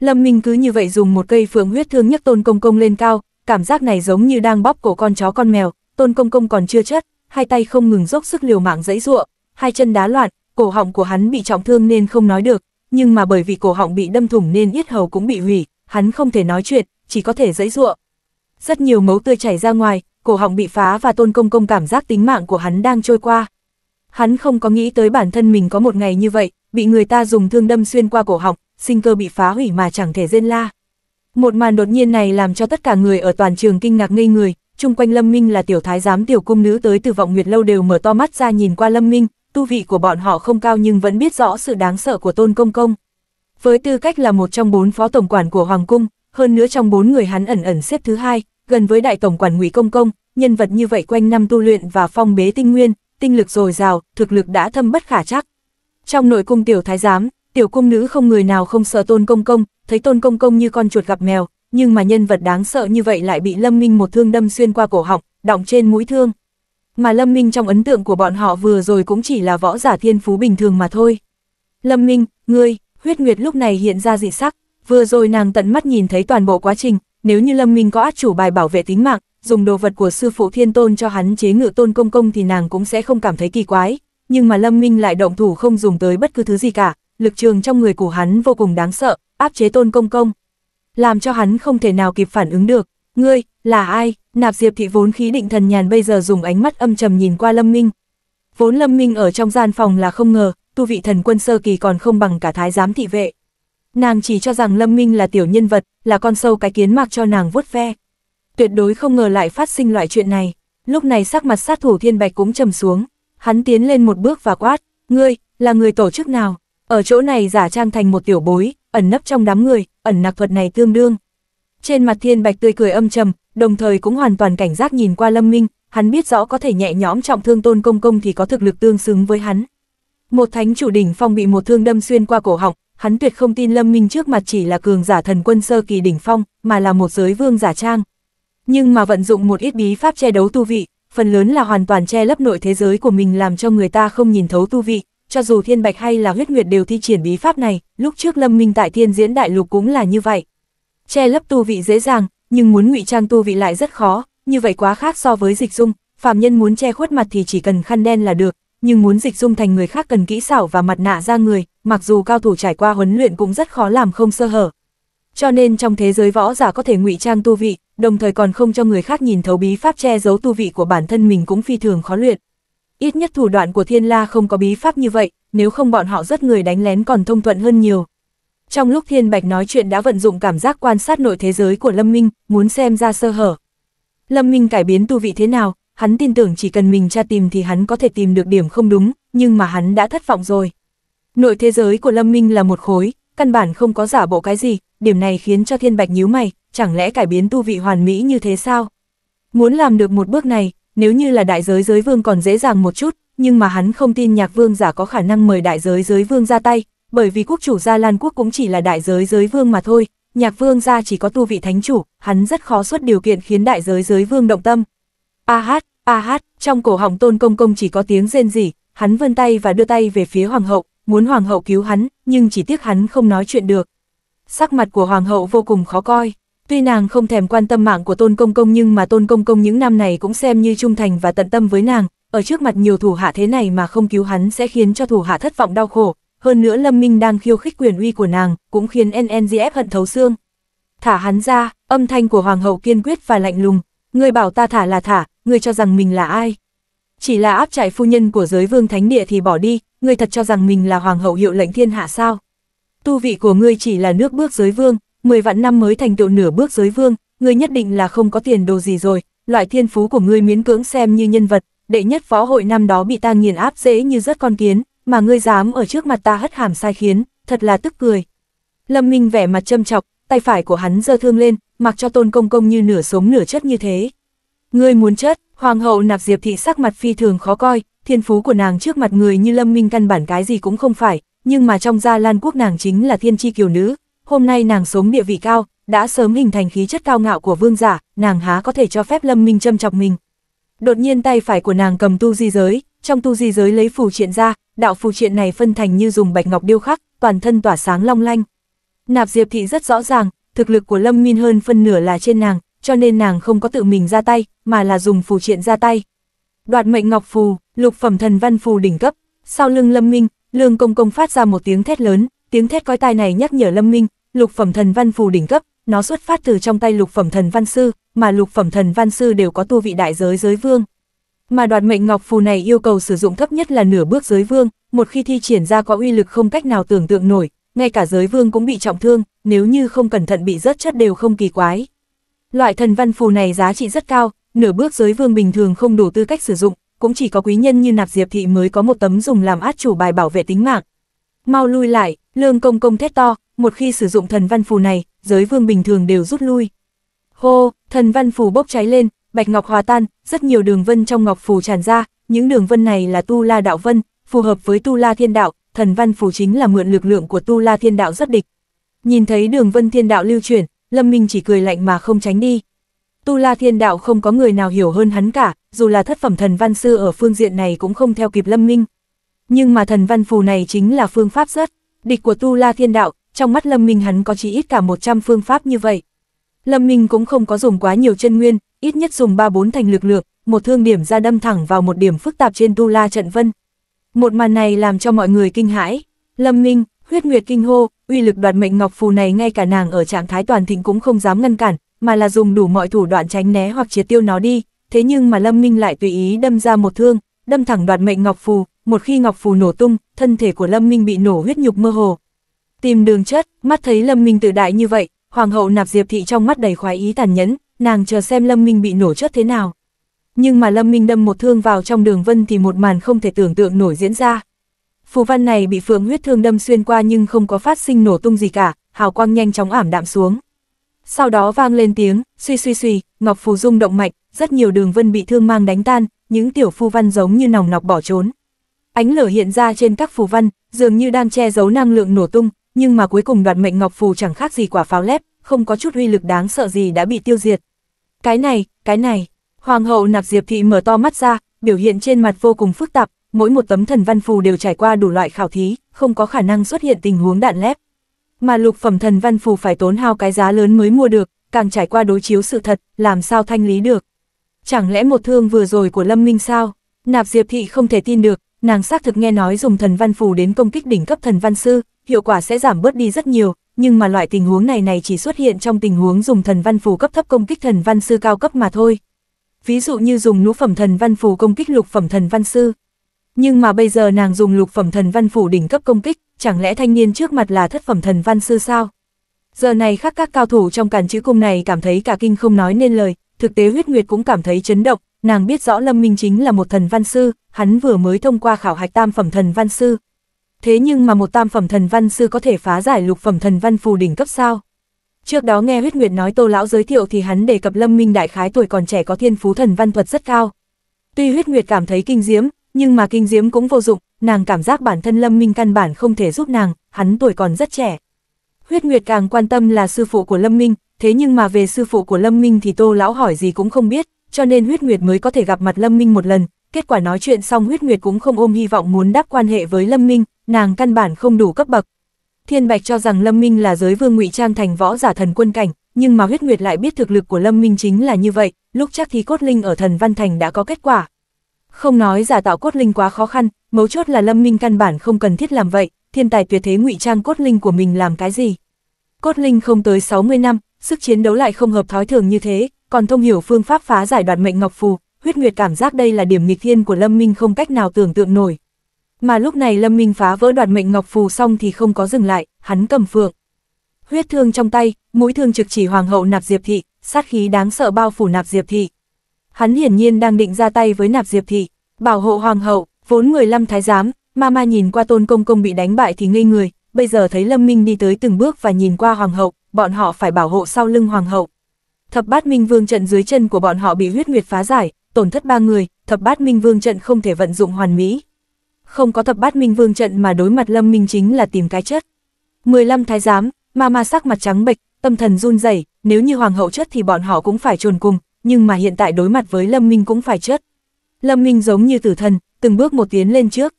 Lâm Minh cứ như vậy dùng một cây phượng huyết thương nhấc tôn công công lên cao, cảm giác này giống như đang bóp cổ con chó con mèo, tôn công công còn chưa chất, hai tay không ngừng dốc sức liều mạng dẫy ruộng, hai chân đá loạn, cổ họng của hắn bị trọng thương nên không nói được, nhưng mà bởi vì cổ họng bị đâm thủng nên yết hầu cũng bị hủy, hắn không thể nói chuyện, chỉ có thể dẫy ruộng. Rất nhiều máu tươi chảy ra ngoài, cổ họng bị phá và tôn công công cảm giác tính mạng của hắn đang trôi qua. Hắn không có nghĩ tới bản thân mình có một ngày như vậy, bị người ta dùng thương đâm xuyên qua cổ họng, sinh cơ bị phá hủy mà chẳng thể rên la. Một màn đột nhiên này làm cho tất cả người ở toàn trường kinh ngạc ngây người, chung quanh Lâm Minh là tiểu thái giám tiểu cung nữ tới từ vọng nguyệt lâu đều mở to mắt ra nhìn qua Lâm Minh, tu vị của bọn họ không cao nhưng vẫn biết rõ sự đáng sợ của tôn công công. Với tư cách là một trong bốn phó tổng quản của Hoàng Cung, hơn nữa trong bốn người hắn ẩn ẩn xếp thứ hai, gần với đại tổng quản ngụy công công, nhân vật như vậy quanh năm tu luyện và phong bế tinh nguyên, tinh lực dồi dào, thực lực đã thâm bất khả chắc. Trong nội cung tiểu thái giám, tiểu cung nữ không người nào không sợ tôn công công, thấy tôn công công như con chuột gặp mèo, nhưng mà nhân vật đáng sợ như vậy lại bị Lâm Minh một thương đâm xuyên qua cổ họng, đọng trên mũi thương. Mà Lâm Minh trong ấn tượng của bọn họ vừa rồi cũng chỉ là võ giả thiên phú bình thường mà thôi. Lâm Minh, ngươi, huyết nguyệt lúc này hiện ra dị sắc, vừa rồi nàng tận mắt nhìn thấy toàn bộ quá trình, nếu như Lâm Minh có át chủ bài bảo vệ tính mạng, dùng đồ vật của sư phụ thiên tôn cho hắn chế ngự tôn công công thì nàng cũng sẽ không cảm thấy kỳ quái, nhưng mà Lâm Minh lại động thủ không dùng tới bất cứ thứ gì cả, lực trường trong người của hắn vô cùng đáng sợ, áp chế tôn công công. Làm cho hắn không thể nào kịp phản ứng được, ngươi, là ai, nạp diệp thị vốn khí định thần nhàn bây giờ dùng ánh mắt âm trầm nhìn qua lâm minh. Vốn lâm minh ở trong gian phòng là không ngờ, tu vị thần quân sơ kỳ còn không bằng cả thái giám thị vệ. Nàng chỉ cho rằng lâm minh là tiểu nhân vật, là con sâu cái kiến mạc cho nàng vuốt ve. Tuyệt đối không ngờ lại phát sinh loại chuyện này, lúc này sắc mặt sát thủ thiên bạch cũng trầm xuống, hắn tiến lên một bước và quát, ngươi, là người tổ chức nào? Ở chỗ này giả trang thành một tiểu bối, ẩn nấp trong đám người, ẩn nặc thuật này tương đương. Trên mặt thiên bạch tươi cười âm trầm, đồng thời cũng hoàn toàn cảnh giác nhìn qua lâm minh, hắn biết rõ có thể nhẹ nhõm trọng thương tôn công công thì có thực lực tương xứng với hắn. Một thánh chủ đỉnh phong bị một thương đâm xuyên qua cổ họng, hắn tuyệt không tin lâm minh trước mặt chỉ là cường giả thần quân sơ kỳ đỉnh phong, mà là một giới vương giả trang. Nhưng mà vận dụng một ít bí pháp che đấu tu vị, phần lớn là hoàn toàn che lấp nội thế giới của mình làm cho người ta không nhìn thấu tu vị cho dù Thiên Bạch hay là huyết nguyệt đều thi triển bí pháp này, lúc trước Lâm Minh tại Thiên Diễn Đại Lục cũng là như vậy. Che lấp tu vị dễ dàng, nhưng muốn ngụy trang tu vị lại rất khó, như vậy quá khác so với dịch dung, Phạm nhân muốn che khuất mặt thì chỉ cần khăn đen là được, nhưng muốn dịch dung thành người khác cần kỹ xảo và mặt nạ ra người, mặc dù cao thủ trải qua huấn luyện cũng rất khó làm không sơ hở. Cho nên trong thế giới võ giả có thể ngụy trang tu vị, đồng thời còn không cho người khác nhìn thấu bí pháp che giấu tu vị của bản thân mình cũng phi thường khó luyện ít nhất thủ đoạn của thiên la không có bí pháp như vậy, nếu không bọn họ rất người đánh lén còn thông thuận hơn nhiều. Trong lúc thiên bạch nói chuyện đã vận dụng cảm giác quan sát nội thế giới của Lâm Minh, muốn xem ra sơ hở. Lâm Minh cải biến tu vị thế nào, hắn tin tưởng chỉ cần mình tra tìm thì hắn có thể tìm được điểm không đúng, nhưng mà hắn đã thất vọng rồi. Nội thế giới của Lâm Minh là một khối, căn bản không có giả bộ cái gì, điểm này khiến cho Thiên Bạch nhíu mày, chẳng lẽ cải biến tu vị hoàn mỹ như thế sao? Muốn làm được một bước này, nếu như là đại giới giới vương còn dễ dàng một chút, nhưng mà hắn không tin nhạc vương giả có khả năng mời đại giới giới vương ra tay, bởi vì quốc chủ Gia Lan Quốc cũng chỉ là đại giới giới vương mà thôi, nhạc vương gia chỉ có tu vị thánh chủ, hắn rất khó xuất điều kiện khiến đại giới giới vương động tâm. A hát, a hát, trong cổ họng tôn công công chỉ có tiếng rên rỉ, hắn vươn tay và đưa tay về phía hoàng hậu, muốn hoàng hậu cứu hắn, nhưng chỉ tiếc hắn không nói chuyện được. Sắc mặt của hoàng hậu vô cùng khó coi. Tuy nàng không thèm quan tâm mạng của Tôn Công Công nhưng mà Tôn Công Công những năm này cũng xem như trung thành và tận tâm với nàng, ở trước mặt nhiều thủ hạ thế này mà không cứu hắn sẽ khiến cho thủ hạ thất vọng đau khổ, hơn nữa Lâm Minh đang khiêu khích quyền uy của nàng, cũng khiến NNGF hận thấu xương. Thả hắn ra, âm thanh của Hoàng hậu kiên quyết và lạnh lùng, người bảo ta thả là thả, người cho rằng mình là ai. Chỉ là áp trại phu nhân của giới vương thánh địa thì bỏ đi, người thật cho rằng mình là Hoàng hậu hiệu lệnh thiên hạ sao. Tu vị của ngươi chỉ là nước bước giới vương, 10 vạn năm mới thành tựu nửa bước giới vương, ngươi nhất định là không có tiền đồ gì rồi, loại thiên phú của ngươi miễn cưỡng xem như nhân vật, đệ nhất phó hội năm đó bị ta nghiền áp dễ như rất con kiến, mà ngươi dám ở trước mặt ta hất hàm sai khiến, thật là tức cười. Lâm Minh vẻ mặt châm chọc, tay phải của hắn giơ thương lên, mặc cho tôn công công như nửa sống nửa chất như thế. Ngươi muốn chết. hoàng hậu nạp diệp thị sắc mặt phi thường khó coi, thiên phú của nàng trước mặt người như Lâm Minh căn bản cái gì cũng không phải, nhưng mà trong gia lan quốc nàng chính là thiên chi kiều nữ, hôm nay nàng sống địa vị cao, đã sớm hình thành khí chất cao ngạo của vương giả, nàng há có thể cho phép Lâm Minh châm chọc mình. Đột nhiên tay phải của nàng cầm tu di giới, trong tu di giới lấy phù triện ra, đạo phù triện này phân thành như dùng bạch ngọc điêu khắc, toàn thân tỏa sáng long lanh. Nạp Diệp thị rất rõ ràng, thực lực của Lâm Minh hơn phân nửa là trên nàng, cho nên nàng không có tự mình ra tay, mà là dùng phù triện ra tay. Đoạt mệnh ngọc phù, lục phẩm thần văn phù đỉnh cấp, sau lưng Lâm Minh, Lương Công Công phát ra một tiếng thét lớn, tiếng thét coi tai này nhắc nhở Lâm Minh, lục phẩm thần văn phù đỉnh cấp, nó xuất phát từ trong tay lục phẩm thần văn sư, mà lục phẩm thần văn sư đều có tu vị đại giới giới vương. Mà đoạt mệnh ngọc phù này yêu cầu sử dụng thấp nhất là nửa bước giới vương, một khi thi triển ra có uy lực không cách nào tưởng tượng nổi, ngay cả giới vương cũng bị trọng thương, nếu như không cẩn thận bị rớt chất đều không kỳ quái. Loại thần văn phù này giá trị rất cao, nửa bước giới vương bình thường không đủ tư cách sử dụng, cũng chỉ có quý nhân như nạp diệp thị mới có một tấm dùng làm át chủ bài bảo vệ tính mạng. Mau lui lại, Lương công công thét to, một khi sử dụng thần văn phù này, giới vương bình thường đều rút lui. Hô, thần văn phù bốc cháy lên, bạch ngọc hòa tan, rất nhiều đường vân trong ngọc phù tràn ra, những đường vân này là tu la đạo vân, phù hợp với tu la thiên đạo, thần văn phù chính là mượn lực lượng của tu la thiên đạo rất địch. Nhìn thấy đường vân thiên đạo lưu chuyển, Lâm Minh chỉ cười lạnh mà không tránh đi. Tu la thiên đạo không có người nào hiểu hơn hắn cả, dù là thất phẩm thần văn sư ở phương diện này cũng không theo kịp Lâm Minh. Nhưng mà thần văn phù này chính là phương pháp rất địch của tu la thiên đạo, trong mắt Lâm Minh hắn có chỉ ít cả 100 phương pháp như vậy. Lâm Minh cũng không có dùng quá nhiều chân nguyên, ít nhất dùng 3-4 thành lực lượng, một thương điểm ra đâm thẳng vào một điểm phức tạp trên tu la trận vân. Một màn này làm cho mọi người kinh hãi. Lâm Minh, huyết nguyệt kinh hô, uy lực đoạt mệnh ngọc phù này ngay cả nàng ở trạng thái toàn thịnh cũng không dám ngăn cản, mà là dùng đủ mọi thủ đoạn tránh né hoặc triệt tiêu nó đi, thế nhưng mà Lâm Minh lại tùy ý đâm ra một thương, đâm thẳng đoạt mệnh ngọc phù, một khi ngọc phù nổ tung, thân thể của Lâm Minh bị nổ huyết nhục mơ hồ. Tìm đường chết, mắt thấy Lâm Minh tự đại như vậy, hoàng hậu nạp diệp thị trong mắt đầy khoái ý tàn nhẫn, nàng chờ xem Lâm Minh bị nổ chết thế nào. Nhưng mà Lâm Minh đâm một thương vào trong đường vân thì một màn không thể tưởng tượng nổi diễn ra. Phù văn này bị phượng huyết thương đâm xuyên qua nhưng không có phát sinh nổ tung gì cả, hào quang nhanh chóng ảm đạm xuống. Sau đó vang lên tiếng, suy suy suy, ngọc phù rung động mạnh, rất nhiều đường vân bị thương mang đánh tan, những tiểu phù văn giống như nòng nọc bỏ trốn. Ánh lửa hiện ra trên các phù văn, dường như đang che giấu năng lượng nổ tung, nhưng mà cuối cùng đoạt mệnh ngọc phù chẳng khác gì quả pháo lép, không có chút huy lực đáng sợ gì đã bị tiêu diệt. Cái này, cái này, Hoàng hậu Nạp Diệp Thị mở to mắt ra, biểu hiện trên mặt vô cùng phức tạp, mỗi một tấm thần văn phù đều trải qua đủ loại khảo thí, không có khả năng xuất hiện tình huống đạn lép. Mà lục phẩm thần văn phù phải tốn hao cái giá lớn mới mua được, càng trải qua đối chiếu sự thật, làm sao thanh lý được. Chẳng lẽ một thương vừa rồi của Lâm Minh sao? Nạp Diệp Thị không thể tin được, Nàng xác thực nghe nói dùng thần văn phù đến công kích đỉnh cấp thần văn sư, hiệu quả sẽ giảm bớt đi rất nhiều, nhưng mà loại tình huống này này chỉ xuất hiện trong tình huống dùng thần văn phù cấp thấp công kích thần văn sư cao cấp mà thôi. Ví dụ như dùng ngũ phẩm thần văn phù công kích lục phẩm thần văn sư. Nhưng mà bây giờ nàng dùng lục phẩm thần văn phù đỉnh cấp công kích, chẳng lẽ thanh niên trước mặt là thất phẩm thần văn sư sao? Giờ này khác các cao thủ trong càn chữ cung này cảm thấy cả kinh không nói nên lời, thực tế huyết nguyệt cũng cảm thấy chấn động, Nàng biết rõ Lâm Minh chính là một thần văn sư, hắn vừa mới thông qua khảo hạch tam phẩm thần văn sư. Thế nhưng mà một tam phẩm thần văn sư có thể phá giải lục phẩm thần văn phù đỉnh cấp sao? Trước đó nghe huyết nguyệt nói Tô Lão giới thiệu thì hắn đề cập Lâm Minh đại khái tuổi còn trẻ có thiên phú thần văn thuật rất cao. Tuy huyết nguyệt cảm thấy kinh diễm, nhưng mà kinh diễm cũng vô dụng, nàng cảm giác bản thân Lâm Minh căn bản không thể giúp nàng, hắn tuổi còn rất trẻ. Huyết nguyệt càng quan tâm là sư phụ của Lâm Minh, thế nhưng mà về sư phụ của Lâm Minh thì Tô Lão hỏi gì cũng không biết, cho nên huyết nguyệt mới có thể gặp mặt Lâm Minh một lần, kết quả nói chuyện xong huyết nguyệt cũng không ôm hy vọng muốn đáp quan hệ với Lâm Minh, nàng căn bản không đủ cấp bậc. Thiên Bạch cho rằng Lâm Minh là giới vương ngụy trang thành võ giả thần quân cảnh, nhưng mà huyết nguyệt lại biết thực lực của Lâm Minh chính là như vậy, lúc chắc thì cốt linh ở thần văn thành đã có kết quả. Không nói giả tạo cốt linh quá khó khăn, mấu chốt là Lâm Minh căn bản không cần thiết làm vậy, thiên tài tuyệt thế ngụy trang cốt linh của mình làm cái gì. Cốt linh không tới 60 năm, sức chiến đấu lại không hợp thói thường như thế, còn thông hiểu phương pháp phá giải đoạt mệnh ngọc phù, huyết nguyệt cảm giác đây là điểm nghịch thiên của Lâm Minh không cách nào tưởng tượng nổi. Mà lúc này Lâm Minh phá vỡ đoạt mệnh ngọc phù xong thì không có dừng lại, hắn cầm phượng. Huyết thương trong tay, mũi thương trực chỉ hoàng hậu Nạp Diệp thị, sát khí đáng sợ bao phủ Nạp Diệp thị. Hắn hiển nhiên đang định ra tay với Nạp Diệp thị, bảo hộ hoàng hậu, vốn người Lâm thái giám, Mama nhìn qua Tôn Công Công bị đánh bại thì ngây người, bây giờ thấy Lâm Minh đi tới từng bước và nhìn qua hoàng hậu, bọn họ phải bảo hộ sau lưng hoàng hậu. Thập bát minh vương trận dưới chân của bọn họ bị huyết nguyệt phá giải, tổn thất ba người, thập bát minh vương trận không thể vận dụng hoàn mỹ. Không có thập bát minh vương trận mà đối mặt lâm minh chính là tìm cái chất. 15 thái giám, ma ma sắc mặt trắng bệch, tâm thần run rẩy nếu như hoàng hậu chất thì bọn họ cũng phải trồn cùng, nhưng mà hiện tại đối mặt với lâm minh cũng phải chất. Lâm minh giống như tử thần, từng bước một tiến lên trước.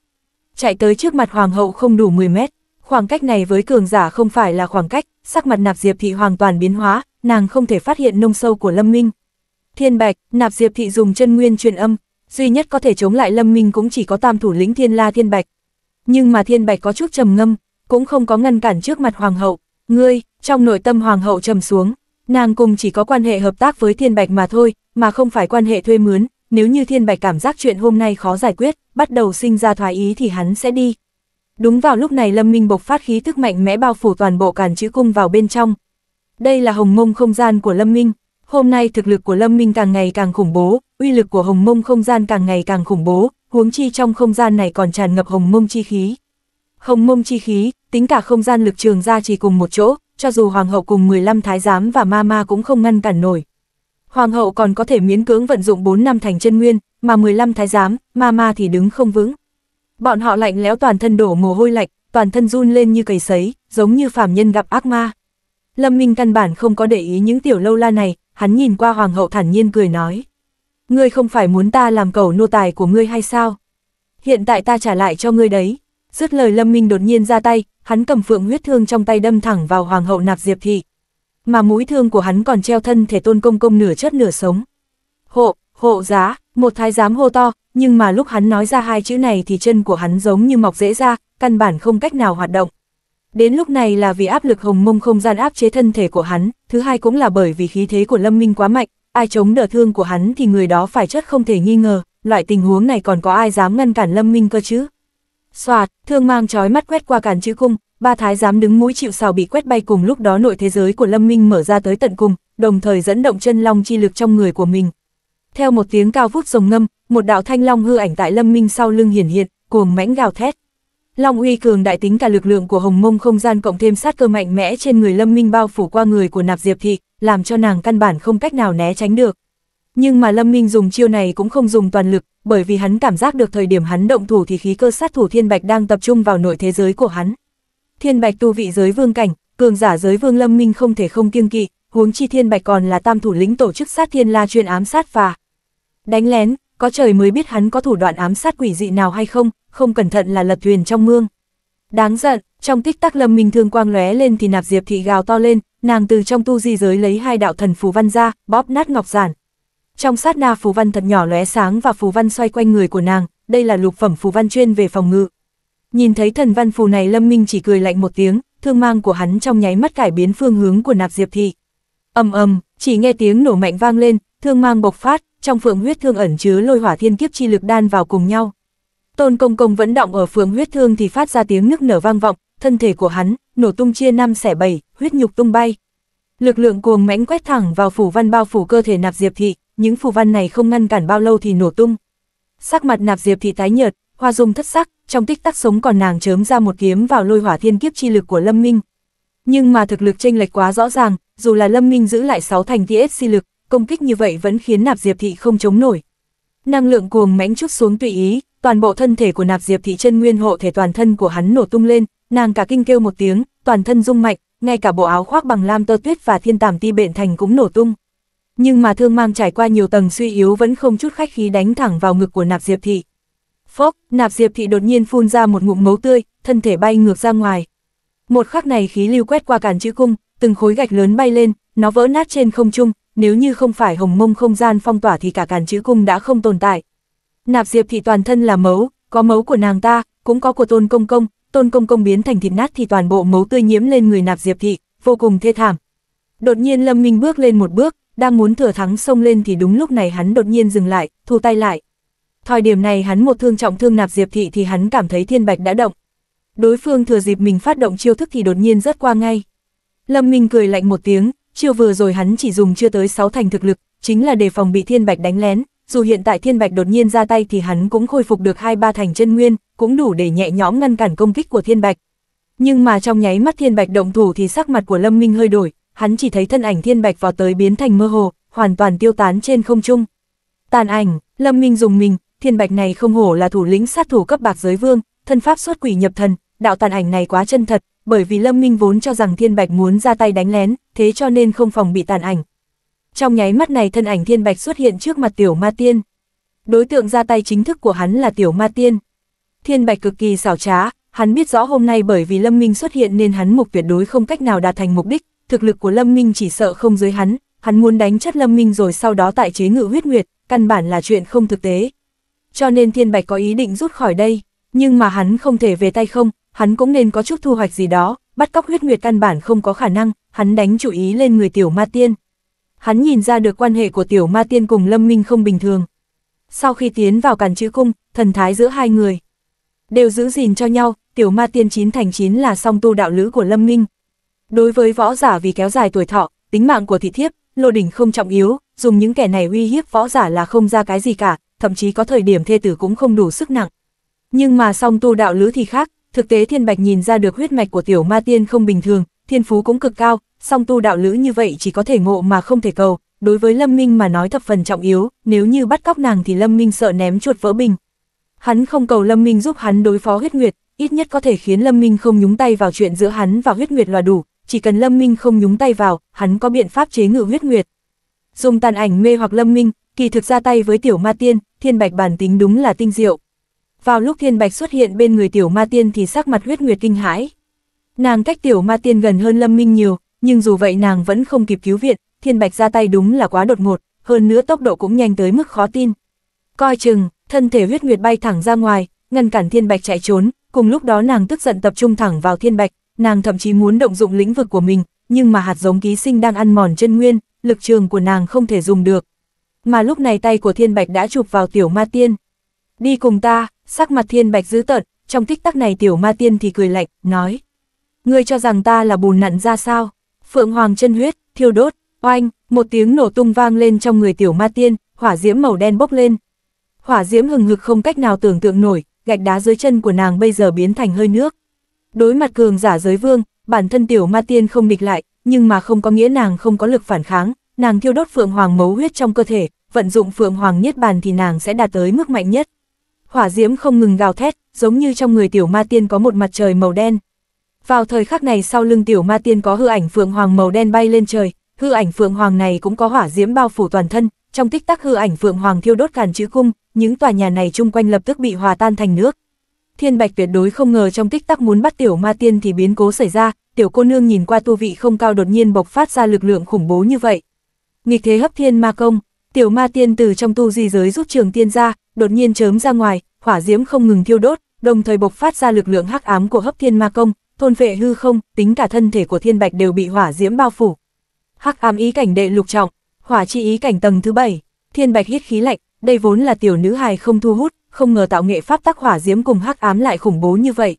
Chạy tới trước mặt hoàng hậu không đủ 10 mét, Khoảng cách này với cường giả không phải là khoảng cách, sắc mặt nạp diệp thị hoàn toàn biến hóa, nàng không thể phát hiện nông sâu của Lâm Minh. Thiên Bạch, nạp diệp thị dùng chân nguyên truyền âm, duy nhất có thể chống lại Lâm Minh cũng chỉ có tam thủ lĩnh Thiên La Thiên Bạch. Nhưng mà Thiên Bạch có chút trầm ngâm, cũng không có ngăn cản trước mặt hoàng hậu. Ngươi, trong nội tâm hoàng hậu trầm xuống, nàng cùng chỉ có quan hệ hợp tác với Thiên Bạch mà thôi, mà không phải quan hệ thuê mướn, nếu như Thiên Bạch cảm giác chuyện hôm nay khó giải quyết, bắt đầu sinh ra thoái ý thì hắn sẽ đi, Đúng vào lúc này Lâm Minh bộc phát khí thức mạnh mẽ bao phủ toàn bộ càn chữ cung vào bên trong. Đây là hồng mông không gian của Lâm Minh. Hôm nay thực lực của Lâm Minh càng ngày càng khủng bố, uy lực của hồng mông không gian càng ngày càng khủng bố, huống chi trong không gian này còn tràn ngập hồng mông chi khí. Hồng mông chi khí, tính cả không gian lực trường ra chỉ cùng một chỗ, cho dù hoàng hậu cùng 15 thái giám và ma ma cũng không ngăn cản nổi. Hoàng hậu còn có thể miễn cưỡng vận dụng 4 năm thành chân nguyên, mà 15 thái giám, ma ma thì đứng không vững. Bọn họ lạnh lẽo toàn thân đổ mồ hôi lạnh, toàn thân run lên như cầy sấy, giống như phàm nhân gặp ác ma. Lâm Minh căn bản không có để ý những tiểu lâu la này, hắn nhìn qua hoàng hậu thản nhiên cười nói. Ngươi không phải muốn ta làm cầu nô tài của ngươi hay sao? Hiện tại ta trả lại cho ngươi đấy. Dứt lời Lâm Minh đột nhiên ra tay, hắn cầm phượng huyết thương trong tay đâm thẳng vào hoàng hậu nạp diệp thị. Mà mũi thương của hắn còn treo thân thể tôn công công nửa chết nửa sống. Hộ, hộ giá, một thái giám hô to, nhưng mà lúc hắn nói ra hai chữ này thì chân của hắn giống như mọc dễ ra, căn bản không cách nào hoạt động. Đến lúc này là vì áp lực hồng mông không gian áp chế thân thể của hắn, thứ hai cũng là bởi vì khí thế của Lâm Minh quá mạnh, ai chống đỡ thương của hắn thì người đó phải chất không thể nghi ngờ, loại tình huống này còn có ai dám ngăn cản Lâm Minh cơ chứ? Xoạt, thương mang chói mắt quét qua cản chữ cung, ba thái giám đứng mũi chịu sào bị quét bay cùng lúc đó nội thế giới của Lâm Minh mở ra tới tận cùng, đồng thời dẫn động chân long chi lực trong người của mình, theo một tiếng cao vút rồng ngâm, một đạo thanh long hư ảnh tại Lâm Minh sau lưng hiển hiện, cuồng mãnh gào thét. Long uy cường đại tính cả lực lượng của Hồng Mông không gian cộng thêm sát cơ mạnh mẽ trên người Lâm Minh bao phủ qua người của Nạp Diệp thị, làm cho nàng căn bản không cách nào né tránh được. Nhưng mà Lâm Minh dùng chiêu này cũng không dùng toàn lực, bởi vì hắn cảm giác được thời điểm hắn động thủ thì khí cơ sát thủ Thiên Bạch đang tập trung vào nội thế giới của hắn. Thiên Bạch tu vị giới vương cảnh, cường giả giới vương Lâm Minh không thể không kiêng kỵ, huống chi Thiên Bạch còn là tam thủ lĩnh tổ chức sát thiên la chuyên ám sát và đánh lén, có trời mới biết hắn có thủ đoạn ám sát quỷ dị nào hay không, không cẩn thận là lật thuyền trong mương. Đáng giận, trong tích tắc Lâm Minh Thương quang lóe lên thì nạp Diệp thị gào to lên, nàng từ trong tu di giới lấy hai đạo thần phù văn ra, bóp nát ngọc giản. Trong sát na phù văn thật nhỏ lóe sáng và phù văn xoay quanh người của nàng, đây là lục phẩm phù văn chuyên về phòng ngự. Nhìn thấy thần văn phù này Lâm Minh chỉ cười lạnh một tiếng, thương mang của hắn trong nháy mắt cải biến phương hướng của nạp Diệp thị ầm ầm, chỉ nghe tiếng nổ mạnh vang lên, thương mang bộc phát, trong phượng huyết thương ẩn chứa lôi hỏa thiên kiếp chi lực đan vào cùng nhau. Tôn Công Công vẫn động ở phượng huyết thương thì phát ra tiếng nức nở vang vọng, thân thể của hắn nổ tung chia năm xẻ bảy, huyết nhục tung bay. Lực lượng cuồng mãnh quét thẳng vào phủ văn bao phủ cơ thể Nạp Diệp thị, những phủ văn này không ngăn cản bao lâu thì nổ tung. Sắc mặt Nạp Diệp thị tái nhợt, hoa dung thất sắc, trong tích tắc sống còn nàng chớm ra một kiếm vào lôi hỏa thiên kiếp chi lực của Lâm Minh. Nhưng mà thực lực chênh lệch quá rõ ràng, dù là Lâm Minh giữ lại 6 thành TSC lực, công kích như vậy vẫn khiến Nạp Diệp Thị không chống nổi. Năng lượng cuồng mãnh chút xuống tùy ý, toàn bộ thân thể của Nạp Diệp Thị chân nguyên hộ thể toàn thân của hắn nổ tung lên, nàng cả kinh kêu một tiếng, toàn thân rung mạnh, ngay cả bộ áo khoác bằng lam tơ tuyết và thiên tảm ti bện thành cũng nổ tung. Nhưng mà thương mang trải qua nhiều tầng suy yếu vẫn không chút khách khí đánh thẳng vào ngực của Nạp Diệp Thị. Phốc, Nạp Diệp Thị đột nhiên phun ra một ngụm máu tươi, thân thể bay ngược ra ngoài, một khắc này khí lưu quét qua cản chữ cung, từng khối gạch lớn bay lên, nó vỡ nát trên không trung, nếu như không phải hồng mông không gian phong tỏa thì cả cản chữ cung đã không tồn tại. Nạp Diệp thị toàn thân là mấu, có mấu của nàng ta, cũng có của Tôn Công Công, Tôn Công Công biến thành thịt nát thì toàn bộ mấu tươi nhiễm lên người Nạp Diệp thị, vô cùng thê thảm. Đột nhiên Lâm Minh bước lên một bước, đang muốn thừa thắng xông lên thì đúng lúc này hắn đột nhiên dừng lại, thu tay lại. Thời điểm này hắn một thương trọng thương Nạp Diệp thị thì hắn cảm thấy Thiên Bạch đã động, đối phương thừa dịp mình phát động chiêu thức thì đột nhiên rớt qua ngay. Lâm Minh cười lạnh một tiếng, chiêu vừa rồi hắn chỉ dùng chưa tới 6 thành thực lực, chính là đề phòng bị Thiên Bạch đánh lén, dù hiện tại Thiên Bạch đột nhiên ra tay thì hắn cũng khôi phục được 2-3 thành chân nguyên, cũng đủ để nhẹ nhõm ngăn cản công kích của Thiên Bạch. Nhưng mà trong nháy mắt Thiên Bạch động thủ thì sắc mặt của Lâm Minh hơi đổi, hắn chỉ thấy thân ảnh Thiên Bạch vào tới biến thành mơ hồ, hoàn toàn tiêu tán trên không trung. Tàn ảnh, Lâm Minh dùng mình, Thiên Bạch này không hổ là thủ lĩnh sát thủ cấp bạc giới vương, thân pháp xuất quỷ nhập thần, đạo tàn ảnh này quá chân thật, bởi vì Lâm Minh vốn cho rằng Thiên Bạch muốn ra tay đánh lén, thế cho nên không phòng bị tàn ảnh. Trong nháy mắt này thân ảnh Thiên Bạch xuất hiện trước mặt Tiểu Ma Tiên. Đối tượng ra tay chính thức của hắn là Tiểu Ma Tiên. Thiên Bạch cực kỳ xảo trá, hắn biết rõ hôm nay bởi vì Lâm Minh xuất hiện nên hắn mục tuyệt đối không cách nào đạt thành mục đích, thực lực của Lâm Minh chỉ sợ không dưới hắn, hắn muốn đánh chất Lâm Minh rồi sau đó tại chế ngự huyết nguyệt, căn bản là chuyện không thực tế. Cho nên Thiên Bạch có ý định rút khỏi đây, nhưng mà hắn không thể về tay không, hắn cũng nên có chút thu hoạch gì đó, bắt cóc huyết nguyệt căn bản không có khả năng, hắn đánh chủ ý lên người tiểu ma tiên. Hắn nhìn ra được quan hệ của tiểu ma tiên cùng Lâm Minh không bình thường. Sau khi tiến vào càn chữ cung, thần thái giữa hai người đều giữ gìn cho nhau, tiểu ma tiên chín thành chín là song tu đạo lữ của Lâm Minh. Đối với võ giả vì kéo dài tuổi thọ, tính mạng của thị thiếp, lô đỉnh không trọng yếu, dùng những kẻ này uy hiếp võ giả là không ra cái gì cả, thậm chí có thời điểm thê tử cũng không đủ sức nặng. Nhưng mà song tu đạo lữ thì khác, Thực tế Thiên Bạch nhìn ra được huyết mạch của tiểu ma tiên không bình thường, thiên phú cũng cực cao, song tu đạo lữ như vậy chỉ có thể ngộ mà không thể cầu, đối với Lâm Minh mà nói thập phần trọng yếu, nếu như bắt cóc nàng thì Lâm Minh sợ ném chuột vỡ bình. Hắn không cầu Lâm Minh giúp hắn đối phó huyết nguyệt, ít nhất có thể khiến Lâm Minh không nhúng tay vào chuyện giữa hắn và huyết nguyệt là đủ, chỉ cần Lâm Minh không nhúng tay vào, hắn có biện pháp chế ngự huyết nguyệt. Dùng tàn ảnh mê hoặc Lâm Minh, kỳ thực ra tay với tiểu ma tiên, thiên bạch bản tính đúng là tinh diệu. Vào lúc thiên bạch xuất hiện bên người tiểu ma tiên thì sắc mặt huyết nguyệt kinh hãi. Nàng cách tiểu ma tiên gần hơn lâm minh nhiều, nhưng dù vậy nàng vẫn không kịp cứu viện, thiên bạch ra tay đúng là quá đột ngột, hơn nữa tốc độ cũng nhanh tới mức khó tin. Coi chừng, thân thể huyết nguyệt bay thẳng ra ngoài, ngăn cản thiên bạch chạy trốn, cùng lúc đó nàng tức giận tập trung thẳng vào thiên bạch, nàng thậm chí muốn động dụng lĩnh vực của mình, nhưng mà hạt giống ký sinh đang ăn mòn chân nguyên, lực trường của nàng không thể dùng được. Mà lúc này tay của thiên bạch đã chụp vào tiểu ma tiên đi cùng ta, sắc mặt thiên bạch dữ tợn, trong tích tắc này tiểu ma tiên thì cười lạnh, nói. Ngươi cho rằng ta là bùn nặn ra sao? Phượng hoàng chân huyết, thiêu đốt, oanh, một tiếng nổ tung vang lên trong người tiểu ma tiên, hỏa diễm màu đen bốc lên. Hỏa diễm hừng hực không cách nào tưởng tượng nổi, gạch đá dưới chân của nàng bây giờ biến thành hơi nước. Đối mặt cường giả giới vương, bản thân tiểu ma tiên không địch lại, nhưng mà không có nghĩa nàng không có lực phản kháng, nàng thiêu đốt phượng hoàng mấu huyết trong cơ thể, vận dụng phượng hoàng nhất bàn thì nàng sẽ đạt tới mức mạnh nhất hỏa diễm không ngừng gào thét, giống như trong người tiểu ma tiên có một mặt trời màu đen. Vào thời khắc này sau lưng tiểu ma tiên có hư ảnh phượng hoàng màu đen bay lên trời, hư ảnh phượng hoàng này cũng có hỏa diễm bao phủ toàn thân, trong tích tắc hư ảnh phượng hoàng thiêu đốt càn chữ cung, những tòa nhà này chung quanh lập tức bị hòa tan thành nước. Thiên Bạch tuyệt đối không ngờ trong tích tắc muốn bắt tiểu ma tiên thì biến cố xảy ra, tiểu cô nương nhìn qua tu vị không cao đột nhiên bộc phát ra lực lượng khủng bố như vậy. Nghịch thế hấp thiên ma công, Tiểu ma tiên từ trong tu di giới rút trường tiên ra, đột nhiên chớm ra ngoài, hỏa diễm không ngừng thiêu đốt, đồng thời bộc phát ra lực lượng hắc ám của hấp thiên ma công, thôn vệ hư không, tính cả thân thể của thiên bạch đều bị hỏa diễm bao phủ. Hắc ám ý cảnh đệ lục trọng, hỏa chi ý cảnh tầng thứ bảy, thiên bạch hít khí lạnh, đây vốn là tiểu nữ hài không thu hút, không ngờ tạo nghệ pháp tắc hỏa diễm cùng hắc ám lại khủng bố như vậy.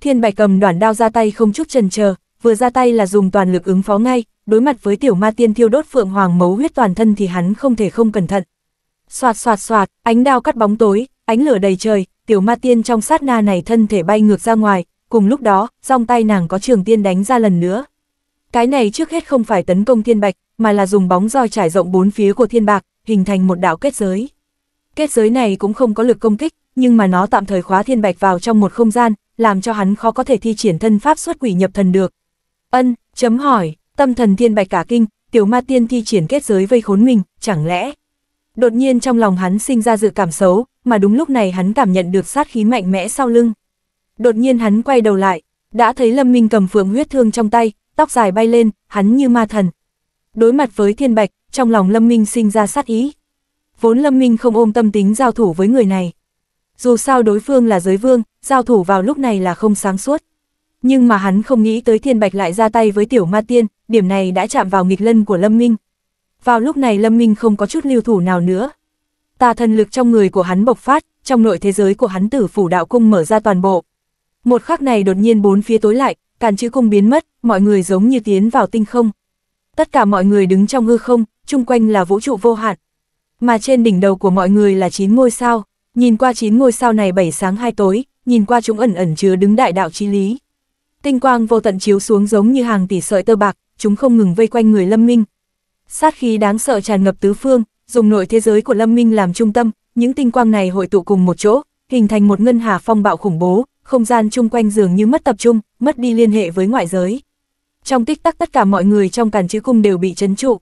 Thiên bạch cầm đoàn đao ra tay không chút chần chờ, vừa ra tay là dùng toàn lực ứng phó ngay, đối mặt với tiểu ma tiên thiêu đốt phượng hoàng mấu huyết toàn thân thì hắn không thể không cẩn thận. Soạt soạt soạt, ánh đao cắt bóng tối, ánh lửa đầy trời, tiểu ma tiên trong sát na này thân thể bay ngược ra ngoài, cùng lúc đó, dòng tay nàng có trường tiên đánh ra lần nữa. Cái này trước hết không phải tấn công thiên bạch, mà là dùng bóng roi trải rộng bốn phía của thiên bạc, hình thành một đạo kết giới. Kết giới này cũng không có lực công kích, nhưng mà nó tạm thời khóa thiên bạch vào trong một không gian, làm cho hắn khó có thể thi triển thân pháp xuất quỷ nhập thần được. Ân, chấm hỏi, Tâm thần thiên bạch cả kinh, tiểu ma tiên thi triển kết giới vây khốn mình, chẳng lẽ... Đột nhiên trong lòng hắn sinh ra dự cảm xấu, mà đúng lúc này hắn cảm nhận được sát khí mạnh mẽ sau lưng. Đột nhiên hắn quay đầu lại, đã thấy Lâm Minh cầm phượng huyết thương trong tay, tóc dài bay lên, hắn như ma thần. Đối mặt với thiên bạch, trong lòng Lâm Minh sinh ra sát ý. Vốn Lâm Minh không ôm tâm tính giao thủ với người này. Dù sao đối phương là giới vương, giao thủ vào lúc này là không sáng suốt. Nhưng mà hắn không nghĩ tới thiên bạch lại ra tay với tiểu ma tiên, điểm này đã chạm vào nghịch lân của Lâm Minh. Vào lúc này Lâm Minh không có chút lưu thủ nào nữa. Tà thần lực trong người của hắn bộc phát, trong nội thế giới của hắn tử phủ đạo cung mở ra toàn bộ. Một khắc này đột nhiên bốn phía tối lại, càn chữ cung biến mất, mọi người giống như tiến vào tinh không. Tất cả mọi người đứng trong hư không, chung quanh là vũ trụ vô hạn. Mà trên đỉnh đầu của mọi người là chín ngôi sao, nhìn qua chín ngôi sao này bảy sáng hai tối, nhìn qua chúng ẩn ẩn chứa đứng đại đạo chi lý. Tinh quang vô tận chiếu xuống giống như hàng tỷ sợi tơ bạc, chúng không ngừng vây quanh người Lâm Minh. Sát khí đáng sợ tràn ngập tứ phương, dùng nội thế giới của Lâm Minh làm trung tâm, những tinh quang này hội tụ cùng một chỗ, hình thành một ngân hà phong bạo khủng bố, không gian chung quanh dường như mất tập trung, mất đi liên hệ với ngoại giới. Trong tích tắc tất cả mọi người trong càn chữ cung đều bị chấn trụ.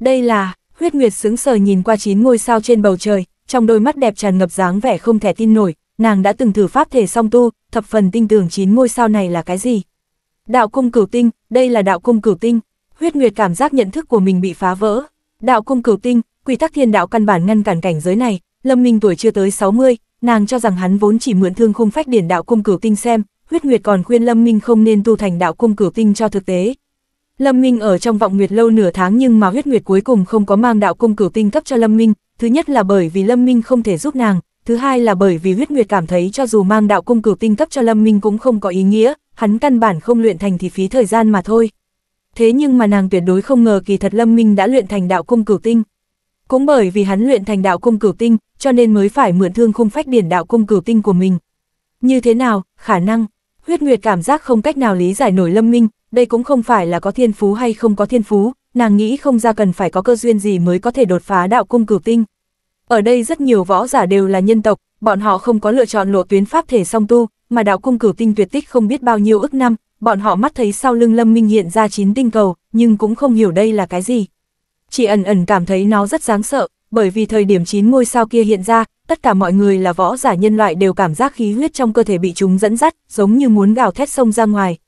Đây là, huyết nguyệt sững sờ nhìn qua chín ngôi sao trên bầu trời, trong đôi mắt đẹp tràn ngập dáng vẻ không thể tin nổi, nàng đã từng thử pháp thể song tu, thập phần tinh tưởng chín ngôi sao này là cái gì. Đạo cung cửu tinh, đây là đạo cung cửu tinh. Huyết Nguyệt cảm giác nhận thức của mình bị phá vỡ. Đạo cung cửu tinh, quy tắc thiên đạo căn bản ngăn cản cảnh giới này, Lâm Minh tuổi chưa tới 60, nàng cho rằng hắn vốn chỉ mượn thương khung phách điển đạo cung cửu tinh xem, Huyết Nguyệt còn khuyên Lâm Minh không nên tu thành đạo cung cửu tinh cho thực tế. Lâm Minh ở trong vọng nguyệt lâu nửa tháng nhưng mà Huyết Nguyệt cuối cùng không có mang đạo cung cửu tinh cấp cho Lâm Minh, thứ nhất là bởi vì Lâm Minh không thể giúp nàng, thứ hai là bởi vì Huyết Nguyệt cảm thấy cho dù mang đạo cung cửu tinh cấp cho Lâm Minh cũng không có ý nghĩa, hắn căn bản không luyện thành thì phí thời gian mà thôi. Thế nhưng mà nàng tuyệt đối không ngờ kỳ thật Lâm Minh đã luyện thành đạo cung cửu tinh. Cũng bởi vì hắn luyện thành đạo cung cửu tinh, cho nên mới phải mượn thương khung phách điển đạo cung cửu tinh của mình. Như thế nào, khả năng, huyết nguyệt cảm giác không cách nào lý giải nổi Lâm Minh, đây cũng không phải là có thiên phú hay không có thiên phú, nàng nghĩ không ra cần phải có cơ duyên gì mới có thể đột phá đạo cung cửu tinh. Ở đây rất nhiều võ giả đều là nhân tộc, bọn họ không có lựa chọn lộ tuyến pháp thể song tu, mà đạo cung cửu tinh tuyệt tích không biết bao nhiêu ức năm, bọn họ mắt thấy sau lưng Lâm Minh hiện ra chín tinh cầu, nhưng cũng không hiểu đây là cái gì. Chỉ ẩn ẩn cảm thấy nó rất đáng sợ, bởi vì thời điểm chín ngôi sao kia hiện ra, tất cả mọi người là võ giả nhân loại đều cảm giác khí huyết trong cơ thể bị chúng dẫn dắt, giống như muốn gào thét sông ra ngoài.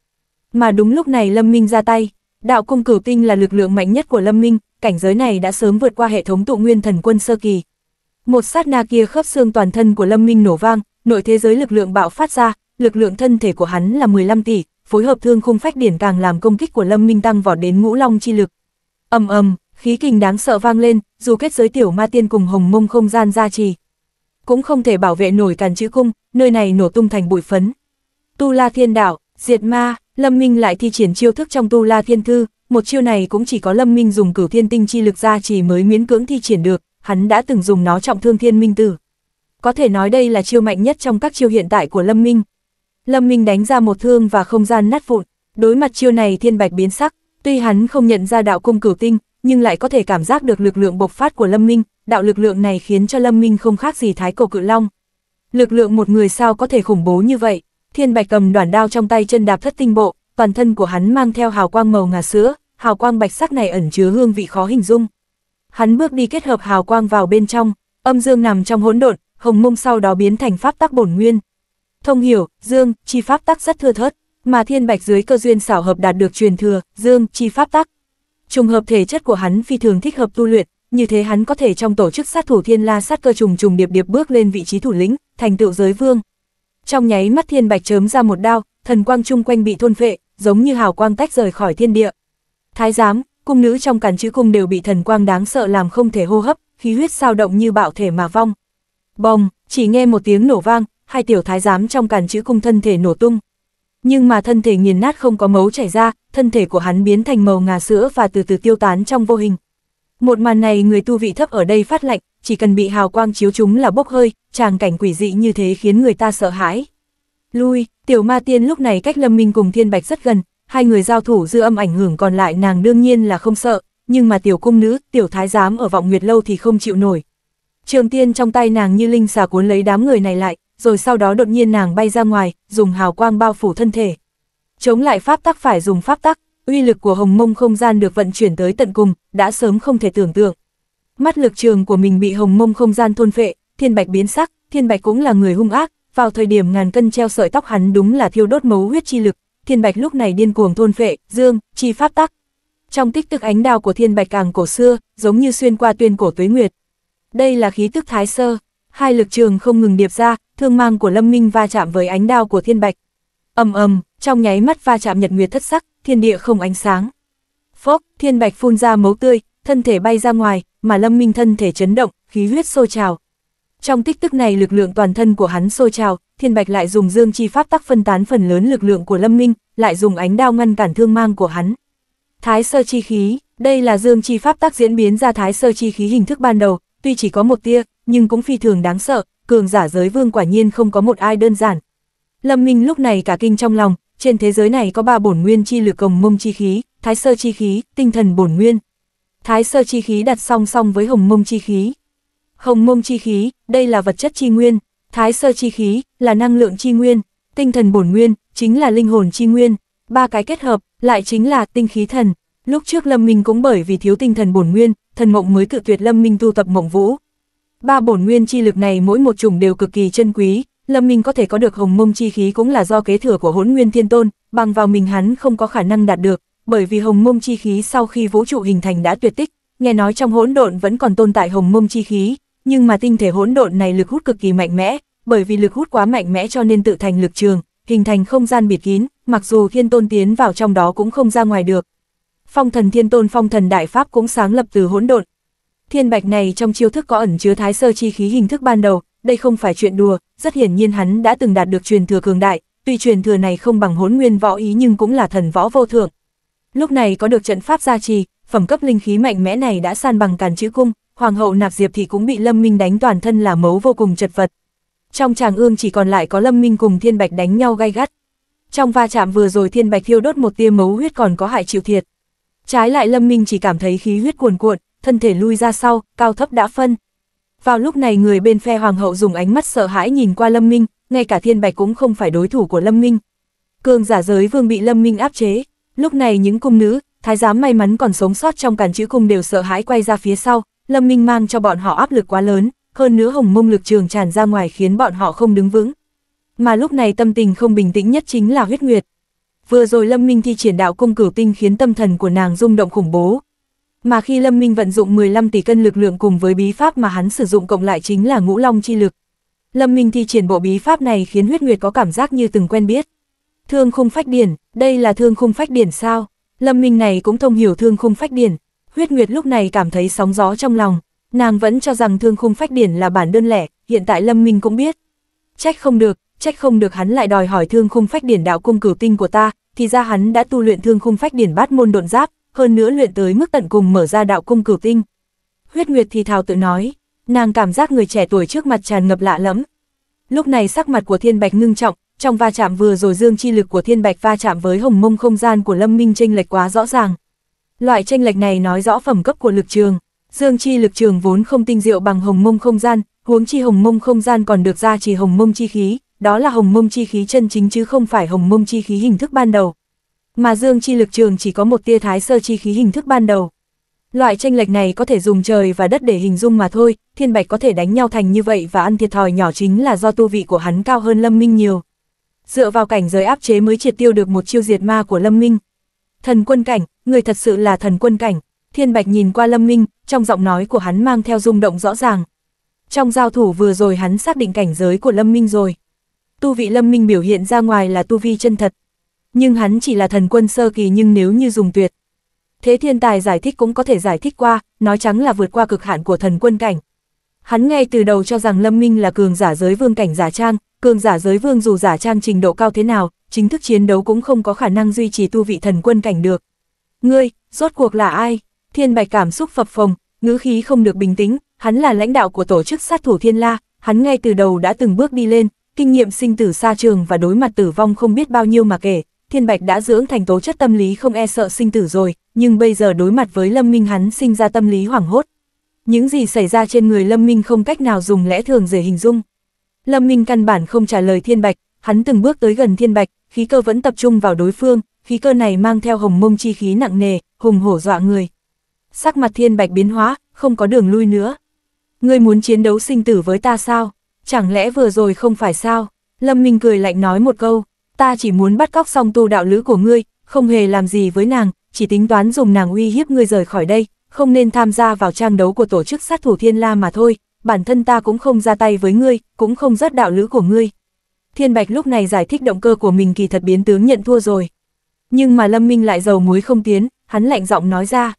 Mà đúng lúc này Lâm Minh ra tay, đạo cung cửu tinh là lực lượng mạnh nhất của Lâm Minh, cảnh giới này đã sớm vượt qua hệ thống tụ nguyên thần quân sơ kỳ. Một sát na kia khớp xương toàn thân của Lâm Minh nổ vang, nội thế giới lực lượng bạo phát ra, lực lượng thân thể của hắn là 15 tỷ, phối hợp thương khung phách điển càng làm công kích của Lâm Minh tăng vọt đến ngũ long chi lực. Ầm ầm, khí kình đáng sợ vang lên, dù kết giới tiểu ma tiên cùng hồng mông không gian gia trì, cũng không thể bảo vệ nổi càn chữ cung, nơi này nổ tung thành bụi phấn. Tu La Thiên Đạo, Diệt Ma, Lâm Minh lại thi triển chiêu thức trong Tu La Thiên Thư, một chiêu này cũng chỉ có Lâm Minh dùng cửu thiên tinh chi lực gia trì mới miễn cưỡng thi triển được, hắn đã từng dùng nó trọng thương thiên minh tử có thể nói đây là chiêu mạnh nhất trong các chiêu hiện tại của Lâm Minh. Lâm Minh đánh ra một thương và không gian nát vụn, đối mặt chiêu này thiên bạch biến sắc, tuy hắn không nhận ra đạo cung cửu tinh, nhưng lại có thể cảm giác được lực lượng bộc phát của Lâm Minh, đạo lực lượng này khiến cho Lâm Minh không khác gì thái cổ cự long. Lực lượng một người sao có thể khủng bố như vậy? Thiên Bạch cầm đoản đao trong tay chân đạp thất tinh bộ, toàn thân của hắn mang theo hào quang màu ngà sữa, hào quang bạch sắc này ẩn chứa hương vị khó hình dung. Hắn bước đi kết hợp hào quang vào bên trong, âm dương nằm trong hỗn độn, hồng mông sau đó biến thành pháp tắc bổn nguyên. Thông hiểu, dương, chi pháp tắc rất thưa thớt, mà thiên bạch dưới cơ duyên xảo hợp đạt được truyền thừa, dương, chi pháp tắc. Trùng hợp thể chất của hắn phi thường thích hợp tu luyện, như thế hắn có thể trong tổ chức sát thủ thiên la sát cơ trùng trùng điệp điệp bước lên vị trí thủ lĩnh, thành tựu giới vương. Trong nháy mắt thiên bạch chớm ra một đao, thần quang chung quanh bị thôn phệ, giống như hào quang tách rời khỏi thiên địa. Thái giám, cung nữ trong càn chữ cung đều bị thần quang đáng sợ làm không thể hô hấp, khí huyết sao động như bạo thể mà vong, Bong, chỉ nghe một tiếng nổ vang, hai tiểu thái giám trong càn chữ cung thân thể nổ tung. Nhưng mà thân thể nghiền nát không có máu chảy ra, thân thể của hắn biến thành màu ngà sữa và từ từ tiêu tán trong vô hình. Một màn này người tu vị thấp ở đây phát lạnh, chỉ cần bị hào quang chiếu chúng là bốc hơi, tràng cảnh quỷ dị như thế khiến người ta sợ hãi. Lui, tiểu ma tiên lúc này cách Lâm Minh cùng Thiên Bạch rất gần, hai người giao thủ dư âm ảnh hưởng còn lại nàng đương nhiên là không sợ, nhưng mà tiểu cung nữ, tiểu thái giám ở vọng nguyệt lâu thì không chịu nổi, Trường tiên trong tay nàng như linh xà cuốn lấy đám người này lại, rồi sau đó đột nhiên nàng bay ra ngoài, dùng hào quang bao phủ thân thể. Chống lại pháp tắc phải dùng pháp tắc, uy lực của hồng mông không gian được vận chuyển tới tận cùng, đã sớm không thể tưởng tượng. Mắt lực trường của mình bị hồng mông không gian thôn phệ, thiên bạch biến sắc, thiên bạch cũng là người hung ác, vào thời điểm ngàn cân treo sợi tóc hắn đúng là thiêu đốt mấu huyết chi lực, thiên bạch lúc này điên cuồng thôn phệ, dương, chi pháp tắc. Trong tích tức ánh đao của thiên bạch càng cổ xưa, giống như xuyên qua tuyên cổ tuế nguyệt, đây là khí tức thái sơ, hai lực trường không ngừng điệp ra, thương mang của Lâm Minh va chạm với ánh đao của Thiên Bạch. Ầm ầm, trong nháy mắt va chạm nhật nguyệt thất sắc, thiên địa không ánh sáng. Phốc, Thiên Bạch phun ra máu tươi, thân thể bay ra ngoài, mà Lâm Minh thân thể chấn động, khí huyết sôi trào. Trong tích tức này lực lượng toàn thân của hắn sôi trào, Thiên Bạch lại dùng dương chi pháp tắc phân tán phần lớn lực lượng của Lâm Minh, lại dùng ánh đao ngăn cản thương mang của hắn. Thái sơ chi khí, đây là dương chi pháp tắc diễn biến ra thái sơ chi khí hình thức ban đầu, tuy chỉ có một tia, nhưng cũng phi thường đáng sợ, cường giả giới vương quả nhiên không có một ai đơn giản. Lâm Minh lúc này cả kinh trong lòng, trên thế giới này có ba bổn nguyên chi lực cồng mông chi khí, thái sơ chi khí, tinh thần bổn nguyên. Thái sơ chi khí đặt song song với hồng mông chi khí. Hồng mông chi khí, đây là vật chất chi nguyên, thái sơ chi khí là năng lượng chi nguyên, tinh thần bổn nguyên chính là linh hồn chi nguyên, ba cái kết hợp lại chính là tinh khí thần. Lúc trước Lâm Minh cũng bởi vì thiếu tinh thần bổn nguyên thần mộng mới cự tuyệt Lâm Minh tu tập mộng vũ. Ba bổn nguyên chi lực này mỗi một chủng đều cực kỳ chân quý, Lâm Minh có thể có được hồng mông chi khí cũng là do kế thừa của hỗn nguyên thiên tôn, bằng vào mình hắn không có khả năng đạt được, bởi vì hồng mông chi khí sau khi vũ trụ hình thành đã tuyệt tích, nghe nói trong hỗn độn vẫn còn tồn tại hồng mông chi khí, nhưng mà tinh thể hỗn độn này lực hút cực kỳ mạnh mẽ, bởi vì lực hút quá mạnh mẽ cho nên tự thành lực trường, hình thành không gian biệt kín, mặc dù thiên tôn tiến vào trong đó cũng không ra ngoài được, phong thần thiên tôn phong thần đại pháp cũng sáng lập từ hỗn độn. Thiên bạch này trong chiêu thức có ẩn chứa thái sơ chi khí hình thức ban đầu, đây không phải chuyện đùa, rất hiển nhiên hắn đã từng đạt được truyền thừa cường đại, tuy truyền thừa này không bằng hỗn nguyên võ ý nhưng cũng là thần võ vô thượng. Lúc này có được trận pháp gia trì, phẩm cấp linh khí mạnh mẽ này đã san bằng càn chữ cung, hoàng hậu nạp diệp thì cũng bị lâm minh đánh toàn thân là mấu vô cùng chật vật. Trong tràng ương chỉ còn lại có lâm minh cùng thiên bạch đánh nhau gay gắt. Trong va chạm vừa rồi thiên bạch thiêu đốt một tia mấu huyết còn có hại chịu thiệt. Trái lại Lâm Minh chỉ cảm thấy khí huyết cuồn cuộn, thân thể lui ra sau, cao thấp đã phân. Vào lúc này người bên phe hoàng hậu dùng ánh mắt sợ hãi nhìn qua Lâm Minh, ngay cả Thiên Bạch cũng không phải đối thủ của Lâm Minh. Cường giả giới vương bị Lâm Minh áp chế, lúc này những cung nữ, thái giám may mắn còn sống sót trong càn chữ cung đều sợ hãi quay ra phía sau, Lâm Minh mang cho bọn họ áp lực quá lớn, hơn nữa hồng mông lực trường tràn ra ngoài khiến bọn họ không đứng vững. Mà lúc này tâm tình không bình tĩnh nhất chính là huyết nguyệt, vừa rồi Lâm Minh thi triển đạo cung cửu tinh khiến tâm thần của nàng rung động khủng bố. Mà khi Lâm Minh vận dụng 15 tỷ cân lực lượng cùng với bí pháp mà hắn sử dụng cộng lại chính là ngũ long chi lực. Lâm Minh thi triển bộ bí pháp này khiến huyết nguyệt có cảm giác như từng quen biết. Thương khung phách điển, đây là thương khung phách điển sao? Lâm Minh này cũng thông hiểu thương khung phách điển. Huyết nguyệt lúc này cảm thấy sóng gió trong lòng, nàng vẫn cho rằng thương khung phách điển là bản đơn lẻ, hiện tại Lâm Minh cũng biết. Trách không được, trách không được hắn lại đòi hỏi thương khung phách điển đạo cung cửu tinh của ta, thì ra hắn đã tu luyện thương khung phách điển bát môn độn giáp, hơn nữa luyện tới mức tận cùng mở ra đạo cung cửu tinh. Huyết Nguyệt thì thào tự nói, nàng cảm giác người trẻ tuổi trước mặt tràn ngập lạ lẫm. Lúc này sắc mặt của Thiên Bạch ngưng trọng, trong va chạm vừa rồi dương chi lực của Thiên Bạch va chạm với hồng mông không gian của Lâm Minh chênh lệch quá rõ ràng. Loại chênh lệch này nói rõ phẩm cấp của lực trường, dương chi lực trường vốn không tinh diệu bằng hồng mông không gian, huống chi hồng mông không gian còn được gia trì hồng mông chi khí, đó là hồng mông chi khí chân chính chứ không phải hồng mông chi khí hình thức ban đầu. Mà dương chi lực trường chỉ có một tia thái sơ chi khí hình thức ban đầu. Loại tranh lệch này có thể dùng trời và đất để hình dung mà thôi, thiên bạch có thể đánh nhau thành như vậy và ăn thiệt thòi nhỏ chính là do tu vị của hắn cao hơn lâm minh nhiều. Dựa vào cảnh giới áp chế mới triệt tiêu được một chiêu diệt ma của lâm minh. Thần quân cảnh, người thật sự là thần quân cảnh, thiên bạch nhìn qua lâm minh, trong giọng nói của hắn mang theo rung động rõ ràng. Trong giao thủ vừa rồi hắn xác định cảnh giới của lâm minh rồi tu vị lâm minh biểu hiện ra ngoài là tu vi chân thật. Nhưng hắn chỉ là thần quân sơ kỳ nhưng nếu như dùng tuyệt. Thế thiên tài giải thích cũng có thể giải thích qua, nói trắng là vượt qua cực hạn của thần quân cảnh. Hắn ngay từ đầu cho rằng Lâm Minh là cường giả giới vương cảnh giả trang, cường giả giới vương dù giả trang trình độ cao thế nào, chính thức chiến đấu cũng không có khả năng duy trì tu vị thần quân cảnh được. Ngươi, rốt cuộc là ai? Thiên bạch cảm xúc phập phồng, ngữ khí không được bình tĩnh, hắn là lãnh đạo của tổ chức sát thủ Thiên La, hắn ngay từ đầu đã từng bước đi lên, kinh nghiệm sinh tử xa trường và đối mặt tử vong không biết bao nhiêu mà kể, Thiên Bạch đã dưỡng thành tố chất tâm lý không e sợ sinh tử rồi, nhưng bây giờ đối mặt với Lâm Minh hắn sinh ra tâm lý hoảng hốt. Những gì xảy ra trên người Lâm Minh không cách nào dùng lẽ thường để hình dung. Lâm Minh căn bản không trả lời Thiên Bạch, hắn từng bước tới gần Thiên Bạch, khí cơ vẫn tập trung vào đối phương, khí cơ này mang theo hồng mông chi khí nặng nề, hùng hổ dọa người. Sắc mặt Thiên Bạch biến hóa, không có đường lui nữa. Ngươi muốn chiến đấu sinh tử với ta sao? chẳng lẽ vừa rồi không phải sao? Lâm Minh cười lạnh nói một câu, ta chỉ muốn bắt cóc xong tu đạo lữ của ngươi, không hề làm gì với nàng, chỉ tính toán dùng nàng uy hiếp ngươi rời khỏi đây, không nên tham gia vào trang đấu của tổ chức sát thủ Thiên La mà thôi, bản thân ta cũng không ra tay với ngươi, cũng không rớt đạo lữ của ngươi. Thiên Bạch lúc này giải thích động cơ của mình kỳ thật biến tướng nhận thua rồi. Nhưng mà Lâm Minh lại dầu muối không tiến, hắn lạnh giọng nói ra.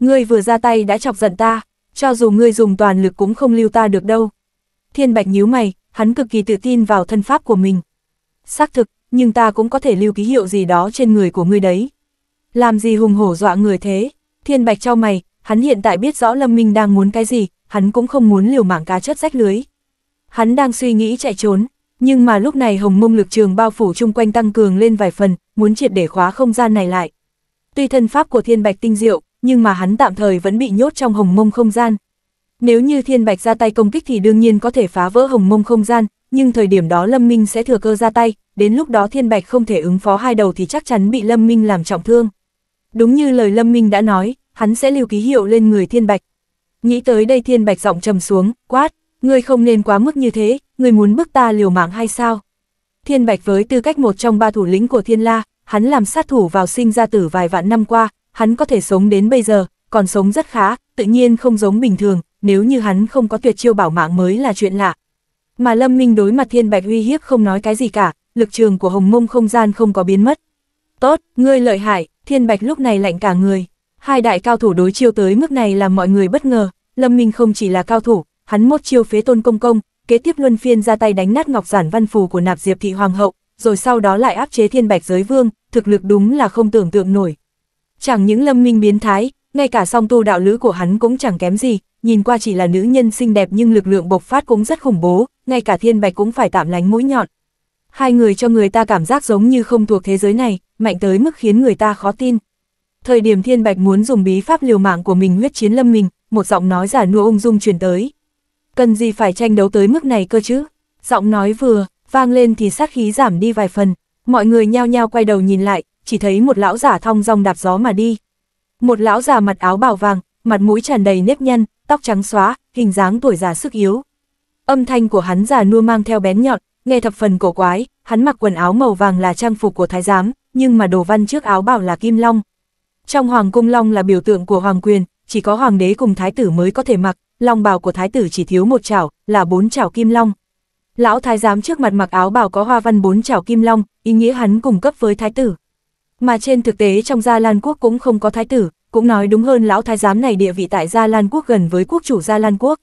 Ngươi vừa ra tay đã chọc giận ta, cho dù ngươi dùng toàn lực cũng không lưu ta được đâu. Thiên Bạch nhíu mày, hắn cực kỳ tự tin vào thân pháp của mình. Xác thực, nhưng ta cũng có thể lưu ký hiệu gì đó trên người của ngươi đấy. Làm gì hùng hổ dọa người thế? Thiên Bạch cho mày, hắn hiện tại biết rõ Lâm Minh đang muốn cái gì, hắn cũng không muốn liều mạng cá chất rách lưới. Hắn đang suy nghĩ chạy trốn, nhưng mà lúc này hồng mông lực trường bao phủ chung quanh tăng cường lên vài phần, muốn triệt để khóa không gian này lại. Tuy thân pháp của Thiên Bạch tinh diệu, nhưng mà hắn tạm thời vẫn bị nhốt trong hồng mông không gian, nếu như Thiên Bạch ra tay công kích thì đương nhiên có thể phá vỡ hồng mông không gian, nhưng thời điểm đó Lâm Minh sẽ thừa cơ ra tay, đến lúc đó Thiên Bạch không thể ứng phó hai đầu thì chắc chắn bị Lâm Minh làm trọng thương. Đúng như lời Lâm Minh đã nói, hắn sẽ lưu ký hiệu lên người Thiên Bạch. Nghĩ tới đây Thiên Bạch giọng trầm xuống, quát, ngươi không nên quá mức như thế, ngươi muốn bức ta liều mạng hay sao? Thiên Bạch với tư cách một trong ba thủ lĩnh của Thiên La, hắn làm sát thủ vào sinh ra tử vài vạn năm qua, hắn có thể sống đến bây giờ, còn sống rất khá, tự nhiên không giống bình thường, nếu như hắn không có tuyệt chiêu bảo mạng mới là chuyện lạ. Mà Lâm Minh đối mặt Thiên Bạch uy hiếp không nói cái gì cả, lực trường của Hồng Mông không gian không có biến mất. Tốt, ngươi lợi hại, Thiên Bạch lúc này lạnh cả người. Hai đại cao thủ đối chiêu tới mức này làm mọi người bất ngờ, Lâm Minh không chỉ là cao thủ, hắn một chiêu phế tôn công công, kế tiếp luân phiên ra tay đánh nát ngọc giản văn phù của nạp diệp thị hoàng hậu, rồi sau đó lại áp chế thiên bạch giới vương, thực lực đúng là không tưởng tượng nổi. Chẳng những lâm minh biến thái, ngay cả song tu đạo lữ của hắn cũng chẳng kém gì, nhìn qua chỉ là nữ nhân xinh đẹp nhưng lực lượng bộc phát cũng rất khủng bố, ngay cả thiên bạch cũng phải tạm lánh mũi nhọn. Hai người cho người ta cảm giác giống như không thuộc thế giới này, mạnh tới mức khiến người ta khó tin. Thời điểm thiên bạch muốn dùng bí pháp liều mạng của mình huyết chiến lâm mình, một giọng nói giả nua ung dung truyền tới. Cần gì phải tranh đấu tới mức này cơ chứ? Giọng nói vừa, vang lên thì sát khí giảm đi vài phần, mọi người nhao nhao quay đầu nhìn lại, chỉ thấy một lão giả thong dong đạp gió mà đi. Một lão già mặt áo bào vàng, mặt mũi tràn đầy nếp nhăn, tóc trắng xóa, hình dáng tuổi già sức yếu. Âm thanh của hắn già nua mang theo bén nhọn, nghe thập phần cổ quái, hắn mặc quần áo màu vàng là trang phục của thái giám, nhưng mà đồ văn trước áo bào là kim long. Trong hoàng cung long là biểu tượng của hoàng quyền, chỉ có hoàng đế cùng thái tử mới có thể mặc, long bào của thái tử chỉ thiếu một chảo, là bốn chảo kim long. Lão thái giám trước mặt mặc áo bào có hoa văn bốn chảo kim long, ý nghĩa hắn cùng cấp với thái tử. Mà trên thực tế trong Gia Lan Quốc cũng không có thái tử, cũng nói đúng hơn lão thái giám này địa vị tại Gia Lan Quốc gần với quốc chủ Gia Lan Quốc.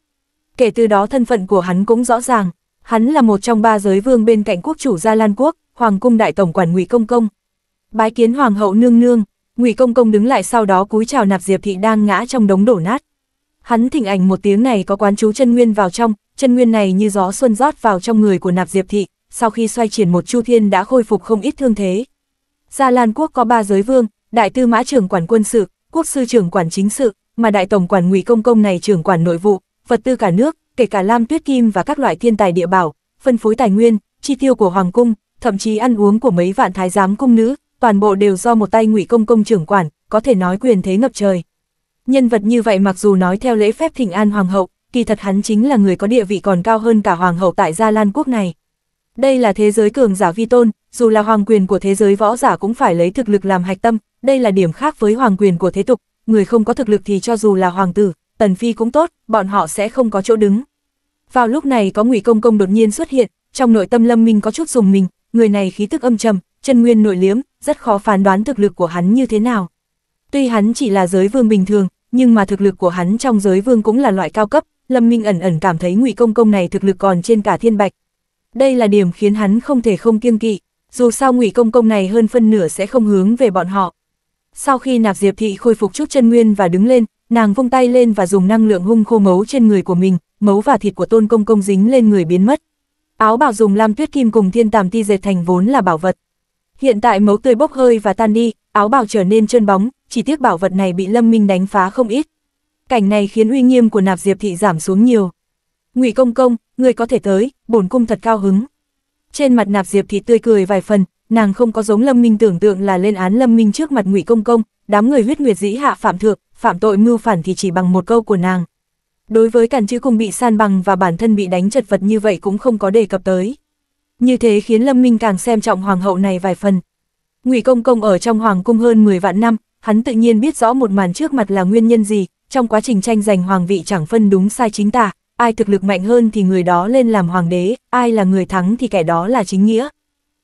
Kể từ đó thân phận của hắn cũng rõ ràng, hắn là một trong ba giới vương bên cạnh quốc chủ Gia Lan Quốc, Hoàng cung đại tổng quản Ngụy Công Công. Bái kiến Hoàng hậu nương nương, Ngụy Công Công đứng lại sau đó cúi chào nạp Diệp Thị đang ngã trong đống đổ nát. Hắn thỉnh ảnh một tiếng này có quán chú chân nguyên vào trong, chân nguyên này như gió xuân rót vào trong người của nạp Diệp Thị, sau khi xoay chuyển một chu thiên đã khôi phục không ít thương thế, Gia Lan quốc có ba giới vương, đại tư mã trưởng quản quân sự, quốc sư trưởng quản chính sự, mà đại tổng quản Ngụy Công công này trưởng quản nội vụ, vật tư cả nước, kể cả lam tuyết kim và các loại thiên tài địa bảo, phân phối tài nguyên, chi tiêu của hoàng cung, thậm chí ăn uống của mấy vạn thái giám cung nữ, toàn bộ đều do một tay Ngụy Công công trưởng quản, có thể nói quyền thế ngập trời. Nhân vật như vậy mặc dù nói theo lễ phép thỉnh an hoàng hậu, kỳ thật hắn chính là người có địa vị còn cao hơn cả hoàng hậu tại Gia Lan quốc này. Đây là thế giới cường giả vi tôn, dù là hoàng quyền của thế giới võ giả cũng phải lấy thực lực làm hạch tâm, đây là điểm khác với hoàng quyền của thế tục, người không có thực lực thì cho dù là hoàng tử, tần phi cũng tốt, bọn họ sẽ không có chỗ đứng. Vào lúc này có ngụy Công Công đột nhiên xuất hiện, trong nội tâm Lâm Minh có chút dùng mình, người này khí tức âm trầm, chân nguyên nội liếm, rất khó phán đoán thực lực của hắn như thế nào. Tuy hắn chỉ là giới vương bình thường, nhưng mà thực lực của hắn trong giới vương cũng là loại cao cấp, Lâm Minh ẩn ẩn cảm thấy ngụy Công Công này thực lực còn trên cả thiên bạch, đây là điểm khiến hắn không thể không kiêng kỵ, dù sao ngụy công công này hơn phân nửa sẽ không hướng về bọn họ. Sau khi nạp diệp thị khôi phục chút chân nguyên và đứng lên, nàng vung tay lên và dùng năng lượng hung khô mấu trên người của mình, mấu và thịt của tôn công công dính lên người biến mất. Áo bảo dùng lam tuyết kim cùng thiên tàm ti dệt thành vốn là bảo vật. Hiện tại mấu tươi bốc hơi và tan đi, áo bào trở nên trơn bóng, chỉ tiếc bảo vật này bị Lâm Minh đánh phá không ít. Cảnh này khiến uy nghiêm của nạp diệp thị giảm xuống nhiều ngụy công công, người có thể tới, bổn cung thật cao hứng. Trên mặt nạp diệp thì tươi cười vài phần, nàng không có giống lâm minh tưởng tượng là lên án lâm minh trước mặt ngụy công công, đám người huyết nguyệt dĩ hạ phạm thượng, phạm tội mưu phản thì chỉ bằng một câu của nàng. Đối với cản chữ cùng bị san bằng và bản thân bị đánh chật vật như vậy cũng không có đề cập tới. Như thế khiến Lâm Minh càng xem trọng hoàng hậu này vài phần. Ngụy Công Công ở trong hoàng cung hơn 10 vạn năm, hắn tự nhiên biết rõ một màn trước mặt là nguyên nhân gì, trong quá trình tranh giành hoàng vị chẳng phân đúng sai chính tả, ai thực lực mạnh hơn thì người đó lên làm hoàng đế, ai là người thắng thì kẻ đó là chính nghĩa.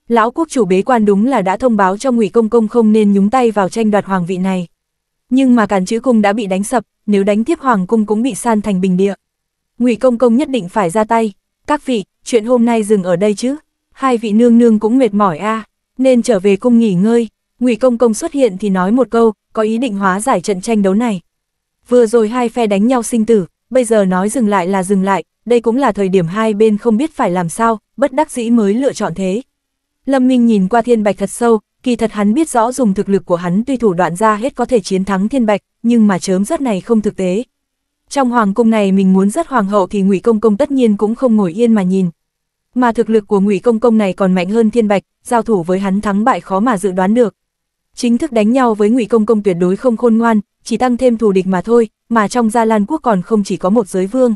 Lão quốc chủ bế quan đúng là đã thông báo cho ngụy Công Công không nên nhúng tay vào tranh đoạt hoàng vị này. Nhưng mà càn chữ cung đã bị đánh sập, nếu đánh tiếp hoàng cung cũng bị san thành bình địa. ngụy Công Công nhất định phải ra tay. Các vị, chuyện hôm nay dừng ở đây chứ. Hai vị nương nương cũng mệt mỏi a nên trở về cung nghỉ ngơi. ngụy Công Công xuất hiện thì nói một câu, có ý định hóa giải trận tranh đấu này. Vừa rồi hai phe đánh nhau sinh tử, bây giờ nói dừng lại là dừng lại, đây cũng là thời điểm hai bên không biết phải làm sao, bất đắc dĩ mới lựa chọn thế. Lâm Minh nhìn qua thiên bạch thật sâu, kỳ thật hắn biết rõ dùng thực lực của hắn tuy thủ đoạn ra hết có thể chiến thắng thiên bạch, nhưng mà chớm rất này không thực tế. Trong hoàng cung này mình muốn rất hoàng hậu thì ngụy Công Công tất nhiên cũng không ngồi yên mà nhìn. Mà thực lực của ngụy Công Công này còn mạnh hơn thiên bạch, giao thủ với hắn thắng bại khó mà dự đoán được. Chính thức đánh nhau với ngụy Công Công tuyệt đối không khôn ngoan, chỉ tăng thêm thù địch mà thôi, mà trong Gia Lan Quốc còn không chỉ có một giới vương.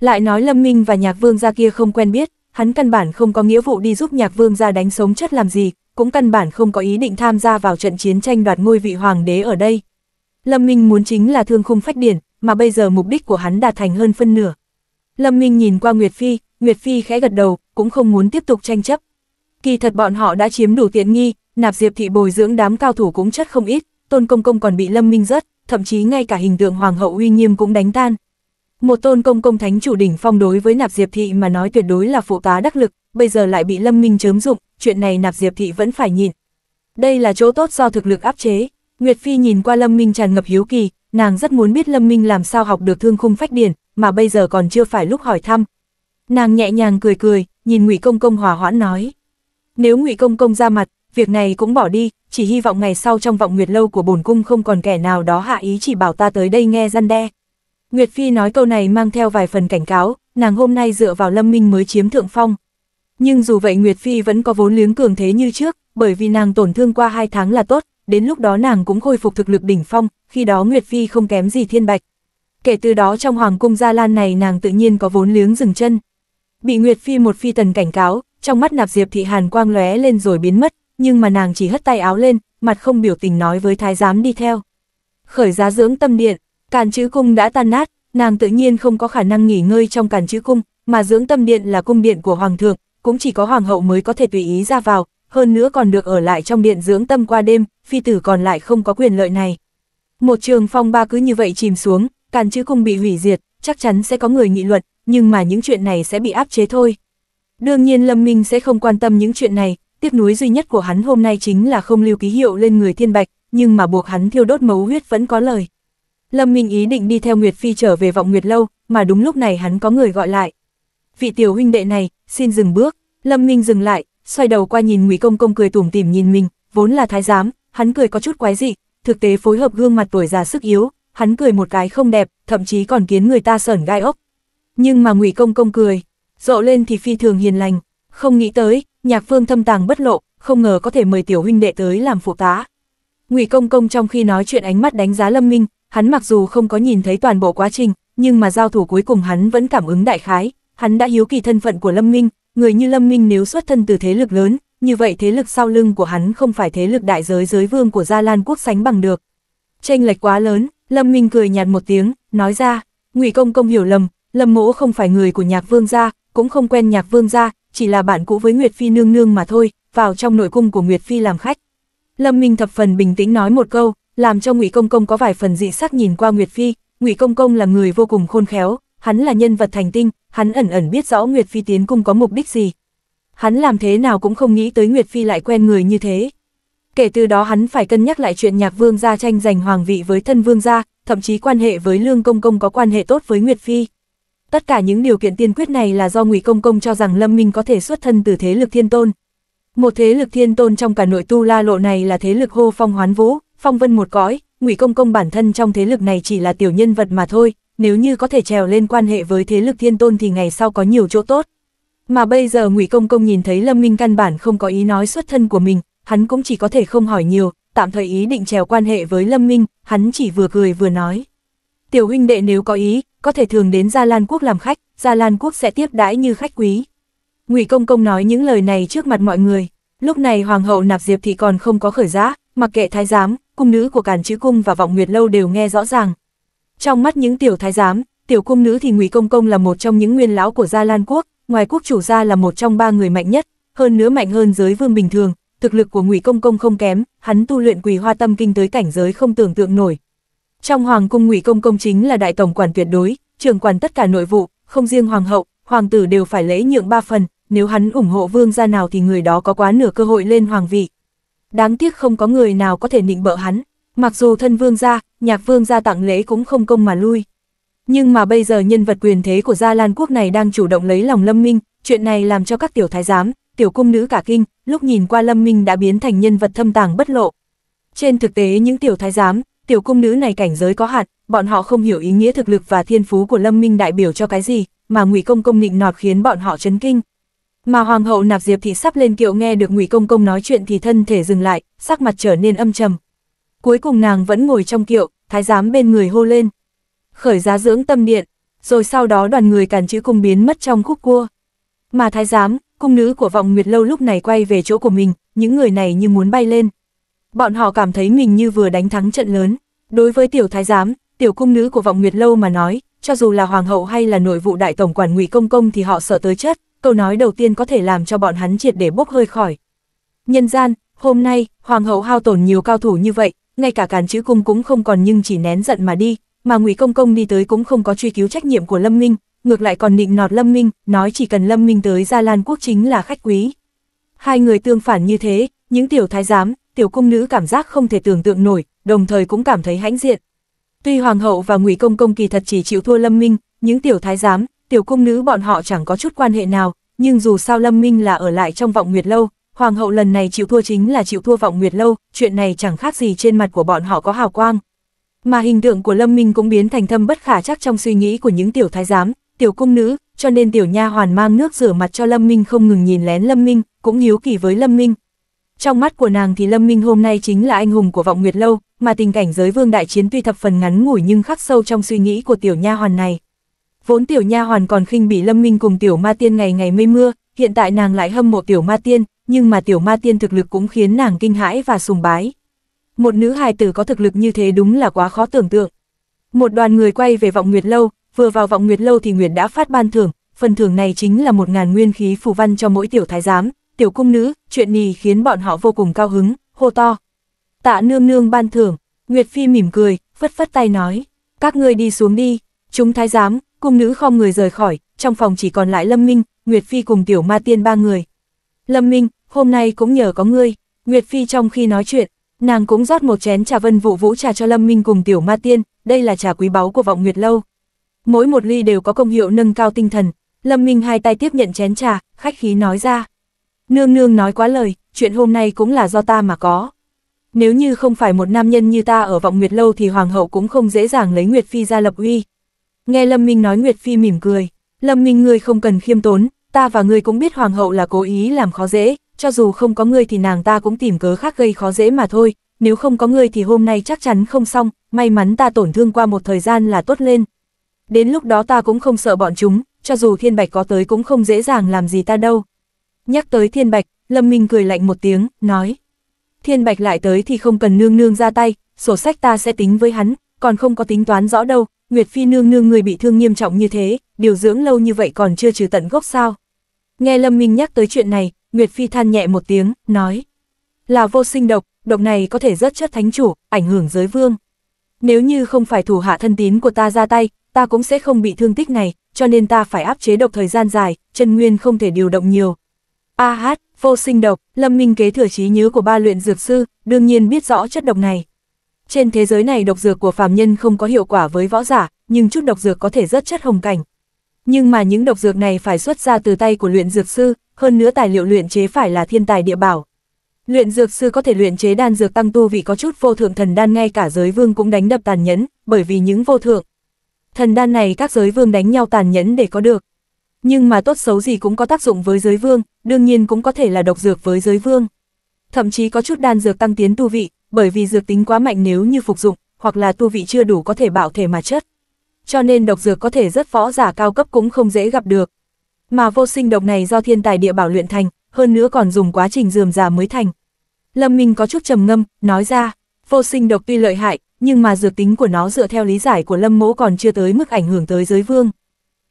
Lại nói Lâm Minh và Nhạc Vương gia kia không quen biết, hắn căn bản không có nghĩa vụ đi giúp Nhạc Vương gia đánh sống chất làm gì, cũng căn bản không có ý định tham gia vào trận chiến tranh đoạt ngôi vị hoàng đế ở đây. Lâm Minh muốn chính là thương khung phách điển, mà bây giờ mục đích của hắn đạt thành hơn phân nửa. Lâm Minh nhìn qua Nguyệt Phi, Nguyệt Phi khẽ gật đầu, cũng không muốn tiếp tục tranh chấp. Kỳ thật bọn họ đã chiếm đủ tiện nghi, nạp diệp thị bồi dưỡng đám cao thủ cũng chất không ít, tôn công công còn bị Lâm Minh rớt, thậm chí ngay cả hình tượng hoàng hậu uy nghiêm cũng đánh tan. Một tôn công công thánh chủ đỉnh phong đối với nạp diệp thị mà nói tuyệt đối là phụ tá đắc lực, bây giờ lại bị lâm minh chớm dụng, chuyện này nạp diệp thị vẫn phải nhìn. Đây là chỗ tốt do thực lực áp chế, Nguyệt Phi nhìn qua lâm minh tràn ngập hiếu kỳ, nàng rất muốn biết lâm minh làm sao học được thương khung phách điển, mà bây giờ còn chưa phải lúc hỏi thăm. Nàng nhẹ nhàng cười cười, nhìn ngụy công công hòa hoãn nói. Nếu ngụy công công ra mặt, việc này cũng bỏ đi, chỉ hy vọng ngày sau trong vọng nguyệt lâu của bổn cung không còn kẻ nào đó hạ ý chỉ bảo ta tới đây nghe răn đe. Nguyệt Phi nói câu này mang theo vài phần cảnh cáo, nàng hôm nay dựa vào Lâm Minh mới chiếm thượng phong. Nhưng dù vậy Nguyệt Phi vẫn có vốn liếng cường thế như trước, bởi vì nàng tổn thương qua hai tháng là tốt, đến lúc đó nàng cũng khôi phục thực lực đỉnh phong, khi đó Nguyệt Phi không kém gì thiên bạch. Kể từ đó trong hoàng cung Gia Lan này nàng tự nhiên có vốn liếng dừng chân. Bị Nguyệt Phi một phi tần cảnh cáo, trong mắt nạp diệp thị hàn quang lóe lên rồi biến mất, nhưng mà nàng chỉ hất tay áo lên, mặt không biểu tình nói với thái giám đi theo. Khởi giá dưỡng tâm điện, càn chữ cung đã tan nát, nàng tự nhiên không có khả năng nghỉ ngơi trong càn chữ cung, mà dưỡng tâm điện là cung điện của hoàng thượng, cũng chỉ có hoàng hậu mới có thể tùy ý ra vào, hơn nữa còn được ở lại trong điện dưỡng tâm qua đêm, phi tử còn lại không có quyền lợi này. Một trường phong ba cứ như vậy chìm xuống, càn chữ cung bị hủy diệt, chắc chắn sẽ có người nghị luận, nhưng mà những chuyện này sẽ bị áp chế thôi. Đương nhiên Lâm Minh sẽ không quan tâm những chuyện này, tiếc nuối duy nhất của hắn hôm nay chính là không lưu ký hiệu lên người thiên bạch, nhưng mà buộc hắn thiêu đốt mấu huyết vẫn có lời. Lâm Minh ý định đi theo Nguyệt Phi trở về vọng Nguyệt Lâu, mà đúng lúc này hắn có người gọi lại. Vị tiểu huynh đệ này, xin dừng bước, Lâm Minh dừng lại, xoay đầu qua nhìn Ngụy Công Công cười tủm tỉm nhìn mình, vốn là thái giám, hắn cười có chút quái dị, thực tế phối hợp gương mặt tuổi già sức yếu, hắn cười một cái không đẹp, thậm chí còn khiến người ta sởn gai ốc. Nhưng mà Ngụy Công Công cười, rộ lên thì phi thường hiền lành, không nghĩ tới, nhạc phương thâm tàng bất lộ, không ngờ có thể mời tiểu huynh đệ tới làm phụ tá. ngụy Công Công trong khi nói chuyện ánh mắt đánh giá Lâm Minh, hắn mặc dù không có nhìn thấy toàn bộ quá trình, nhưng mà giao thủ cuối cùng hắn vẫn cảm ứng đại khái, hắn đã hiếu kỳ thân phận của Lâm Minh, người như Lâm Minh nếu xuất thân từ thế lực lớn, như vậy thế lực sau lưng của hắn không phải thế lực đại giới giới vương của Gia Lan quốc sánh bằng được. Tranh lệch quá lớn, Lâm Minh cười nhạt một tiếng, nói ra, ngụy Công Công hiểu lầm, Lâm Mỗ không phải người của nhạc vương gia, cũng không quen nhạc vương gia, chỉ là bạn cũ với Nguyệt Phi nương nương mà thôi, vào trong nội cung của Nguyệt Phi làm khách. Lâm Minh thập phần bình tĩnh nói một câu, làm cho Ngụy Công Công có vài phần dị sắc nhìn qua Nguyệt Phi, Ngụy Công Công là người vô cùng khôn khéo, hắn là nhân vật thành tinh, hắn ẩn ẩn biết rõ Nguyệt Phi tiến cung có mục đích gì. Hắn làm thế nào cũng không nghĩ tới Nguyệt Phi lại quen người như thế. Kể từ đó hắn phải cân nhắc lại chuyện nhạc vương gia tranh giành hoàng vị với thân vương gia, thậm chí quan hệ với lương công công có quan hệ tốt với Nguyệt Phi. Tất cả những điều kiện tiên quyết này là do Ngụy Công Công cho rằng Lâm Minh có thể xuất thân từ thế lực thiên tôn. Một thế lực thiên tôn trong cả nội tu la lộ này là thế lực hô phong hoán vũ, phong vân một cõi, Ngụy Công Công bản thân trong thế lực này chỉ là tiểu nhân vật mà thôi, nếu như có thể trèo lên quan hệ với thế lực thiên tôn thì ngày sau có nhiều chỗ tốt. Mà bây giờ Ngụy Công Công nhìn thấy Lâm Minh căn bản không có ý nói xuất thân của mình, hắn cũng chỉ có thể không hỏi nhiều, tạm thời ý định trèo quan hệ với Lâm Minh, hắn chỉ vừa cười vừa nói tiểu huynh đệ nếu có ý, có thể thường đến Gia Lan Quốc làm khách, Gia Lan Quốc sẽ tiếp đãi như khách quý. Ngụy Công Công nói những lời này trước mặt mọi người, lúc này Hoàng hậu Nạp Diệp thì còn không có khởi giá, mặc kệ thái giám, cung nữ của Càn Chữ Cung và Vọng Nguyệt Lâu đều nghe rõ ràng. Trong mắt những tiểu thái giám, tiểu cung nữ thì Ngụy Công Công là một trong những nguyên lão của Gia Lan Quốc, ngoài quốc chủ gia là một trong ba người mạnh nhất, hơn nữa mạnh hơn giới vương bình thường, thực lực của Ngụy Công Công không kém, hắn tu luyện Quỳ Hoa Tâm Kinh tới cảnh giới không tưởng tượng nổi, trong hoàng cung Ngụy Công công chính là đại tổng quản tuyệt đối, trưởng quản tất cả nội vụ, không riêng hoàng hậu, hoàng tử đều phải lễ nhượng ba phần, nếu hắn ủng hộ vương gia nào thì người đó có quá nửa cơ hội lên hoàng vị. Đáng tiếc không có người nào có thể nịnh bỡ hắn, mặc dù thân vương gia, nhạc vương gia tặng lễ cũng không công mà lui. Nhưng mà bây giờ nhân vật quyền thế của Gia Lan quốc này đang chủ động lấy lòng Lâm Minh, chuyện này làm cho các tiểu thái giám, tiểu cung nữ cả kinh, lúc nhìn qua Lâm Minh đã biến thành nhân vật thâm tàng bất lộ. Trên thực tế những tiểu thái giám, tiểu cung nữ này cảnh giới có hạn, bọn họ không hiểu ý nghĩa thực lực và thiên phú của Lâm Minh đại biểu cho cái gì, mà Ngụy Công công nịnh nọt khiến bọn họ chấn kinh. Mà hoàng hậu Nạp Diệp thị sắp lên kiệu nghe được Ngụy Công công nói chuyện thì thân thể dừng lại, sắc mặt trở nên âm trầm. Cuối cùng nàng vẫn ngồi trong kiệu, thái giám bên người hô lên. Khởi giá dưỡng tâm điện, rồi sau đó đoàn người càn chữ cung biến mất trong khúc cua. Mà thái giám, cung nữ của vọng Nguyệt Lâu lúc này quay về chỗ của mình, những người này như muốn bay lên bọn họ cảm thấy mình như vừa đánh thắng trận lớn. Đối với tiểu thái giám, tiểu cung nữ của vọng nguyệt lâu mà nói, cho dù là hoàng hậu hay là nội vụ đại tổng quản ngụy công công thì họ sợ tới chết, câu nói đầu tiên có thể làm cho bọn hắn triệt để bốc hơi khỏi. Nhân gian, hôm nay, hoàng hậu hao tổn nhiều cao thủ như vậy, ngay cả càn chữ cung cũng không còn nhưng chỉ nén giận mà đi, mà ngụy công công đi tới cũng không có truy cứu trách nhiệm của Lâm Minh, ngược lại còn định nọt Lâm Minh, nói chỉ cần Lâm Minh tới Gia Lan Quốc chính là khách quý. Hai người tương phản như thế, những tiểu thái giám, tiểu cung nữ cảm giác không thể tưởng tượng nổi, đồng thời cũng cảm thấy hãnh diện. Tuy hoàng hậu và Ngụy công công kỳ thật chỉ chịu thua Lâm Minh, những tiểu thái giám, tiểu cung nữ bọn họ chẳng có chút quan hệ nào, nhưng dù sao Lâm Minh là ở lại trong Vọng Nguyệt lâu, hoàng hậu lần này chịu thua chính là chịu thua Vọng Nguyệt lâu, chuyện này chẳng khác gì trên mặt của bọn họ có hào quang. Mà hình tượng của Lâm Minh cũng biến thành thâm bất khả chắc trong suy nghĩ của những tiểu thái giám, tiểu cung nữ, cho nên tiểu nha hoàn mang nước rửa mặt cho Lâm Minh không ngừng nhìn lén Lâm Minh, cũng hiếu kỳ với Lâm Minh, trong mắt của nàng thì Lâm Minh hôm nay chính là anh hùng của vọng Nguyệt Lâu, mà tình cảnh giới vương đại chiến tuy thập phần ngắn ngủi nhưng khắc sâu trong suy nghĩ của tiểu nha hoàn này. Vốn tiểu nha hoàn còn khinh bị Lâm Minh cùng tiểu ma tiên ngày ngày mây mưa, hiện tại nàng lại hâm mộ tiểu ma tiên, nhưng mà tiểu ma tiên thực lực cũng khiến nàng kinh hãi và sùng bái. Một nữ hài tử có thực lực như thế đúng là quá khó tưởng tượng. Một đoàn người quay về vọng Nguyệt Lâu, vừa vào vọng Nguyệt Lâu thì Nguyệt đã phát ban thưởng, phần thưởng này chính là một ngàn nguyên khí phù văn cho mỗi tiểu thái giám, tiểu cung nữ, chuyện nì khiến bọn họ vô cùng cao hứng, hô to. Tạ nương nương ban thưởng, Nguyệt Phi mỉm cười, phất phất tay nói, các ngươi đi xuống đi, chúng thái giám, cung nữ không người rời khỏi, trong phòng chỉ còn lại Lâm Minh, Nguyệt Phi cùng tiểu ma tiên ba người. Lâm Minh, hôm nay cũng nhờ có ngươi, Nguyệt Phi trong khi nói chuyện, nàng cũng rót một chén trà vân vụ vũ trà cho Lâm Minh cùng tiểu ma tiên, đây là trà quý báu của vọng Nguyệt Lâu. Mỗi một ly đều có công hiệu nâng cao tinh thần, Lâm Minh hai tay tiếp nhận chén trà, khách khí nói ra. Nương nương nói quá lời, chuyện hôm nay cũng là do ta mà có. Nếu như không phải một nam nhân như ta ở vọng Nguyệt Lâu thì Hoàng hậu cũng không dễ dàng lấy Nguyệt Phi ra lập uy. Nghe Lâm Minh nói Nguyệt Phi mỉm cười. Lâm Minh ngươi không cần khiêm tốn, ta và ngươi cũng biết Hoàng hậu là cố ý làm khó dễ, cho dù không có ngươi thì nàng ta cũng tìm cớ khác gây khó dễ mà thôi. Nếu không có ngươi thì hôm nay chắc chắn không xong, may mắn ta tổn thương qua một thời gian là tốt lên. Đến lúc đó ta cũng không sợ bọn chúng, cho dù thiên bạch có tới cũng không dễ dàng làm gì ta đâu. Nhắc tới Thiên Bạch, Lâm Minh cười lạnh một tiếng, nói. Thiên Bạch lại tới thì không cần nương nương ra tay, sổ sách ta sẽ tính với hắn, còn không có tính toán rõ đâu, Nguyệt Phi nương nương người bị thương nghiêm trọng như thế, điều dưỡng lâu như vậy còn chưa trừ tận gốc sao. Nghe Lâm Minh nhắc tới chuyện này, Nguyệt Phi than nhẹ một tiếng, nói. Là vô sinh độc, độc này có thể rất chất thánh chủ, ảnh hưởng giới vương. Nếu như không phải thủ hạ thân tín của ta ra tay, ta cũng sẽ không bị thương tích này, cho nên ta phải áp chế độc thời gian dài, chân nguyên không thể điều động nhiều, A H vô sinh độc, Lâm Minh kế thừa trí nhớ của ba luyện dược sư, đương nhiên biết rõ chất độc này. Trên thế giới này độc dược của phàm nhân không có hiệu quả với võ giả, nhưng chút độc dược có thể rất chất hồng cảnh. Nhưng mà những độc dược này phải xuất ra từ tay của luyện dược sư, hơn nữa tài liệu luyện chế phải là thiên tài địa bảo. Luyện dược sư có thể luyện chế đan dược tăng tu vì có chút vô thượng thần đan ngay cả giới vương cũng đánh đập tàn nhẫn, bởi vì những vô thượng. Thần đan này các giới vương đánh nhau tàn nhẫn để có được, nhưng mà tốt xấu gì cũng có tác dụng với giới vương, đương nhiên cũng có thể là độc dược với giới vương. Thậm chí có chút đan dược tăng tiến tu vị, bởi vì dược tính quá mạnh nếu như phục dụng, hoặc là tu vị chưa đủ có thể bảo thể mà chất. Cho nên độc dược có thể rất võ giả cao cấp cũng không dễ gặp được. Mà vô sinh độc này do thiên tài địa bảo luyện thành, hơn nữa còn dùng quá trình dườm già mới thành. Lâm Minh có chút trầm ngâm, nói ra, vô sinh độc tuy lợi hại, nhưng mà dược tính của nó dựa theo lý giải của Lâm Mỗ còn chưa tới mức ảnh hưởng tới giới vương.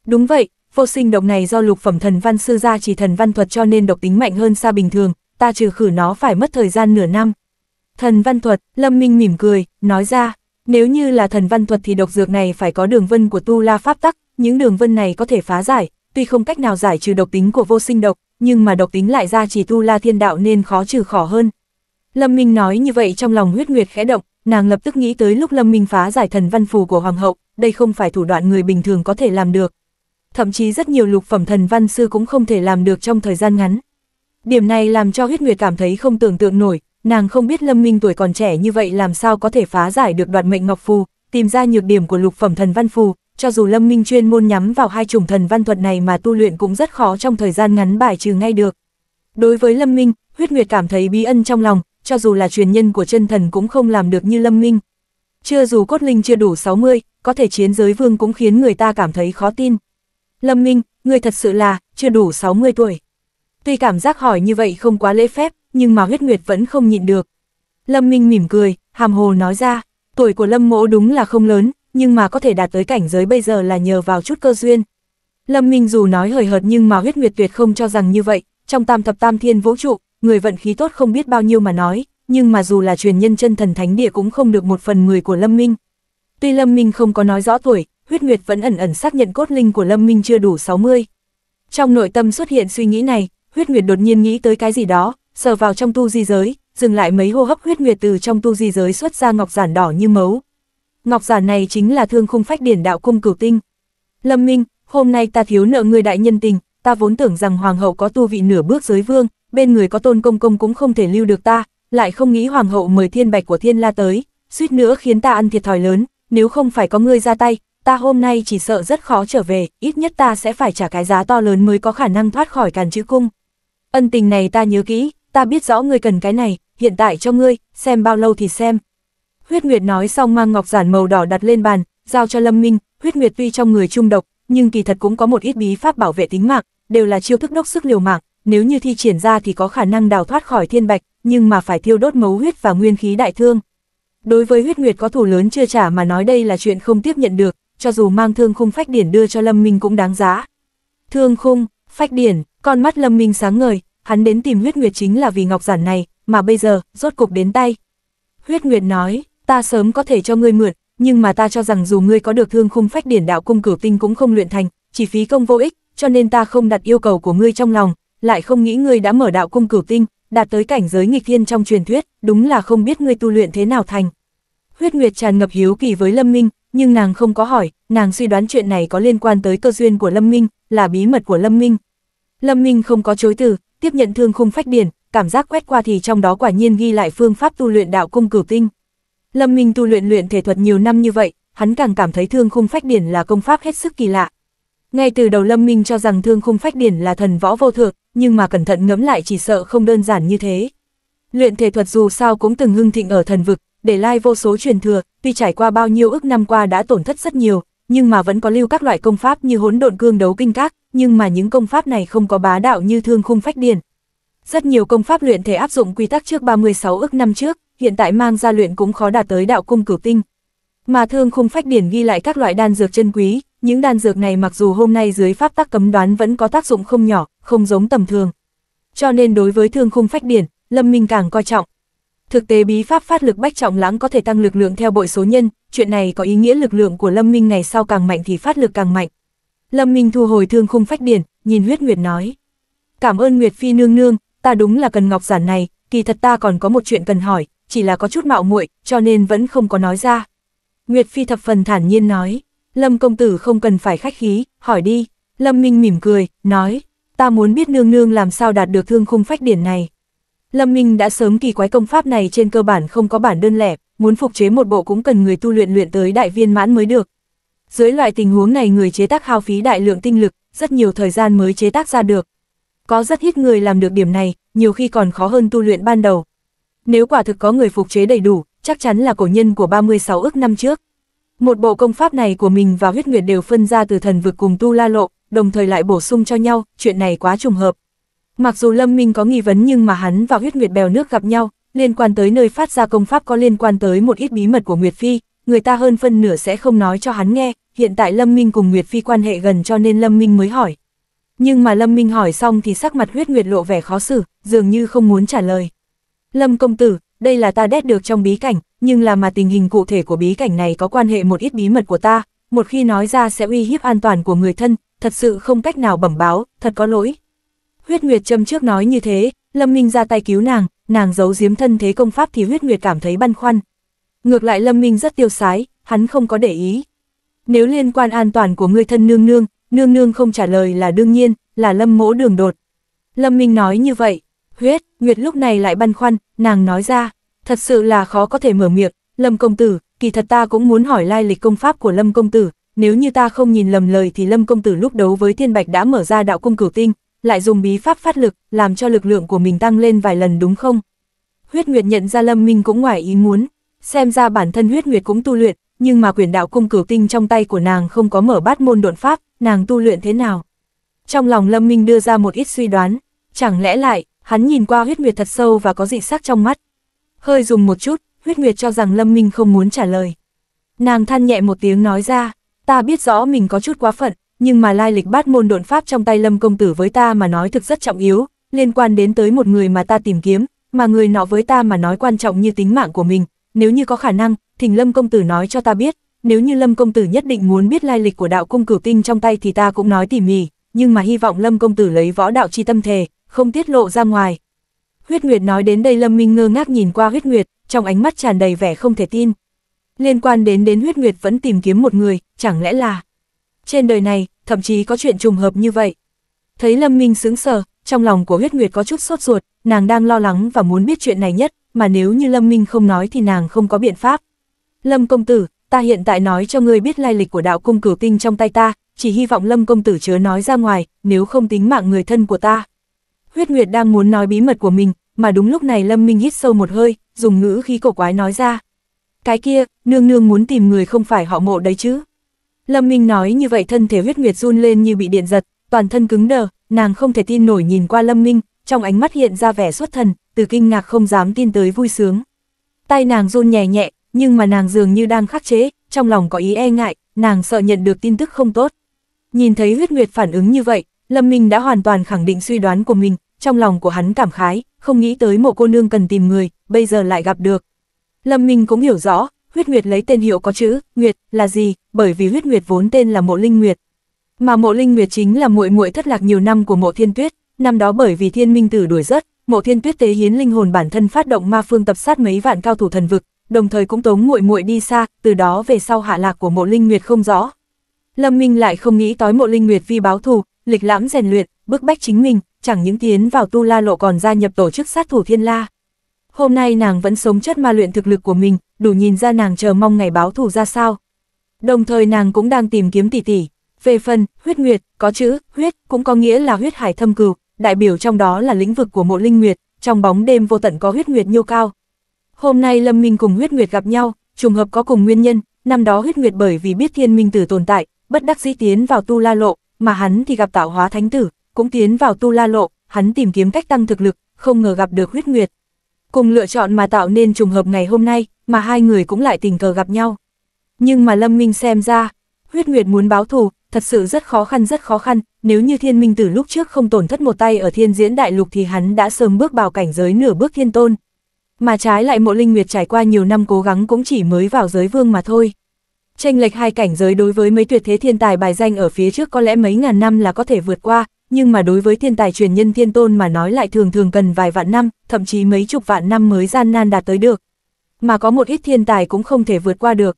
Đúng vậy, Vô sinh độc này do lục phẩm thần văn sư gia chỉ thần văn thuật cho nên độc tính mạnh hơn xa bình thường, ta trừ khử nó phải mất thời gian nửa năm. Thần văn thuật, Lâm Minh mỉm cười, nói ra, nếu như là thần văn thuật thì độc dược này phải có đường vân của tu la pháp tắc, những đường vân này có thể phá giải, tuy không cách nào giải trừ độc tính của vô sinh độc, nhưng mà độc tính lại ra chỉ tu la thiên đạo nên khó trừ khỏ hơn. Lâm Minh nói như vậy trong lòng huyết nguyệt khẽ động, nàng lập tức nghĩ tới lúc Lâm Minh phá giải thần văn phù của hoàng hậu, đây không phải thủ đoạn người bình thường có thể làm được thậm chí rất nhiều lục phẩm thần văn sư cũng không thể làm được trong thời gian ngắn. Điểm này làm cho huyết nguyệt cảm thấy không tưởng tượng nổi, nàng không biết Lâm Minh tuổi còn trẻ như vậy làm sao có thể phá giải được đoạt mệnh ngọc phù, tìm ra nhược điểm của lục phẩm thần văn phù, cho dù Lâm Minh chuyên môn nhắm vào hai chủng thần văn thuật này mà tu luyện cũng rất khó trong thời gian ngắn bài trừ ngay được. Đối với Lâm Minh, huyết nguyệt cảm thấy bí ân trong lòng, cho dù là truyền nhân của chân thần cũng không làm được như Lâm Minh. Chưa dù cốt linh chưa đủ 60, có thể chiến giới vương cũng khiến người ta cảm thấy khó tin. Lâm Minh, người thật sự là, chưa đủ 60 tuổi. Tuy cảm giác hỏi như vậy không quá lễ phép, nhưng mà huyết nguyệt vẫn không nhịn được. Lâm Minh mỉm cười, hàm hồ nói ra, tuổi của Lâm mỗ đúng là không lớn, nhưng mà có thể đạt tới cảnh giới bây giờ là nhờ vào chút cơ duyên. Lâm Minh dù nói hời hợt nhưng mà huyết nguyệt tuyệt không cho rằng như vậy, trong tam thập tam thiên vũ trụ, người vận khí tốt không biết bao nhiêu mà nói, nhưng mà dù là truyền nhân chân thần thánh địa cũng không được một phần người của Lâm Minh. Tuy Lâm Minh không có nói rõ tuổi, huyết nguyệt vẫn ẩn ẩn xác nhận cốt linh của Lâm Minh chưa đủ 60. Trong nội tâm xuất hiện suy nghĩ này, huyết nguyệt đột nhiên nghĩ tới cái gì đó, sờ vào trong tu di giới, dừng lại mấy hô hấp huyết nguyệt từ trong tu di giới xuất ra ngọc giản đỏ như mấu. Ngọc giản này chính là thương khung phách điển đạo cung cửu tinh. Lâm Minh, hôm nay ta thiếu nợ người đại nhân tình, ta vốn tưởng rằng hoàng hậu có tu vị nửa bước giới vương, bên người có tôn công công cũng không thể lưu được ta, lại không nghĩ hoàng hậu mời thiên bạch của thiên la tới, suýt nữa khiến ta ăn thiệt thòi lớn, nếu không phải có ngươi ra tay, ta hôm nay chỉ sợ rất khó trở về, ít nhất ta sẽ phải trả cái giá to lớn mới có khả năng thoát khỏi càn chữ cung. Ân tình này ta nhớ kỹ, ta biết rõ ngươi cần cái này, hiện tại cho ngươi, xem bao lâu thì xem. Huyết Nguyệt nói xong mang ngọc giản màu đỏ đặt lên bàn, giao cho Lâm Minh, Huyết Nguyệt tuy trong người trung độc, nhưng kỳ thật cũng có một ít bí pháp bảo vệ tính mạng, đều là chiêu thức đốc sức liều mạng, nếu như thi triển ra thì có khả năng đào thoát khỏi thiên bạch, nhưng mà phải thiêu đốt máu huyết và nguyên khí đại thương. Đối với Huyết Nguyệt có thủ lớn chưa trả mà nói đây là chuyện không tiếp nhận được, cho dù mang thương khung phách điển đưa cho Lâm Minh cũng đáng giá. Thương khung, phách điển, con mắt Lâm Minh sáng ngời, hắn đến tìm huyết nguyệt chính là vì ngọc giản này, mà bây giờ, rốt cục đến tay. Huyết nguyệt nói, ta sớm có thể cho ngươi mượn, nhưng mà ta cho rằng dù ngươi có được thương khung phách điển đạo cung cửu tinh cũng không luyện thành, chỉ phí công vô ích, cho nên ta không đặt yêu cầu của ngươi trong lòng, lại không nghĩ ngươi đã mở đạo cung cửu tinh, đạt tới cảnh giới nghịch thiên trong truyền thuyết, đúng là không biết ngươi tu luyện thế nào thành. Huyết Nguyệt tràn ngập hiếu kỳ với Lâm Minh, nhưng nàng không có hỏi, nàng suy đoán chuyện này có liên quan tới cơ duyên của Lâm Minh, là bí mật của Lâm Minh. Lâm Minh không có chối từ, tiếp nhận thương khung phách điển, cảm giác quét qua thì trong đó quả nhiên ghi lại phương pháp tu luyện đạo cung cửu tinh. Lâm Minh tu luyện luyện thể thuật nhiều năm như vậy, hắn càng cảm thấy thương khung phách điển là công pháp hết sức kỳ lạ. Ngay từ đầu Lâm Minh cho rằng thương khung phách điển là thần võ vô thượng, nhưng mà cẩn thận ngẫm lại chỉ sợ không đơn giản như thế. Luyện thể thuật dù sao cũng từng hưng thịnh ở thần vực, để lai vô số truyền thừa, tuy trải qua bao nhiêu ức năm qua đã tổn thất rất nhiều, nhưng mà vẫn có lưu các loại công pháp như hỗn độn cương đấu kinh các, nhưng mà những công pháp này không có bá đạo như thương khung phách điển. Rất nhiều công pháp luyện thể áp dụng quy tắc trước 36 ức năm trước, hiện tại mang ra luyện cũng khó đạt tới đạo cung cửu tinh. Mà thương khung phách điển ghi lại các loại đan dược chân quý, những đan dược này mặc dù hôm nay dưới pháp tắc cấm đoán vẫn có tác dụng không nhỏ, không giống tầm thường. Cho nên đối với thương khung phách điển, Lâm Minh càng coi trọng, Thực tế bí pháp phát lực bách trọng lãng có thể tăng lực lượng theo bội số nhân, chuyện này có ý nghĩa lực lượng của Lâm Minh ngày sau càng mạnh thì phát lực càng mạnh. Lâm Minh thu hồi thương khung phách điển, nhìn huyết nguyệt nói. Cảm ơn Nguyệt Phi nương nương, ta đúng là cần ngọc giản này, kỳ thật ta còn có một chuyện cần hỏi, chỉ là có chút mạo muội, cho nên vẫn không có nói ra. Nguyệt Phi thập phần thản nhiên nói, Lâm công tử không cần phải khách khí, hỏi đi. Lâm Minh mỉm cười, nói, ta muốn biết nương nương làm sao đạt được thương khung phách điển này. Lâm Minh đã sớm kỳ quái công pháp này trên cơ bản không có bản đơn lẻ, muốn phục chế một bộ cũng cần người tu luyện luyện tới đại viên mãn mới được. Dưới loại tình huống này người chế tác hao phí đại lượng tinh lực, rất nhiều thời gian mới chế tác ra được. Có rất ít người làm được điểm này, nhiều khi còn khó hơn tu luyện ban đầu. Nếu quả thực có người phục chế đầy đủ, chắc chắn là cổ nhân của 36 ức năm trước. Một bộ công pháp này của mình và huyết nguyệt đều phân ra từ thần vực cùng tu la lộ, đồng thời lại bổ sung cho nhau, chuyện này quá trùng hợp. Mặc dù Lâm Minh có nghi vấn nhưng mà hắn và huyết nguyệt bèo nước gặp nhau, liên quan tới nơi phát ra công pháp có liên quan tới một ít bí mật của Nguyệt Phi, người ta hơn phân nửa sẽ không nói cho hắn nghe, hiện tại Lâm Minh cùng Nguyệt Phi quan hệ gần cho nên Lâm Minh mới hỏi. Nhưng mà Lâm Minh hỏi xong thì sắc mặt huyết nguyệt lộ vẻ khó xử, dường như không muốn trả lời. Lâm công tử, đây là ta đét được trong bí cảnh, nhưng là mà tình hình cụ thể của bí cảnh này có quan hệ một ít bí mật của ta, một khi nói ra sẽ uy hiếp an toàn của người thân, thật sự không cách nào bẩm báo, thật có lỗi huyết nguyệt châm trước nói như thế, Lâm Minh ra tay cứu nàng, nàng giấu giếm thân thế công pháp thì huyết nguyệt cảm thấy băn khoăn. Ngược lại Lâm Minh rất tiêu sái, hắn không có để ý. Nếu liên quan an toàn của người thân nương nương, nương nương không trả lời là đương nhiên, là Lâm mỗ đường đột. Lâm Minh nói như vậy, huyết, Nguyệt lúc này lại băn khoăn, nàng nói ra, thật sự là khó có thể mở miệng, Lâm công tử, kỳ thật ta cũng muốn hỏi lai lịch công pháp của Lâm công tử, nếu như ta không nhìn lầm lời thì Lâm công tử lúc đấu với Thiên Bạch đã mở ra đạo cung cửu tinh, lại dùng bí pháp phát lực, làm cho lực lượng của mình tăng lên vài lần đúng không? Huyết Nguyệt nhận ra Lâm Minh cũng ngoài ý muốn, xem ra bản thân Huyết Nguyệt cũng tu luyện, nhưng mà quyền đạo cung cửu tinh trong tay của nàng không có mở bát môn độn pháp, nàng tu luyện thế nào? Trong lòng Lâm Minh đưa ra một ít suy đoán, chẳng lẽ lại, hắn nhìn qua Huyết Nguyệt thật sâu và có dị sắc trong mắt. Hơi dùng một chút, Huyết Nguyệt cho rằng Lâm Minh không muốn trả lời. Nàng than nhẹ một tiếng nói ra, ta biết rõ mình có chút quá phận, nhưng mà lai lịch bát môn độn pháp trong tay Lâm Công Tử với ta mà nói thực rất trọng yếu, liên quan đến tới một người mà ta tìm kiếm, mà người nọ với ta mà nói quan trọng như tính mạng của mình, nếu như có khả năng, thỉnh Lâm Công Tử nói cho ta biết, nếu như Lâm Công Tử nhất định muốn biết lai lịch của đạo cung cửu tinh trong tay thì ta cũng nói tỉ mỉ, nhưng mà hy vọng Lâm Công Tử lấy võ đạo chi tâm thề, không tiết lộ ra ngoài. Huyết Nguyệt nói đến đây Lâm Minh ngơ ngác nhìn qua Huyết Nguyệt, trong ánh mắt tràn đầy vẻ không thể tin. Liên quan đến đến Huyết Nguyệt vẫn tìm kiếm một người, chẳng lẽ là... Trên đời này, thậm chí có chuyện trùng hợp như vậy. Thấy Lâm Minh sững sờ, trong lòng của huyết nguyệt có chút sốt ruột, nàng đang lo lắng và muốn biết chuyện này nhất, mà nếu như Lâm Minh không nói thì nàng không có biện pháp. Lâm công tử, ta hiện tại nói cho ngươi biết lai lịch của đạo cung cửu tinh trong tay ta, chỉ hy vọng Lâm công tử chớ nói ra ngoài, nếu không tính mạng người thân của ta. Huyết Nguyệt đang muốn nói bí mật của mình, mà đúng lúc này Lâm Minh hít sâu một hơi, dùng ngữ khí cổ quái nói ra. Cái kia, nương nương muốn tìm người không phải họ mộ đấy chứ. Lâm Minh nói như vậy thân thể huyết nguyệt run lên như bị điện giật, toàn thân cứng đờ, nàng không thể tin nổi nhìn qua Lâm Minh, trong ánh mắt hiện ra vẻ xuất thần, từ kinh ngạc không dám tin tới vui sướng. Tay nàng run nhẹ nhẹ, nhưng mà nàng dường như đang khắc chế, trong lòng có ý e ngại, nàng sợ nhận được tin tức không tốt. Nhìn thấy huyết nguyệt phản ứng như vậy, Lâm Minh đã hoàn toàn khẳng định suy đoán của mình, trong lòng của hắn cảm khái, không nghĩ tới mộ cô nương cần tìm người, bây giờ lại gặp được. Lâm Minh cũng hiểu rõ, huyết nguyệt lấy tên hiệu có chữ nguyệt là gì, bởi vì huyết nguyệt vốn tên là Mộ Linh Nguyệt. Mà Mộ Linh Nguyệt chính là muội muội thất lạc nhiều năm của Mộ Thiên Tuyết, năm đó bởi vì Thiên Minh Tử đuổi rất, Mộ Thiên Tuyết tế hiến linh hồn bản thân phát động ma phương tập sát mấy vạn cao thủ thần vực, đồng thời cũng tống muội muội đi xa, từ đó về sau hạ lạc của Mộ Linh Nguyệt không rõ. Lâm Minh lại không nghĩ tới Mộ Linh Nguyệt vi báo thù, lịch lãm rèn luyện, bức bách chính mình, chẳng những tiến vào tu la lộ còn gia nhập tổ chức sát thủ Thiên La hôm nay nàng vẫn sống chất ma luyện thực lực của mình, đủ nhìn ra nàng chờ mong ngày báo thù ra sao. Đồng thời nàng cũng đang tìm kiếm tỷ tỷ. Về phần, huyết nguyệt, có chữ, huyết, cũng có nghĩa là huyết hải thâm cừu, đại biểu trong đó là lĩnh vực của mộ linh nguyệt, trong bóng đêm vô tận có huyết nguyệt nhô cao. Hôm nay Lâm Minh cùng huyết nguyệt gặp nhau, trùng hợp có cùng nguyên nhân, năm đó huyết nguyệt bởi vì biết thiên minh tử tồn tại, bất đắc dĩ tiến vào tu la lộ, mà hắn thì gặp tạo hóa thánh tử, cũng tiến vào tu la lộ, hắn tìm kiếm cách tăng thực lực, không ngờ gặp được huyết nguyệt, Cùng lựa chọn mà tạo nên trùng hợp ngày hôm nay, mà hai người cũng lại tình cờ gặp nhau. Nhưng mà Lâm Minh xem ra, huyết nguyệt muốn báo thù, thật sự rất khó khăn rất khó khăn, nếu như thiên minh từ lúc trước không tổn thất một tay ở thiên diễn đại lục thì hắn đã sớm bước vào cảnh giới nửa bước thiên tôn. Mà trái lại mộ linh nguyệt trải qua nhiều năm cố gắng cũng chỉ mới vào giới vương mà thôi. Tranh lệch hai cảnh giới đối với mấy tuyệt thế thiên tài bài danh ở phía trước có lẽ mấy ngàn năm là có thể vượt qua, nhưng mà đối với thiên tài truyền nhân thiên tôn mà nói lại thường thường cần vài vạn năm, thậm chí mấy chục vạn năm mới gian nan đạt tới được. Mà có một ít thiên tài cũng không thể vượt qua được.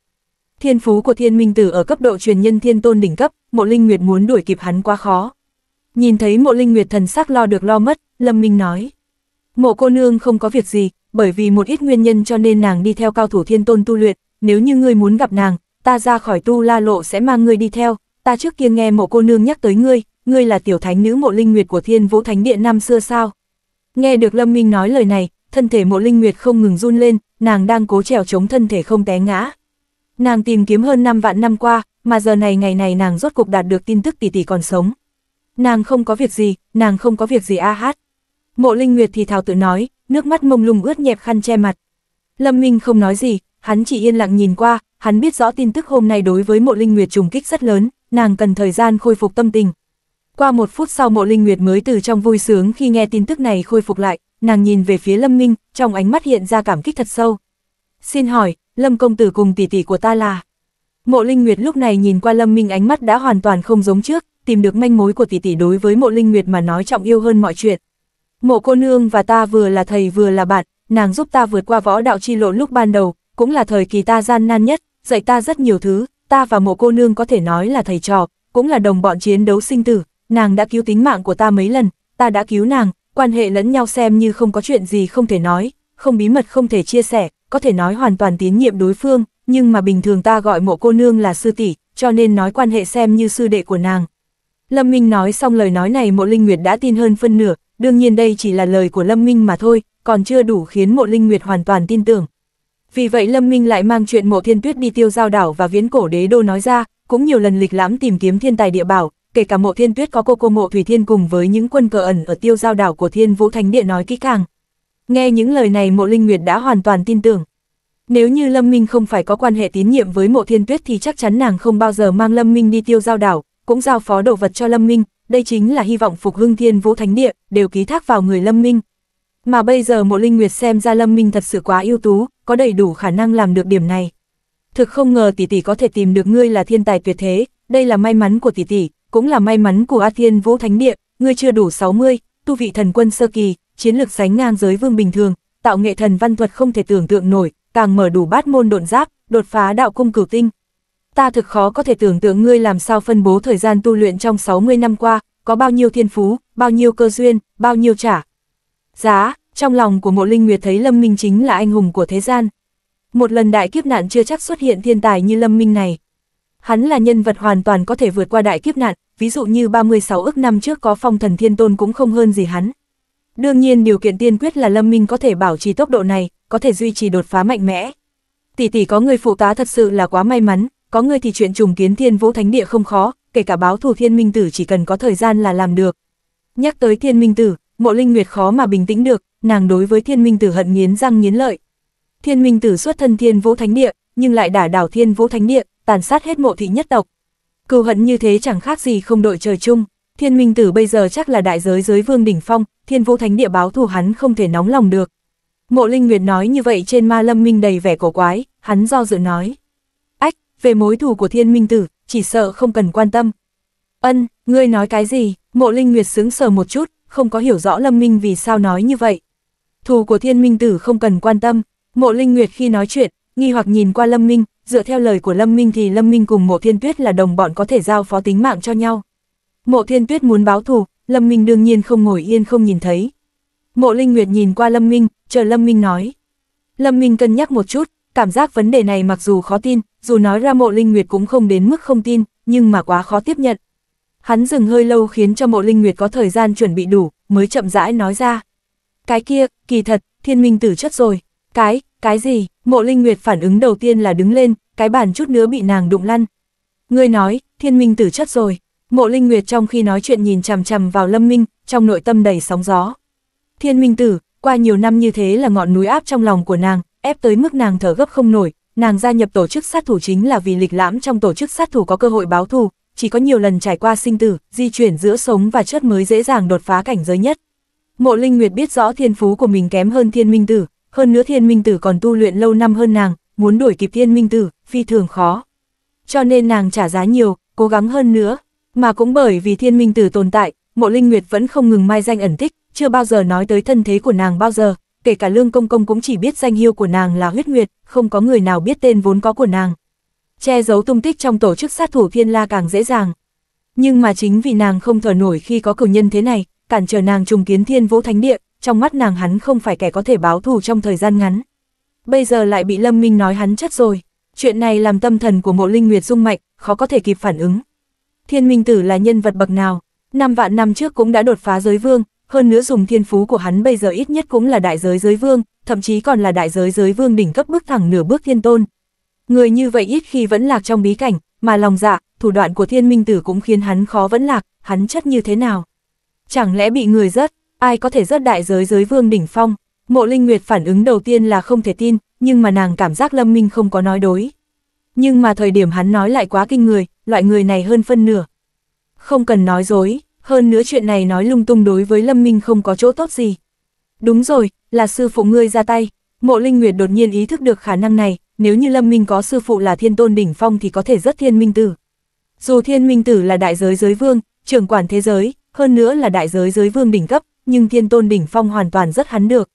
Thiên phú của thiên minh tử ở cấp độ truyền nhân thiên tôn đỉnh cấp, mộ linh nguyệt muốn đuổi kịp hắn quá khó. Nhìn thấy mộ linh nguyệt thần sắc lo được lo mất, Lâm Minh nói. Mộ cô nương không có việc gì, bởi vì một ít nguyên nhân cho nên nàng đi theo cao thủ thiên tôn tu luyện, nếu như ngươi muốn gặp nàng, ta ra khỏi tu la lộ sẽ mang ngươi đi theo, ta trước kia nghe mộ cô nương nhắc tới ngươi, ngươi là tiểu thánh nữ mộ linh nguyệt của thiên vũ thánh điện năm xưa sao? Nghe được Lâm Minh nói lời này, thân thể mộ linh nguyệt không ngừng run lên, nàng đang cố trèo chống thân thể không té ngã. Nàng tìm kiếm hơn 5 vạn năm qua, mà giờ này ngày này nàng rốt cục đạt được tin tức tỷ tỷ còn sống. Nàng không có việc gì, nàng không có việc gì a hát. Mộ Linh Nguyệt thì thào tự nói, nước mắt mông lung ướt nhẹp khăn che mặt. Lâm Minh không nói gì, hắn chỉ yên lặng nhìn qua, hắn biết rõ tin tức hôm nay đối với Mộ Linh Nguyệt trùng kích rất lớn, nàng cần thời gian khôi phục tâm tình, qua một phút sau mộ linh nguyệt mới từ trong vui sướng khi nghe tin tức này khôi phục lại, nàng nhìn về phía Lâm Minh, trong ánh mắt hiện ra cảm kích thật sâu. Xin hỏi, Lâm công tử cùng tỷ tỷ của ta là... Mộ Linh Nguyệt lúc này nhìn qua Lâm Minh ánh mắt đã hoàn toàn không giống trước, tìm được manh mối của tỷ tỷ đối với Mộ Linh Nguyệt mà nói trọng yêu hơn mọi chuyện. Mộ cô nương và ta vừa là thầy vừa là bạn, nàng giúp ta vượt qua võ đạo chi lộ lúc ban đầu, cũng là thời kỳ ta gian nan nhất, dạy ta rất nhiều thứ, ta và mộ cô nương có thể nói là thầy trò, cũng là đồng bọn chiến đấu sinh tử, nàng đã cứu tính mạng của ta mấy lần, ta đã cứu nàng, quan hệ lẫn nhau xem như không có chuyện gì không thể nói, không bí mật không thể chia sẻ, có thể nói hoàn toàn tín nhiệm đối phương, nhưng mà bình thường ta gọi mộ cô nương là sư tỷ, cho nên nói quan hệ xem như sư đệ của nàng. Lâm Minh nói xong lời nói này mộ Linh Nguyệt đã tin hơn phân nửa, đương nhiên đây chỉ là lời của Lâm Minh mà thôi, còn chưa đủ khiến mộ Linh Nguyệt hoàn toàn tin tưởng. Vì vậy Lâm Minh lại mang chuyện mộ thiên tuyết đi tiêu giao đảo và viễn cổ đế đô nói ra, cũng nhiều lần lịch lãm tìm kiếm thiên tài địa bảo, kể cả mộ thiên tuyết có cô cô mộ Thủy Thiên cùng với những quân cờ ẩn ở tiêu giao đảo của Thiên Vũ Thánh Địa nói kỹ càng. Nghe những lời này mộ Linh Nguyệt đã hoàn toàn tin tưởng. Nếu như Lâm Minh không phải có quan hệ tín nhiệm với mộ thiên tuyết thì chắc chắn nàng không bao giờ mang Lâm Minh đi tiêu giao đảo, cũng giao phó đồ vật cho Lâm Minh, đây chính là hy vọng phục hưng Thiên Vũ Thánh Địa, đều ký thác vào người Lâm Minh. Mà bây giờ mộ Linh Nguyệt xem ra Lâm Minh thật sự quá ưu tú, có đầy đủ khả năng làm được điểm này. Thực không ngờ tỷ tỷ có thể tìm được ngươi là thiên tài tuyệt thế, đây là may mắn của tỷ tỷ, cũng là may mắn của A Thiên Vũ Thánh Địa, ngươi chưa đủ 60, tu vị thần quân sơ kỳ, chiến lược sánh ngang giới vương bình thường, tạo nghệ thần văn thuật không thể tưởng tượng nổi, càng mở đủ bát môn độn giáp, đột phá đạo cung cửu tinh. Ta thực khó có thể tưởng tượng ngươi làm sao phân bố thời gian tu luyện trong 60 năm qua, có bao nhiêu thiên phú, bao nhiêu cơ duyên, bao nhiêu trả. Giá, trong lòng của mộ linh nguyệt thấy Lâm Minh chính là anh hùng của thế gian. Một lần đại kiếp nạn chưa chắc xuất hiện thiên tài như Lâm Minh này. Hắn là nhân vật hoàn toàn có thể vượt qua đại kiếp nạn, ví dụ như 36 ước năm trước có phong thần thiên tôn cũng không hơn gì hắn. Đương nhiên điều kiện tiên quyết là Lâm Minh có thể bảo trì tốc độ này, có thể duy trì đột phá mạnh mẽ. Tỷ tỷ có người phụ tá thật sự là quá may mắn, có người thì chuyện trùng kiến thiên vũ thánh địa không khó, kể cả báo thù thiên minh tử chỉ cần có thời gian là làm được. Nhắc tới thiên minh tử, mộ linh nguyệt khó mà bình tĩnh được, nàng đối với thiên minh tử hận nghiến răng nghiến lợi. Thiên minh tử xuất thân thiên vũ thánh địa, nhưng lại đả đảo thiên vũ thánh địa, tàn sát hết mộ thị nhất tộc. Cừu hận như thế chẳng khác gì không đội trời chung, thiên minh tử bây giờ chắc là đại giới giới vương đỉnh phong, thiên vũ thánh địa báo thù hắn không thể nóng lòng được. Mộ Linh Nguyệt nói như vậy trên ma lâm minh đầy vẻ cổ quái, hắn do dự nói. Ách, về mối thù của thiên minh tử, chỉ sợ không cần quan tâm. Ân, ngươi nói cái gì, mộ Linh Nguyệt sướng sờ một chút, không có hiểu rõ lâm minh vì sao nói như vậy. Thù của thiên minh tử không cần quan tâm, mộ Linh Nguyệt khi nói chuyện, nghi hoặc nhìn qua lâm minh, dựa theo lời của Lâm Minh thì Lâm Minh cùng Mộ Thiên Tuyết là đồng bọn có thể giao phó tính mạng cho nhau. Mộ Thiên Tuyết muốn báo thù, Lâm Minh đương nhiên không ngồi yên không nhìn thấy. Mộ Linh Nguyệt nhìn qua Lâm Minh, chờ Lâm Minh nói. Lâm Minh cân nhắc một chút, cảm giác vấn đề này mặc dù khó tin, dù nói ra Mộ Linh Nguyệt cũng không đến mức không tin, nhưng mà quá khó tiếp nhận. Hắn dừng hơi lâu khiến cho Mộ Linh Nguyệt có thời gian chuẩn bị đủ, mới chậm rãi nói ra. Cái kia, kỳ thật, thiên minh tử chất rồi. Cái, cái gì? Mộ Linh Nguyệt phản ứng đầu tiên là đứng lên, cái bàn chút nữa bị nàng đụng lăn. Ngươi nói, thiên minh tử chất rồi. Mộ Linh Nguyệt trong khi nói chuyện nhìn chằm chằm vào Lâm Minh, trong nội tâm đầy sóng gió. Thiên minh tử, qua nhiều năm như thế là ngọn núi áp trong lòng của nàng, ép tới mức nàng thở gấp không nổi, nàng gia nhập tổ chức sát thủ chính là vì lịch lãm trong tổ chức sát thủ có cơ hội báo thù, chỉ có nhiều lần trải qua sinh tử, di chuyển giữa sống và chết mới dễ dàng đột phá cảnh giới nhất. Mộ Linh Nguyệt biết rõ thiên phú của mình kém hơn thiên minh tử, hơn nữa thiên minh tử còn tu luyện lâu năm hơn nàng, muốn đuổi kịp thiên minh tử, phi thường khó. Cho nên nàng trả giá nhiều, cố gắng hơn nữa, mà cũng bởi vì thiên minh tử tồn tại, mộ linh nguyệt vẫn không ngừng mai danh ẩn tích, chưa bao giờ nói tới thân thế của nàng bao giờ, kể cả lương công công cũng chỉ biết danh hiêu của nàng là huyết nguyệt, không có người nào biết tên vốn có của nàng. Che giấu tung tích trong tổ chức sát thủ thiên la càng dễ dàng. Nhưng mà chính vì nàng không thở nổi khi có cử nhân thế này, cản trở nàng trùng kiến thiên vũ thánh địa, trong mắt nàng hắn không phải kẻ có thể báo thù trong thời gian ngắn. Bây giờ lại bị Lâm Minh nói hắn chất rồi, chuyện này làm tâm thần của mộ linh nguyệt rung mạnh, khó có thể kịp phản ứng. Thiên Minh Tử là nhân vật bậc nào, năm vạn năm trước cũng đã đột phá giới vương, hơn nữa dùng thiên phú của hắn bây giờ ít nhất cũng là đại giới giới vương, thậm chí còn là đại giới giới vương đỉnh cấp bước thẳng nửa bước thiên tôn. Người như vậy ít khi vẫn lạc trong bí cảnh, mà lòng dạ, thủ đoạn của thiên minh tử cũng khiến hắn khó vẫn lạc, hắn chất như thế nào. Chẳng lẽ bị người rớt, ai có thể rớt đại giới giới vương đỉnh phong. Mộ Linh Nguyệt phản ứng đầu tiên là không thể tin, nhưng mà nàng cảm giác Lâm Minh không có nói đối. Nhưng mà thời điểm hắn nói lại quá kinh người, loại người này hơn phân nửa. Không cần nói dối, hơn nữa chuyện này nói lung tung đối với Lâm Minh không có chỗ tốt gì. Đúng rồi, là sư phụ ngươi ra tay. Mộ Linh Nguyệt đột nhiên ý thức được khả năng này, nếu như Lâm Minh có sư phụ là thiên tôn đỉnh phong thì có thể rất thiên minh tử. Dù thiên minh tử là đại giới giới vương, trưởng quản thế giới, hơn nữa là đại giới giới vương đỉnh cấp, nhưng thiên tôn đỉnh phong hoàn toàn rất hắn được.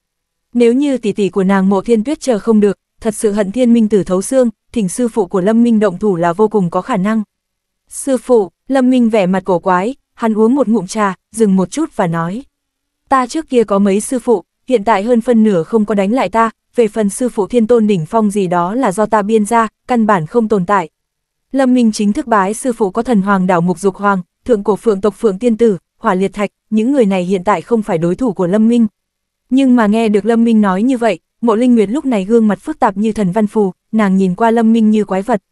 Nếu như tỷ tỷ của nàng mộ thiên tuyết chờ không được, thật sự hận thiên minh tử thấu xương, thỉnh sư phụ của Lâm Minh động thủ là vô cùng có khả năng. Sư phụ, Lâm Minh vẻ mặt cổ quái, hắn uống một ngụm trà, dừng một chút và nói. Ta trước kia có mấy sư phụ, hiện tại hơn phân nửa không có đánh lại ta, về phần sư phụ thiên tôn đỉnh phong gì đó là do ta biên ra, căn bản không tồn tại. Lâm Minh chính thức bái sư phụ có thần hoàng đảo mục dục hoàng, thượng cổ phượng tộc phượng tiên tử, hỏa liệt thạch, những người này hiện tại không phải đối thủ của Lâm Minh. Nhưng mà nghe được Lâm Minh nói như vậy, Mộ Linh Nguyệt lúc này gương mặt phức tạp như thần văn phù, nàng nhìn qua Lâm Minh như quái vật.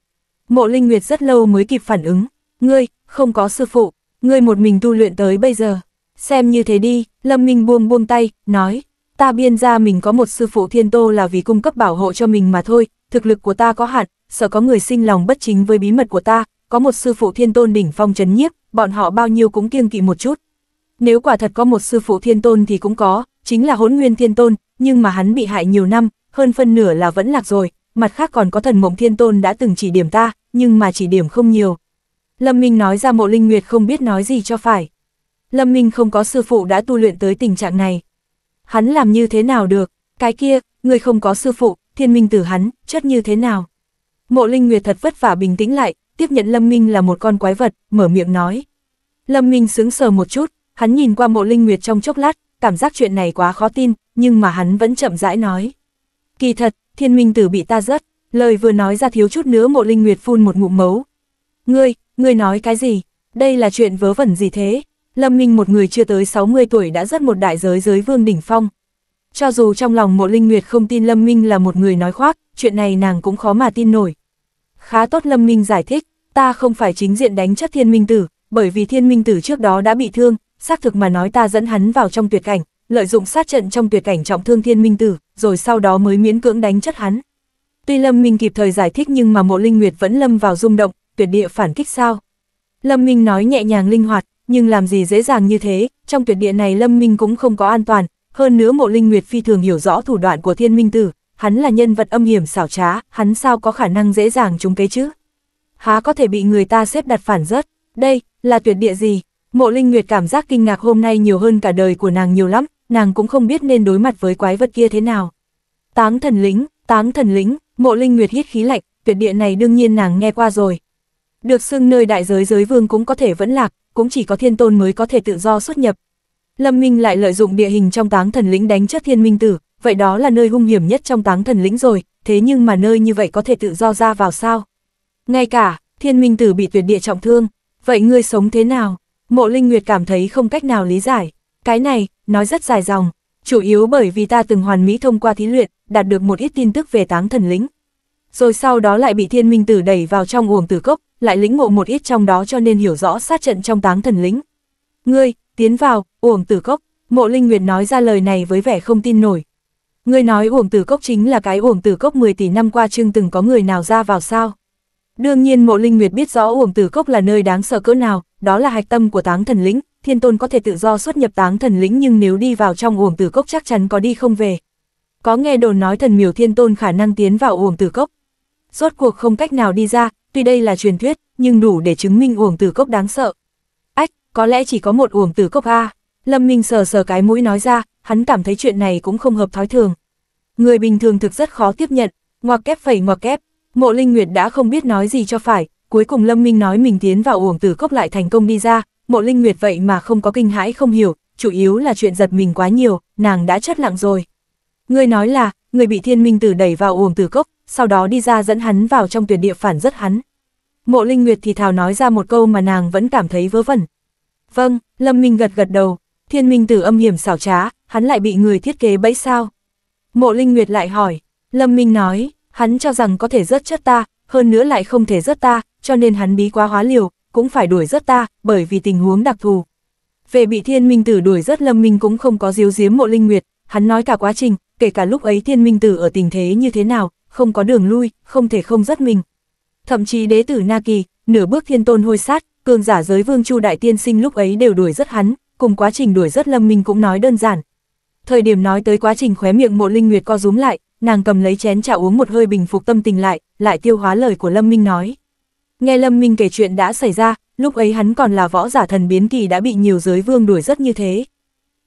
Mộ Linh Nguyệt rất lâu mới kịp phản ứng, ngươi, không có sư phụ, ngươi một mình tu luyện tới bây giờ. Xem như thế đi, Lâm Minh buông buông tay, nói, ta biên ra mình có một sư phụ thiên tô là vì cung cấp bảo hộ cho mình mà thôi, thực lực của ta có hạn, sợ có người sinh lòng bất chính với bí mật của ta, có một sư phụ thiên tôn đỉnh phong chấn nhiếp, bọn họ bao nhiêu cũng kiêng kỵ một chút. Nếu quả thật có một sư phụ thiên tôn thì cũng có, chính là hỗn nguyên thiên tôn, nhưng mà hắn bị hại nhiều năm, hơn phân nửa là vẫn lạc rồi, mặt khác còn có thần mộng thiên tôn đã từng chỉ điểm ta, nhưng mà chỉ điểm không nhiều. Lâm Minh nói ra mộ linh nguyệt không biết nói gì cho phải. Lâm Minh không có sư phụ đã tu luyện tới tình trạng này. Hắn làm như thế nào được, cái kia, người không có sư phụ, thiên minh tử hắn, chất như thế nào. Mộ linh nguyệt thật vất vả bình tĩnh lại, tiếp nhận Lâm Minh là một con quái vật, mở miệng nói. Lâm Minh sướng sờ một chút, hắn nhìn qua mộ linh nguyệt trong chốc lát, cảm giác chuyện này quá khó tin, nhưng mà hắn vẫn chậm rãi nói. Kỳ thật, thiên minh tử bị ta rớt, lời vừa nói ra thiếu chút nữa mộ linh nguyệt phun một ngụm mấu. Ngươi, ngươi nói cái gì? Đây là chuyện vớ vẩn gì thế? Lâm Minh một người chưa tới 60 tuổi đã rất một đại giới giới vương đỉnh phong. Cho dù trong lòng mộ linh nguyệt không tin Lâm Minh là một người nói khoác, chuyện này nàng cũng khó mà tin nổi. Khá tốt Lâm Minh giải thích, ta không phải chính diện đánh chất thiên minh tử, bởi vì thiên minh tử trước đó đã bị thương, xác thực mà nói ta dẫn hắn vào trong tuyệt cảnh, lợi dụng sát trận trong tuyệt cảnh trọng thương thiên minh tử, rồi sau đó mới miễn cưỡng đánh chất hắn. Tuy Lâm Minh kịp thời giải thích nhưng mà mộ linh nguyệt vẫn lâm vào rung động, tuyệt địa phản kích sao. Lâm Minh nói nhẹ nhàng linh hoạt, nhưng làm gì dễ dàng như thế, trong tuyệt địa này Lâm Minh cũng không có an toàn, hơn nữa mộ linh nguyệt phi thường hiểu rõ thủ đoạn của thiên minh tử, hắn là nhân vật âm hiểm xảo trá, hắn sao có khả năng dễ dàng trúng kế chứ há có thể bị người ta xếp đặt phản rớt, đây, là tuyệt địa gì? Mộ Linh Nguyệt cảm giác kinh ngạc hôm nay nhiều hơn cả đời của nàng nhiều lắm, nàng cũng không biết nên đối mặt với quái vật kia thế nào. Táng thần lĩnh, táng thần lĩnh, mộ Linh Nguyệt hít khí lạnh, tuyệt địa này đương nhiên nàng nghe qua rồi. Được xưng nơi đại giới giới vương cũng có thể vẫn lạc, cũng chỉ có thiên tôn mới có thể tự do xuất nhập. Lâm Minh lại lợi dụng địa hình trong táng thần lĩnh đánh chất thiên minh tử, vậy đó là nơi hung hiểm nhất trong táng thần lĩnh rồi, thế nhưng mà nơi như vậy có thể tự do ra vào sao? Ngay cả, thiên minh tử bị tuyệt địa trọng thương, vậy ngươi sống thế nào? Mộ Linh Nguyệt cảm thấy không cách nào lý giải. Cái này, nói rất dài dòng, chủ yếu bởi vì ta từng hoàn mỹ thông qua thí luyện, đạt được một ít tin tức về táng thần lĩnh. Rồi sau đó lại bị thiên minh tử đẩy vào trong uổng tử cốc, lại lĩnh ngộ một ít trong đó cho nên hiểu rõ sát trận trong táng thần lĩnh. Ngươi, tiến vào, uổng tử cốc, mộ Linh Nguyệt nói ra lời này với vẻ không tin nổi. Ngươi nói uổng tử cốc chính là cái uổng tử cốc 10 tỷ năm qua chưng từng có người nào ra vào sao? Đương nhiên Mộ Linh Nguyệt biết rõ Uổng Tử Cốc là nơi đáng sợ cỡ nào, đó là hạch tâm của Táng Thần Lĩnh, Thiên Tôn có thể tự do xuất nhập Táng Thần Lĩnh nhưng nếu đi vào trong Uổng Tử Cốc chắc chắn có đi không về. Có nghe đồn nói thần miểu Thiên Tôn khả năng tiến vào Uổng Tử Cốc. Rốt cuộc không cách nào đi ra, tuy đây là truyền thuyết, nhưng đủ để chứng minh Uổng Tử Cốc đáng sợ. Ách, có lẽ chỉ có một Uổng Tử Cốc a. Lâm Minh sờ sờ cái mũi nói ra, hắn cảm thấy chuyện này cũng không hợp thói thường. Người bình thường thực rất khó tiếp nhận, ngoặc kép phẩy ngoặc kép, Mộ Linh Nguyệt đã không biết nói gì cho phải, cuối cùng Lâm Minh nói mình tiến vào uổng tử cốc lại thành công đi ra, Mộ Linh Nguyệt vậy mà không có kinh hãi không hiểu, chủ yếu là chuyện giật mình quá nhiều, nàng đã chất lặng rồi. Người nói là, người bị thiên minh tử đẩy vào uổng tử cốc, sau đó đi ra dẫn hắn vào trong tuyệt địa phản rất hắn. Mộ Linh Nguyệt thì thào nói ra một câu mà nàng vẫn cảm thấy vớ vẩn. Vâng, Lâm Minh gật gật đầu, thiên minh tử âm hiểm xảo trá, hắn lại bị người thiết kế bẫy sao. Mộ Linh Nguyệt lại hỏi, Lâm Minh nói, hắn cho rằng có thể rớt chất ta, hơn nữa lại không thể rớt ta, cho nên hắn bí quá hóa liều, cũng phải đuổi rớt ta, bởi vì tình huống đặc thù. Về bị thiên minh tử đuổi rớt lâm minh cũng không có diếu diếm mộ linh nguyệt, hắn nói cả quá trình, kể cả lúc ấy thiên minh tử ở tình thế như thế nào, không có đường lui, không thể không rớt mình. Thậm chí đế tử Na Kỳ, nửa bước thiên tôn hôi sát, cường giả giới vương chu đại tiên sinh lúc ấy đều đuổi rất hắn, cùng quá trình đuổi rất lâm minh cũng nói đơn giản. Thời điểm nói tới quá trình khóe miệng mộ linh nguyệt co rúm lại, nàng cầm lấy chén trà uống một hơi bình phục tâm tình lại, lại tiêu hóa lời của Lâm Minh nói. Nghe Lâm Minh kể chuyện đã xảy ra, lúc ấy hắn còn là võ giả thần biến kỳ đã bị nhiều giới vương đuổi rất như thế.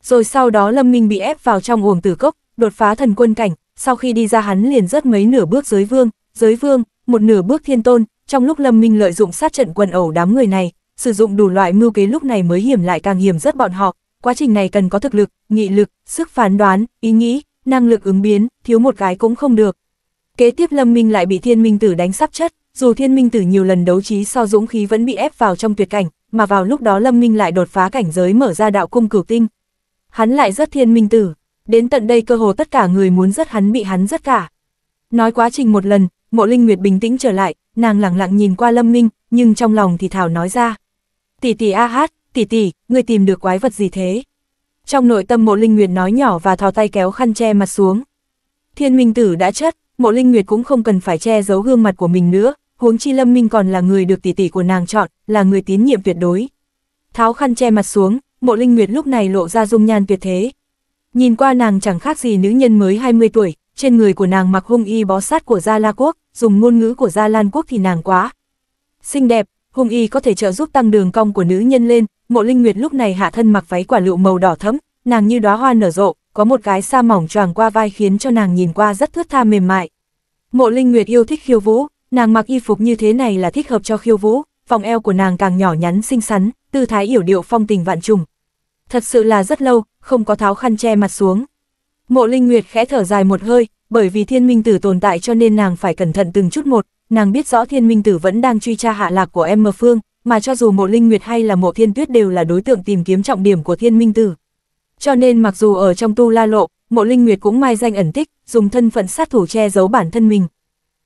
Rồi sau đó Lâm Minh bị ép vào trong uổng tử cốc, đột phá thần quân cảnh, sau khi đi ra hắn liền rất mấy nửa bước giới vương, giới vương, một nửa bước thiên tôn, trong lúc Lâm Minh lợi dụng sát trận quần ẩu đám người này, sử dụng đủ loại mưu kế lúc này mới hiểm lại càng hiểm rất bọn họ, quá trình này cần có thực lực, nghị lực, sức phán đoán, ý nghĩ, năng lực ứng biến, thiếu một cái cũng không được. Kế tiếp Lâm Minh lại bị Thiên Minh Tử đánh sắp chất, dù Thiên Minh Tử nhiều lần đấu trí so dũng khí vẫn bị ép vào trong tuyệt cảnh, mà vào lúc đó Lâm Minh lại đột phá cảnh giới mở ra đạo cung cửu tinh. Hắn lại rất Thiên Minh Tử, đến tận đây cơ hồ tất cả người muốn rất hắn bị hắn rất cả. Nói quá trình một lần, Mộ Linh Nguyệt bình tĩnh trở lại, nàng lặng lặng nhìn qua Lâm Minh, nhưng trong lòng thì thảo nói ra. Tỷ tỷ a hát, tỷ tỷ, người tìm được quái vật gì thế? Trong nội tâm mộ linh nguyệt nói nhỏ và thò tay kéo khăn che mặt xuống. Thiên minh tử đã chất, mộ linh nguyệt cũng không cần phải che giấu gương mặt của mình nữa, huống chi lâm minh còn là người được tỷ tỷ của nàng chọn, là người tín nhiệm tuyệt đối. Tháo khăn che mặt xuống, mộ linh nguyệt lúc này lộ ra dung nhan tuyệt thế. Nhìn qua nàng chẳng khác gì nữ nhân mới 20 tuổi, trên người của nàng mặc hung y bó sát của Gia La Quốc, dùng ngôn ngữ của Gia Lan Quốc thì nàng quá. Xinh đẹp, hung y có thể trợ giúp tăng đường cong của nữ nhân lên, Mộ Linh Nguyệt lúc này hạ thân mặc váy quả lựu màu đỏ thẫm, nàng như đóa hoa nở rộ, có một cái sa mỏng choàng qua vai khiến cho nàng nhìn qua rất thướt tha mềm mại. Mộ Linh Nguyệt yêu thích khiêu vũ, nàng mặc y phục như thế này là thích hợp cho khiêu vũ, vòng eo của nàng càng nhỏ nhắn xinh xắn, tư thái yểu điệu phong tình vạn trùng. Thật sự là rất lâu, không có tháo khăn che mặt xuống. Mộ Linh Nguyệt khẽ thở dài một hơi, bởi vì thiên minh tử tồn tại cho nên nàng phải cẩn thận từng chút một, nàng biết rõ thiên minh tử vẫn đang truy tra hạ lạc của em mơ phương, mà cho dù mộ Linh Nguyệt hay là mộ Thiên Tuyết đều là đối tượng tìm kiếm trọng điểm của Thiên Minh Tử. Cho nên mặc dù ở trong tu la lộ, mộ Linh Nguyệt cũng mai danh ẩn tích, dùng thân phận sát thủ che giấu bản thân mình.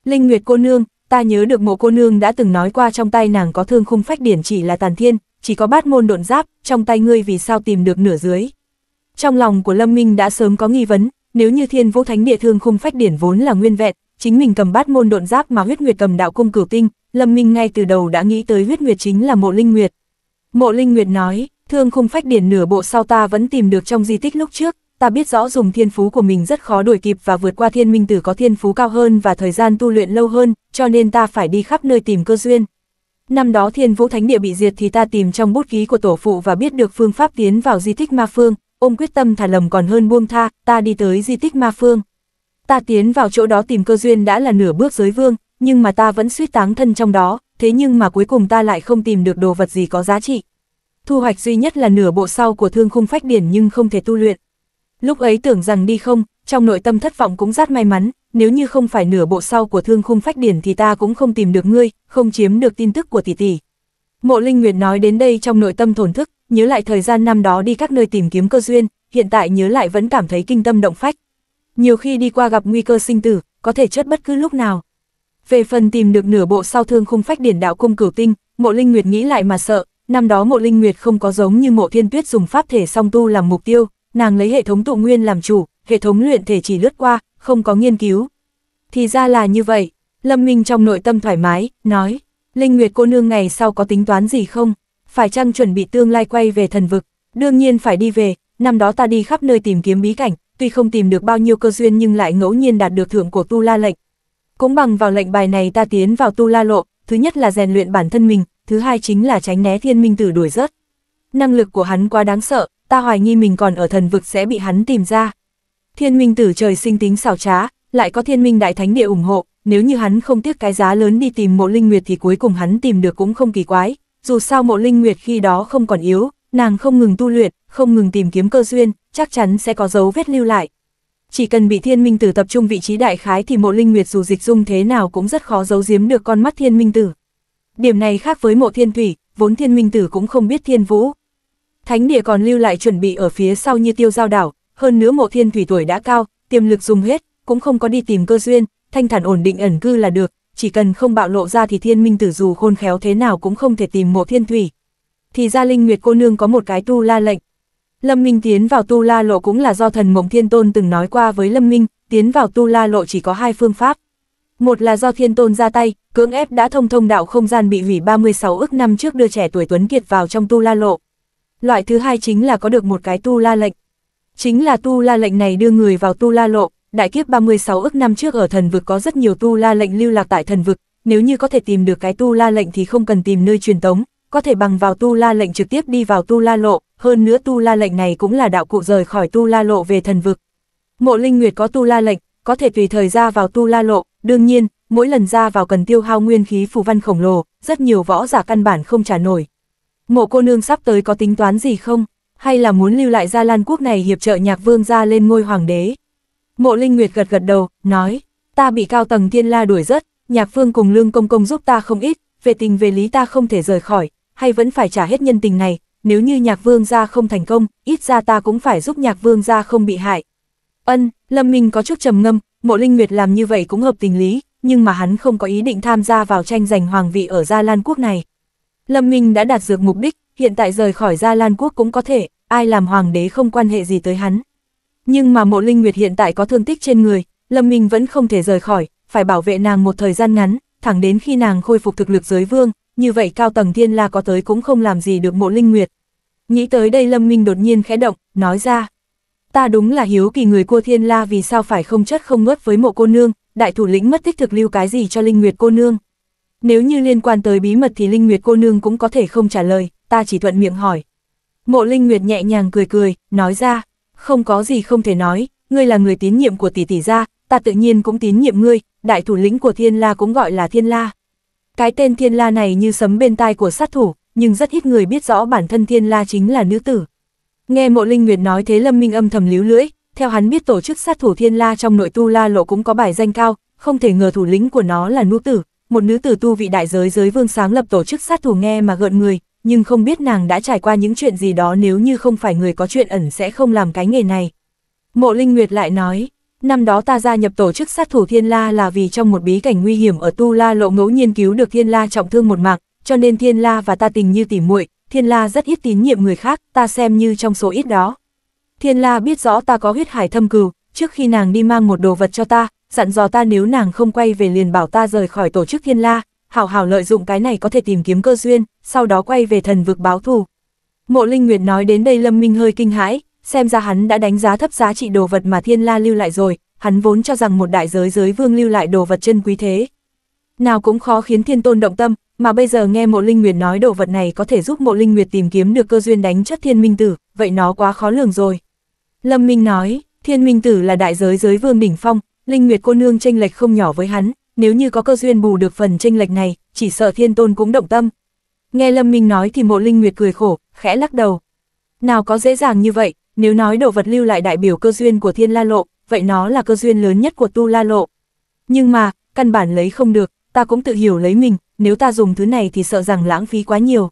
Linh Nguyệt cô nương, ta nhớ được mộ cô nương đã từng nói qua trong tay nàng có thương khung phách điển chỉ là tàn thiên, chỉ có bát môn độn giáp, trong tay ngươi vì sao tìm được nửa dưới. Trong lòng của Lâm Minh đã sớm có nghi vấn, nếu như thiên vũ thánh địa thương khung phách điển vốn là nguyên vẹn, chính mình cầm bát môn độn giáp mà huyết nguyệt cầm đạo cung cửu tinh, Lâm Minh ngay từ đầu đã nghĩ tới huyết nguyệt chính là mộ linh nguyệt. Mộ linh nguyệt nói, thương khung phách điển nửa bộ sau ta vẫn tìm được trong di tích lúc trước, ta biết rõ dùng thiên phú của mình rất khó đuổi kịp và vượt qua thiên minh tử có thiên phú cao hơn và thời gian tu luyện lâu hơn, cho nên ta phải đi khắp nơi tìm cơ duyên. Năm đó thiên vũ thánh địa bị diệt thì ta tìm trong bút ký của tổ phụ và biết được phương pháp tiến vào di tích ma phương, ôm quyết tâm thả lầm còn hơn buông tha, ta đi tới di tích ma phương. Ta tiến vào chỗ đó tìm cơ duyên đã là nửa bước giới vương, nhưng mà ta vẫn suýt táng thân trong đó, thế nhưng mà cuối cùng ta lại không tìm được đồ vật gì có giá trị. Thu hoạch duy nhất là nửa bộ sau của thương khung phách điển nhưng không thể tu luyện. Lúc ấy tưởng rằng đi không, trong nội tâm thất vọng cũng rát may mắn, nếu như không phải nửa bộ sau của thương khung phách điển thì ta cũng không tìm được ngươi, không chiếm được tin tức của tỷ tỷ. Mộ Linh Nguyệt nói đến đây trong nội tâm thổn thức, nhớ lại thời gian năm đó đi các nơi tìm kiếm cơ duyên, hiện tại nhớ lại vẫn cảm thấy kinh tâm động phách. Nhiều khi đi qua gặp nguy cơ sinh tử, có thể chết bất cứ lúc nào. Về phần tìm được nửa bộ sau thương khung phách điển đạo cung cửu tinh, Mộ Linh Nguyệt nghĩ lại mà sợ, năm đó Mộ Linh Nguyệt không có giống như Mộ Thiên Tuyết dùng pháp thể song tu làm mục tiêu, nàng lấy hệ thống tụ nguyên làm chủ, hệ thống luyện thể chỉ lướt qua, không có nghiên cứu. Thì ra là như vậy, Lâm Minh trong nội tâm thoải mái, nói, Linh Nguyệt cô nương ngày sau có tính toán gì không? Phải chăng chuẩn bị tương lai quay về thần vực? Đương nhiên phải đi về, năm đó ta đi khắp nơi tìm kiếm bí cảnh, tuy không tìm được bao nhiêu cơ duyên nhưng lại ngẫu nhiên đạt được thưởng của tu la lệnh, cũng bằng vào lệnh bài này ta tiến vào tu la lộ, thứ nhất là rèn luyện bản thân mình, thứ hai chính là tránh né thiên minh tử đuổi rớt. Năng lực của hắn quá đáng sợ, ta hoài nghi mình còn ở thần vực sẽ bị hắn tìm ra. Thiên minh tử trời sinh tính xảo trá, lại có thiên minh đại thánh địa ủng hộ, nếu như hắn không tiếc cái giá lớn đi tìm mộ linh nguyệt thì cuối cùng hắn tìm được cũng không kỳ quái. Dù sao mộ linh nguyệt khi đó không còn yếu, nàng không ngừng tu luyện, không ngừng tìm kiếm cơ duyên, chắc chắn sẽ có dấu vết lưu lại, chỉ cần bị thiên minh tử tập trung vị trí đại khái thì mộ linh nguyệt dù dịch dung thế nào cũng rất khó giấu giếm được con mắt thiên minh tử. Điểm này khác với mộ thiên thủy, vốn thiên minh tử cũng không biết thiên vũ. Thánh địa còn lưu lại chuẩn bị ở phía sau như tiêu giao đảo, hơn nữa mộ thiên thủy tuổi đã cao, tiềm lực dùng hết, cũng không có đi tìm cơ duyên, thanh thản ổn định ẩn cư là được, chỉ cần không bạo lộ ra thì thiên minh tử dù khôn khéo thế nào cũng không thể tìm mộ thiên thủy. Thì ra Linh Nguyệt cô nương có một cái tu la lệnh, Lâm Minh tiến vào tu la lộ cũng là do thần mộng thiên tôn từng nói qua với Lâm Minh, tiến vào tu la lộ chỉ có hai phương pháp. Một là do thiên tôn ra tay, cưỡng ép đã thông thông đạo không gian bị hủy 36 ức năm trước đưa trẻ tuổi Tuấn Kiệt vào trong tu la lộ. Loại thứ hai chính là có được một cái tu la lệnh. Chính là tu la lệnh này đưa người vào tu la lộ, đại kiếp 36 ức năm trước ở thần vực có rất nhiều tu la lệnh lưu lạc tại thần vực, nếu như có thể tìm được cái tu la lệnh thì không cần tìm nơi truyền tống, có thể bằng vào tu la lệnh trực tiếp đi vào tu la lộ, hơn nữa tu la lệnh này cũng là đạo cụ rời khỏi tu la lộ về thần vực. Mộ Linh Nguyệt có tu la lệnh, có thể tùy thời ra vào tu la lộ, đương nhiên, mỗi lần ra vào cần tiêu hao nguyên khí phù văn khổng lồ, rất nhiều võ giả căn bản không trả nổi. Mộ cô nương sắp tới có tính toán gì không? Hay là muốn lưu lại gia Lan Quốc này hiệp trợ nhạc vương gia lên ngôi hoàng đế? Mộ Linh Nguyệt gật gật đầu, nói, ta bị cao tầng thiên la đuổi rất, nhạc vương cùng lương công công giúp ta không ít, về tình về lý ta không thể rời khỏi, hay vẫn phải trả hết nhân tình này, nếu như nhạc vương gia không thành công, ít ra ta cũng phải giúp nhạc vương gia không bị hại. Ân, Lâm Minh có chút trầm ngâm, mộ linh nguyệt làm như vậy cũng hợp tình lý, nhưng mà hắn không có ý định tham gia vào tranh giành hoàng vị ở Gia Lan Quốc này. Lâm Minh đã đạt được mục đích, hiện tại rời khỏi Gia Lan Quốc cũng có thể, ai làm hoàng đế không quan hệ gì tới hắn. Nhưng mà mộ linh nguyệt hiện tại có thương tích trên người, Lâm Minh vẫn không thể rời khỏi, phải bảo vệ nàng một thời gian ngắn, thẳng đến khi nàng khôi phục thực lực giới vương, như vậy cao tầng thiên la có tới cũng không làm gì được mộ linh nguyệt. Nghĩ tới đây Lâm Minh đột nhiên khẽ động, nói ra. Ta đúng là hiếu kỳ người cua thiên la vì sao phải không chất không ngớt với mộ cô nương, đại thủ lĩnh mất tích thực lưu cái gì cho Linh Nguyệt cô nương. Nếu như liên quan tới bí mật thì Linh Nguyệt cô nương cũng có thể không trả lời, ta chỉ thuận miệng hỏi. Mộ Linh Nguyệt nhẹ nhàng cười cười, nói ra, không có gì không thể nói, ngươi là người tín nhiệm của tỷ tỷ gia, ta tự nhiên cũng tín nhiệm ngươi, đại thủ lĩnh của thiên la cũng gọi là thiên la. Cái tên Thiên La này như sấm bên tai của sát thủ, nhưng rất ít người biết rõ bản thân Thiên La chính là nữ tử. Nghe Mộ Linh Nguyệt nói thế Lâm Minh âm thầm líu lưỡi, theo hắn biết tổ chức sát thủ Thiên La trong nội tu La lộ cũng có bài danh cao, không thể ngờ thủ lĩnh của nó là nữ tử, một nữ tử tu vị đại giới giới vương sáng lập tổ chức sát thủ nghe mà gợn người, nhưng không biết nàng đã trải qua những chuyện gì đó nếu như không phải người có chuyện ẩn sẽ không làm cái nghề này. Mộ Linh Nguyệt lại nói, năm đó ta gia nhập tổ chức sát thủ Thiên La là vì trong một bí cảnh nguy hiểm ở Tu La lộ ngẫu nhiên cứu được Thiên La trọng thương một mạc, cho nên Thiên La và ta tình như tỉ muội, Thiên La rất ít tín nhiệm người khác, ta xem như trong số ít đó. Thiên La biết rõ ta có huyết hải thâm cừu, trước khi nàng đi mang một đồ vật cho ta, dặn dò ta nếu nàng không quay về liền bảo ta rời khỏi tổ chức Thiên La, hảo hảo lợi dụng cái này có thể tìm kiếm cơ duyên, sau đó quay về thần vực báo thù. Mộ Linh Nguyệt nói đến đây Lâm Minh hơi kinh hãi, xem ra hắn đã đánh giá thấp giá trị đồ vật mà thiên la lưu lại rồi, hắn vốn cho rằng một đại giới giới vương lưu lại đồ vật chân quý thế. Nào cũng khó khiến thiên tôn động tâm, mà bây giờ nghe mộ linh nguyệt nói đồ vật này có thể giúp mộ linh nguyệt tìm kiếm được cơ duyên đánh chất thiên minh tử, vậy nó quá khó lường rồi. Lâm Minh nói, thiên minh tử là đại giới giới vương đỉnh phong, linh nguyệt cô nương tranh lệch không nhỏ với hắn, nếu như có cơ duyên bù được phần tranh lệch này, chỉ sợ thiên tôn cũng động tâm. Nghe Lâm Minh nói thì mộ linh nguyệt cười khổ, khẽ lắc đầu. Nào có dễ dàng như vậy, nếu nói đồ vật lưu lại đại biểu cơ duyên của thiên la lộ, vậy nó là cơ duyên lớn nhất của tu la lộ. Nhưng mà, căn bản lấy không được, ta cũng tự hiểu lấy mình, nếu ta dùng thứ này thì sợ rằng lãng phí quá nhiều.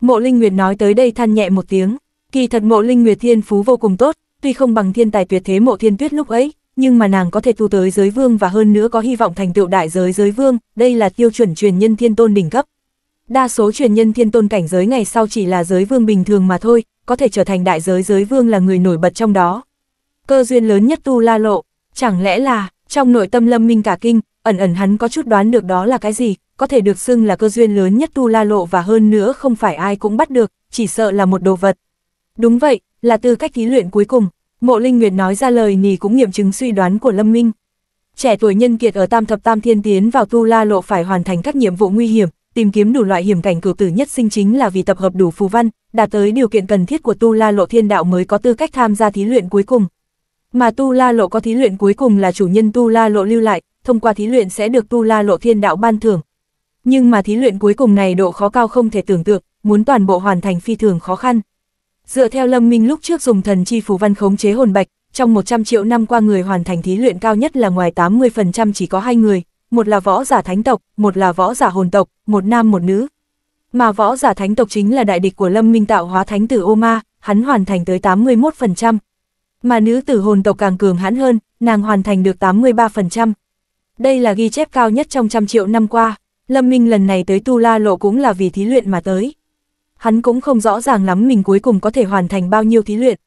Mộ Linh Nguyệt nói tới đây than nhẹ một tiếng, kỳ thật mộ Linh Nguyệt thiên phú vô cùng tốt, tuy không bằng thiên tài tuyệt thế mộ thiên tuyết lúc ấy, nhưng mà nàng có thể tu tới giới vương và hơn nữa có hy vọng thành tựu đại giới giới vương, đây là tiêu chuẩn truyền nhân thiên tôn đỉnh cấp. Đa số truyền nhân thiên tôn cảnh giới ngày sau chỉ là giới vương bình thường mà thôi, có thể trở thành đại giới giới vương là người nổi bật trong đó. Cơ duyên lớn nhất tu la lộ, chẳng lẽ là, trong nội tâm lâm minh cả kinh, ẩn ẩn hắn có chút đoán được đó là cái gì, có thể được xưng là cơ duyên lớn nhất tu la lộ và hơn nữa không phải ai cũng bắt được, chỉ sợ là một đồ vật. Đúng vậy, là tư cách thí luyện cuối cùng, mộ linh nguyệt nói ra lời nì cũng nghiệm chứng suy đoán của lâm minh. Trẻ tuổi nhân kiệt ở tam thập tam thiên tiến vào tu la lộ phải hoàn thành các nhiệm vụ nguy hiểm, tìm kiếm đủ loại hiểm cảnh cửu tử nhất sinh chính là vì tập hợp đủ phù văn, đạt tới điều kiện cần thiết của tu la lộ thiên đạo mới có tư cách tham gia thí luyện cuối cùng. Mà tu la lộ có thí luyện cuối cùng là chủ nhân tu la lộ lưu lại, thông qua thí luyện sẽ được tu la lộ thiên đạo ban thưởng. Nhưng mà thí luyện cuối cùng này độ khó cao không thể tưởng tượng, muốn toàn bộ hoàn thành phi thường khó khăn. Dựa theo Lâm Minh lúc trước dùng thần chi phù văn khống chế hồn bạch, trong 100 triệu năm qua người hoàn thành thí luyện cao nhất là ngoài 80% chỉ có hai người, một là võ giả thánh tộc, một là võ giả hồn tộc, một nam một nữ. Mà võ giả thánh tộc chính là đại địch của Lâm Minh tạo hóa thánh tử oma, hắn hoàn thành tới 81%. Mà nữ tử hồn tộc càng cường hãn hơn, nàng hoàn thành được 83%. Đây là ghi chép cao nhất trong trăm triệu năm qua, Lâm Minh lần này tới Tu La Lộ cũng là vì thí luyện mà tới. Hắn cũng không rõ ràng lắm mình cuối cùng có thể hoàn thành bao nhiêu thí luyện.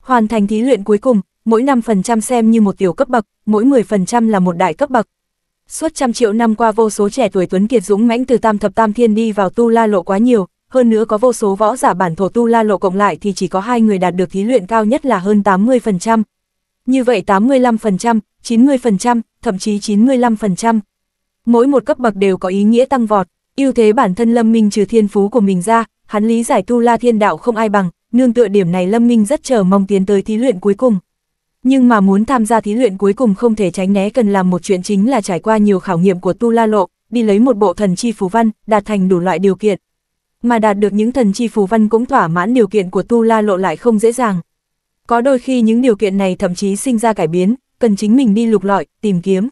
Hoàn thành thí luyện cuối cùng, mỗi 5% xem như một tiểu cấp bậc, mỗi 10% là một đại cấp bậc. Suốt trăm triệu năm qua vô số trẻ tuổi tuấn kiệt dũng mãnh từ tam thập tam thiên đi vào tu la lộ quá nhiều, hơn nữa có vô số võ giả bản thổ tu la lộ cộng lại thì chỉ có hai người đạt được thí luyện cao nhất là hơn 80%. Như vậy 85%, 90%, thậm chí 95%. Mỗi một cấp bậc đều có ý nghĩa tăng vọt, ưu thế bản thân Lâm Minh trừ thiên phú của mình ra, hắn lý giải tu la thiên đạo không ai bằng, nương tựa điểm này Lâm Minh rất chờ mong tiến tới thí luyện cuối cùng. Nhưng mà muốn tham gia thí luyện cuối cùng không thể tránh né cần làm một chuyện chính là trải qua nhiều khảo nghiệm của Tu La Lộ, đi lấy một bộ thần chi phù văn, đạt thành đủ loại điều kiện. Mà đạt được những thần chi phù văn cũng thỏa mãn điều kiện của Tu La Lộ lại không dễ dàng. Có đôi khi những điều kiện này thậm chí sinh ra cải biến, cần chính mình đi lục lọi, tìm kiếm.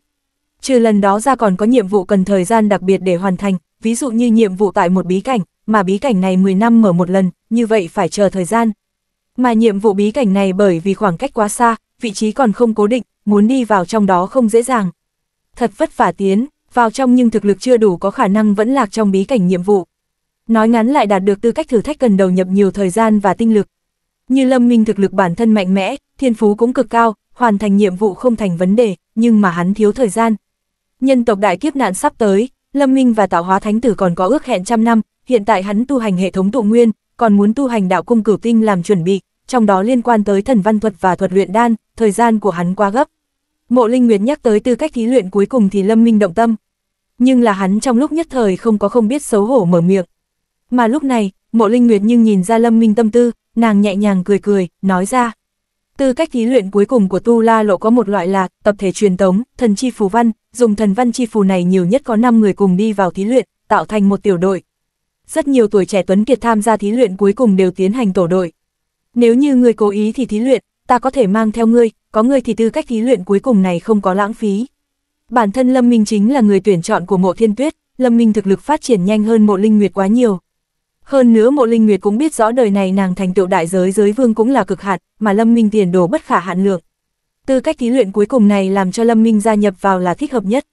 Trừ lần đó ra còn có nhiệm vụ cần thời gian đặc biệt để hoàn thành, ví dụ như nhiệm vụ tại một bí cảnh, mà bí cảnh này 10 năm mở một lần, như vậy phải chờ thời gian. Mà nhiệm vụ bí cảnh này bởi vì khoảng cách quá xa, vị trí còn không cố định, muốn đi vào trong đó không dễ dàng. Thật vất vả tiến, vào trong nhưng thực lực chưa đủ có khả năng vẫn lạc trong bí cảnh nhiệm vụ. Nói ngắn lại đạt được tư cách thử thách cần đầu nhập nhiều thời gian và tinh lực. Như Lâm Minh thực lực bản thân mạnh mẽ, thiên phú cũng cực cao, hoàn thành nhiệm vụ không thành vấn đề, nhưng mà hắn thiếu thời gian. Nhân tộc đại kiếp nạn sắp tới, Lâm Minh và Tạo Hóa Thánh Tử còn có ước hẹn trăm năm, hiện tại hắn tu hành hệ thống tụ nguyên, còn muốn tu hành đạo cung cửu tinh làm chuẩn bị, trong đó liên quan tới thần văn thuật và thuật luyện đan, thời gian của hắn quá gấp. Mộ Linh Nguyệt nhắc tới tư cách thí luyện cuối cùng thì Lâm Minh động tâm. Nhưng là hắn trong lúc nhất thời không có không biết xấu hổ mở miệng. Mà lúc này, Mộ Linh Nguyệt nhưng nhìn ra Lâm Minh tâm tư, nàng nhẹ nhàng cười cười, nói ra. Tư cách thí luyện cuối cùng của Tu La Lộ có một loại là tập thể truyền tống, thần chi phù văn, dùng thần văn chi phù này nhiều nhất có 5 người cùng đi vào thí luyện, tạo thành một tiểu đội. Rất nhiều tuổi trẻ tuấn kiệt tham gia thí luyện cuối cùng đều tiến hành tổ đội nếu như ngươi cố ý thì thí luyện, ta có thể mang theo ngươi, có ngươi thì tư cách thí luyện cuối cùng này không có lãng phí. Bản thân Lâm Minh chính là người tuyển chọn của mộ thiên tuyết, Lâm Minh thực lực phát triển nhanh hơn mộ linh nguyệt quá nhiều. Hơn nữa mộ linh nguyệt cũng biết rõ đời này nàng thành tựu đại giới giới vương cũng là cực hạn, mà Lâm Minh tiền đồ bất khả hạn lượng. Tư cách thí luyện cuối cùng này làm cho Lâm Minh gia nhập vào là thích hợp nhất.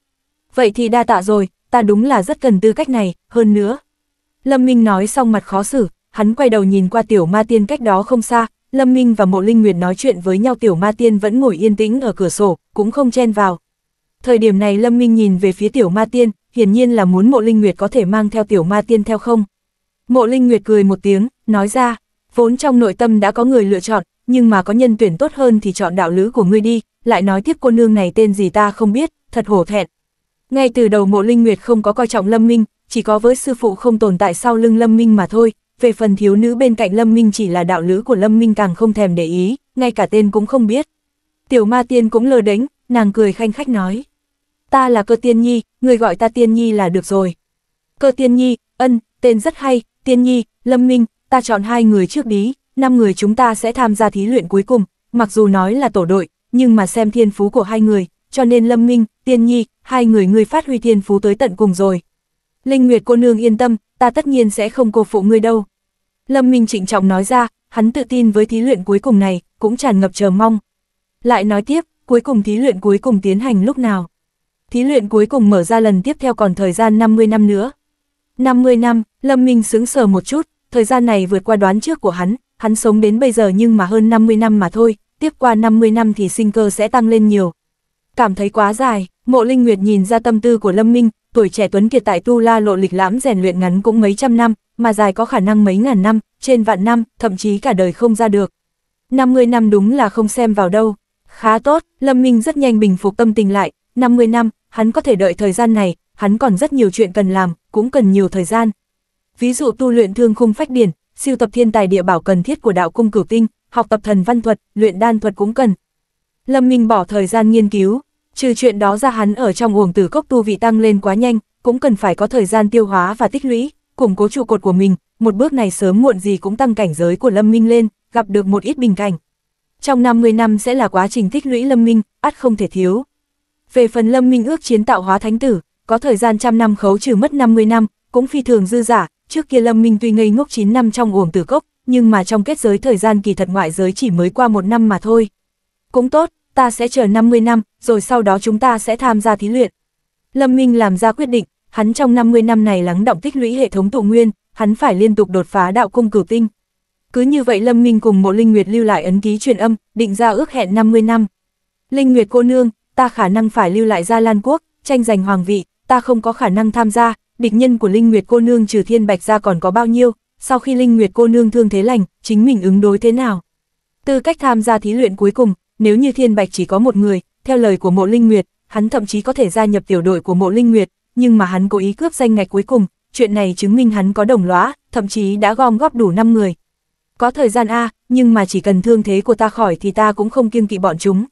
Vậy thì đa tạ rồi, ta đúng là rất cần tư cách này, hơn nữa. Lâm Minh nói xong mặt khó xử, hắn quay đầu nhìn qua tiểu ma tiên cách đó không xa, Lâm Minh và Mộ Linh Nguyệt nói chuyện với nhau tiểu ma tiên vẫn ngồi yên tĩnh ở cửa sổ, cũng không chen vào. Thời điểm này Lâm Minh nhìn về phía tiểu ma tiên, hiển nhiên là muốn Mộ Linh Nguyệt có thể mang theo tiểu ma tiên theo không. Mộ Linh Nguyệt cười một tiếng, nói ra, vốn trong nội tâm đã có người lựa chọn, nhưng mà có nhân tuyển tốt hơn thì chọn đạo lữ của ngươi đi, lại nói tiếp cô nương này tên gì ta không biết, thật hổ thẹn. Ngay từ đầu Mộ Linh Nguyệt không có coi trọng Lâm Minh, chỉ có với sư phụ không tồn tại sau lưng Lâm Minh mà thôi, về phần thiếu nữ bên cạnh Lâm Minh chỉ là đạo lữ của Lâm Minh càng không thèm để ý, ngay cả tên cũng không biết. Tiểu ma tiên cũng lơ đánh, nàng cười khanh khách nói. Ta là cơ tiên nhi, người gọi ta tiên nhi là được rồi. Cơ tiên nhi, ân, tên rất hay, tiên nhi, Lâm Minh, ta chọn hai người trước đi, năm người chúng ta sẽ tham gia thí luyện cuối cùng, mặc dù nói là tổ đội, nhưng mà xem thiên phú của hai người, cho nên Lâm Minh, Tiên Nhi, hai người ngươi phát huy thiên phú tới tận cùng rồi. Linh Nguyệt cô nương yên tâm, ta tất nhiên sẽ không cô phụ ngươi đâu. Lâm Minh trịnh trọng nói ra, hắn tự tin với thí luyện cuối cùng này, cũng tràn ngập chờ mong. Lại nói tiếp, cuối cùng thí luyện cuối cùng tiến hành lúc nào? Thí luyện cuối cùng mở ra lần tiếp theo còn thời gian 50 năm nữa. 50 năm, Lâm Minh sướng sờ một chút, thời gian này vượt qua đoán trước của hắn, hắn sống đến bây giờ nhưng mà hơn 50 năm mà thôi, tiếp qua 50 năm thì sinh cơ sẽ tăng lên nhiều. Cảm thấy quá dài, mộ linh nguyệt nhìn ra tâm tư của Lâm Minh, tuổi trẻ tuấn kiệt tại Tu La lộ lịch lãm rèn luyện ngắn cũng mấy trăm năm, mà dài có khả năng mấy ngàn năm, trên vạn năm, thậm chí cả đời không ra được. 50 năm đúng là không xem vào đâu. Khá tốt, Lâm Minh rất nhanh bình phục tâm tình lại, 50 năm, hắn có thể đợi thời gian này, hắn còn rất nhiều chuyện cần làm, cũng cần nhiều thời gian. Ví dụ tu luyện thương khung phách điển, siêu tập thiên tài địa bảo cần thiết của đạo cung cửu tinh, học tập thần văn thuật, luyện đan thuật cũng cần. Lâm Minh bỏ thời gian nghiên cứu, trừ chuyện đó ra hắn ở trong uổng tử cốc tu vị tăng lên quá nhanh, cũng cần phải có thời gian tiêu hóa và tích lũy, củng cố trụ cột của mình, một bước này sớm muộn gì cũng tăng cảnh giới của Lâm Minh lên, gặp được một ít bình cảnh. Trong 50 năm sẽ là quá trình thích lũy Lâm Minh, ắt không thể thiếu. Về phần Lâm Minh ước chiến tạo hóa thánh tử, có thời gian trăm năm khấu trừ mất 50 năm, cũng phi thường dư giả, trước kia Lâm Minh tuy ngây ngốc 9 năm trong uổng tử cốc, nhưng mà trong kết giới thời gian kỳ thật ngoại giới chỉ mới qua một năm mà thôi. Cũng tốt, ta sẽ chờ 50 năm, rồi sau đó chúng ta sẽ tham gia thí luyện. Lâm Minh làm ra quyết định, hắn trong 50 năm này lắng động tích lũy hệ thống tụ nguyên, hắn phải liên tục đột phá đạo cung cửu tinh. Cứ như vậy Lâm Minh cùng Mộ Linh Nguyệt lưu lại ấn ký truyền âm, định ra ước hẹn 50 năm. Linh Nguyệt cô nương, ta khả năng phải lưu lại Gia Lan Quốc, tranh giành hoàng vị, ta không có khả năng tham gia, địch nhân của Linh Nguyệt cô nương trừ thiên bạch ra còn có bao nhiêu, sau khi Linh Nguyệt cô nương thương thế lành, chính mình ứng đối thế nào. Tư cách tham gia thí luyện cuối cùng, nếu như thiên bạch chỉ có một người, theo lời của Mộ Linh Nguyệt, hắn thậm chí có thể gia nhập tiểu đội của Mộ Linh Nguyệt, nhưng mà hắn cố ý cướp danh ngạch cuối cùng, chuyện này chứng minh hắn có đồng lõa, thậm chí đã gom góp đủ 5 người. Có thời gian A, nhưng mà chỉ cần thương thế của ta khỏi thì ta cũng không kiêng kỵ bọn chúng.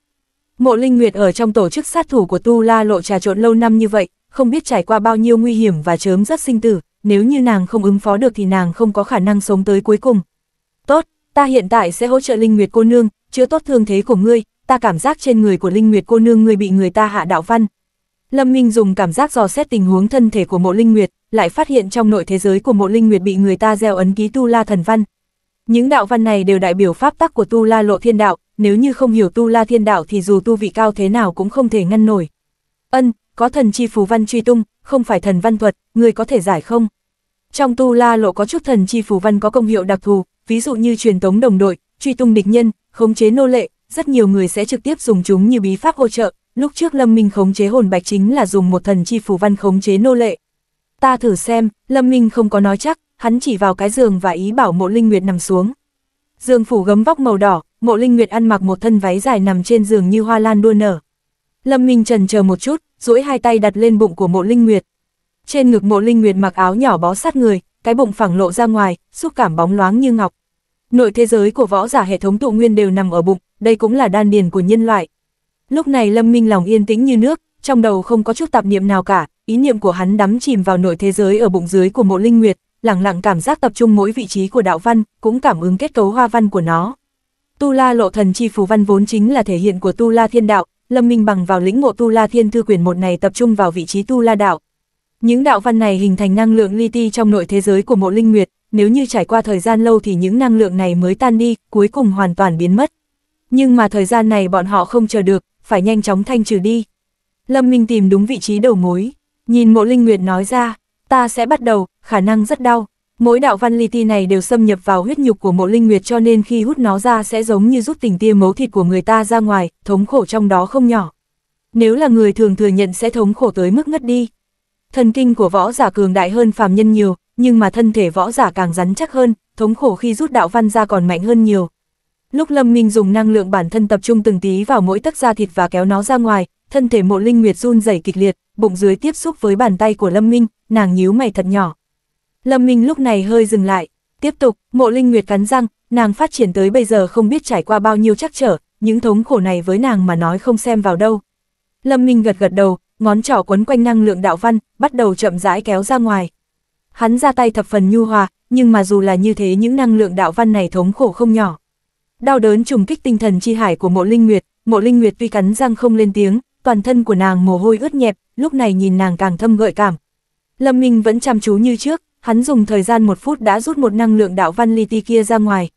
Mộ Linh Nguyệt ở trong tổ chức sát thủ của Tu La Lộ trà trộn lâu năm như vậy, không biết trải qua bao nhiêu nguy hiểm và chớm rất sinh tử, nếu như nàng không ứng phó được thì nàng không có khả năng sống tới cuối cùng. Tốt, ta hiện tại sẽ hỗ trợ Linh Nguyệt cô nương, chữa tốt thương thế của ngươi, ta cảm giác trên người của Linh Nguyệt cô nương ngươi bị người ta hạ đạo văn, Lâm Minh dùng cảm giác dò xét tình huống thân thể của mộ linh nguyệt, lại phát hiện trong nội thế giới của mộ linh nguyệt bị người ta gieo ấn ký tu la thần văn. Những đạo văn này đều đại biểu pháp tắc của tu la lộ thiên đạo, nếu như không hiểu tu la thiên đạo thì dù tu vị cao thế nào cũng không thể ngăn nổi. Ân, có thần chi phù văn truy tung, không phải thần văn thuật, người có thể giải không? Trong tu la lộ có chút thần chi phù văn có công hiệu đặc thù, ví dụ như truyền tống đồng đội, truy tung địch nhân, khống chế nô lệ, rất nhiều người sẽ trực tiếp dùng chúng như bí pháp hỗ trợ, lúc trước Lâm Minh khống chế hồn bạch chính là dùng một thần chi phù văn khống chế nô lệ. Ta thử xem, Lâm Minh không có nói chắc, hắn chỉ vào cái giường và ý bảo Mộ Linh Nguyệt nằm xuống. Giường phủ gấm vóc màu đỏ, Mộ Linh Nguyệt ăn mặc một thân váy dài nằm trên giường như hoa lan đua nở. Lâm Minh trần chờ một chút, duỗi hai tay đặt lên bụng của Mộ Linh Nguyệt. Trên ngực Mộ Linh Nguyệt mặc áo nhỏ bó sát người, cái bụng phẳng lộ ra ngoài, xúc cảm bóng loáng như ngọc. Nội thế giới của võ giả hệ thống tụ nguyên đều nằm ở bụng, đây cũng là đan điền của nhân loại, Lúc này Lâm Minh lòng yên tĩnh như nước, trong đầu không có chút tạp niệm nào cả, ý niệm của hắn đắm chìm vào nội thế giới ở bụng dưới của mộ linh nguyệt, lặng lặng cảm giác tập trung mỗi vị trí của đạo văn, cũng cảm ứng kết cấu hoa văn của nó. Tu La Lộ Thần Chi Phù Văn vốn chính là thể hiện của Tu La Thiên Đạo, Lâm Minh bằng vào lĩnh ngộ Tu La Thiên Thư Quyền một này tập trung vào vị trí Tu La Đạo. Những đạo văn này hình thành năng lượng li ti trong nội thế giới của mộ linh nguyệt, nếu như trải qua thời gian lâu thì những năng lượng này mới tan đi, cuối cùng hoàn toàn biến mất. Nhưng mà thời gian này bọn họ không chờ được, phải nhanh chóng thanh trừ đi. Lâm Minh tìm đúng vị trí đầu mối, nhìn mộ linh nguyệt nói ra, ta sẽ bắt đầu, khả năng rất đau. Mỗi đạo văn li ti này đều xâm nhập vào huyết nhục của mộ linh nguyệt cho nên khi hút nó ra sẽ giống như rút tình tia mấu thịt của người ta ra ngoài, thống khổ trong đó không nhỏ. Nếu là người thường thừa nhận sẽ thống khổ tới mức ngất đi. Thần kinh của võ giả cường đại hơn phàm nhân nhiều, nhưng mà thân thể võ giả càng rắn chắc hơn, thống khổ khi rút đạo văn ra còn mạnh hơn nhiều, Lúc Lâm Minh dùng năng lượng bản thân tập trung từng tí vào mỗi tấc da thịt và kéo nó ra ngoài, thân thể Mộ Linh Nguyệt run rẩy kịch liệt, bụng dưới tiếp xúc với bàn tay của Lâm Minh, nàng nhíu mày thật nhỏ. Lâm Minh lúc này hơi dừng lại, tiếp tục, Mộ Linh Nguyệt cắn răng, nàng phát triển tới bây giờ không biết trải qua bao nhiêu trắc trở, những thống khổ này với nàng mà nói không xem vào đâu. Lâm Minh gật gật đầu, ngón trỏ quấn quanh năng lượng đạo văn, bắt đầu chậm rãi kéo ra ngoài. Hắn ra tay thập phần nhu hòa, nhưng mà dù là như thế những năng lượng đạo văn này thống khổ không nhỏ. Đau đớn trùng kích tinh thần chi hải của mộ linh nguyệt, mộ linh nguyệt tuy cắn răng không lên tiếng, toàn thân của nàng mồ hôi ướt nhẹp, lúc này nhìn nàng càng thâm gợi cảm. Lâm Minh vẫn chăm chú như trước, hắn dùng thời gian một phút đã rút một năng lượng đạo văn ly ti kia ra ngoài.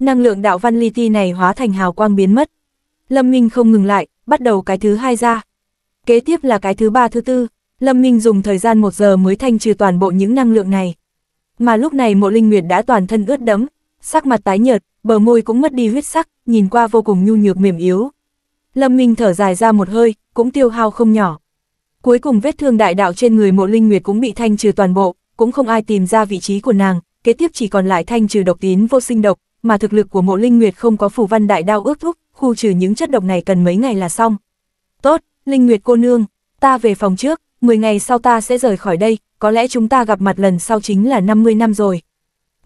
Năng lượng đạo văn ly ti này hóa thành hào quang biến mất. Lâm Minh không ngừng lại, bắt đầu cái thứ hai ra. Kế tiếp là cái thứ ba thứ tư, Lâm Minh dùng thời gian một giờ mới thanh trừ toàn bộ những năng lượng này. Mà lúc này mộ linh nguyệt đã toàn thân ướt đẫm, sắc mặt tái nhợt, bờ môi cũng mất đi huyết sắc, nhìn qua vô cùng nhu nhược mềm yếu. Lâm Minh thở dài ra một hơi, cũng tiêu hao không nhỏ. Cuối cùng vết thương đại đạo trên người mộ linh nguyệt cũng bị thanh trừ toàn bộ, cũng không ai tìm ra vị trí của nàng, kế tiếp chỉ còn lại thanh trừ độc tín vô sinh độc, mà thực lực của mộ linh nguyệt không có phù văn đại đao ước thúc, khu trừ những chất độc này cần mấy ngày là xong. Tốt, Linh Nguyệt cô nương, ta về phòng trước, 10 ngày sau ta sẽ rời khỏi đây, có lẽ chúng ta gặp mặt lần sau chính là 50 năm rồi.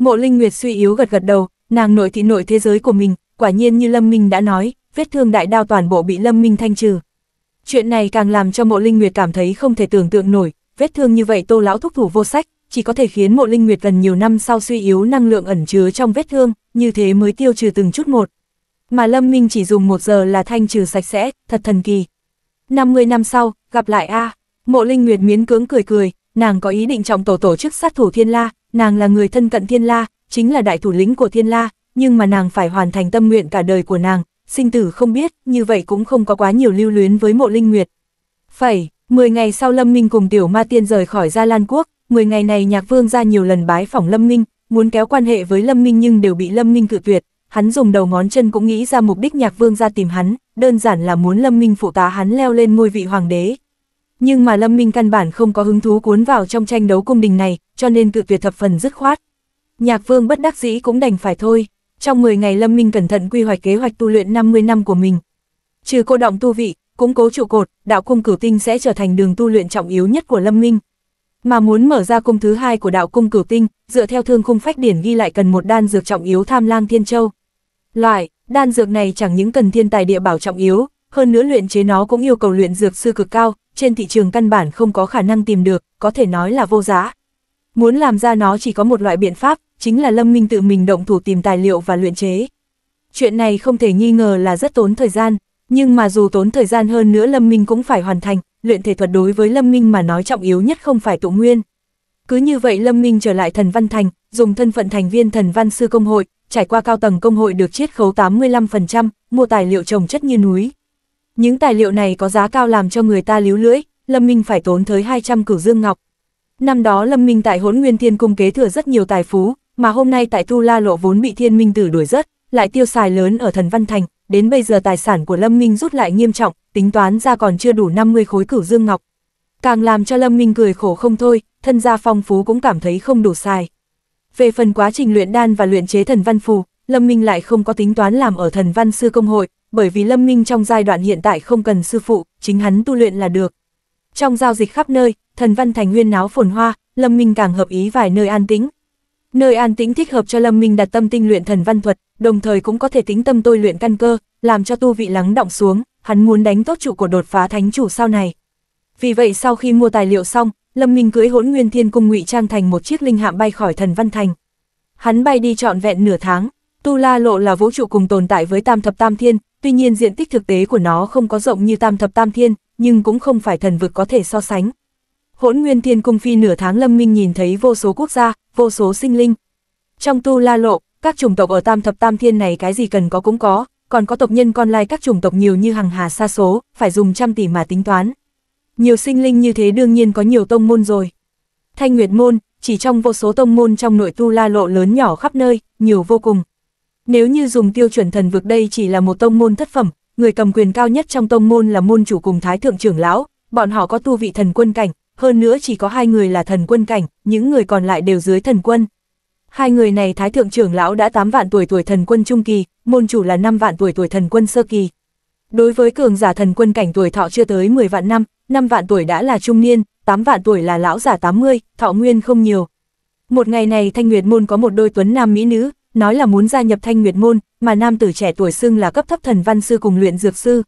Mộ Linh Nguyệt suy yếu gật gật đầu, nàng nội thị nội thế giới của mình, quả nhiên như Lâm Minh đã nói, vết thương đại đao toàn bộ bị Lâm Minh thanh trừ. Chuyện này càng làm cho Mộ Linh Nguyệt cảm thấy không thể tưởng tượng nổi, vết thương như vậy Tô lão thúc thủ vô sách, chỉ có thể khiến Mộ Linh Nguyệt gần nhiều năm sau suy yếu năng lượng ẩn chứa trong vết thương, như thế mới tiêu trừ từng chút một. Mà Lâm Minh chỉ dùng một giờ là thanh trừ sạch sẽ, thật thần kỳ. 50 năm sau, gặp lại a. Mộ Linh Nguyệt miến cưỡng cười cười, nàng có ý định trọng tổ tổ chức sát thủ Thiên La, nàng là người thân cận Thiên La, chính là đại thủ lĩnh của Thiên La, nhưng mà nàng phải hoàn thành tâm nguyện cả đời của nàng, sinh tử không biết, như vậy cũng không có quá nhiều lưu luyến với mộ linh nguyệt. Phải, 10 ngày sau Lâm Minh cùng tiểu ma tiên rời khỏi Gia Lan Quốc, 10 ngày này nhạc vương ra nhiều lần bái phỏng Lâm Minh, muốn kéo quan hệ với Lâm Minh nhưng đều bị Lâm Minh cự tuyệt, hắn dùng đầu ngón chân cũng nghĩ ra mục đích nhạc vương ra tìm hắn, đơn giản là muốn Lâm Minh phụ tá hắn leo lên ngôi vị hoàng đế, nhưng mà Lâm Minh căn bản không có hứng thú cuốn vào trong tranh đấu cung đình này, cho nên cự tuyệt thập phần dứt khoát. Nhạc Vương bất đắc dĩ cũng đành phải thôi. Trong 10 ngày Lâm Minh cẩn thận quy hoạch kế hoạch tu luyện 50 năm của mình. Trừ cô động tu vị, cũng cố trụ cột, đạo cung cửu tinh sẽ trở thành đường tu luyện trọng yếu nhất của Lâm Minh. Mà muốn mở ra cung thứ hai của đạo cung cửu tinh, dựa theo thương khung phách điển ghi lại cần một đan dược trọng yếu tham lang thiên châu. Loại, đan dược này chẳng những cần thiên tài địa bảo trọng yếu, hơn nữa luyện chế nó cũng yêu cầu luyện dược sư cực cao, trên thị trường căn bản không có khả năng tìm được, có thể nói là vô giá. Muốn làm ra nó chỉ có một loại biện pháp, chính là Lâm Minh tự mình động thủ tìm tài liệu và luyện chế. Chuyện này không thể nghi ngờ là rất tốn thời gian, nhưng mà dù tốn thời gian hơn nữa Lâm Minh cũng phải hoàn thành, luyện thể thuật đối với Lâm Minh mà nói trọng yếu nhất không phải tụ nguyên. Cứ như vậy Lâm Minh trở lại thần văn thành, dùng thân phận thành viên thần văn sư công hội, trải qua cao tầng công hội được chiết khấu 85%, mua tài liệu trồng chất như núi. Những tài liệu này có giá cao làm cho người ta líu lưỡi, Lâm Minh phải tốn tới 200 cửu dương ngọc. Năm đó Lâm Minh tại hỗn nguyên thiên cung kế thừa rất nhiều tài phú, mà hôm nay tại Tu La Lộ vốn bị thiên minh tử đuổi rất, lại tiêu xài lớn ở thần văn thành, đến bây giờ tài sản của Lâm Minh rút lại nghiêm trọng, tính toán ra còn chưa đủ 50 khối cửu dương ngọc. Càng làm cho Lâm Minh cười khổ không thôi, thân gia phong phú cũng cảm thấy không đủ xài. Về phần quá trình luyện đan và luyện chế thần văn phù, Lâm Minh lại không có tính toán làm ở thần văn sư công hội, bởi vì Lâm minh trong giai đoạn hiện tại không cần sư phụ, chính hắn tu luyện là được. Trong giao dịch khắp nơi, thần văn thành nguyên náo phồn hoa, Lâm Minh càng hợp ý vài nơi an tĩnh. Nơi an tĩnh thích hợp cho Lâm Minh đặt tâm tinh luyện thần văn thuật, đồng thời cũng có thể tính tâm tôi luyện căn cơ, làm cho tu vị lắng động xuống, hắn muốn đánh tốt trụ của đột phá thánh chủ sau này. Vì vậy sau khi mua tài liệu xong, Lâm Minh cưới hỗn nguyên thiên cung ngụy trang thành một chiếc linh hạm bay khỏi thần văn thành. Hắn bay đi trọn vẹn nửa tháng, Tu La Lộ là vũ trụ cùng tồn tại với tam thập tam thiên, tuy nhiên diện tích thực tế của nó không có rộng như tam thập tam thiên, nhưng cũng không phải thần vực có thể so sánh. Hỗn Nguyên Thiên Cung Phi nửa tháng Lâm Minh nhìn thấy vô số quốc gia, vô số sinh linh. Trong tu la lộ, các chủng tộc ở tam thập tam thiên này cái gì cần có cũng có, còn có tộc nhân con lai các chủng tộc nhiều như hàng hà xa số, phải dùng trăm tỷ mà tính toán. Nhiều sinh linh như thế đương nhiên có nhiều tông môn rồi. Thanh Nguyệt Môn, chỉ trong vô số tông môn trong nội tu la lộ lớn nhỏ khắp nơi, nhiều vô cùng. Nếu như dùng tiêu chuẩn thần vực đây chỉ là một tông môn thất phẩm, người cầm quyền cao nhất trong tông môn là môn chủ cùng thái thượng trưởng lão, bọn họ có tu vị thần quân cảnh, hơn nữa chỉ có hai người là thần quân cảnh, những người còn lại đều dưới thần quân. Hai người này thái thượng trưởng lão đã 8 vạn tuổi tuổi thần quân trung kỳ, môn chủ là 5 vạn tuổi tuổi thần quân sơ kỳ. Đối với cường giả thần quân cảnh tuổi thọ chưa tới 10 vạn năm, 5 vạn tuổi đã là trung niên, 8 vạn tuổi là lão giả 80, thọ nguyên không nhiều. Một ngày này Thanh Nguyệt môn có một đôi tuấn nam mỹ nữ, nói là muốn gia nhập thanh nguyệt môn, mà nam tử trẻ tuổi xưng là cấp thấp thần văn sư cùng luyện dược sư.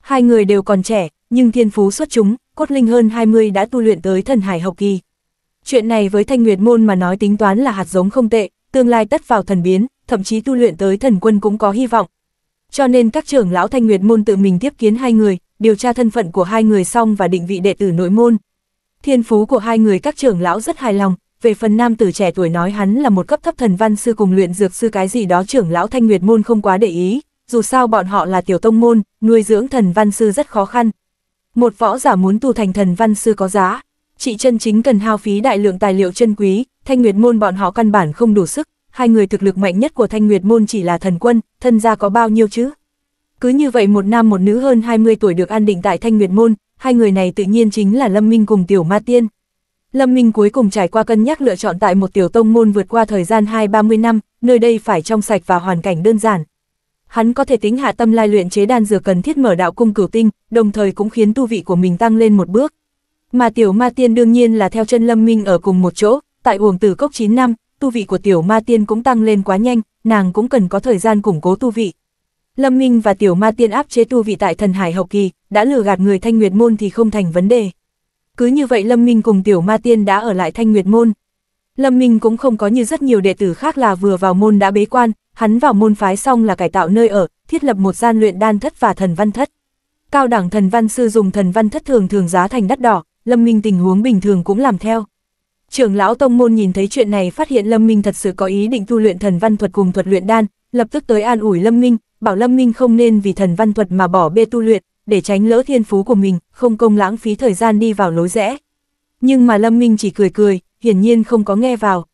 Hai người đều còn trẻ, nhưng thiên phú xuất chúng, cốt linh hơn 20 đã tu luyện tới thần hải hậu kỳ. Chuyện này với thanh nguyệt môn mà nói tính toán là hạt giống không tệ, tương lai tất vào thần biến, thậm chí tu luyện tới thần quân cũng có hy vọng. Cho nên các trưởng lão thanh nguyệt môn tự mình tiếp kiến hai người, điều tra thân phận của hai người xong và định vị đệ tử nội môn. Thiên phú của hai người các trưởng lão rất hài lòng, về phần nam tử trẻ tuổi nói hắn là một cấp thấp thần văn sư cùng luyện dược sư cái gì đó trưởng lão thanh nguyệt môn không quá để ý, dù sao bọn họ là tiểu tông môn, nuôi dưỡng thần văn sư rất khó khăn. Một võ giả muốn tu thành thần văn sư có giá, chị chân chính cần hao phí đại lượng tài liệu chân quý, thanh nguyệt môn bọn họ căn bản không đủ sức, hai người thực lực mạnh nhất của thanh nguyệt môn chỉ là thần quân, thân gia có bao nhiêu chứ? Cứ như vậy một nam một nữ hơn 20 tuổi được an định tại thanh nguyệt môn, hai người này tự nhiên chính là Lâm Minh cùng tiểu ma tiên. Lâm Minh cuối cùng trải qua cân nhắc lựa chọn tại một tiểu tông môn vượt qua thời gian 2-30 năm, nơi đây phải trong sạch và hoàn cảnh đơn giản. Hắn có thể tính hạ tâm lai luyện chế đan dược cần thiết mở đạo cung cửu tinh, đồng thời cũng khiến tu vị của mình tăng lên một bước. Mà tiểu ma tiên đương nhiên là theo chân Lâm Minh ở cùng một chỗ, tại uổng tử cốc 9 năm, tu vị của tiểu ma tiên cũng tăng lên quá nhanh, nàng cũng cần có thời gian củng cố tu vị. Lâm Minh và tiểu ma tiên áp chế tu vị tại thần hải hậu kỳ, đã lừa gạt người thanh nguyệt môn thì không thành vấn đề. Cứ như vậy Lâm Minh cùng Tiểu Ma Tiên đã ở lại Thanh Nguyệt Môn. Lâm Minh cũng không có như rất nhiều đệ tử khác là vừa vào môn đã bế quan, hắn vào môn phái xong là cải tạo nơi ở, thiết lập một gian luyện đan thất và thần văn thất. Cao đẳng thần văn sư dùng thần văn thất thường thường giá thành đắt đỏ, Lâm Minh tình huống bình thường cũng làm theo. Trưởng lão tông môn nhìn thấy chuyện này phát hiện Lâm Minh thật sự có ý định tu luyện thần văn thuật cùng thuật luyện đan, lập tức tới an ủi Lâm Minh, bảo Lâm Minh không nên vì thần văn thuật mà bỏ bê tu luyện, để tránh lỡ thiên phú của mình, không công lãng phí thời gian đi vào lối rẽ. Nhưng mà Lâm Minh chỉ cười cười, hiển nhiên không có nghe vào.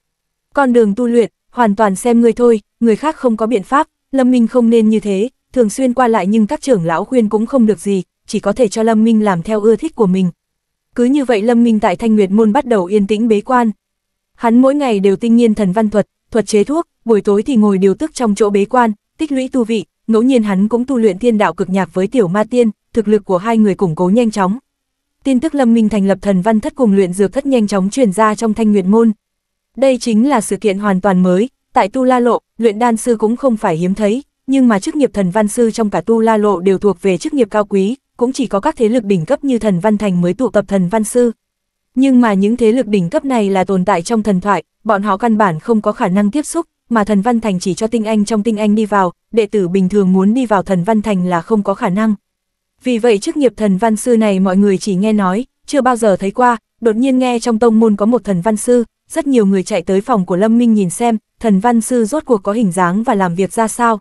Con đường tu luyện, hoàn toàn xem người thôi, người khác không có biện pháp, Lâm Minh không nên như thế, thường xuyên qua lại nhưng các trưởng lão khuyên cũng không được gì, chỉ có thể cho Lâm Minh làm theo ưa thích của mình. Cứ như vậy Lâm Minh tại Thanh Nguyệt Môn bắt đầu yên tĩnh bế quan. Hắn mỗi ngày đều tinh nghiên thần văn thuật, thuật chế thuốc, buổi tối thì ngồi điều tức trong chỗ bế quan, tích lũy tu vị, ngẫu nhiên hắn cũng tu luyện thiên đạo cực nhạc với tiểu ma tiên, thực lực của hai người củng cố nhanh chóng. Tin tức Lâm Minh thành lập thần văn thất cùng luyện dược thất nhanh chóng truyền ra trong thanh nguyệt môn. Đây chính là sự kiện hoàn toàn mới, tại Tu La Lộ, luyện đan sư cũng không phải hiếm thấy, nhưng mà chức nghiệp thần văn sư trong cả Tu La Lộ đều thuộc về chức nghiệp cao quý, cũng chỉ có các thế lực đỉnh cấp như thần văn thành mới tụ tập thần văn sư. Nhưng mà những thế lực đỉnh cấp này là tồn tại trong thần thoại, bọn họ căn bản không có khả năng tiếp xúc, mà thần văn thành chỉ cho tinh anh trong tinh anh đi vào, đệ tử bình thường muốn đi vào thần văn thành là không có khả năng vì vậy chức nghiệp thần văn sư này mọi người chỉ nghe nói, chưa bao giờ thấy qua, đột nhiên nghe trong tông môn có một thần văn sư, rất nhiều người chạy tới phòng của Lâm Minh nhìn xem, thần văn sư rốt cuộc có hình dáng và làm việc ra sao.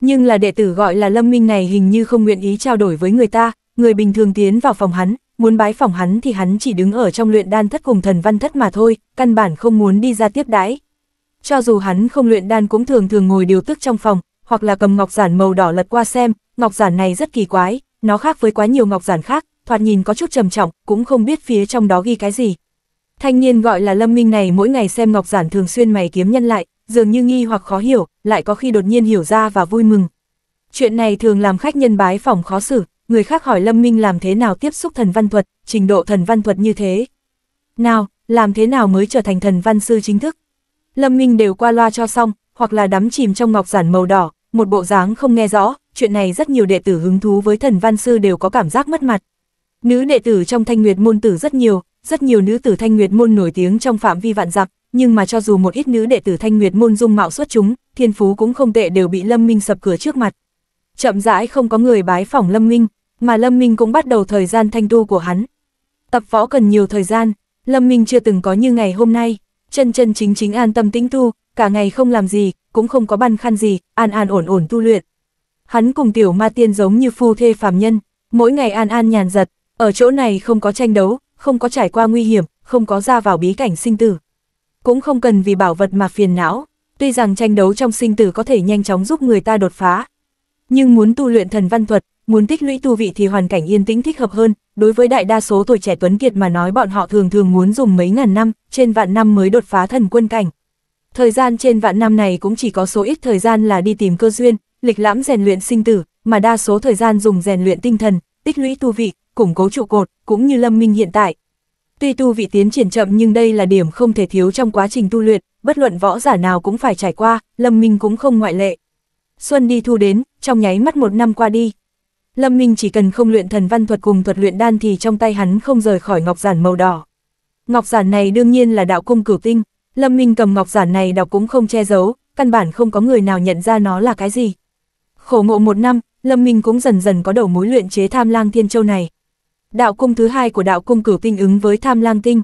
Nhưng là đệ tử gọi là Lâm Minh này hình như không nguyện ý trao đổi với người ta, người bình thường tiến vào phòng hắn, muốn bái phòng hắn thì hắn chỉ đứng ở trong luyện đan thất cùng thần văn thất mà thôi, căn bản không muốn đi ra tiếp đãi. Cho dù hắn không luyện đan cũng thường thường ngồi điều tức trong phòng, hoặc là cầm ngọc giản màu đỏ lật qua xem, ngọc giản này rất kỳ quái, nó khác với quá nhiều ngọc giản khác, thoạt nhìn có chút trầm trọng, cũng không biết phía trong đó ghi cái gì. Thanh niên gọi là Lâm Minh này mỗi ngày xem ngọc giản thường xuyên mày kiếm nhân lại, dường như nghi hoặc khó hiểu, lại có khi đột nhiên hiểu ra và vui mừng. Chuyện này thường làm khách nhân bái phòng khó xử, người khác hỏi Lâm Minh làm thế nào tiếp xúc thần văn thuật, trình độ thần văn thuật như thế. Nào, làm thế nào mới trở thành thần văn sư chính thức? Lâm Minh đều qua loa cho xong, hoặc là đắm chìm trong ngọc giản màu đỏ, một bộ dáng không nghe rõ, chuyện này rất nhiều đệ tử hứng thú với thần văn sư đều có cảm giác mất mặt. Nữ đệ tử trong thanh nguyệt môn tử rất nhiều, rất nhiều nữ tử thanh nguyệt môn nổi tiếng trong phạm vi vạn dặm, nhưng mà cho dù một ít nữ đệ tử thanh nguyệt môn dung mạo xuất chúng, thiên phú cũng không tệ đều bị Lâm Minh sập cửa trước mặt. Chậm rãi không có người bái phỏng Lâm Minh, mà Lâm Minh cũng bắt đầu thời gian thanh tu của hắn. Tập võ cần nhiều thời gian, Lâm Minh chưa từng có như ngày hôm nay, chân chân chính chính an tâm tĩnh tu, cả ngày không làm gì, cũng không có băn khăn gì, an an ổn ổn tu luyện. Hắn cùng tiểu ma tiên giống như phu thê phàm nhân, mỗi ngày an an nhàn giật, ở chỗ này không có tranh đấu, không có trải qua nguy hiểm, không có ra vào bí cảnh sinh tử. Cũng không cần vì bảo vật mà phiền não, tuy rằng tranh đấu trong sinh tử có thể nhanh chóng giúp người ta đột phá. Nhưng muốn tu luyện thần văn thuật, muốn tích lũy tu vị thì hoàn cảnh yên tĩnh thích hợp hơn, đối với đại đa số tuổi trẻ tuấn kiệt mà nói bọn họ thường thường muốn dùng mấy ngàn năm, trên vạn năm mới đột phá thần quân cảnh. Thời gian trên vạn năm này cũng chỉ có số ít thời gian là đi tìm cơ duyên, lịch lãm rèn luyện sinh tử, mà đa số thời gian dùng rèn luyện tinh thần, tích lũy tu vị, củng cố trụ cột, cũng như Lâm Minh hiện tại. Tuy tu vị tiến triển chậm nhưng đây là điểm không thể thiếu trong quá trình tu luyện, bất luận võ giả nào cũng phải trải qua, Lâm Minh cũng không ngoại lệ. Xuân đi thu đến, trong nháy mắt một năm qua đi. Lâm Minh chỉ cần không luyện thần văn thuật cùng thuật luyện đan thì trong tay hắn không rời khỏi ngọc giản màu đỏ. Ngọc giản này đương nhiên là đạo cung cửu tinh, Lâm Minh cầm ngọc giản này đọc cũng không che giấu, căn bản không có người nào nhận ra nó là cái gì. Khổ ngộ một năm, Lâm Minh cũng dần dần có đầu mối luyện chế tham lang thiên châu này. Đạo cung thứ hai của đạo cung cửu tinh ứng với tham lang tinh.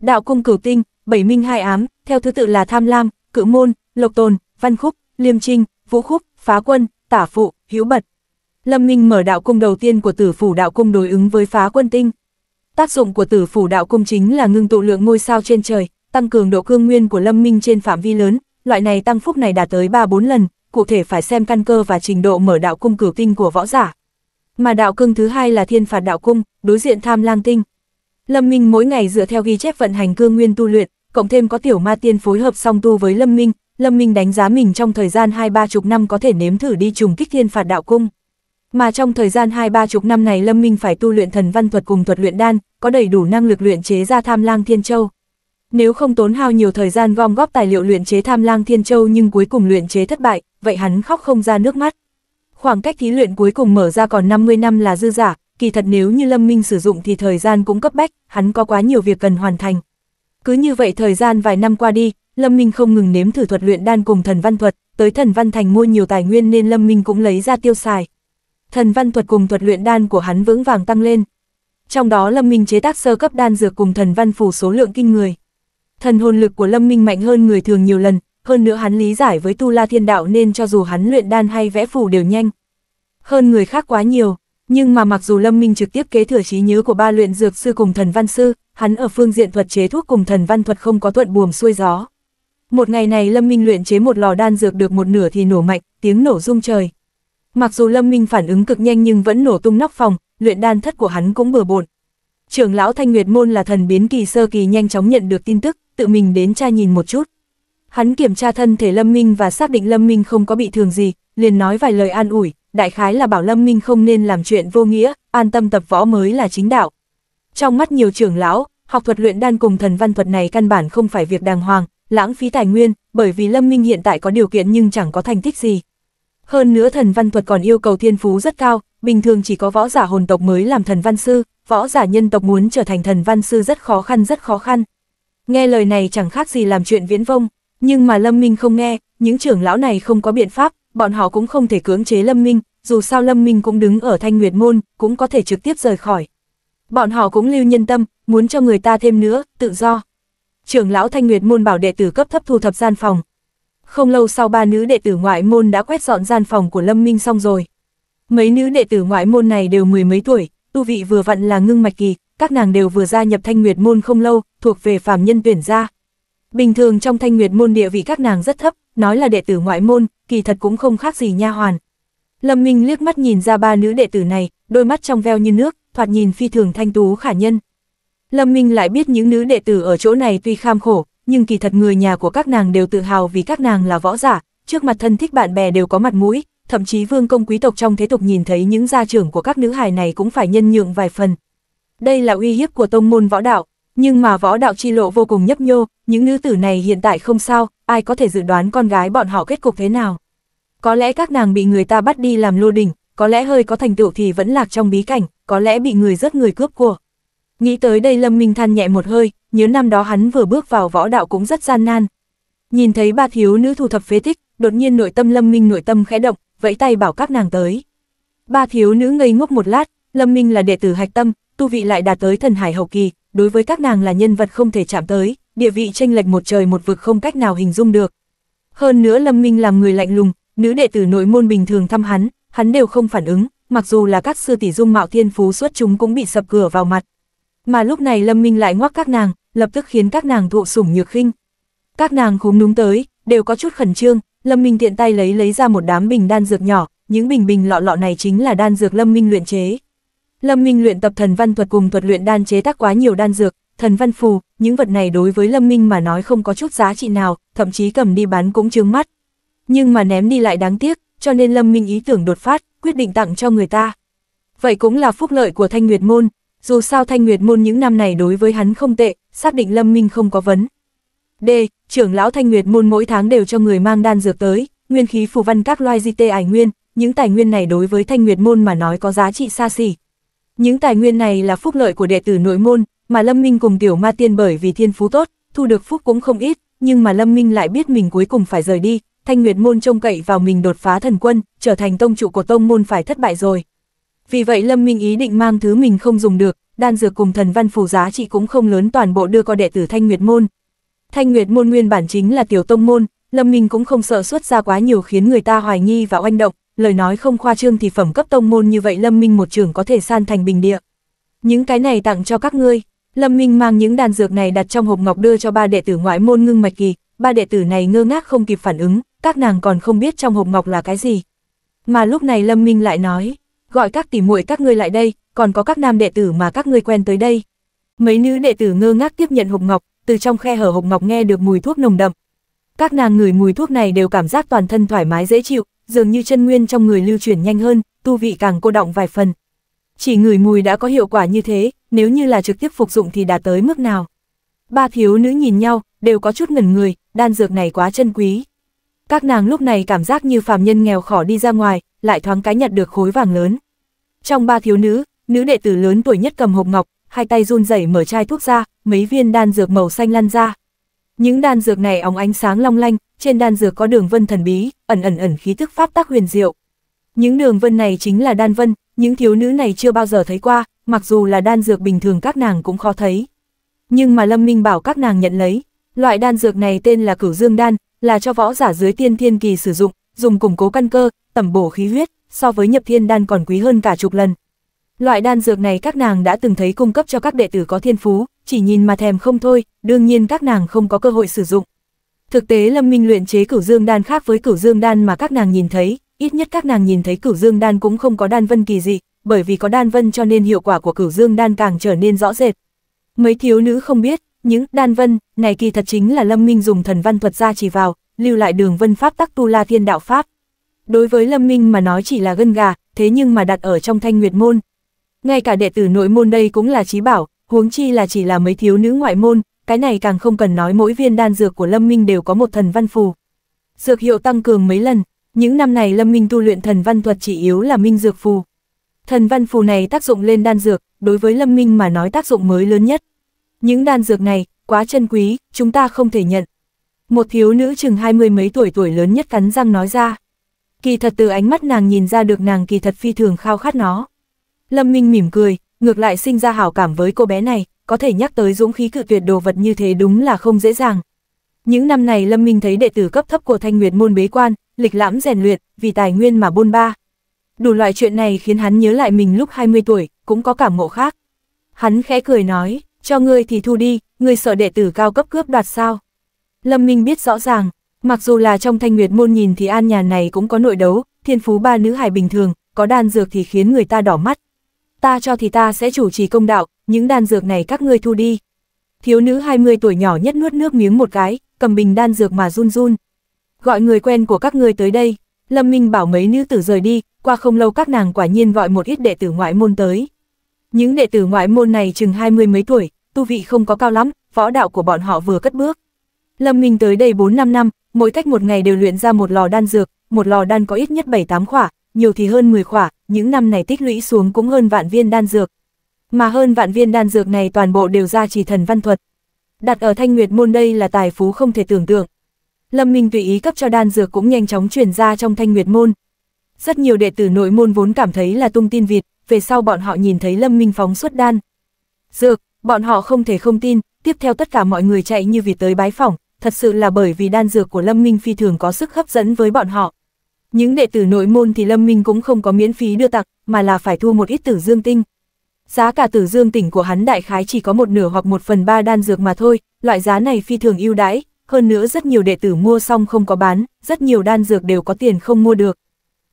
Đạo cung cửu tinh, bảy minh hai ám, theo thứ tự là tham lam, cự môn, lộc tồn, văn khúc, liêm trinh, vũ khúc, phá quân, tả phụ, hữu bật. Lâm Minh mở đạo cung đầu tiên của tử phủ đạo cung đối ứng với phá quân tinh. Tác dụng của tử phủ đạo cung chính là ngưng tụ lượng ngôi sao trên trời, tăng cường độ cương nguyên của lâm minh trên phạm vi lớn, loại này tăng phúc này đạt tới 3-4 lần, cụ thể phải xem căn cơ và trình độ mở đạo cung cửu tinh của võ giả. Mà đạo cương thứ hai là thiên phạt đạo cung, đối diện tham lang tinh. Lâm Minh mỗi ngày dựa theo ghi chép vận hành cương nguyên tu luyện, cộng thêm có tiểu ma tiên phối hợp song tu với Lâm Minh, Lâm Minh đánh giá mình trong thời gian hai ba chục năm có thể nếm thử đi trùng kích thiên phạt đạo cung. Mà trong thời gian hai ba chục năm này Lâm Minh phải tu luyện thần văn thuật cùng thuật luyện đan, có đầy đủ năng lực luyện chế ra tham lang thiên châu. Nếu không tốn hao nhiều thời gian gom góp tài liệu luyện chế tham lang thiên châu nhưng cuối cùng luyện chế thất bại, vậy hắn khóc không ra nước mắt. Khoảng cách thí luyện cuối cùng mở ra còn 50 năm là dư giả, kỳ thật nếu như Lâm Minh sử dụng thì thời gian cũng cấp bách, hắn có quá nhiều việc cần hoàn thành. Cứ như vậy thời gian vài năm qua đi, Lâm Minh không ngừng nếm thử thuật luyện đan cùng thần văn thuật, tới thần văn thành mua nhiều tài nguyên nên Lâm Minh cũng lấy ra tiêu xài. Thần văn thuật cùng thuật luyện đan của hắn vững vàng tăng lên. Trong đó Lâm Minh chế tác sơ cấp đan dược cùng thần văn phù số lượng kinh người. Thần hồn lực của Lâm Minh mạnh hơn người thường nhiều lần, hơn nữa hắn lý giải với tu la thiên đạo nên cho dù hắn luyện đan hay vẽ phù đều nhanh. Hơn người khác quá nhiều, nhưng mà mặc dù Lâm Minh trực tiếp kế thừa trí nhớ của ba luyện dược sư cùng thần văn sư, hắn ở phương diện thuật chế thuốc cùng thần văn thuật không có thuận buồm xuôi gió. Một ngày này Lâm Minh luyện chế một lò đan dược được một nửa thì nổ mạnh, tiếng nổ rung trời. Mặc dù Lâm Minh phản ứng cực nhanh nhưng vẫn nổ tung nóc phòng, luyện đan thất của hắn cũng bừa bộn trưởng lão Thanh Nguyệt Môn là thần biến kỳ sơ kỳ nhanh chóng nhận được tin tức, tự mình đến tra nhìn một chút. Hắn kiểm tra thân thể Lâm Minh và xác định Lâm Minh không có bị thương gì, liền nói vài lời an ủi, đại khái là bảo Lâm Minh không nên làm chuyện vô nghĩa, an tâm tập võ mới là chính đạo. Trong mắt nhiều trưởng lão, học thuật luyện đan cùng thần văn thuật này căn bản không phải việc đàng hoàng, lãng phí tài nguyên, bởi vì Lâm Minh hiện tại có điều kiện nhưng chẳng có thành tích gì. Hơn nữa thần văn thuật còn yêu cầu thiên phú rất cao, bình thường chỉ có võ giả hồn tộc mới làm thần văn sư, võ giả nhân tộc muốn trở thành thần văn sư rất khó khăn rất khó khăn. Nghe lời này chẳng khác gì làm chuyện viễn vông, nhưng mà Lâm Minh không nghe, những trưởng lão này không có biện pháp, bọn họ cũng không thể cưỡng chế Lâm Minh, dù sao Lâm Minh cũng đứng ở Thanh Nguyệt Môn, cũng có thể trực tiếp rời khỏi. Bọn họ cũng lưu nhân tâm, muốn cho người ta thêm nữa, tự do. Trưởng lão Thanh Nguyệt Môn bảo đệ tử cấp thấp thu thập gian phòng. Không lâu sau ba nữ đệ tử ngoại môn đã quét dọn gian phòng của Lâm Minh xong rồi. Mấy nữ đệ tử ngoại môn này đều mười mấy tuổi, tu vị vừa vặn là ngưng mạch kỳ, các nàng đều vừa gia nhập thanh nguyệt môn không lâu, thuộc về phàm nhân tuyển gia. Bình thường trong thanh nguyệt môn địa vị các nàng rất thấp, nói là đệ tử ngoại môn, kỳ thật cũng không khác gì nha hoàn. Lâm Minh liếc mắt nhìn ra ba nữ đệ tử này, đôi mắt trong veo như nước, thoạt nhìn phi thường thanh tú khả nhân. Lâm Minh lại biết những nữ đệ tử ở chỗ này tuy kham khổ, nhưng kỳ thật người nhà của các nàng đều tự hào vì các nàng là võ giả, trước mặt thân thích bạn bè đều có mặt mũi, thậm chí vương công quý tộc trong thế tục nhìn thấy những gia trưởng của các nữ hài này cũng phải nhân nhượng vài phần. Đây là uy hiếp của tông môn võ đạo, nhưng mà võ đạo chi lộ vô cùng nhấp nhô, những nữ tử này hiện tại không sao, ai có thể dự đoán con gái bọn họ kết cục thế nào. Có lẽ các nàng bị người ta bắt đi làm lô đỉnh, có lẽ hơi có thành tựu thì vẫn lạc trong bí cảnh, có lẽ bị người rớt người cướp của. Nghĩ tới đây Lâm Minh than nhẹ một hơi, nhớ năm đó hắn vừa bước vào võ đạo cũng rất gian nan. Nhìn thấy ba thiếu nữ thu thập phế tích, đột nhiên nội tâm Lâm Minh nội tâm khẽ động, vẫy tay bảo các nàng tới. Ba thiếu nữ ngây ngốc một lát, Lâm Minh là đệ tử hạch tâm, tu vị lại đạt tới thần hải hậu kỳ, đối với các nàng là nhân vật không thể chạm tới, địa vị tranh lệch một trời một vực không cách nào hình dung được. Hơn nữa Lâm Minh làm người lạnh lùng, nữ đệ tử nội môn bình thường thăm hắn, hắn đều không phản ứng, mặc dù là các sư tỷ dung mạo thiên phú xuất chúng cũng bị sập cửa vào mặt. Mà lúc này Lâm Minh lại ngoắc các nàng, lập tức khiến các nàng thụ sủng nhược khinh. Các nàng khúm núm tới, đều có chút khẩn trương, Lâm Minh tiện tay lấy lấy ra một đám bình đan dược nhỏ, những bình bình lọ lọ này chính là đan dược Lâm Minh luyện chế. Lâm Minh luyện tập thần văn thuật cùng thuật luyện đan chế tác quá nhiều đan dược, thần văn phù, những vật này đối với Lâm Minh mà nói không có chút giá trị nào, thậm chí cầm đi bán cũng chướng mắt. Nhưng mà ném đi lại đáng tiếc, cho nên Lâm Minh ý tưởng đột phát, quyết định tặng cho người ta. Vậy cũng là phúc lợi của Thanh Nguyệt Môn, dù sao Thanh Nguyệt Môn những năm này đối với hắn không tệ, xác định Lâm Minh không có vấn, D. Trưởng lão Thanh Nguyệt môn mỗi tháng đều cho người mang đan dược tới, nguyên khí phù văn các loài di tê ải nguyên, những tài nguyên này đối với Thanh Nguyệt môn mà nói có giá trị xa xỉ. Những tài nguyên này là phúc lợi của đệ tử nội môn, mà Lâm Minh cùng Tiểu Ma Tiên bởi vì thiên phú tốt, thu được phúc cũng không ít, nhưng mà Lâm Minh lại biết mình cuối cùng phải rời đi, Thanh Nguyệt môn trông cậy vào mình đột phá thần quân, trở thành tông trụ của tông môn phải thất bại rồi. Vì vậy Lâm Minh ý định mang thứ mình không dùng được, đan dược cùng thần văn phù giá trị cũng không lớn toàn bộ đưa co đệ tử Thanh Nguyệt môn, Thanh Nguyệt môn nguyên bản chính là tiểu tông môn, Lâm Minh cũng không sợ xuất ra quá nhiều khiến người ta hoài nghi và oanh động, lời nói không khoa trương thì phẩm cấp tông môn như vậy Lâm Minh một trường có thể san thành bình địa. Những cái này tặng cho các ngươi, Lâm Minh mang những đàn dược này đặt trong hộp ngọc đưa cho ba đệ tử ngoại môn ngưng mạch kỳ, ba đệ tử này ngơ ngác không kịp phản ứng, các nàng còn không biết trong hộp ngọc là cái gì. Mà lúc này Lâm Minh lại nói, gọi các tỷ muội các ngươi lại đây, còn có các nam đệ tử mà các ngươi quen tới đây. Mấy nữ đệ tử ngơ ngác tiếp nhận hộp ngọc, từ trong khe hở hộp ngọc nghe được mùi thuốc nồng đậm. Các nàng ngửi mùi thuốc này đều cảm giác toàn thân thoải mái dễ chịu, dường như chân nguyên trong người lưu chuyển nhanh hơn, tu vị càng cô động vài phần. Chỉ ngửi mùi đã có hiệu quả như thế, nếu như là trực tiếp phục dụng thì đạt tới mức nào. Ba thiếu nữ nhìn nhau, đều có chút ngẩn người, đan dược này quá chân quý. Các nàng lúc này cảm giác như phàm nhân nghèo khỏ đi ra ngoài, lại thoáng cái nhặt được khối vàng lớn. Trong ba thiếu nữ, nữ đệ tử lớn tuổi nhất cầm hộp ngọc, hai tay run rẩy mở chai thuốc ra, mấy viên đan dược màu xanh lăn ra. Những đan dược này óng ánh sáng long lanh, trên đan dược có đường vân thần bí, ẩn ẩn ẩn khí thức pháp tác huyền diệu. Những đường vân này chính là đan vân, những thiếu nữ này chưa bao giờ thấy qua, mặc dù là đan dược bình thường các nàng cũng khó thấy. Nhưng mà Lâm Minh bảo các nàng nhận lấy, loại đan dược này tên là cửu dương đan, là cho võ giả dưới tiên thiên kỳ sử dụng, dùng củng cố căn cơ, tẩm bổ khí huyết, so với nhập thiên đan còn quý hơn cả chục lần, Loại đan dược này các nàng đã từng thấy cung cấp cho các đệ tử có thiên phú, chỉ nhìn mà thèm không thôi, đương nhiên các nàng không có cơ hội sử dụng. Thực tế Lâm Minh luyện chế cửu dương đan khác với cửu dương đan mà các nàng nhìn thấy, ít nhất các nàng nhìn thấy cửu dương đan cũng không có đan vân kỳ dị, bởi vì có đan vân cho nên hiệu quả của cửu dương đan càng trở nên rõ rệt. Mấy thiếu nữ không biết, những đan vân này kỳ thật chính là Lâm Minh dùng thần văn thuật ra chỉ vào, lưu lại đường vân pháp tắc tu la thiên đạo pháp. Đối với Lâm Minh mà nói chỉ là gân gà, thế nhưng mà đặt ở trong thanh nguyệt môn, ngay cả đệ tử nội môn đây cũng là trí bảo, huống chi là chỉ là mấy thiếu nữ ngoại môn, cái này càng không cần nói mỗi viên đan dược của Lâm Minh đều có một thần văn phù. Dược hiệu tăng cường mấy lần, những năm này Lâm Minh tu luyện thần văn thuật chỉ yếu là minh dược phù. Thần văn phù này tác dụng lên đan dược, đối với Lâm Minh mà nói tác dụng mới lớn nhất. Những đan dược này, quá chân quý, chúng ta không thể nhận. Một thiếu nữ chừng hai mươi mấy tuổi tuổi lớn nhất cắn răng nói ra. Kỳ thật từ ánh mắt nàng nhìn ra được nàng kỳ thật phi thường khao khát nó. Lâm Minh mỉm cười, ngược lại sinh ra hảo cảm với cô bé này, có thể nhắc tới dũng khí cự tuyệt đồ vật như thế đúng là không dễ dàng. Những năm này Lâm Minh thấy đệ tử cấp thấp của Thanh Nguyệt môn bế quan, lịch lãm rèn luyện, vì tài nguyên mà bôn ba. Đủ loại chuyện này khiến hắn nhớ lại mình lúc 20 tuổi, cũng có cảm ngộ khác. Hắn khẽ cười nói, cho ngươi thì thu đi, ngươi sợ đệ tử cao cấp cướp đoạt sao. Lâm Minh biết rõ ràng, mặc dù là trong Thanh Nguyệt môn nhìn thì an nhà này cũng có nội đấu, thiên phú ba nữ hài bình thường, có đan dược thì khiến người ta đỏ mắt, ta cho thì ta sẽ chủ trì công đạo, những đan dược này các ngươi thu đi. Thiếu nữ 20 tuổi nhỏ nhất nuốt nước miếng một cái, cầm bình đan dược mà run run. Gọi người quen của các ngươi tới đây, Lâm Minh bảo mấy nữ tử rời đi, qua không lâu các nàng quả nhiên gọi một ít đệ tử ngoại môn tới. Những đệ tử ngoại môn này chừng hai mươi mấy tuổi, tu vị không có cao lắm, võ đạo của bọn họ vừa cất bước. Lâm Minh tới đây 4-5 năm, mỗi cách một ngày đều luyện ra một lò đan dược, một lò đan có ít nhất 7-8 khỏa, nhiều thì hơn 10 khỏa, những năm này tích lũy xuống cũng hơn vạn viên đan dược. Mà hơn vạn viên đan dược này toàn bộ đều ra chỉ thần văn thuật. Đặt ở thanh nguyệt môn đây là tài phú không thể tưởng tượng. Lâm Minh tùy ý cấp cho đan dược cũng nhanh chóng chuyển ra trong thanh nguyệt môn. Rất nhiều đệ tử nội môn vốn cảm thấy là tung tin vịt, về sau bọn họ nhìn thấy Lâm Minh phóng xuất đan. Dược, bọn họ không thể không tin, tiếp theo tất cả mọi người chạy như vịt tới bái phỏng, thật sự là bởi vì đan dược của Lâm Minh phi thường có sức hấp dẫn với bọn họ những đệ tử nội môn thì Lâm Minh cũng không có miễn phí đưa tặng, mà là phải thu một ít tử dương tinh. Giá cả tử dương tỉnh của hắn đại khái chỉ có một nửa hoặc một phần ba đan dược mà thôi, loại giá này phi thường ưu đãi, hơn nữa rất nhiều đệ tử mua xong không có bán, rất nhiều đan dược đều có tiền không mua được.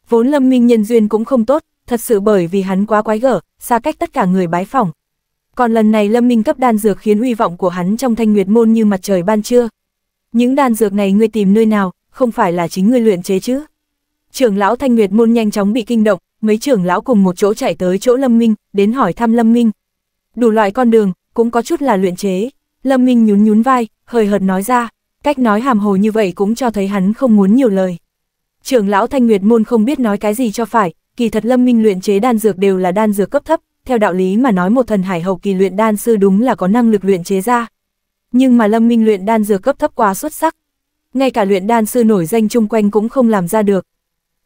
Vốn Lâm Minh nhân duyên cũng không tốt, thật sự bởi vì hắn quá quái gở, xa cách tất cả người bái phỏng. Còn lần này Lâm Minh cấp đan dược khiến uy vọng của hắn trong thanh nguyệt môn như mặt trời ban trưa. Những đan dược này ngươi tìm nơi nào, không phải là chính ngươi luyện chế chứ? trưởng lão Thanh Nguyệt môn nhanh chóng bị kinh động, mấy trưởng lão cùng một chỗ chạy tới chỗ Lâm Minh, đến hỏi thăm Lâm Minh. Đủ loại con đường, cũng có chút là luyện chế. Lâm Minh nhún nhún vai, hời hợt nói ra, cách nói hàm hồ như vậy cũng cho thấy hắn không muốn nhiều lời. Trưởng lão Thanh Nguyệt môn không biết nói cái gì cho phải, kỳ thật Lâm Minh luyện chế đan dược đều là đan dược cấp thấp, theo đạo lý mà nói một thần hải hậu kỳ luyện đan sư đúng là có năng lực luyện chế ra. Nhưng mà Lâm Minh luyện đan dược cấp thấp quá xuất sắc. Ngay cả luyện đan sư nổi danh chung quanh cũng không làm ra được,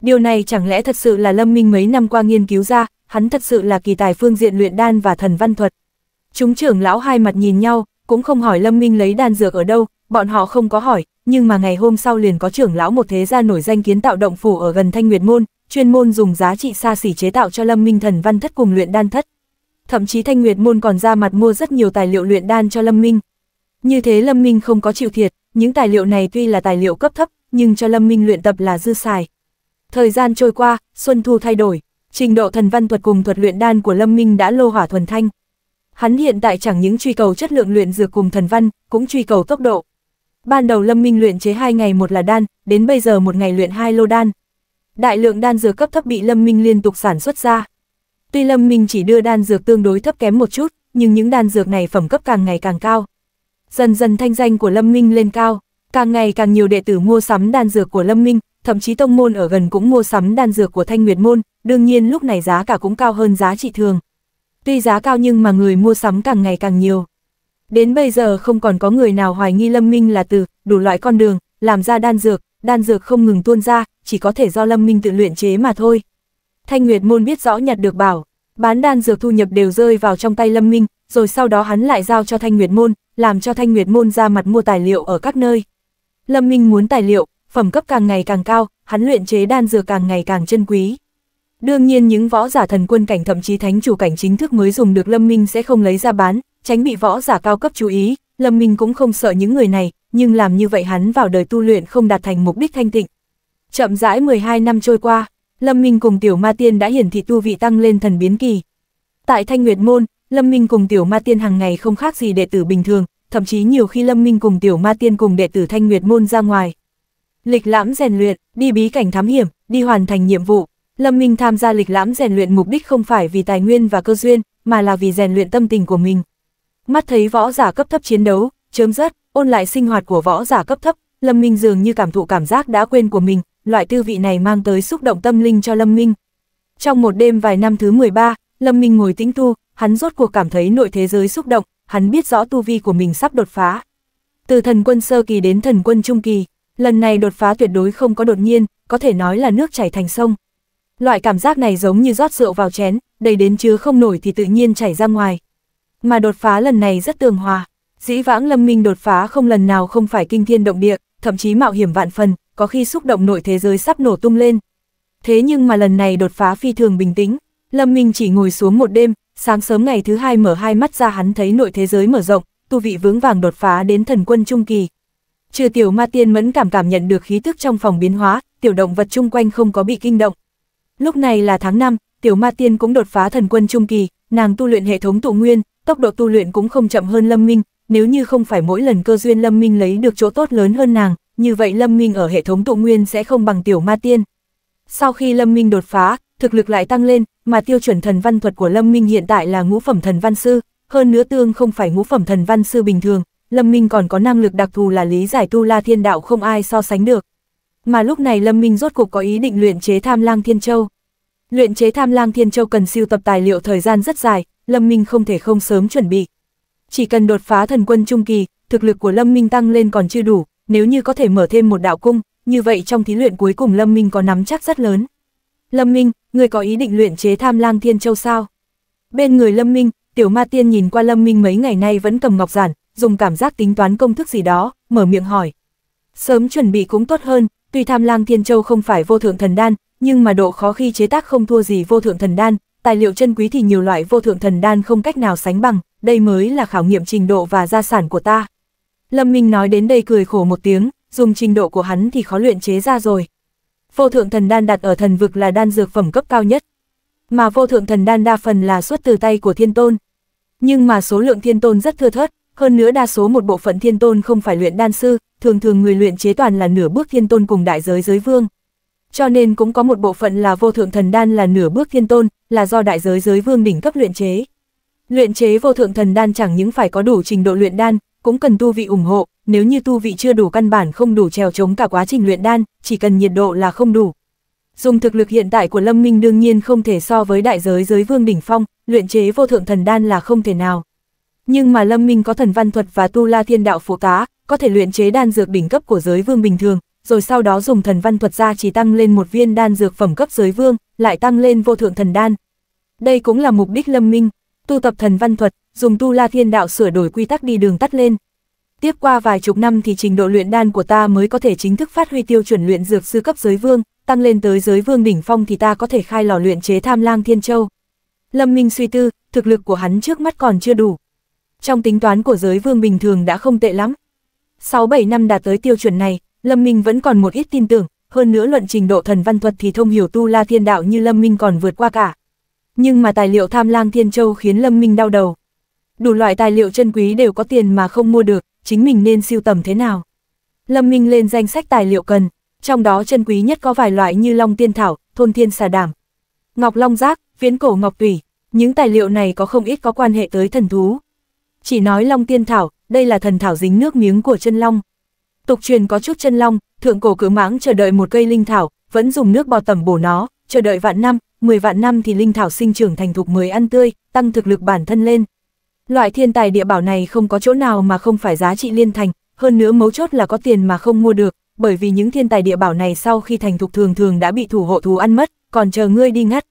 Điều này chẳng lẽ thật sự là Lâm Minh mấy năm qua nghiên cứu ra, hắn thật sự là kỳ tài phương diện luyện đan và thần văn thuật. Chúng trưởng lão hai mặt nhìn nhau, cũng không hỏi Lâm Minh lấy đan dược ở đâu, bọn họ không có hỏi, nhưng mà ngày hôm sau liền có trưởng lão một thế gia nổi danh kiến tạo động phủ ở gần Thanh Nguyệt Môn, chuyên môn dùng giá trị xa xỉ chế tạo cho Lâm Minh thần văn thất cùng luyện đan thất. Thậm chí Thanh Nguyệt Môn còn ra mặt mua rất nhiều tài liệu luyện đan cho Lâm Minh. Như thế Lâm Minh không có chịu thiệt, những tài liệu này tuy là tài liệu cấp thấp, nhưng cho Lâm Minh luyện tập là dư xài. Thời gian trôi qua, Xuân Thu thay đổi, trình độ thần văn thuật cùng thuật luyện đan của Lâm Minh đã lô hỏa thuần thanh. Hắn hiện tại chẳng những truy cầu chất lượng luyện dược cùng thần văn, cũng truy cầu tốc độ. Ban đầu Lâm Minh luyện chế hai ngày một là đan, đến bây giờ một ngày luyện hai lô đan. Đại lượng đan dược cấp thấp bị Lâm Minh liên tục sản xuất ra. Tuy Lâm Minh chỉ đưa đan dược tương đối thấp kém một chút, nhưng những đan dược này phẩm cấp càng ngày càng cao. Dần dần thanh danh của Lâm Minh lên cao, càng ngày càng nhiều đệ tử mua sắm đan dược của Lâm Minh, thậm chí tông môn ở gần cũng mua sắm đan dược của Thanh Nguyệt môn, đương nhiên lúc này giá cả cũng cao hơn giá trị thường. Tuy giá cao nhưng mà người mua sắm càng ngày càng nhiều. Đến bây giờ không còn có người nào hoài nghi Lâm Minh là từ đủ loại con đường, làm ra đan dược, đan dược không ngừng tuôn ra, chỉ có thể do Lâm Minh tự luyện chế mà thôi. Thanh Nguyệt môn biết rõ nhặt được bảo, bán đan dược thu nhập đều rơi vào trong tay Lâm Minh, rồi sau đó hắn lại giao cho Thanh Nguyệt môn, làm cho Thanh Nguyệt môn ra mặt mua tài liệu ở các nơi. Lâm Minh muốn tài liệu, phẩm cấp càng ngày càng cao, hắn luyện chế đan dược càng ngày càng chân quý. Đương nhiên những võ giả thần quân cảnh thậm chí thánh chủ cảnh chính thức mới dùng được Lâm Minh sẽ không lấy ra bán, tránh bị võ giả cao cấp chú ý, Lâm Minh cũng không sợ những người này, nhưng làm như vậy hắn vào đời tu luyện không đạt thành mục đích thanh tịnh. Chậm rãi 12 năm trôi qua, Lâm Minh cùng Tiểu Ma Tiên đã hiển thị tu vị tăng lên thần biến kỳ. Tại Thanh Nguyệt Môn, Lâm Minh cùng Tiểu Ma Tiên hàng ngày không khác gì đệ tử bình thường, thậm chí nhiều khi Lâm Minh cùng Tiểu Ma Tiên cùng đệ tử Thanh Nguyệt Môn ra ngoài, Lịch lãm rèn luyện, đi bí cảnh thám hiểm, đi hoàn thành nhiệm vụ. Lâm Minh tham gia lịch lãm rèn luyện mục đích không phải vì tài nguyên và cơ duyên, mà là vì rèn luyện tâm tình của mình. Mắt thấy võ giả cấp thấp chiến đấu, chớm dứt, ôn lại sinh hoạt của võ giả cấp thấp, Lâm Minh dường như cảm thụ cảm giác đã quên của mình, loại tư vị này mang tới xúc động tâm linh cho Lâm Minh. Trong một đêm vài năm thứ 13, Lâm Minh ngồi tĩnh tu, hắn rốt cuộc cảm thấy nội thế giới xúc động, hắn biết rõ tu vi của mình sắp đột phá. Từ thần quân sơ kỳ đến thần quân trung kỳ, Lần này đột phá tuyệt đối không có đột nhiên, có thể nói là nước chảy thành sông. Loại cảm giác này giống như rót rượu vào chén, đầy đến chứa không nổi thì tự nhiên chảy ra ngoài. Mà đột phá lần này rất tường hòa, dĩ vãng Lâm Minh đột phá không lần nào không phải kinh thiên động địa, thậm chí mạo hiểm vạn phần, có khi xúc động nội thế giới sắp nổ tung lên. Thế nhưng mà lần này đột phá phi thường bình tĩnh, Lâm Minh chỉ ngồi xuống một đêm, sáng sớm ngày thứ hai mở hai mắt ra hắn thấy nội thế giới mở rộng, tu vị vướng vàng đột phá đến thần quân trung kỳ, Trừ tiểu ma tiên mẫn cảm cảm nhận được khí tức trong phòng biến hóa, tiểu động vật chung quanh không có bị kinh động. Lúc này là tháng 5, tiểu ma tiên cũng đột phá thần quân trung kỳ, nàng tu luyện hệ thống tụ nguyên, tốc độ tu luyện cũng không chậm hơn Lâm Minh, nếu như không phải mỗi lần cơ duyên Lâm Minh lấy được chỗ tốt lớn hơn nàng, như vậy Lâm Minh ở hệ thống tụ nguyên sẽ không bằng tiểu ma tiên. Sau khi Lâm Minh đột phá, thực lực lại tăng lên, mà tiêu chuẩn thần văn thuật của Lâm Minh hiện tại là ngũ phẩm thần văn sư, hơn nữa tương không phải ngũ phẩm thần văn sư bình thường, Lâm Minh còn có năng lực đặc thù là lý giải tu la thiên đạo không ai so sánh được. Mà lúc này Lâm Minh rốt cục có ý định luyện chế tham lang thiên châu. Luyện chế tham lang thiên châu cần siêu tập tài liệu thời gian rất dài, Lâm Minh không thể không sớm chuẩn bị. Chỉ cần đột phá thần quân trung kỳ, thực lực của Lâm Minh tăng lên còn chưa đủ, nếu như có thể mở thêm một đạo cung, như vậy trong thí luyện cuối cùng Lâm Minh có nắm chắc rất lớn. Lâm Minh, người có ý định luyện chế tham lang thiên châu sao? Bên người Lâm Minh, tiểu ma tiên nhìn qua Lâm Minh mấy ngày nay vẫn cầm ngọc giản, dùng cảm giác tính toán công thức gì đó, mở miệng hỏi. Sớm chuẩn bị cũng tốt hơn, tuy tham lang thiên châu không phải vô thượng thần đan, nhưng mà độ khó khi chế tác không thua gì vô thượng thần đan, tài liệu chân quý thì nhiều loại vô thượng thần đan không cách nào sánh bằng, đây mới là khảo nghiệm trình độ và gia sản của ta. Lâm Minh nói đến đây cười khổ một tiếng, dùng trình độ của hắn thì khó luyện chế ra rồi. Vô thượng thần đan đặt ở thần vực là đan dược phẩm cấp cao nhất. Mà vô thượng thần đan đa phần là xuất từ tay của thiên tôn. Nhưng mà số lượng thiên tôn rất thưa thớt, hơn nữa đa số một bộ phận thiên tôn không phải luyện đan sư, thường thường người luyện chế toàn là nửa bước thiên tôn cùng đại giới giới vương. Cho nên cũng có một bộ phận là vô thượng thần đan là nửa bước thiên tôn, là do đại giới giới vương đỉnh cấp luyện chế. Luyện chế vô thượng thần đan chẳng những phải có đủ trình độ luyện đan, cũng cần tu vị ủng hộ, nếu như tu vị chưa đủ căn bản không đủ trèo chống cả quá trình luyện đan, chỉ cần nhiệt độ là không đủ. Dùng thực lực hiện tại của Lâm Minh đương nhiên không thể so với đại giới giới vương đỉnh phong, luyện chế vô thượng thần đan là không thể nào. Nhưng mà Lâm Minh có thần văn thuật và tu la thiên đạo phổ cá có thể luyện chế đan dược đỉnh cấp của giới vương bình thường, rồi sau đó dùng thần văn thuật ra chỉ tăng lên một viên đan dược phẩm cấp giới vương, lại tăng lên vô thượng thần đan. Đây cũng là mục đích Lâm Minh, tu tập thần văn thuật, dùng tu la thiên đạo sửa đổi quy tắc đi đường tắt lên. Tiếp qua vài chục năm thì trình độ luyện đan của ta mới có thể chính thức phát huy tiêu chuẩn luyện dược sư cấp giới vương, tăng lên tới giới vương đỉnh phong thì ta có thể khai lò luyện chế tham lang thiên châu. Lâm Minh suy tư, thực lực của hắn trước mắt còn chưa đủ, trong tính toán của giới vương bình thường đã không tệ lắm. 6-7 năm đạt tới tiêu chuẩn này, Lâm Minh vẫn còn một ít tin tưởng, hơn nữa luận trình độ thần văn thuật thì thông hiểu tu la thiên đạo như Lâm Minh còn vượt qua cả. Nhưng mà tài liệu tham lang thiên châu khiến Lâm Minh đau đầu. Đủ loại tài liệu chân quý đều có tiền mà không mua được, chính mình nên siêu tầm thế nào. Lâm Minh lên danh sách tài liệu cần, trong đó chân quý nhất có vài loại như Long Tiên Thảo, Thôn Thiên Xà Đảm, Ngọc Long Giác, Viễn Cổ Ngọc Tủy. Những tài liệu này có không ít có quan hệ tới thần thú chỉ nói long tiên thảo, đây là thần thảo dính nước miếng của chân long. Tục truyền có chút chân long, thượng cổ cứ mãng chờ đợi một cây linh thảo, vẫn dùng nước bò tẩm bổ nó, chờ đợi vạn năm, 10 vạn năm thì linh thảo sinh trưởng thành thục mới ăn tươi, tăng thực lực bản thân lên. Loại thiên tài địa bảo này không có chỗ nào mà không phải giá trị liên thành, hơn nữa mấu chốt là có tiền mà không mua được, bởi vì những thiên tài địa bảo này sau khi thành thục thường thường đã bị thủ hộ thú ăn mất, còn chờ ngươi đi ngắt.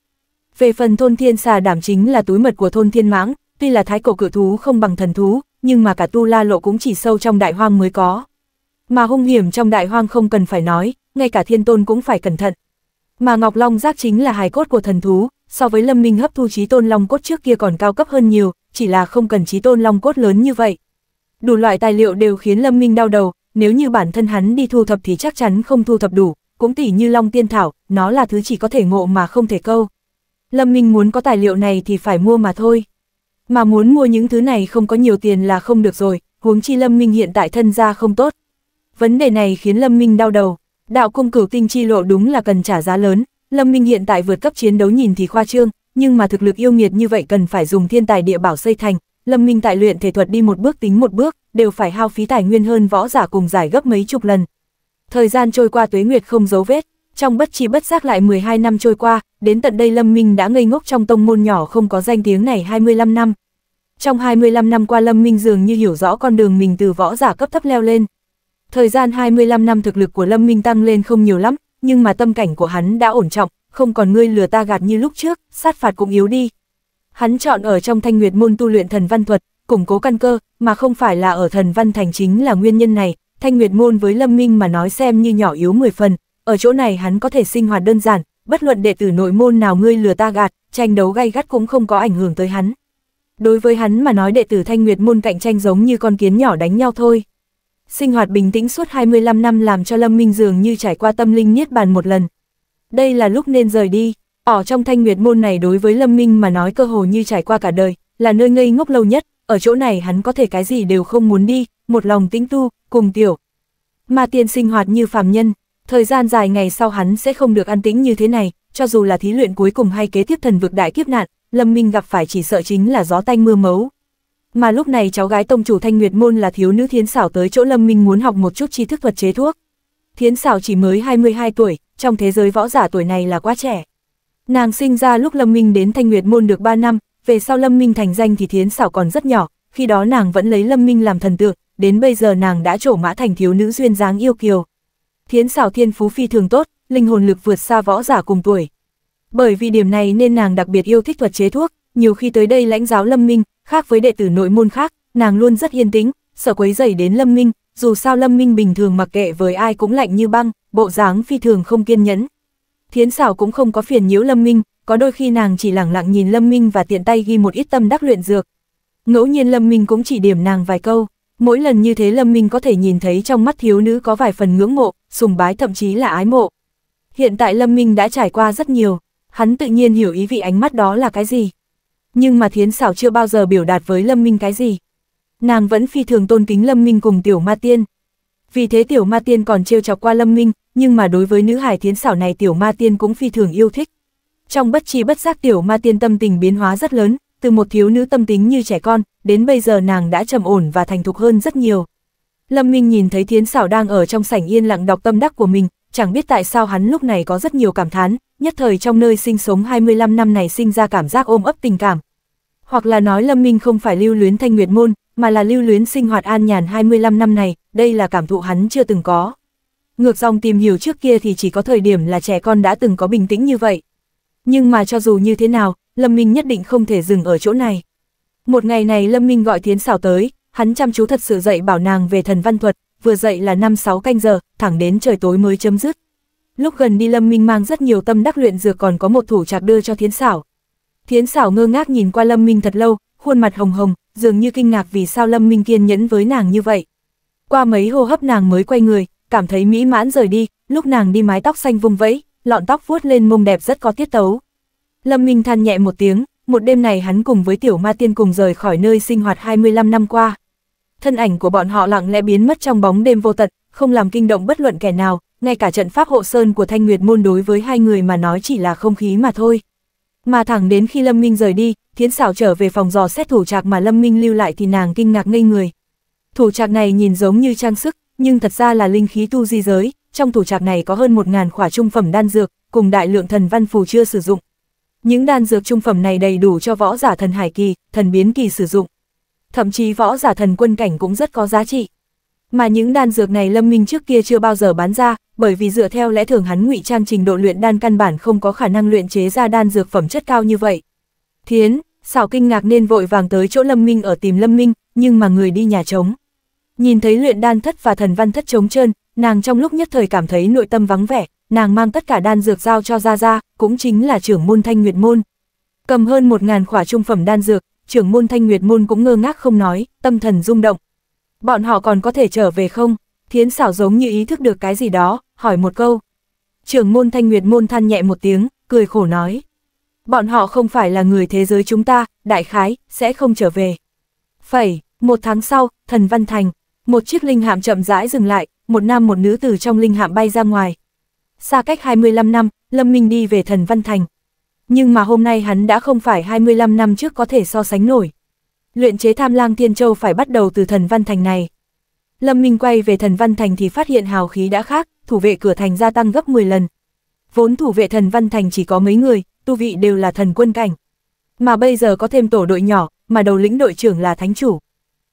Về phần thôn thiên xà đảm chính là túi mật của thôn thiên mãng, tuy là thái cổ cự thú không bằng thần thú, nhưng mà cả tu la lộ cũng chỉ sâu trong đại hoang mới có. Mà hung hiểm trong đại hoang không cần phải nói, ngay cả thiên tôn cũng phải cẩn thận. Mà Ngọc Long giác chính là hài cốt của thần thú, so với Lâm Minh hấp thu trí tôn long cốt trước kia còn cao cấp hơn nhiều, chỉ là không cần trí tôn long cốt lớn như vậy. Đủ loại tài liệu đều khiến Lâm Minh đau đầu, nếu như bản thân hắn đi thu thập thì chắc chắn không thu thập đủ, cũng tỉ như long tiên thảo, nó là thứ chỉ có thể ngộ mà không thể câu. Lâm Minh muốn có tài liệu này thì phải mua mà thôi. Mà muốn mua những thứ này không có nhiều tiền là không được rồi, huống chi Lâm Minh hiện tại thân gia không tốt. Vấn đề này khiến Lâm Minh đau đầu. Đạo cung cửu tinh chi lộ đúng là cần trả giá lớn, Lâm Minh hiện tại vượt cấp chiến đấu nhìn thì khoa trương, nhưng mà thực lực yêu nghiệt như vậy cần phải dùng thiên tài địa bảo xây thành, Lâm Minh tại luyện thể thuật đi một bước tính một bước, đều phải hao phí tài nguyên hơn võ giả cùng giải gấp mấy chục lần. Thời gian trôi qua tuế nguyệt không dấu vết, trong bất chi bất giác lại 12 năm trôi qua, đến tận đây Lâm Minh đã ngây ngốc trong tông môn nhỏ không có danh tiếng này 25 năm. Trong 25 năm qua Lâm Minh dường như hiểu rõ con đường mình từ võ giả cấp thấp leo lên. Thời gian 25 năm thực lực của Lâm Minh tăng lên không nhiều lắm, nhưng mà tâm cảnh của hắn đã ổn trọng, không còn ngươi lừa ta gạt như lúc trước, sát phạt cũng yếu đi. Hắn chọn ở trong thanh nguyệt môn tu luyện thần văn thuật, củng cố căn cơ, mà không phải là ở thần văn thành chính là nguyên nhân này, thanh nguyệt môn với Lâm Minh mà nói xem như nhỏ yếu 10 phần, ở chỗ này hắn có thể sinh hoạt đơn giản, bất luận đệ tử nội môn nào ngươi lừa ta gạt, tranh đấu gay gắt cũng không có ảnh hưởng tới hắn. Đối với hắn mà nói đệ tử Thanh Nguyệt môn cạnh tranh giống như con kiến nhỏ đánh nhau thôi. Sinh hoạt bình tĩnh suốt 25 năm làm cho Lâm Minh dường như trải qua tâm linh niết bàn một lần. Đây là lúc nên rời đi, ở trong Thanh Nguyệt môn này đối với Lâm Minh mà nói cơ hồ như trải qua cả đời, là nơi ngây ngốc lâu nhất, ở chỗ này hắn có thể cái gì đều không muốn đi, một lòng tĩnh tu, cùng tiểu. Mà tiền sinh hoạt như phàm nhân, Thời gian dài ngày sau hắn sẽ không được an tĩnh như thế này, cho dù là thí luyện cuối cùng hay kế tiếp thần vực đại kiếp nạn, Lâm Minh gặp phải chỉ sợ chính là gió tanh mưa mấu. Mà lúc này cháu gái tông chủ Thanh Nguyệt Môn là thiếu nữ Thiến Xảo tới chỗ Lâm Minh muốn học một chút tri thức vật chế thuốc. Thiến Xảo chỉ mới 22 tuổi, trong thế giới võ giả tuổi này là quá trẻ. Nàng sinh ra lúc Lâm Minh đến Thanh Nguyệt Môn được 3 năm, về sau Lâm Minh thành danh thì Thiến Xảo còn rất nhỏ, khi đó nàng vẫn lấy Lâm Minh làm thần tượng, đến bây giờ nàng đã trổ mã thành thiếu nữ duyên dáng yêu kiều thiến xảo thiên phú phi thường tốt, linh hồn lực vượt xa võ giả cùng tuổi. Bởi vì điểm này nên nàng đặc biệt yêu thích thuật chế thuốc, nhiều khi tới đây lãnh giáo Lâm Minh, khác với đệ tử nội môn khác, nàng luôn rất yên tĩnh, sợ quấy rầy đến Lâm Minh, dù sao Lâm Minh bình thường mặc kệ với ai cũng lạnh như băng, bộ dáng phi thường không kiên nhẫn. Thiến xảo cũng không có phiền nhiễu Lâm Minh, có đôi khi nàng chỉ lẳng lặng nhìn Lâm Minh và tiện tay ghi một ít tâm đắc luyện dược. Ngẫu nhiên Lâm Minh cũng chỉ điểm nàng vài câu. Mỗi lần như thế Lâm Minh có thể nhìn thấy trong mắt thiếu nữ có vài phần ngưỡng mộ, sùng bái thậm chí là ái mộ. Hiện tại Lâm Minh đã trải qua rất nhiều, hắn tự nhiên hiểu ý vị ánh mắt đó là cái gì. Nhưng mà Thiến Sảo chưa bao giờ biểu đạt với Lâm Minh cái gì. Nàng vẫn phi thường tôn kính Lâm Minh cùng Tiểu Ma Tiên. Vì thế Tiểu Ma Tiên còn trêu chọc qua Lâm Minh, nhưng mà đối với nữ hải Thiến Sảo này Tiểu Ma Tiên cũng phi thường yêu thích. Trong bất chi bất giác Tiểu Ma Tiên tâm tình biến hóa rất lớn, từ một thiếu nữ tâm tính như trẻ con, đến bây giờ nàng đã trầm ổn và thành thục hơn rất nhiều. Lâm Minh nhìn thấy Thiến Sảo đang ở trong sảnh yên lặng đọc tâm đắc của mình, chẳng biết tại sao hắn lúc này có rất nhiều cảm thán, nhất thời trong nơi sinh sống 25 năm này sinh ra cảm giác ôm ấp tình cảm. Hoặc là nói Lâm Minh không phải lưu luyến thanh nguyệt môn, mà là lưu luyến sinh hoạt an nhàn 25 năm này, đây là cảm thụ hắn chưa từng có. Ngược dòng tìm hiểu trước kia thì chỉ có thời điểm là trẻ con đã từng có bình tĩnh như vậy. Nhưng mà cho dù như thế nào, Lâm Minh nhất định không thể dừng ở chỗ này. Một ngày này Lâm Minh gọi Thiến Sảo tới, hắn chăm chú thật sự dạy bảo nàng về thần văn thuật, vừa dạy là 5-6 canh giờ, thẳng đến trời tối mới chấm dứt. Lúc gần đi Lâm Minh mang rất nhiều tâm đắc luyện dược còn có một thủ trạc đưa cho Thiến Sảo. Thiến Sảo ngơ ngác nhìn qua Lâm Minh thật lâu, khuôn mặt hồng hồng, dường như kinh ngạc vì sao Lâm Minh kiên nhẫn với nàng như vậy. Qua mấy hô hấp nàng mới quay người, cảm thấy mỹ mãn rời đi, lúc nàng đi mái tóc xanh vung vẫy, lọn tóc vuốt lên mông đẹp rất có tiết tấu, Lâm Minh than nhẹ một tiếng, một đêm này hắn cùng với tiểu ma tiên cùng rời khỏi nơi sinh hoạt 25 năm qua. Thân ảnh của bọn họ lặng lẽ biến mất trong bóng đêm vô tận, không làm kinh động bất luận kẻ nào, ngay cả trận pháp hộ sơn của Thanh Nguyệt môn đối với hai người mà nói chỉ là không khí mà thôi. Mà thẳng đến khi Lâm Minh rời đi, Thiến Sảo trở về phòng dò xét thủ trạc mà Lâm Minh lưu lại thì nàng kinh ngạc ngây người. Thủ trạc này nhìn giống như trang sức, nhưng thật ra là linh khí tu di giới, trong thủ trạc này có hơn 1000 khỏa trung phẩm đan dược, cùng đại lượng thần văn phù chưa sử dụng, những đan dược trung phẩm này đầy đủ cho võ giả thần hải kỳ, thần biến kỳ sử dụng. Thậm chí võ giả thần quân cảnh cũng rất có giá trị. Mà những đan dược này Lâm Minh trước kia chưa bao giờ bán ra, bởi vì dựa theo lẽ thường hắn ngụy trang trình độ luyện đan căn bản không có khả năng luyện chế ra đan dược phẩm chất cao như vậy. Thiến, xảo kinh ngạc nên vội vàng tới chỗ Lâm Minh ở tìm Lâm Minh, nhưng mà người đi nhà trống. Nhìn thấy luyện đan thất và thần văn thất trống trơn, nàng trong lúc nhất thời cảm thấy nội tâm vắng vẻ, nàng mang tất cả đan dược giao cho Gia Gia, cũng chính là trưởng môn Thanh Nguyệt Môn. Cầm hơn một ngàn khỏa trung phẩm đan dược, trưởng môn Thanh Nguyệt Môn cũng ngơ ngác không nói, tâm thần rung động. Bọn họ còn có thể trở về không? Thiến xảo giống như ý thức được cái gì đó, hỏi một câu. Trưởng môn Thanh Nguyệt Môn than nhẹ một tiếng, cười khổ nói. Bọn họ không phải là người thế giới chúng ta, đại khái, sẽ không trở về. Phẩy, một tháng sau, thần văn thành, một chiếc linh hạm chậm rãi dừng lại, một nam một nữ từ trong linh hạm bay ra ngoài, xa cách 25 năm, Lâm Minh đi về thần Văn Thành. Nhưng mà hôm nay hắn đã không phải 25 năm trước có thể so sánh nổi. Luyện chế tham lang thiên châu phải bắt đầu từ thần Văn Thành này. Lâm Minh quay về thần Văn Thành thì phát hiện hào khí đã khác, thủ vệ cửa thành gia tăng gấp 10 lần. Vốn thủ vệ thần Văn Thành chỉ có mấy người, tu vị đều là thần quân cảnh. Mà bây giờ có thêm tổ đội nhỏ, mà đầu lĩnh đội trưởng là thánh chủ.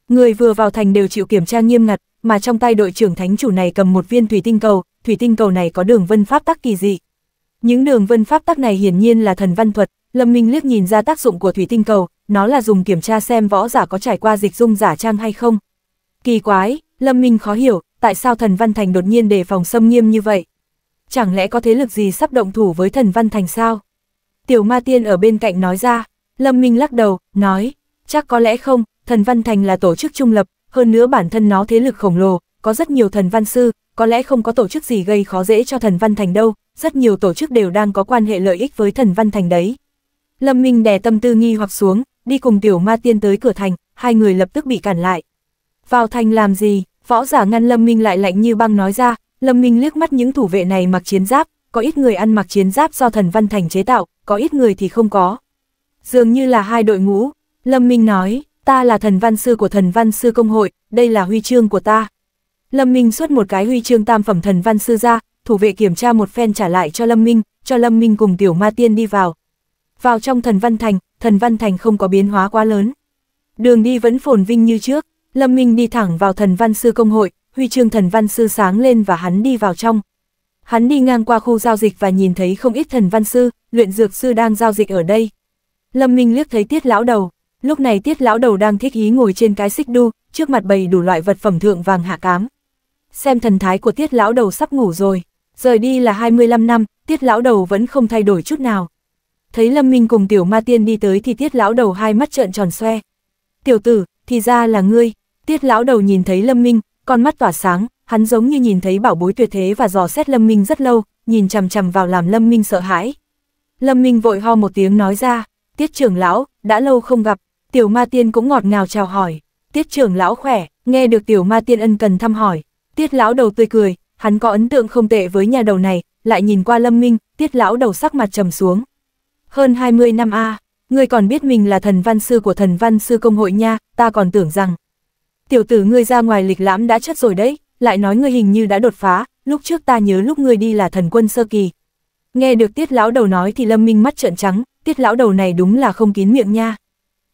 Người vừa vào thành đều chịu kiểm tra nghiêm ngặt, mà trong tay đội trưởng thánh chủ này cầm một viên thủy tinh cầu, thủy tinh cầu này có đường vân pháp tắc kỳ dị. Những đường vân pháp tắc này hiển nhiên là thần văn thuật, Lâm Minh liếc nhìn ra tác dụng của thủy tinh cầu, nó là dùng kiểm tra xem võ giả có trải qua dịch dung giả trang hay không. Kỳ quái, Lâm Minh khó hiểu, tại sao thần văn thành đột nhiên đề phòng xâm nghiêm như vậy? Chẳng lẽ có thế lực gì sắp động thủ với thần văn thành sao? Tiểu ma tiên ở bên cạnh nói ra, Lâm Minh lắc đầu, nói, chắc có lẽ không, thần văn thành là tổ chức trung lập, hơn nữa bản thân nó thế lực khổng lồ, có rất nhiều thần văn sư, có lẽ không có tổ chức gì gây khó dễ cho thần văn thành đâu, rất nhiều tổ chức đều đang có quan hệ lợi ích với thần văn thành đấy. Lâm Minh đè tâm tư nghi hoặc xuống, đi cùng tiểu ma tiên tới cửa thành, hai người lập tức bị cản lại. Vào thành làm gì, võ giả ngăn Lâm Minh lại lạnh như băng nói ra, Lâm Minh liếc mắt những thủ vệ này mặc chiến giáp, có ít người ăn mặc chiến giáp do thần văn thành chế tạo, có ít người thì không có. Dường như là hai đội ngũ, Lâm Minh nói, ta là thần văn sư của thần văn sư công hội, đây là huy chương của ta. Lâm Minh xuất một cái huy chương tam phẩm thần văn sư ra, thủ vệ kiểm tra một phen trả lại cho Lâm Minh, cho Lâm Minh cùng tiểu ma tiên đi vào. Vào trong thần văn thành, thần văn thành không có biến hóa quá lớn. Đường đi vẫn phồn vinh như trước, Lâm Minh đi thẳng vào thần văn sư công hội, huy chương thần văn sư sáng lên và hắn đi vào trong. Hắn đi ngang qua khu giao dịch và nhìn thấy không ít thần văn sư, luyện dược sư đang giao dịch ở đây. Lâm Minh liếc thấy tiết lão đầu, lúc này tiết lão đầu đang thích ý ngồi trên cái xích đu, trước mặt bày đủ loại vật phẩm thượng vàng hạ cám, xem thần thái của tiết lão đầu sắp ngủ rồi, rời đi là 25 năm, tiết lão đầu vẫn không thay đổi chút nào. Thấy Lâm Minh cùng tiểu ma tiên đi tới thì tiết lão đầu hai mắt trợn tròn xoe. Tiểu tử, thì ra là ngươi, tiết lão đầu nhìn thấy Lâm Minh, con mắt tỏa sáng, hắn giống như nhìn thấy bảo bối tuyệt thế và dò xét Lâm Minh rất lâu, nhìn chằm chằm vào làm Lâm Minh sợ hãi. Lâm Minh vội ho một tiếng nói ra, tiết trưởng lão, đã lâu không gặp, tiểu ma tiên cũng ngọt ngào chào hỏi, tiết trưởng lão khỏe, nghe được tiểu ma tiên ân cần thăm hỏi, Tiết lão đầu tươi cười, hắn có ấn tượng không tệ với nhà đầu này, lại nhìn qua Lâm Minh, Tiết lão đầu sắc mặt trầm xuống. Hơn 20 năm a, à, ngươi còn biết mình là thần văn sư của thần văn sư công hội nha, ta còn tưởng rằng. Tiểu tử ngươi ra ngoài lịch lãm đã chất rồi đấy, lại nói ngươi hình như đã đột phá, lúc trước ta nhớ lúc ngươi đi là thần quân sơ kỳ. Nghe được Tiết lão đầu nói thì Lâm Minh mắt trợn trắng, Tiết lão đầu này đúng là không kín miệng nha.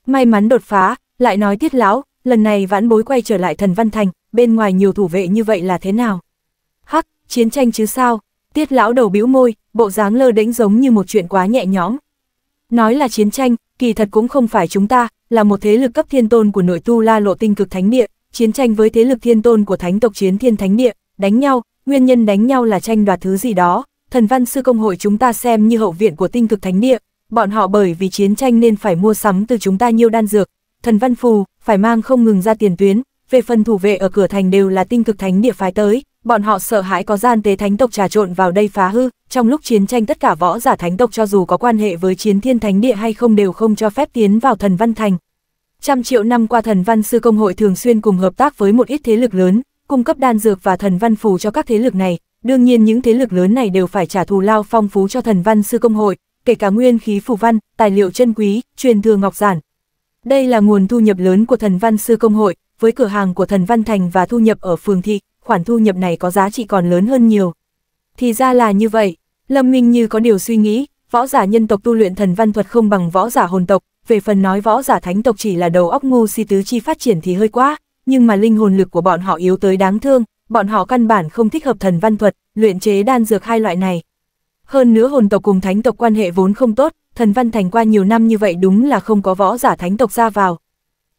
May mắn đột phá, lại nói Tiết lão, lần này vãn bối quay trở lại thần văn thành, bên ngoài nhiều thủ vệ như vậy là thế nào? Hắc, chiến tranh chứ sao? Tiết lão đầu bĩu môi, bộ dáng lơ đễnh giống như một chuyện quá nhẹ nhõm. Nói là chiến tranh, kỳ thật cũng không phải chúng ta, là một thế lực cấp thiên tôn của nội tu la lộ tinh cực thánh địa, chiến tranh với thế lực thiên tôn của thánh tộc chiến thiên thánh địa, đánh nhau, nguyên nhân đánh nhau là tranh đoạt thứ gì đó, thần văn sư công hội chúng ta xem như hậu viện của tinh cực thánh địa, bọn họ bởi vì chiến tranh nên phải mua sắm từ chúng ta nhiều đan dược, thần văn phù, phải mang không ngừng ra tiền tuyến, về phần thủ vệ ở cửa thành đều là tinh cực thánh địa phái tới, bọn họ sợ hãi có gian tế thánh tộc trà trộn vào đây phá hư, trong lúc chiến tranh tất cả võ giả thánh tộc cho dù có quan hệ với chiến thiên thánh địa hay không đều không cho phép tiến vào thần văn thành. Trăm triệu năm qua thần văn sư công hội thường xuyên cùng hợp tác với một ít thế lực lớn, cung cấp đan dược và thần văn phù cho các thế lực này, đương nhiên những thế lực lớn này đều phải trả thù lao phong phú cho thần văn sư công hội, kể cả nguyên khí phù văn, tài liệu chân quý, truyền thừa ngọc giản. Đây là nguồn thu nhập lớn của thần văn sư công hội, với cửa hàng của Thần Văn Thành và thu nhập ở phường thị, khoản thu nhập này có giá trị còn lớn hơn nhiều. Thì ra là như vậy, Lâm Minh như có điều suy nghĩ, võ giả nhân tộc tu luyện thần văn thuật không bằng võ giả hồn tộc, về phần nói võ giả thánh tộc chỉ là đầu óc ngu si tứ chi phát triển thì hơi quá, nhưng mà linh hồn lực của bọn họ yếu tới đáng thương, bọn họ căn bản không thích hợp thần văn thuật, luyện chế đan dược hai loại này. Hơn nữa hồn tộc cùng thánh tộc quan hệ vốn không tốt, thần văn thành qua nhiều năm như vậy đúng là không có võ giả thánh tộc ra vào,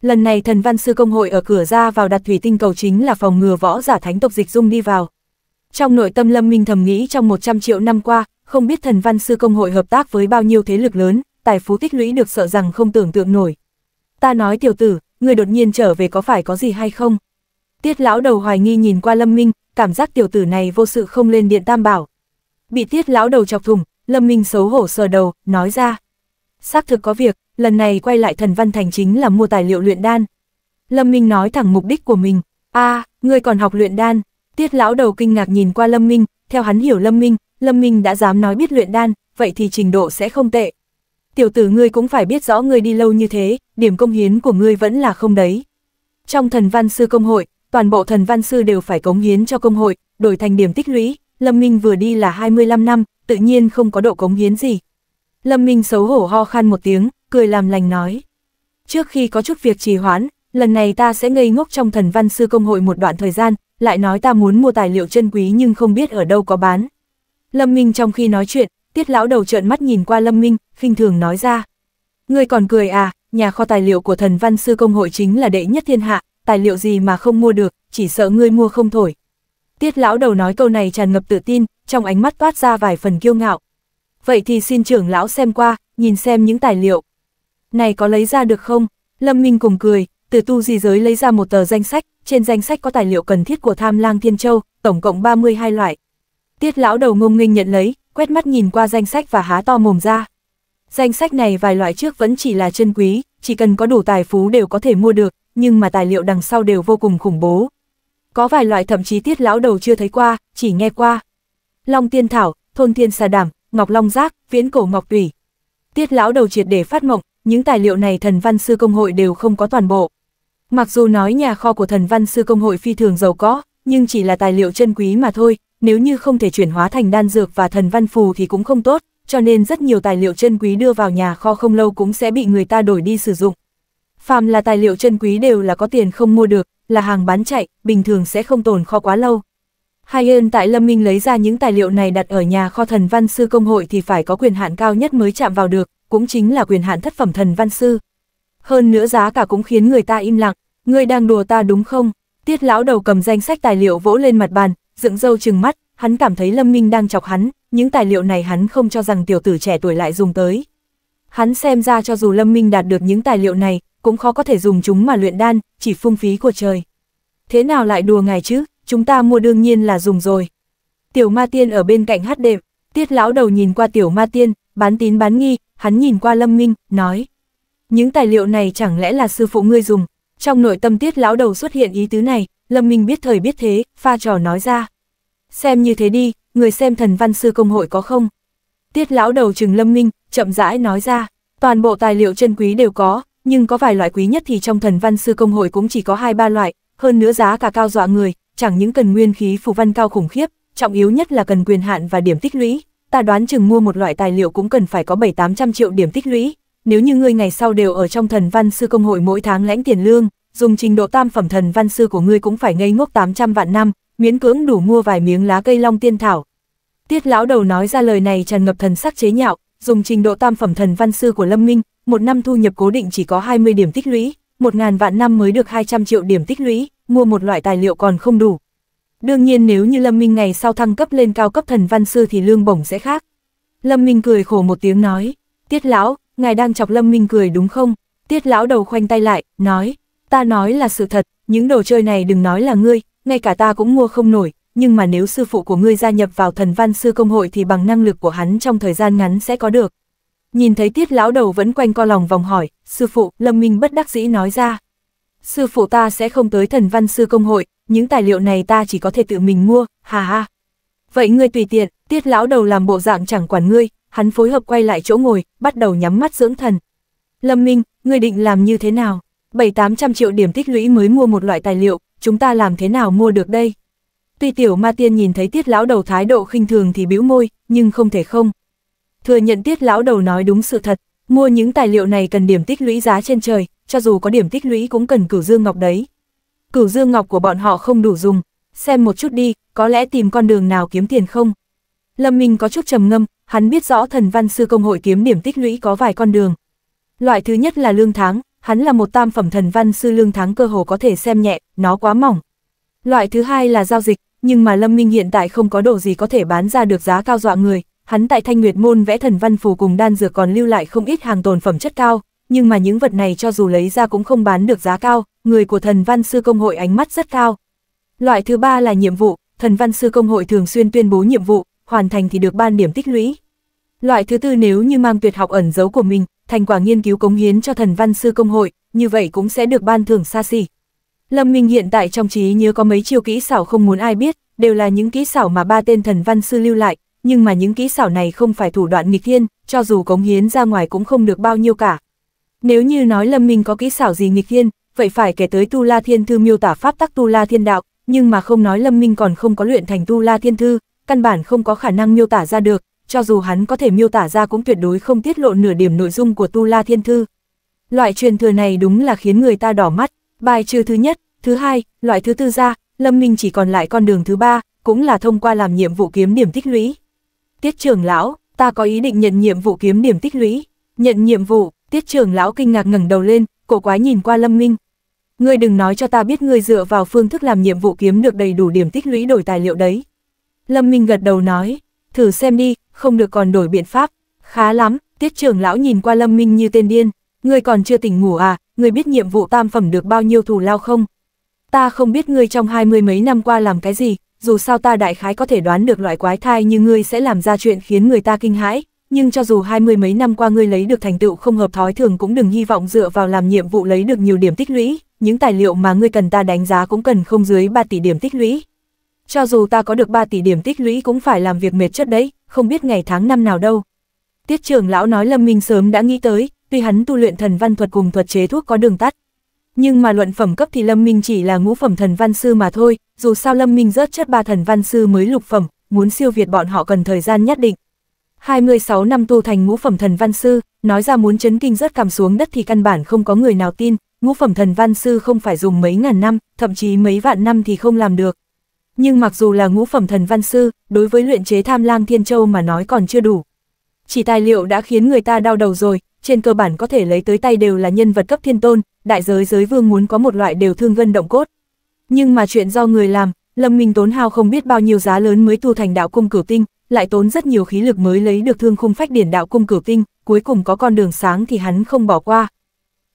Lần này thần văn sư công hội ở cửa ra vào đặt thủy tinh cầu chính là phòng ngừa võ giả thánh tộc dịch dung đi vào. Trong nội tâm Lâm Minh thầm nghĩ trong 100 triệu năm qua, không biết thần văn sư công hội hợp tác với bao nhiêu thế lực lớn, tài phú tích lũy được sợ rằng không tưởng tượng nổi. Ta nói tiểu tử, người đột nhiên trở về có phải có gì hay không? Tiết lão đầu hoài nghi nhìn qua Lâm Minh, cảm giác tiểu tử này vô sự không lên điện tam bảo. Bị tiết lão đầu chọc thùng, Lâm Minh xấu hổ sờ đầu, nói ra. Xác thực có việc, lần này quay lại thần văn thành chính là mua tài liệu luyện đan. Lâm Minh nói thẳng mục đích của mình, a à, ngươi còn học luyện đan. Tiết lão đầu kinh ngạc nhìn qua Lâm Minh, theo hắn hiểu Lâm Minh, Lâm Minh đã dám nói biết luyện đan, vậy thì trình độ sẽ không tệ. Tiểu tử ngươi cũng phải biết rõ ngươi đi lâu như thế, điểm công hiến của ngươi vẫn là không đấy. Trong thần văn sư công hội, toàn bộ thần văn sư đều phải cống hiến cho công hội, đổi thành điểm tích lũy, Lâm Minh vừa đi là 25 năm, tự nhiên không có độ cống hiến gì. Lâm Minh xấu hổ ho khan một tiếng, cười làm lành nói. Trước khi có chút việc trì hoãn, lần này ta sẽ ngây ngốc trong thần văn sư công hội một đoạn thời gian, lại nói ta muốn mua tài liệu chân quý nhưng không biết ở đâu có bán. Lâm Minh trong khi nói chuyện, tiết lão đầu trợn mắt nhìn qua Lâm Minh, khinh thường nói ra. Ngươi còn cười à, nhà kho tài liệu của thần văn sư công hội chính là đệ nhất thiên hạ, tài liệu gì mà không mua được, chỉ sợ ngươi mua không thổi. Tiết lão đầu nói câu này tràn ngập tự tin, trong ánh mắt toát ra vài phần kiêu ngạo. Vậy thì xin trưởng lão xem qua, nhìn xem những tài liệu, này có lấy ra được không? Lâm Minh cùng cười, từ tu di giới lấy ra một tờ danh sách, trên danh sách có tài liệu cần thiết của tham lang Thiên Châu, tổng cộng 32 loại. Tiết lão đầu ngông nghênh nhận lấy, quét mắt nhìn qua danh sách và há to mồm ra. Danh sách này vài loại trước vẫn chỉ là chân quý, chỉ cần có đủ tài phú đều có thể mua được, nhưng mà tài liệu đằng sau đều vô cùng khủng bố. Có vài loại thậm chí tiết lão đầu chưa thấy qua, chỉ nghe qua. Long tiên thảo, thôn thiên xà đảm, ngọc long giác, viễn cổ ngọc tủy. Tiết lão đầu triệt để phát mộng, những tài liệu này thần văn sư công hội đều không có toàn bộ. Mặc dù nói nhà kho của thần văn sư công hội phi thường giàu có, nhưng chỉ là tài liệu chân quý mà thôi, nếu như không thể chuyển hóa thành đan dược và thần văn phù thì cũng không tốt, cho nên rất nhiều tài liệu chân quý đưa vào nhà kho không lâu cũng sẽ bị người ta đổi đi sử dụng. Phàm là tài liệu chân quý đều là có tiền không mua được, là hàng bán chạy, bình thường sẽ không tồn kho quá lâu. Hai ơn tại Lâm Minh lấy ra những tài liệu này đặt ở nhà kho thần văn sư công hội thì phải có quyền hạn cao nhất mới chạm vào được, cũng chính là quyền hạn thất phẩm thần văn sư. Hơn nữa giá cả cũng khiến người ta im lặng, ngươi đang đùa ta đúng không? Tiết lão đầu cầm danh sách tài liệu vỗ lên mặt bàn, dựng dâu trừng mắt, hắn cảm thấy Lâm Minh đang chọc hắn, những tài liệu này hắn không cho rằng tiểu tử trẻ tuổi lại dùng tới. Hắn xem ra cho dù Lâm Minh đạt được những tài liệu này, cũng khó có thể dùng chúng mà luyện đan, chỉ phung phí của trời. Thế nào lại đùa ngài chứ, chúng ta mua đương nhiên là dùng rồi. Tiểu ma tiên ở bên cạnh hát đệm, tiết lão đầu nhìn qua tiểu ma tiên, bán tín bán nghi, hắn nhìn qua Lâm Minh, nói. Những tài liệu này chẳng lẽ là sư phụ ngươi dùng? Trong nội tâm tiết lão đầu xuất hiện ý tứ này, Lâm Minh biết thời biết thế, pha trò nói ra. Xem như thế đi, người xem thần văn sư công hội có không? Tiết lão đầu trừng Lâm Minh, chậm rãi nói ra, toàn bộ tài liệu chân quý đều có, nhưng có vài loại quý nhất thì trong thần văn sư công hội cũng chỉ có hai ba loại, hơn nữa giá cả cao dọa người, chẳng những cần nguyên khí phù văn cao khủng khiếp, trọng yếu nhất là cần quyền hạn và điểm tích lũy, ta đoán chừng mua một loại tài liệu cũng cần phải có 7-800 triệu điểm tích lũy, nếu như ngươi ngày sau đều ở trong thần văn sư công hội mỗi tháng lãnh tiền lương, dùng trình độ tam phẩm thần văn sư của ngươi cũng phải ngây ngốc 800 vạn năm, miễn cưỡng đủ mua vài miếng lá cây long tiên thảo. Tiết lão đầu nói ra lời này tràn ngập thần sắc chế nhạo, dùng trình độ tam phẩm thần văn sư của Lâm Minh, một năm thu nhập cố định chỉ có 20 điểm tích lũy, 1000 vạn năm mới được 200 triệu điểm tích lũy, mua một loại tài liệu còn không đủ, Đương nhiên nếu như Lâm Minh ngày sau thăng cấp lên cao cấp thần văn sư thì lương bổng sẽ khác. Lâm Minh cười khổ một tiếng nói, Tiết Lão, ngài đang chọc Lâm Minh cười đúng không? Tiết Lão đầu khoanh tay lại, nói, ta nói là sự thật, những đồ chơi này đừng nói là ngươi, ngay cả ta cũng mua không nổi, nhưng mà nếu sư phụ của ngươi gia nhập vào thần văn sư công hội thì bằng năng lực của hắn trong thời gian ngắn sẽ có được. Nhìn thấy Tiết Lão đầu vẫn quanh co lòng vòng hỏi, sư phụ, Lâm Minh bất đắc dĩ nói ra. Sư phụ ta sẽ không tới thần văn sư công hội, những tài liệu này ta chỉ có thể tự mình mua, hà ha. Vậy ngươi tùy tiện, tiết lão đầu làm bộ dạng chẳng quản ngươi, hắn phối hợp quay lại chỗ ngồi, bắt đầu nhắm mắt dưỡng thần. Lâm Minh, ngươi định làm như thế nào? 7-800 triệu điểm tích lũy mới mua một loại tài liệu, chúng ta làm thế nào mua được đây? Tuy tiểu ma tiên nhìn thấy tiết lão đầu thái độ khinh thường thì bĩu môi, nhưng không thể không. Thừa nhận tiết lão đầu nói đúng sự thật, mua những tài liệu này cần điểm tích lũy giá trên trời, cho dù có điểm tích lũy cũng cần cửu dương ngọc đấy cửu dương ngọc của bọn họ không đủ dùng, xem một chút đi, có lẽ tìm con đường nào kiếm tiền không. Lâm Minh có chút trầm ngâm, hắn biết rõ thần văn sư công hội kiếm điểm tích lũy có vài con đường. Loại thứ nhất là lương tháng, hắn là một tam phẩm thần văn sư lương tháng cơ hồ có thể xem nhẹ, nó quá mỏng. Loại thứ hai là giao dịch, nhưng mà Lâm Minh hiện tại không có đồ gì có thể bán ra được giá cao dọa người, hắn tại Thanh Nguyệt môn vẽ thần văn phù cùng đan dược còn lưu lại không ít hàng tồn phẩm chất cao, nhưng mà những vật này cho dù lấy ra cũng không bán được giá cao, người của thần văn sư công hội ánh mắt rất cao. Loại thứ ba là nhiệm vụ, thần văn sư công hội thường xuyên tuyên bố nhiệm vụ, hoàn thành thì được ban điểm tích lũy. Loại thứ tư nếu như mang tuyệt học ẩn giấu của mình, thành quả nghiên cứu cống hiến cho thần văn sư công hội, như vậy cũng sẽ được ban thưởng xa xỉ. Lâm Minh hiện tại trong trí nhớ có mấy chiêu kỹ xảo không muốn ai biết, đều là những kỹ xảo mà ba tên thần văn sư lưu lại, nhưng mà những kỹ xảo này không phải thủ đoạn nghịch thiên, cho dù cống hiến ra ngoài cũng không được bao nhiêu cả. Nếu như nói Lâm Minh có kỹ xảo gì nghịch thiên, vậy phải kể tới Tu La Thiên Thư miêu tả pháp tắc Tu La Thiên Đạo, nhưng mà không nói Lâm Minh còn không có luyện thành Tu La Thiên Thư, căn bản không có khả năng miêu tả ra được, cho dù hắn có thể miêu tả ra cũng tuyệt đối không tiết lộ nửa điểm nội dung của Tu La Thiên Thư. Loại truyền thừa này đúng là khiến người ta đỏ mắt, bài trừ thứ nhất, thứ hai, loại thứ tư ra, Lâm Minh chỉ còn lại con đường thứ ba, cũng là thông qua làm nhiệm vụ kiếm điểm tích lũy. Tiết trưởng lão, ta có ý định nhận nhiệm vụ kiếm điểm tích lũy. Nhận nhiệm vụ, tiết trưởng lão kinh ngạc ngẩng đầu lên, cổ quái nhìn qua Lâm Minh, Ngươi đừng nói cho ta biết ngươi dựa vào phương thức làm nhiệm vụ kiếm được đầy đủ điểm tích lũy đổi tài liệu đấy. Lâm Minh gật đầu nói, thử xem đi, không được còn đổi biện pháp. Khá lắm, tiết trưởng lão nhìn qua Lâm Minh như tên điên. Ngươi còn chưa tỉnh ngủ à, ngươi biết nhiệm vụ tam phẩm được bao nhiêu thù lao không? Ta không biết ngươi trong hai mươi mấy năm qua làm cái gì, dù sao ta đại khái có thể đoán được loại quái thai như ngươi sẽ làm ra chuyện khiến người ta kinh hãi, nhưng cho dù hai mươi mấy năm qua ngươi lấy được thành tựu không hợp thói thường cũng đừng hy vọng dựa vào làm nhiệm vụ lấy được nhiều điểm tích lũy những tài liệu mà ngươi cần ta đánh giá cũng cần không dưới 3 tỷ điểm tích lũy. Cho dù ta có được 3 tỷ điểm tích lũy cũng phải làm việc mệt chất đấy, không biết ngày tháng năm nào đâu. Tiết trưởng lão nói Lâm Minh sớm đã nghĩ tới, tuy hắn tu luyện thần văn thuật cùng thuật chế thuốc có đường tắt. Nhưng mà luận phẩm cấp thì Lâm Minh chỉ là ngũ phẩm thần văn sư mà thôi, dù sao Lâm Minh rớt chất ba thần văn sư mới lục phẩm, muốn siêu việt bọn họ cần thời gian nhất định. 26 năm tu thành ngũ phẩm thần văn sư, nói ra muốn chấn kinh rớt cằm xuống đất thì căn bản không có người nào tin, ngũ phẩm thần văn sư không phải dùng mấy ngàn năm, thậm chí mấy vạn năm thì không làm được. Nhưng mặc dù là ngũ phẩm thần văn sư, đối với luyện chế tham lang thiên châu mà nói còn chưa đủ. Chỉ tài liệu đã khiến người ta đau đầu rồi, trên cơ bản có thể lấy tới tay đều là nhân vật cấp thiên tôn, đại giới giới vương muốn có một loại đều thương gân động cốt. Nhưng mà chuyện do người làm, Lâm Minh tốn hao không biết bao nhiêu giá lớn mới tu thành đạo cung cửu tinh, lại tốn rất nhiều khí lực mới lấy được thương khung phách điển đạo cung cửu tinh, cuối cùng có con đường sáng thì hắn không bỏ qua.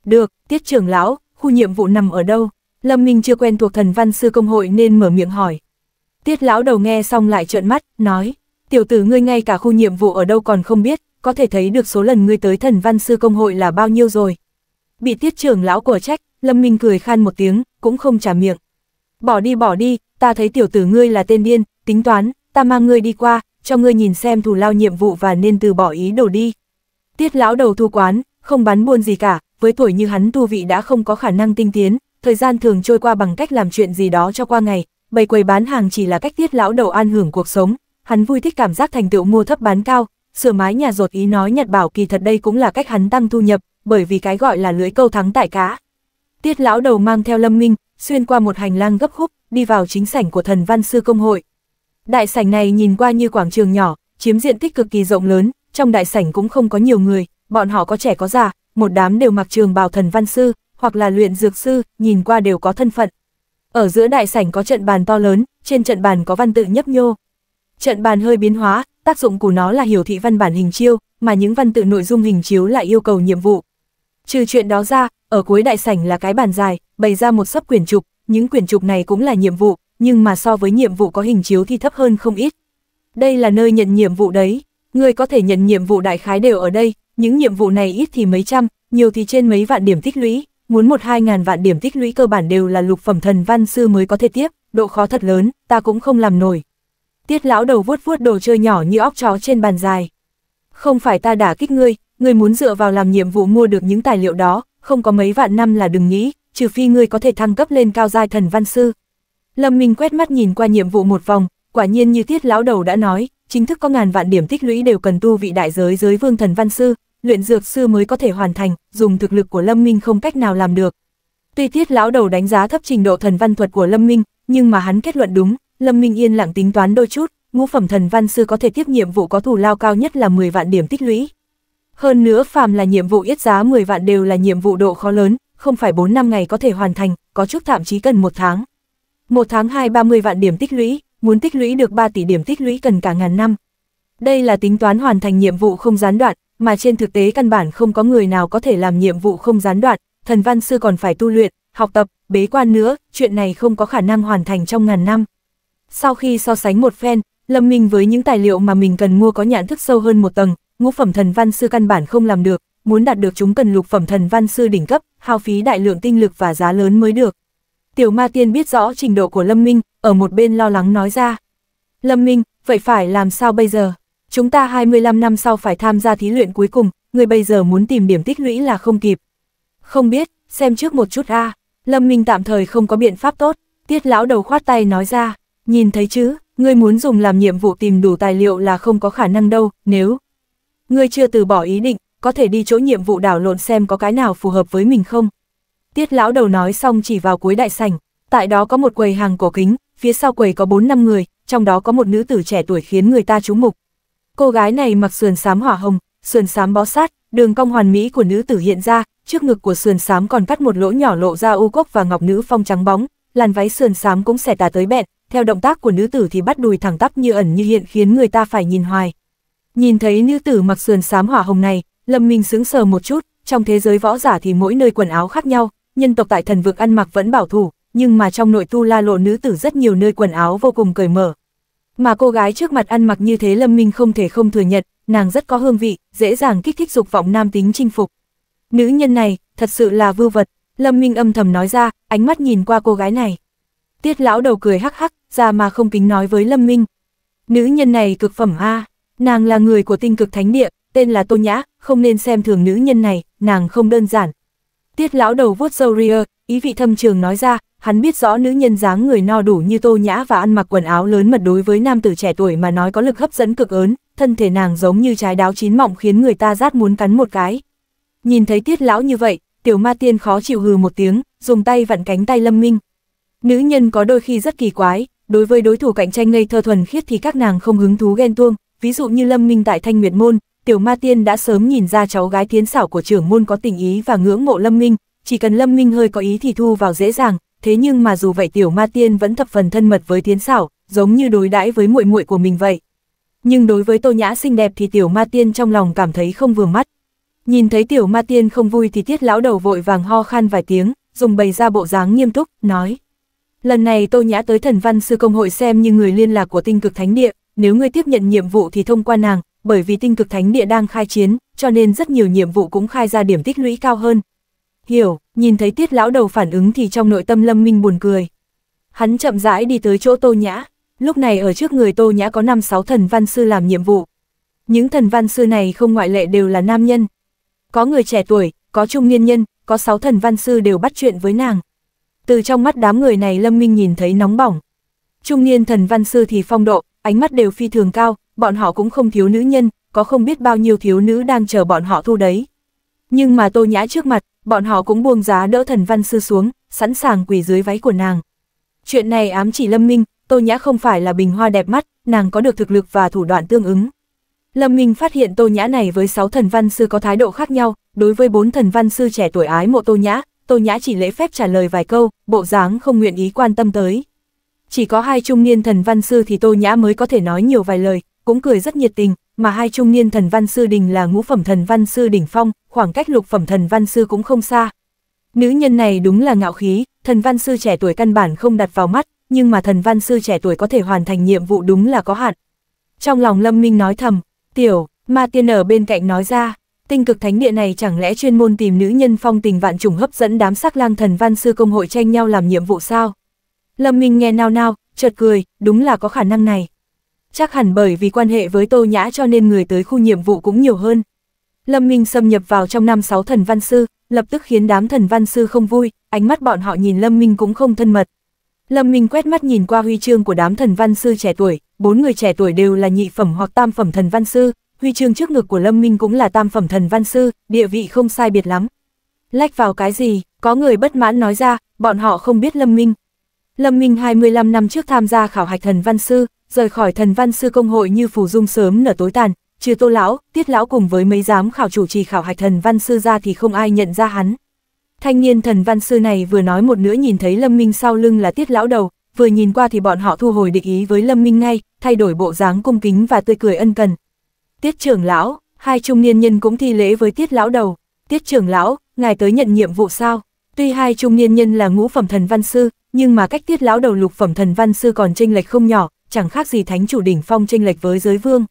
Được, tiết trưởng lão, khu nhiệm vụ nằm ở đâu? Lâm Minh chưa quen thuộc thần văn sư công hội nên mở miệng hỏi. Tiết lão đầu nghe xong lại trợn mắt, nói, tiểu tử ngươi ngay cả khu nhiệm vụ ở đâu còn không biết, có thể thấy được số lần ngươi tới thần văn sư công hội là bao nhiêu rồi. Bị tiết trưởng lão của trách, Lâm Minh cười khan một tiếng, cũng không trả miệng. Bỏ đi bỏ đi, ta thấy tiểu tử ngươi là tên điên, tính toán, ta mang ngươi đi qua, cho ngươi nhìn xem thù lao nhiệm vụ và nên từ bỏ ý đồ đi. Tiết lão đầu thu quán, không bán buôn gì cả, với tuổi như hắn tu vị đã không có khả năng tinh tiến, thời gian thường trôi qua bằng cách làm chuyện gì đó cho qua ngày, bày quầy bán hàng chỉ là cách tiết lão đầu an hưởng cuộc sống, hắn vui thích cảm giác thành tựu mua thấp bán cao, sửa mái nhà rột ý nói Nhật Bảo kỳ thật đây cũng là cách hắn tăng thu nhập, bởi vì cái gọi là lưới câu thắng tại cá. Tiết lão đầu mang theo Lâm Minh, xuyên qua một hành lang gấp khúc, đi vào chính sảnh của Thần Văn Sư Công hội. Đại sảnh này nhìn qua như quảng trường nhỏ, chiếm diện tích cực kỳ rộng lớn, trong đại sảnh cũng không có nhiều người, bọn họ có trẻ có già, một đám đều mặc trường bào thần văn sư, hoặc là luyện dược sư, nhìn qua đều có thân phận. Ở giữa đại sảnh có trận bàn to lớn, trên trận bàn có văn tự nhấp nhô. Trận bàn hơi biến hóa, tác dụng của nó là hiểu thị văn bản hình chiêu, mà những văn tự nội dung hình chiếu lại yêu cầu nhiệm vụ. Trừ chuyện đó ra, ở cuối đại sảnh là cái bàn dài, bày ra một sấp quyển trục, những quyển trục này cũng là nhiệm vụ, nhưng mà so với nhiệm vụ có hình chiếu thì thấp hơn không ít. Đây là nơi nhận nhiệm vụ đấy, người có thể nhận nhiệm vụ đại khái đều ở đây, những nhiệm vụ này ít thì mấy trăm, nhiều thì trên mấy vạn điểm tích lũy, muốn một hai ngàn vạn điểm tích lũy cơ bản đều là lục phẩm thần văn sư mới có thể tiếp, độ khó thật lớn, ta cũng không làm nổi. Tiết lão đầu vuốt vuốt đồ chơi nhỏ như óc chó trên bàn dài. Không phải ta đả kích ngươi, ngươi muốn dựa vào làm nhiệm vụ mua được những tài liệu đó, không có mấy vạn năm là đừng nghĩ, trừ phi ngươi có thể thăng cấp lên cao giai thần văn sư. Lâm Minh quét mắt nhìn qua nhiệm vụ một vòng, quả nhiên như Tiết lão đầu đã nói, chính thức có ngàn vạn điểm tích lũy đều cần tu vị đại giới giới vương thần văn sư, luyện dược sư mới có thể hoàn thành, dùng thực lực của Lâm Minh không cách nào làm được. Tuy tiết lão đầu đánh giá thấp trình độ thần văn thuật của Lâm Minh, nhưng mà hắn kết luận đúng, Lâm Minh yên lặng tính toán đôi chút, ngũ phẩm thần văn sư có thể tiếp nhiệm vụ có thù lao cao nhất là 10 vạn điểm tích lũy. Hơn nữa phàm là nhiệm vụ yết giá 10 vạn đều là nhiệm vụ độ khó lớn, không phải 4 năm ngày có thể hoàn thành, có chút thậm chí cần một tháng. Một tháng 2-30 vạn điểm tích lũy, muốn tích lũy được 3 tỷ điểm tích lũy cần cả ngàn năm. Đây là tính toán hoàn thành nhiệm vụ không gián đoạn, mà trên thực tế căn bản không có người nào có thể làm nhiệm vụ không gián đoạn, thần văn sư còn phải tu luyện, học tập, bế quan nữa, chuyện này không có khả năng hoàn thành trong ngàn năm. Sau khi so sánh một phen, Lâm Minh với những tài liệu mà mình cần mua có nhãn thức sâu hơn một tầng, ngũ phẩm thần văn sư căn bản không làm được, muốn đạt được chúng cần lục phẩm thần văn sư đỉnh cấp, hao phí đại lượng tinh lực và giá lớn mới được. Tiểu Ma Tiên biết rõ trình độ của Lâm Minh, ở một bên lo lắng nói ra. Lâm Minh, vậy phải làm sao bây giờ? chúng ta 25 năm sau phải tham gia thí luyện cuối cùng, người bây giờ muốn tìm điểm tích lũy là không kịp. Không biết, xem trước một chút a Lâm Minh tạm thời không có biện pháp tốt, tiết lão đầu khoát tay nói ra, nhìn thấy chứ, ngươi muốn dùng làm nhiệm vụ tìm đủ tài liệu là không có khả năng đâu, nếu ngươi chưa từ bỏ ý định, có thể đi chỗ nhiệm vụ đảo lộn xem có cái nào phù hợp với mình không. Tiết lão đầu nói xong chỉ vào cuối đại sảnh, tại đó có một quầy hàng cổ kính, phía sau quầy có 4 năm người, trong đó có một nữ tử trẻ tuổi khiến người ta chú mục, Cô gái này mặc sườn xám hỏa hồng, sườn xám bó sát, đường cong hoàn mỹ của nữ tử hiện ra, trước ngực của sườn xám còn cắt một lỗ nhỏ lộ ra u cốc và ngọc nữ phong trắng bóng, làn váy sườn xám cũng xẻ tà tới bẹn, theo động tác của nữ tử thì bắt đùi thẳng tắp như ẩn như hiện khiến người ta phải nhìn hoài. Nhìn thấy nữ tử mặc sườn xám hỏa hồng này, Lâm Minh sững sờ một chút, trong thế giới võ giả thì mỗi nơi quần áo khác nhau, nhân tộc tại thần vực ăn mặc vẫn bảo thủ, nhưng mà trong nội tu la lộ nữ tử rất nhiều nơi quần áo vô cùng cởi mở, mà cô gái trước mặt ăn mặc như thế Lâm Minh không thể không thừa nhận, nàng rất có hương vị, dễ dàng kích thích dục vọng nam tính chinh phục. Nữ nhân này, thật sự là vưu vật, Lâm Minh âm thầm nói ra, ánh mắt nhìn qua cô gái này. Tiết lão đầu cười hắc hắc, ra mà không kính nói với Lâm Minh. Nữ nhân này cực phẩm A, nàng là người của tinh cực thánh địa, tên là Tô Nhã, không nên xem thường nữ nhân này, nàng không đơn giản. Tiết lão đầu vuốt râu ria, ý vị thâm trường nói ra, hắn biết rõ nữ nhân dáng người no đủ như tô nhã và ăn mặc quần áo lớn mật đối với nam tử trẻ tuổi mà nói có lực hấp dẫn cực ớn, thân thể nàng giống như trái đáo chín mọng khiến người ta rát muốn cắn một cái. Nhìn thấy tiết lão như vậy, tiểu ma tiên khó chịu hừ một tiếng, dùng tay vặn cánh tay lâm minh. Nữ nhân có đôi khi rất kỳ quái, đối với đối thủ cạnh tranh ngây thơ thuần khiết thì các nàng không hứng thú ghen tuông, ví dụ như lâm minh tại thanh nguyệt môn, tiểu ma tiên đã sớm nhìn ra cháu gái tiến xảo của trưởng môn có tình ý và ngưỡng mộ lâm minh, chỉ cần lâm minh hơi có ý thì thu vào dễ dàng, thế nhưng mà dù vậy tiểu ma tiên vẫn thập phần thân mật với tiến Xảo, giống như đối đãi với muội muội của mình vậy. Nhưng đối với Tô Nhã xinh đẹp thì tiểu ma tiên trong lòng cảm thấy không vừa mắt. Nhìn thấy tiểu ma tiên không vui thì tiết lão đầu vội vàng ho khan vài tiếng, dùng bày ra bộ dáng nghiêm túc, nói. Lần này Tô Nhã tới thần văn sư công hội xem như người liên lạc của tinh cực thánh địa, nếu ngươi tiếp nhận nhiệm vụ thì thông qua nàng, bởi vì tinh cực thánh địa đang khai chiến, cho nên rất nhiều nhiệm vụ cũng khai ra điểm tích lũy cao hơn, Hiểu, nhìn thấy tiết lão đầu phản ứng thì trong nội tâm lâm minh buồn cười. Hắn chậm rãi đi tới chỗ tô nhã, lúc này ở trước người tô nhã có 5-6 thần văn sư làm nhiệm vụ. Những thần văn sư này không ngoại lệ đều là nam nhân. Có người trẻ tuổi, có trung niên nhân, có 6 thần văn sư đều bắt chuyện với nàng. Từ trong mắt đám người này lâm minh nhìn thấy nóng bỏng. Trung niên thần văn sư thì phong độ, ánh mắt đều phi thường cao, bọn họ cũng không thiếu nữ nhân, có không biết bao nhiêu thiếu nữ đang chờ bọn họ thu đấy. Nhưng mà tô nhã trước mặt, bọn họ cũng buông giá đỡ thần văn sư xuống, sẵn sàng quỳ dưới váy của nàng. Chuyện này ám chỉ Lâm Minh, Tô Nhã không phải là bình hoa đẹp mắt, nàng có được thực lực và thủ đoạn tương ứng. Lâm Minh phát hiện Tô Nhã này với 6 thần văn sư có thái độ khác nhau, đối với 4 thần văn sư trẻ tuổi ái mộ Tô Nhã, Tô Nhã chỉ lễ phép trả lời vài câu, bộ dáng không nguyện ý quan tâm tới. Chỉ có hai trung niên thần văn sư thì Tô Nhã mới có thể nói nhiều vài lời, cũng cười rất nhiệt tình, mà hai trung niên thần văn sư đình là ngũ phẩm thần văn sư đỉnh phong, khoảng cách lục phẩm thần văn sư cũng không xa. Nữ nhân này đúng là ngạo khí, thần văn sư trẻ tuổi căn bản không đặt vào mắt, nhưng mà thần văn sư trẻ tuổi có thể hoàn thành nhiệm vụ đúng là có hạn. Trong lòng Lâm Minh nói thầm, tiểu, ma tiên ở bên cạnh nói ra, tinh cực thánh địa này chẳng lẽ chuyên môn tìm nữ nhân phong tình vạn trùng hấp dẫn đám sắc lang thần văn sư công hội tranh nhau làm nhiệm vụ sao? Lâm Minh nghe nao nao, chợt cười, đúng là có khả năng này chắc hẳn bởi vì quan hệ với Tô Nhã cho nên người tới khu nhiệm vụ cũng nhiều hơn. Lâm Minh xâm nhập vào trong năm sáu thần văn sư, lập tức khiến đám thần văn sư không vui, ánh mắt bọn họ nhìn Lâm Minh cũng không thân mật. Lâm Minh quét mắt nhìn qua huy chương của đám thần văn sư trẻ tuổi, bốn người trẻ tuổi đều là nhị phẩm hoặc tam phẩm thần văn sư, huy chương trước ngực của Lâm Minh cũng là tam phẩm thần văn sư, địa vị không sai biệt lắm. Lách vào cái gì, có người bất mãn nói ra, bọn họ không biết Lâm Minh. Lâm Minh 25 năm trước tham gia khảo hạch thần văn sư, rời khỏi thần văn sư công hội như phù dung sớm nở tối tàn, trừ tô lão, tiết lão cùng với mấy giám khảo chủ trì khảo hạch thần văn sư ra thì không ai nhận ra hắn. Thanh niên thần văn sư này vừa nói một nửa nhìn thấy Lâm Minh sau lưng là tiết lão đầu, vừa nhìn qua thì bọn họ thu hồi định ý với Lâm Minh ngay, thay đổi bộ dáng cung kính và tươi cười ân cần. Tiết trưởng lão, hai trung niên nhân cũng thi lễ với tiết lão đầu. Tiết trưởng lão, ngài tới nhận nhiệm vụ sao? Tuy hai trung niên nhân là ngũ phẩm thần văn sư, nhưng mà cách tiết lão đầu lục phẩm thần văn sư còn chênh lệch không nhỏ, chẳng khác gì thánh chủ đỉnh phong tranh lệch với giới vương.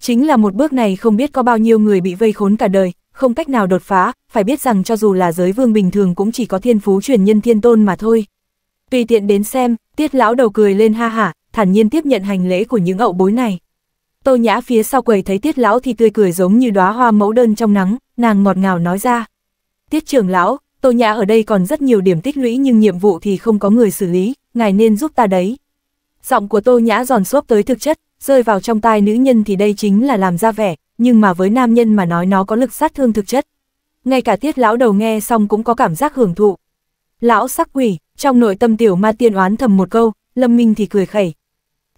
Chính là một bước này không biết có bao nhiêu người bị vây khốn cả đời, không cách nào đột phá, phải biết rằng cho dù là giới vương bình thường cũng chỉ có thiên phú truyền nhân thiên tôn mà thôi. Tùy tiện đến xem, tiết lão đầu cười lên ha hả, thản nhiên tiếp nhận hành lễ của những hậu bối này. Tô nhã phía sau quầy thấy tiết lão thì tươi cười giống như đóa hoa mẫu đơn trong nắng, nàng ngọt ngào nói ra. Tiết trưởng lão, tô nhã ở đây còn rất nhiều điểm tích lũy nhưng nhiệm vụ thì không có người xử lý, ngài nên giúp ta đấy, Giọng của Tô Nhã giòn xốp tới thực chất, rơi vào trong tai nữ nhân thì đây chính là làm ra vẻ, nhưng mà với nam nhân mà nói nó có lực sát thương thực chất. Ngay cả tiết lão đầu nghe xong cũng có cảm giác hưởng thụ. Lão sắc quỷ, trong nội tâm tiểu ma tiên oán thầm một câu, Lâm Minh thì cười khẩy.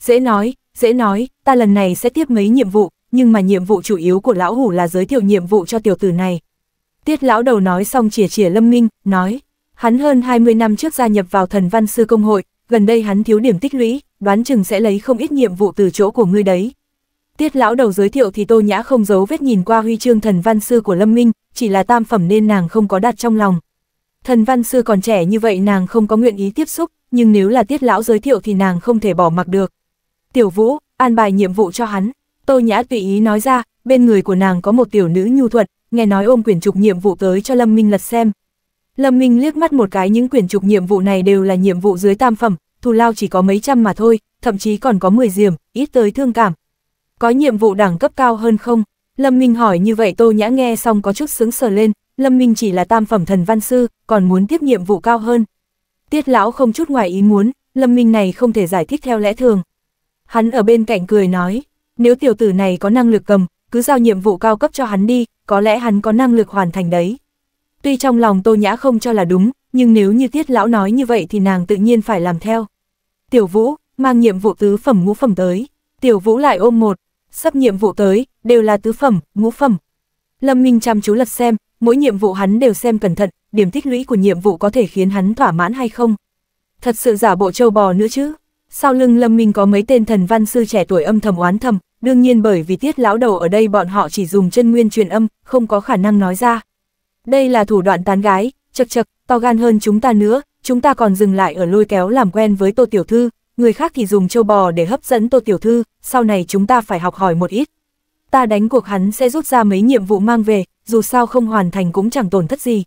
Dễ nói, dễ nói, ta lần này sẽ tiếp mấy nhiệm vụ, nhưng mà nhiệm vụ chủ yếu của lão hủ là giới thiệu nhiệm vụ cho tiểu tử này. Tiết lão đầu nói xong chỉa chỉa Lâm Minh, nói, hắn hơn 20 năm trước gia nhập vào thần văn sư công hội, gần đây hắn thiếu điểm tích lũy, đoán chừng sẽ lấy không ít nhiệm vụ từ chỗ của ngươi đấy. Tiết lão đầu giới thiệu thì Tô Nhã không giấu vết nhìn qua huy chương thần văn sư của Lâm Minh, chỉ là tam phẩm nên nàng không có đặt trong lòng. Thần văn sư còn trẻ như vậy nàng không có nguyện ý tiếp xúc, nhưng nếu là tiết lão giới thiệu thì nàng không thể bỏ mặc được. Tiểu Vũ, an bài nhiệm vụ cho hắn. Tô Nhã tùy ý nói ra, bên người của nàng có một tiểu nữ nhu thuận, nghe nói ôm quyển trục nhiệm vụ tới cho Lâm Minh lật xem, Lâm Minh liếc mắt một cái những quyển trục nhiệm vụ này đều là nhiệm vụ dưới tam phẩm, thù lao chỉ có mấy trăm mà thôi, thậm chí còn có 10 diềm, ít tới thương cảm. Có nhiệm vụ đẳng cấp cao hơn không? Lâm Minh hỏi như vậy Tô Nhã nghe xong có chút sướng sờ lên, Lâm Minh chỉ là tam phẩm thần văn sư, còn muốn tiếp nhiệm vụ cao hơn. Tiết lão không chút ngoài ý muốn, Lâm Minh này không thể giải thích theo lẽ thường. Hắn ở bên cạnh cười nói, nếu tiểu tử này có năng lực cầm, cứ giao nhiệm vụ cao cấp cho hắn đi, có lẽ hắn có năng lực hoàn thành đấy. Tuy trong lòng Tô Nhã không cho là đúng, nhưng nếu như Tiết Lão nói như vậy thì nàng tự nhiên phải làm theo. Tiểu Vũ, mang nhiệm vụ tứ phẩm ngũ phẩm tới. Tiểu Vũ lại ôm một, sắp nhiệm vụ tới, đều là tứ phẩm, ngũ phẩm. Lâm Minh chăm chú lật xem, mỗi nhiệm vụ hắn đều xem cẩn thận, điểm tích lũy của nhiệm vụ có thể khiến hắn thỏa mãn hay không. Thật sự giả bộ châu bò nữa chứ. Sau lưng Lâm Minh có mấy tên thần văn sư trẻ tuổi âm thầm oán thầm, đương nhiên bởi vì tiết lão đầu ở đây bọn họ chỉ dùng chân nguyên truyền âm, không có khả năng nói ra. Đây là thủ đoạn tán gái, chật chật, to gan hơn chúng ta nữa, chúng ta còn dừng lại ở lôi kéo làm quen với Tô Tiểu Thư, người khác thì dùng châu bò để hấp dẫn Tô Tiểu Thư, sau này chúng ta phải học hỏi một ít. Ta đánh cuộc hắn sẽ rút ra mấy nhiệm vụ mang về, dù sao không hoàn thành cũng chẳng tổn thất gì.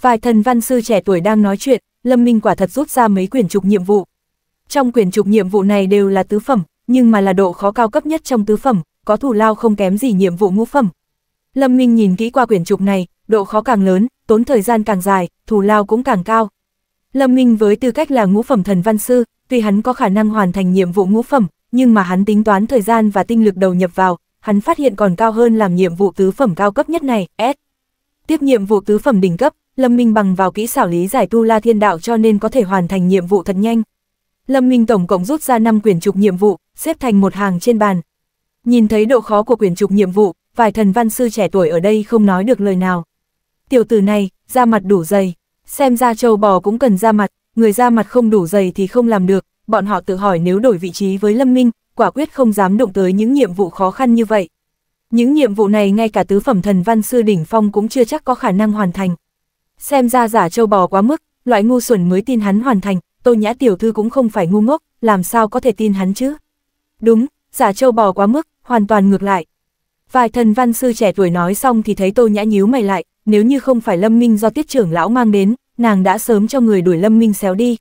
Vài thần văn sư trẻ tuổi đang nói chuyện, Lâm Minh quả thật rút ra mấy quyển trục nhiệm vụ. Trong quyển trục nhiệm vụ này đều là tứ phẩm, nhưng mà là độ khó cao cấp nhất trong tứ phẩm, có thủ lao không kém gì nhiệm vụ ngũ phẩm, Lâm Minh nhìn kỹ qua quyển trục này, độ khó càng lớn, tốn thời gian càng dài, thù lao cũng càng cao. Lâm Minh với tư cách là ngũ phẩm thần văn sư, tuy hắn có khả năng hoàn thành nhiệm vụ ngũ phẩm, nhưng mà hắn tính toán thời gian và tinh lực đầu nhập vào, hắn phát hiện còn cao hơn làm nhiệm vụ tứ phẩm cao cấp nhất này, S. Tiếp nhiệm vụ tứ phẩm đỉnh cấp, Lâm Minh bằng vào kỹ xảo lý giải tu La Thiên Đạo cho nên có thể hoàn thành nhiệm vụ thật nhanh. Lâm Minh tổng cộng rút ra 5 quyển trục nhiệm vụ, xếp thành một hàng trên bàn. Nhìn thấy độ khó của quyển trục nhiệm vụ, vài thần văn sư trẻ tuổi ở đây không nói được lời nào. Tiểu tử này, da mặt đủ dày, xem ra châu bò cũng cần da mặt, người da mặt không đủ dày thì không làm được, bọn họ tự hỏi nếu đổi vị trí với Lâm Minh, quả quyết không dám động tới những nhiệm vụ khó khăn như vậy. Những nhiệm vụ này ngay cả tứ phẩm thần văn sư đỉnh phong cũng chưa chắc có khả năng hoàn thành. Xem ra giả châu bò quá mức, loại ngu xuẩn mới tin hắn hoàn thành, tô nhã tiểu thư cũng không phải ngu ngốc, làm sao có thể tin hắn chứ. Đúng, giả châu bò quá mức, hoàn toàn ngược lại, Vài thần văn sư trẻ tuổi nói xong thì thấy Tô Nhã nhíu mày lại, nếu như không phải Lâm Minh do tiết trưởng lão mang đến, nàng đã sớm cho người đuổi Lâm Minh xéo đi.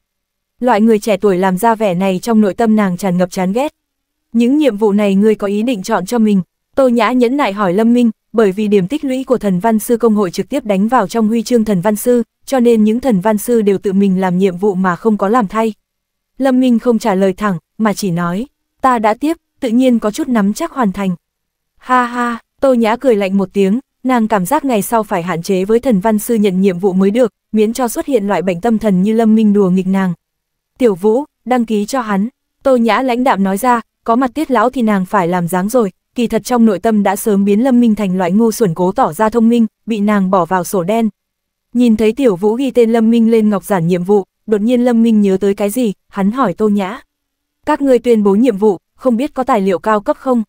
Loại người trẻ tuổi làm ra vẻ này trong nội tâm nàng tràn ngập chán ghét. Những nhiệm vụ này ngươi có ý định chọn cho mình, Tô Nhã nhẫn nại hỏi Lâm Minh, bởi vì điểm tích lũy của thần văn sư công hội trực tiếp đánh vào trong huy chương thần văn sư, cho nên những thần văn sư đều tự mình làm nhiệm vụ mà không có làm thay. Lâm Minh không trả lời thẳng, mà chỉ nói, ta đã tiếp, tự nhiên có chút nắm chắc hoàn thành. Ha ha, Tô Nhã cười lạnh một tiếng, nàng cảm giác ngày sau phải hạn chế với thần văn sư nhận nhiệm vụ mới được, miễn cho xuất hiện loại bệnh tâm thần như Lâm Minh đùa nghịch nàng. Tiểu Vũ, đăng ký cho hắn. Tô Nhã lãnh đạm nói ra, có mặt tiết lão thì nàng phải làm dáng rồi, kỳ thật trong nội tâm đã sớm biến Lâm Minh thành loại ngu xuẩn cố tỏ ra thông minh, bị nàng bỏ vào sổ đen. Nhìn thấy Tiểu Vũ ghi tên Lâm Minh lên ngọc giản nhiệm vụ, đột nhiên Lâm Minh nhớ tới cái gì, hắn hỏi Tô Nhã. Các ngươi tuyên bố nhiệm vụ, không biết có tài liệu cao cấp không?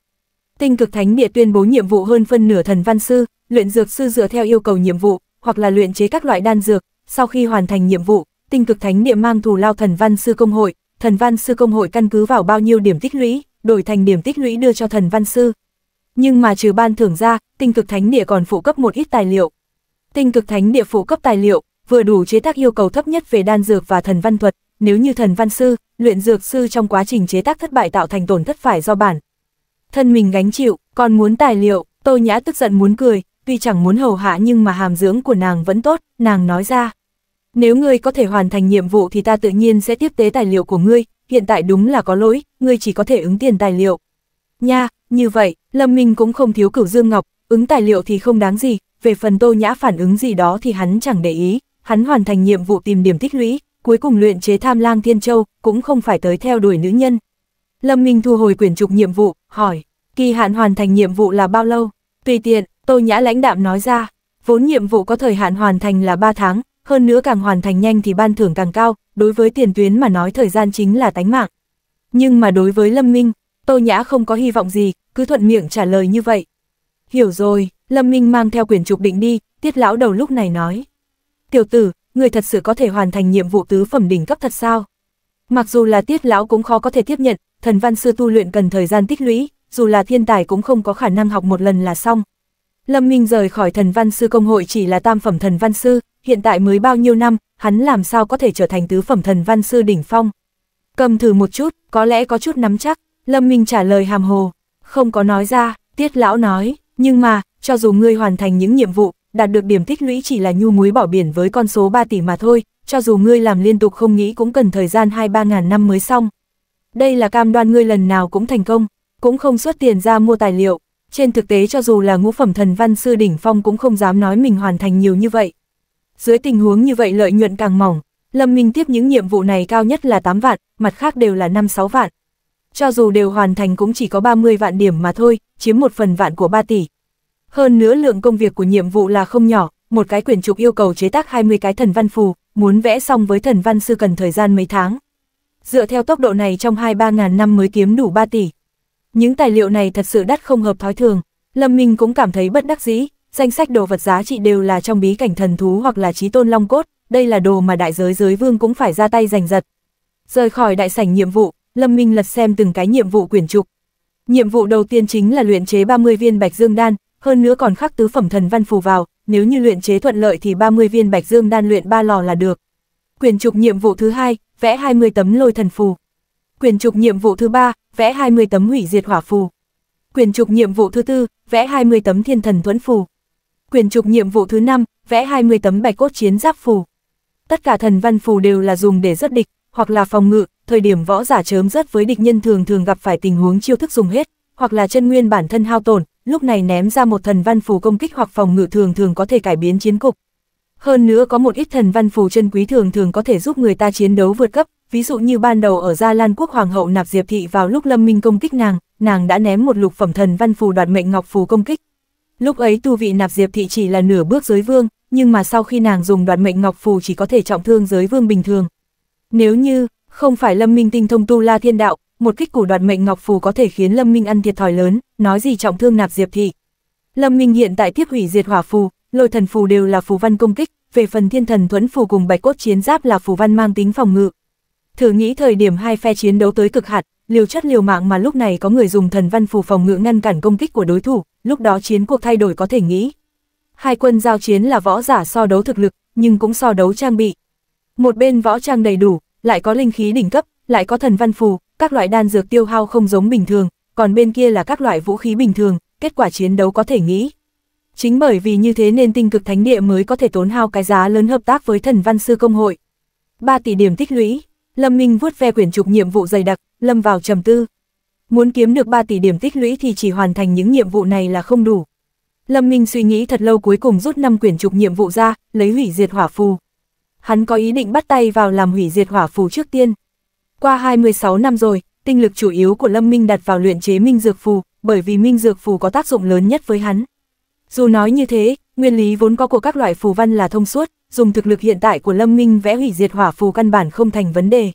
Tinh cực thánh địa tuyên bố nhiệm vụ hơn phân nửa thần văn sư, luyện dược sư dựa theo yêu cầu nhiệm vụ, hoặc là luyện chế các loại đan dược, sau khi hoàn thành nhiệm vụ, tinh cực thánh địa mang thù lao thần văn sư công hội, thần văn sư công hội căn cứ vào bao nhiêu điểm tích lũy, đổi thành điểm tích lũy đưa cho thần văn sư. Nhưng mà trừ ban thưởng ra, tinh cực thánh địa còn phụ cấp một ít tài liệu. Tinh cực thánh địa phụ cấp tài liệu, vừa đủ chế tác yêu cầu thấp nhất về đan dược và thần văn thuật, nếu như thần văn sư, luyện dược sư trong quá trình chế tác thất bại tạo thành tổn thất phải do bản thân mình gánh chịu, còn muốn tài liệu, Tô Nhã tức giận muốn cười, tuy chẳng muốn hầu hạ nhưng mà hàm dưỡng của nàng vẫn tốt, nàng nói ra. Nếu ngươi có thể hoàn thành nhiệm vụ thì ta tự nhiên sẽ tiếp tế tài liệu của ngươi, hiện tại đúng là có lỗi, ngươi chỉ có thể ứng tiền tài liệu. Nha, như vậy, Lâm Minh cũng không thiếu cửu Dương Ngọc, ứng tài liệu thì không đáng gì, về phần Tô Nhã phản ứng gì đó thì hắn chẳng để ý, hắn hoàn thành nhiệm vụ tìm điểm tích lũy, cuối cùng luyện chế tham lang thiên châu, cũng không phải tới theo đuổi nữ nhân, Lâm Minh thu hồi quyển trục nhiệm vụ, hỏi, kỳ hạn hoàn thành nhiệm vụ là bao lâu? Tùy tiện, Tô Nhã lãnh đạm nói ra, vốn nhiệm vụ có thời hạn hoàn thành là 3 tháng, hơn nữa càng hoàn thành nhanh thì ban thưởng càng cao, đối với tiền tuyến mà nói thời gian chính là tánh mạng. Nhưng mà đối với Lâm Minh, Tô Nhã không có hy vọng gì, cứ thuận miệng trả lời như vậy. Hiểu rồi, Lâm Minh mang theo quyển trục định đi, tiết lão đầu lúc này nói. Tiểu tử, người thật sự có thể hoàn thành nhiệm vụ tứ phẩm đỉnh cấp thật sao? Mặc dù là tiết lão cũng khó có thể tiếp nhận, thần văn sư tu luyện cần thời gian tích lũy, dù là thiên tài cũng không có khả năng học một lần là xong. Lâm Minh rời khỏi thần văn sư công hội chỉ là tam phẩm thần văn sư, hiện tại mới bao nhiêu năm, hắn làm sao có thể trở thành tứ phẩm thần văn sư đỉnh phong. Cầm thử một chút, có lẽ có chút nắm chắc, Lâm Minh trả lời hàm hồ, không có nói ra, tiết lão nói, nhưng mà, cho dù ngươi hoàn thành những nhiệm vụ, đạt được điểm tích lũy chỉ là nhu muối bỏ biển với con số 3 tỷ mà thôi, cho dù ngươi làm liên tục không nghĩ cũng cần thời gian 2-3 ngàn năm mới xong. Đây là cam đoan ngươi lần nào cũng thành công, cũng không xuất tiền ra mua tài liệu. Trên thực tế cho dù là ngũ phẩm thần văn sư đỉnh phong cũng không dám nói mình hoàn thành nhiều như vậy. Dưới tình huống như vậy lợi nhuận càng mỏng, Lâm Minh tiếp những nhiệm vụ này cao nhất là 8 vạn, mặt khác đều là 5-6 vạn. Cho dù đều hoàn thành cũng chỉ có 30 vạn điểm mà thôi, chiếm một phần vạn của 3 tỷ. Hơn nữa lượng công việc của nhiệm vụ là không nhỏ, một cái quyển trục yêu cầu chế tác 20 cái thần văn phù, muốn vẽ xong với thần văn sư cần thời gian mấy tháng. Dựa theo tốc độ này trong 2-3 ngàn năm mới kiếm đủ 3 tỷ. Những tài liệu này thật sự đắt không hợp thói thường, Lâm Minh cũng cảm thấy bất đắc dĩ, danh sách đồ vật giá trị đều là trong bí cảnh thần thú hoặc là trí tôn long cốt, đây là đồ mà đại giới giới vương cũng phải ra tay giành giật. Rời khỏi đại sảnh nhiệm vụ, Lâm Minh lật xem từng cái nhiệm vụ quyển trục. Nhiệm vụ đầu tiên chính là luyện chế 30 viên bạch dương đan, hơn nữa còn khắc tứ phẩm thần văn phù vào, nếu như luyện chế thuận lợi thì 30 viên bạch dương đan luyện 3 lò là được. Quyền trục nhiệm vụ thứ hai, vẽ 20 tấm lôi thần phù. Quyền trục nhiệm vụ thứ ba, vẽ 20 tấm hủy diệt hỏa phù. Quyền trục nhiệm vụ thứ tư, vẽ 20 tấm thiên thần thuẫn phù. Quyền trục nhiệm vụ thứ năm, vẽ 20 tấm bạch cốt chiến giáp phù. Tất cả thần văn phù đều là dùng để rất địch, hoặc là phòng ngự, thời điểm võ giả chớm rất với địch nhân thường thường gặp phải tình huống chiêu thức dùng hết, hoặc là chân nguyên bản thân hao tổn, lúc này ném ra một thần văn phù công kích hoặc phòng ngự thường thường có thể cải biến chiến cục. Hơn nữa có một ít thần văn phù chân quý thường thường có thể giúp người ta chiến đấu vượt cấp, ví dụ như ban đầu ở Gia Lan quốc hoàng hậu nạp Diệp thị vào lúc Lâm Minh công kích nàng, nàng đã ném một lục phẩm thần văn phù đoạt mệnh ngọc phù công kích. Lúc ấy tu vị nạp Diệp thị chỉ là nửa bước giới vương, nhưng mà sau khi nàng dùng đoạt mệnh ngọc phù chỉ có thể trọng thương giới vương bình thường. Nếu như không phải Lâm Minh tinh thông tu La Thiên đạo, một kích củ đoạt mệnh ngọc phù có thể khiến Lâm Minh ăn thiệt thòi lớn, nói gì trọng thương nạp Diệp thị. Lâm Minh hiện tại tiếp hủy diệt hỏa phù, lôi thần phù đều là phù văn công kích, về phần thiên thần thuẫn phù cùng bạch cốt chiến giáp là phù văn mang tính phòng ngự. Thử nghĩ thời điểm hai phe chiến đấu tới cực hạn, liều chất liều mạng mà lúc này có người dùng thần văn phù phòng ngự ngăn cản công kích của đối thủ, lúc đó chiến cuộc thay đổi có thể nghĩ. Hai quân giao chiến là võ giả so đấu thực lực, nhưng cũng so đấu trang bị. Một bên võ trang đầy đủ, lại có linh khí đỉnh cấp, lại có thần văn phù, các loại đan dược tiêu hao không giống bình thường, còn bên kia là các loại vũ khí bình thường, kết quả chiến đấu có thể nghĩ. Chính bởi vì như thế nên tinh cực thánh địa mới có thể tốn hao cái giá lớn hợp tác với thần văn sư công hội. 3 tỷ điểm tích lũy, Lâm Minh vuốt ve quyển trục nhiệm vụ dày đặc, lâm vào trầm tư. Muốn kiếm được 3 tỷ điểm tích lũy thì chỉ hoàn thành những nhiệm vụ này là không đủ. Lâm Minh suy nghĩ thật lâu cuối cùng rút 5 quyển trục nhiệm vụ ra, lấy hủy diệt hỏa phù. Hắn có ý định bắt tay vào làm hủy diệt hỏa phù trước tiên. Qua 26 năm rồi, tinh lực chủ yếu của Lâm Minh đặt vào luyện chế Minh Dược Phù, bởi vì Minh Dược Phù có tác dụng lớn nhất với hắn. Dù nói như thế, nguyên lý vốn có của các loại phù văn là thông suốt, dùng thực lực hiện tại của Lâm Minh vẽ hủy diệt hỏa phù căn bản không thành vấn đề.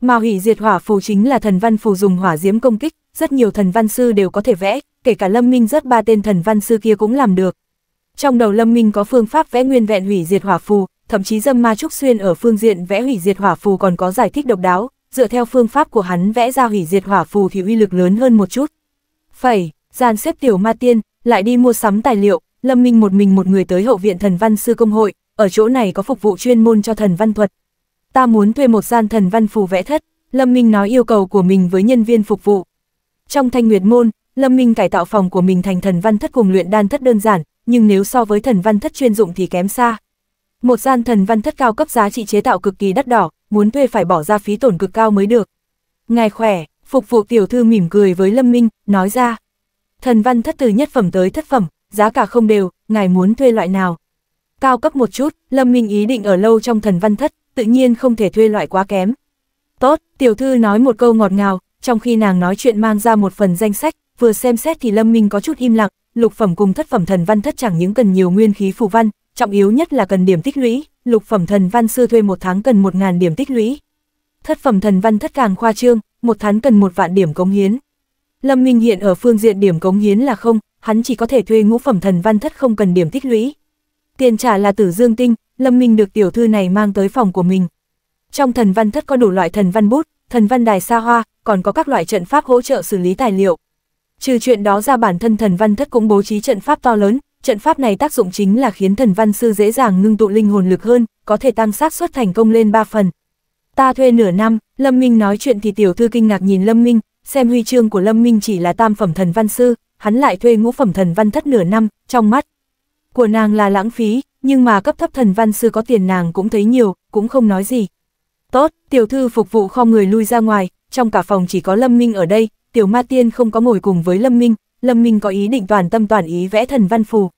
Mà hủy diệt hỏa phù chính là thần văn phù dùng hỏa diễm công kích, rất nhiều thần văn sư đều có thể vẽ, kể cả Lâm Minh rất ba tên thần văn sư kia cũng làm được. Trong đầu Lâm Minh có phương pháp vẽ nguyên vẹn hủy diệt hỏa phù, thậm chí dâm ma trúc xuyên ở phương diện vẽ hủy diệt hỏa phù còn có giải thích độc đáo, dựa theo phương pháp của hắn vẽ ra hủy diệt hỏa phù thì uy lực lớn hơn một chút. Phẩy, gian xếp tiểu ma tiên, lại đi mua sắm tài liệu, Lâm Minh một mình một người tới hậu viện thần văn sư công hội, ở chỗ này có phục vụ chuyên môn cho thần văn thuật. Ta muốn thuê một gian thần văn phù vẽ thất, Lâm Minh nói yêu cầu của mình với nhân viên phục vụ. Trong thanh nguyệt môn, Lâm Minh cải tạo phòng của mình thành thần văn thất cùng luyện đan thất đơn giản, nhưng nếu so với thần văn thất chuyên dụng thì kém xa. Một gian thần văn thất cao cấp giá trị chế tạo cực kỳ đắt đỏ, muốn thuê phải bỏ ra phí tổn cực cao mới được. Ngài khỏe, phục vụ tiểu thư mỉm cười với Lâm Minh, nói ra. Thần văn thất từ nhất phẩm tới thất phẩm, giá cả không đều, ngài muốn thuê loại nào? Cao cấp một chút, Lâm Minh ý định ở lâu trong thần văn thất, tự nhiên không thể thuê loại quá kém. Tốt, tiểu thư nói một câu ngọt ngào, trong khi nàng nói chuyện mang ra một phần danh sách, vừa xem xét thì Lâm Minh có chút im lặng, lục phẩm cùng thất phẩm thần văn thất chẳng những cần nhiều nguyên khí phù văn, trọng yếu nhất là cần điểm tích lũy, lục phẩm thần văn sư thuê một tháng cần 1.000 điểm tích lũy. Thất phẩm thần văn thất càng khoa trương, một tháng cần một vạn điểm cống hiến. Lâm Minh hiện ở phương diện điểm cống hiến là không, hắn chỉ có thể thuê ngũ phẩm thần văn thất không cần điểm tích lũy. Tiền trả là tử dương tinh, Lâm Minh được tiểu thư này mang tới phòng của mình. Trong thần văn thất có đủ loại thần văn bút, thần văn đài xa hoa, còn có các loại trận pháp hỗ trợ xử lý tài liệu. Trừ chuyện đó ra bản thân thần văn thất cũng bố trí trận pháp to lớn, Trận pháp này tác dụng chính là khiến thần văn sư dễ dàng ngưng tụ linh hồn lực hơn, có thể tăng xác suất thành công lên 3 phần. Ta thuê nửa năm, Lâm Minh nói chuyện thì tiểu thư kinh ngạc nhìn Lâm Minh, xem huy chương của Lâm Minh chỉ là tam phẩm thần văn sư, hắn lại thuê ngũ phẩm thần văn thất nửa năm, trong mắt của nàng là lãng phí, nhưng mà cấp thấp thần văn sư có tiền nàng cũng thấy nhiều, cũng không nói gì. Tốt, tiểu thư phục vụ kho người lui ra ngoài, trong cả phòng chỉ có Lâm Minh ở đây, tiểu ma tiên không có ngồi cùng với Lâm Minh, Lâm Minh có ý định toàn tâm toàn ý vẽ thần văn phù.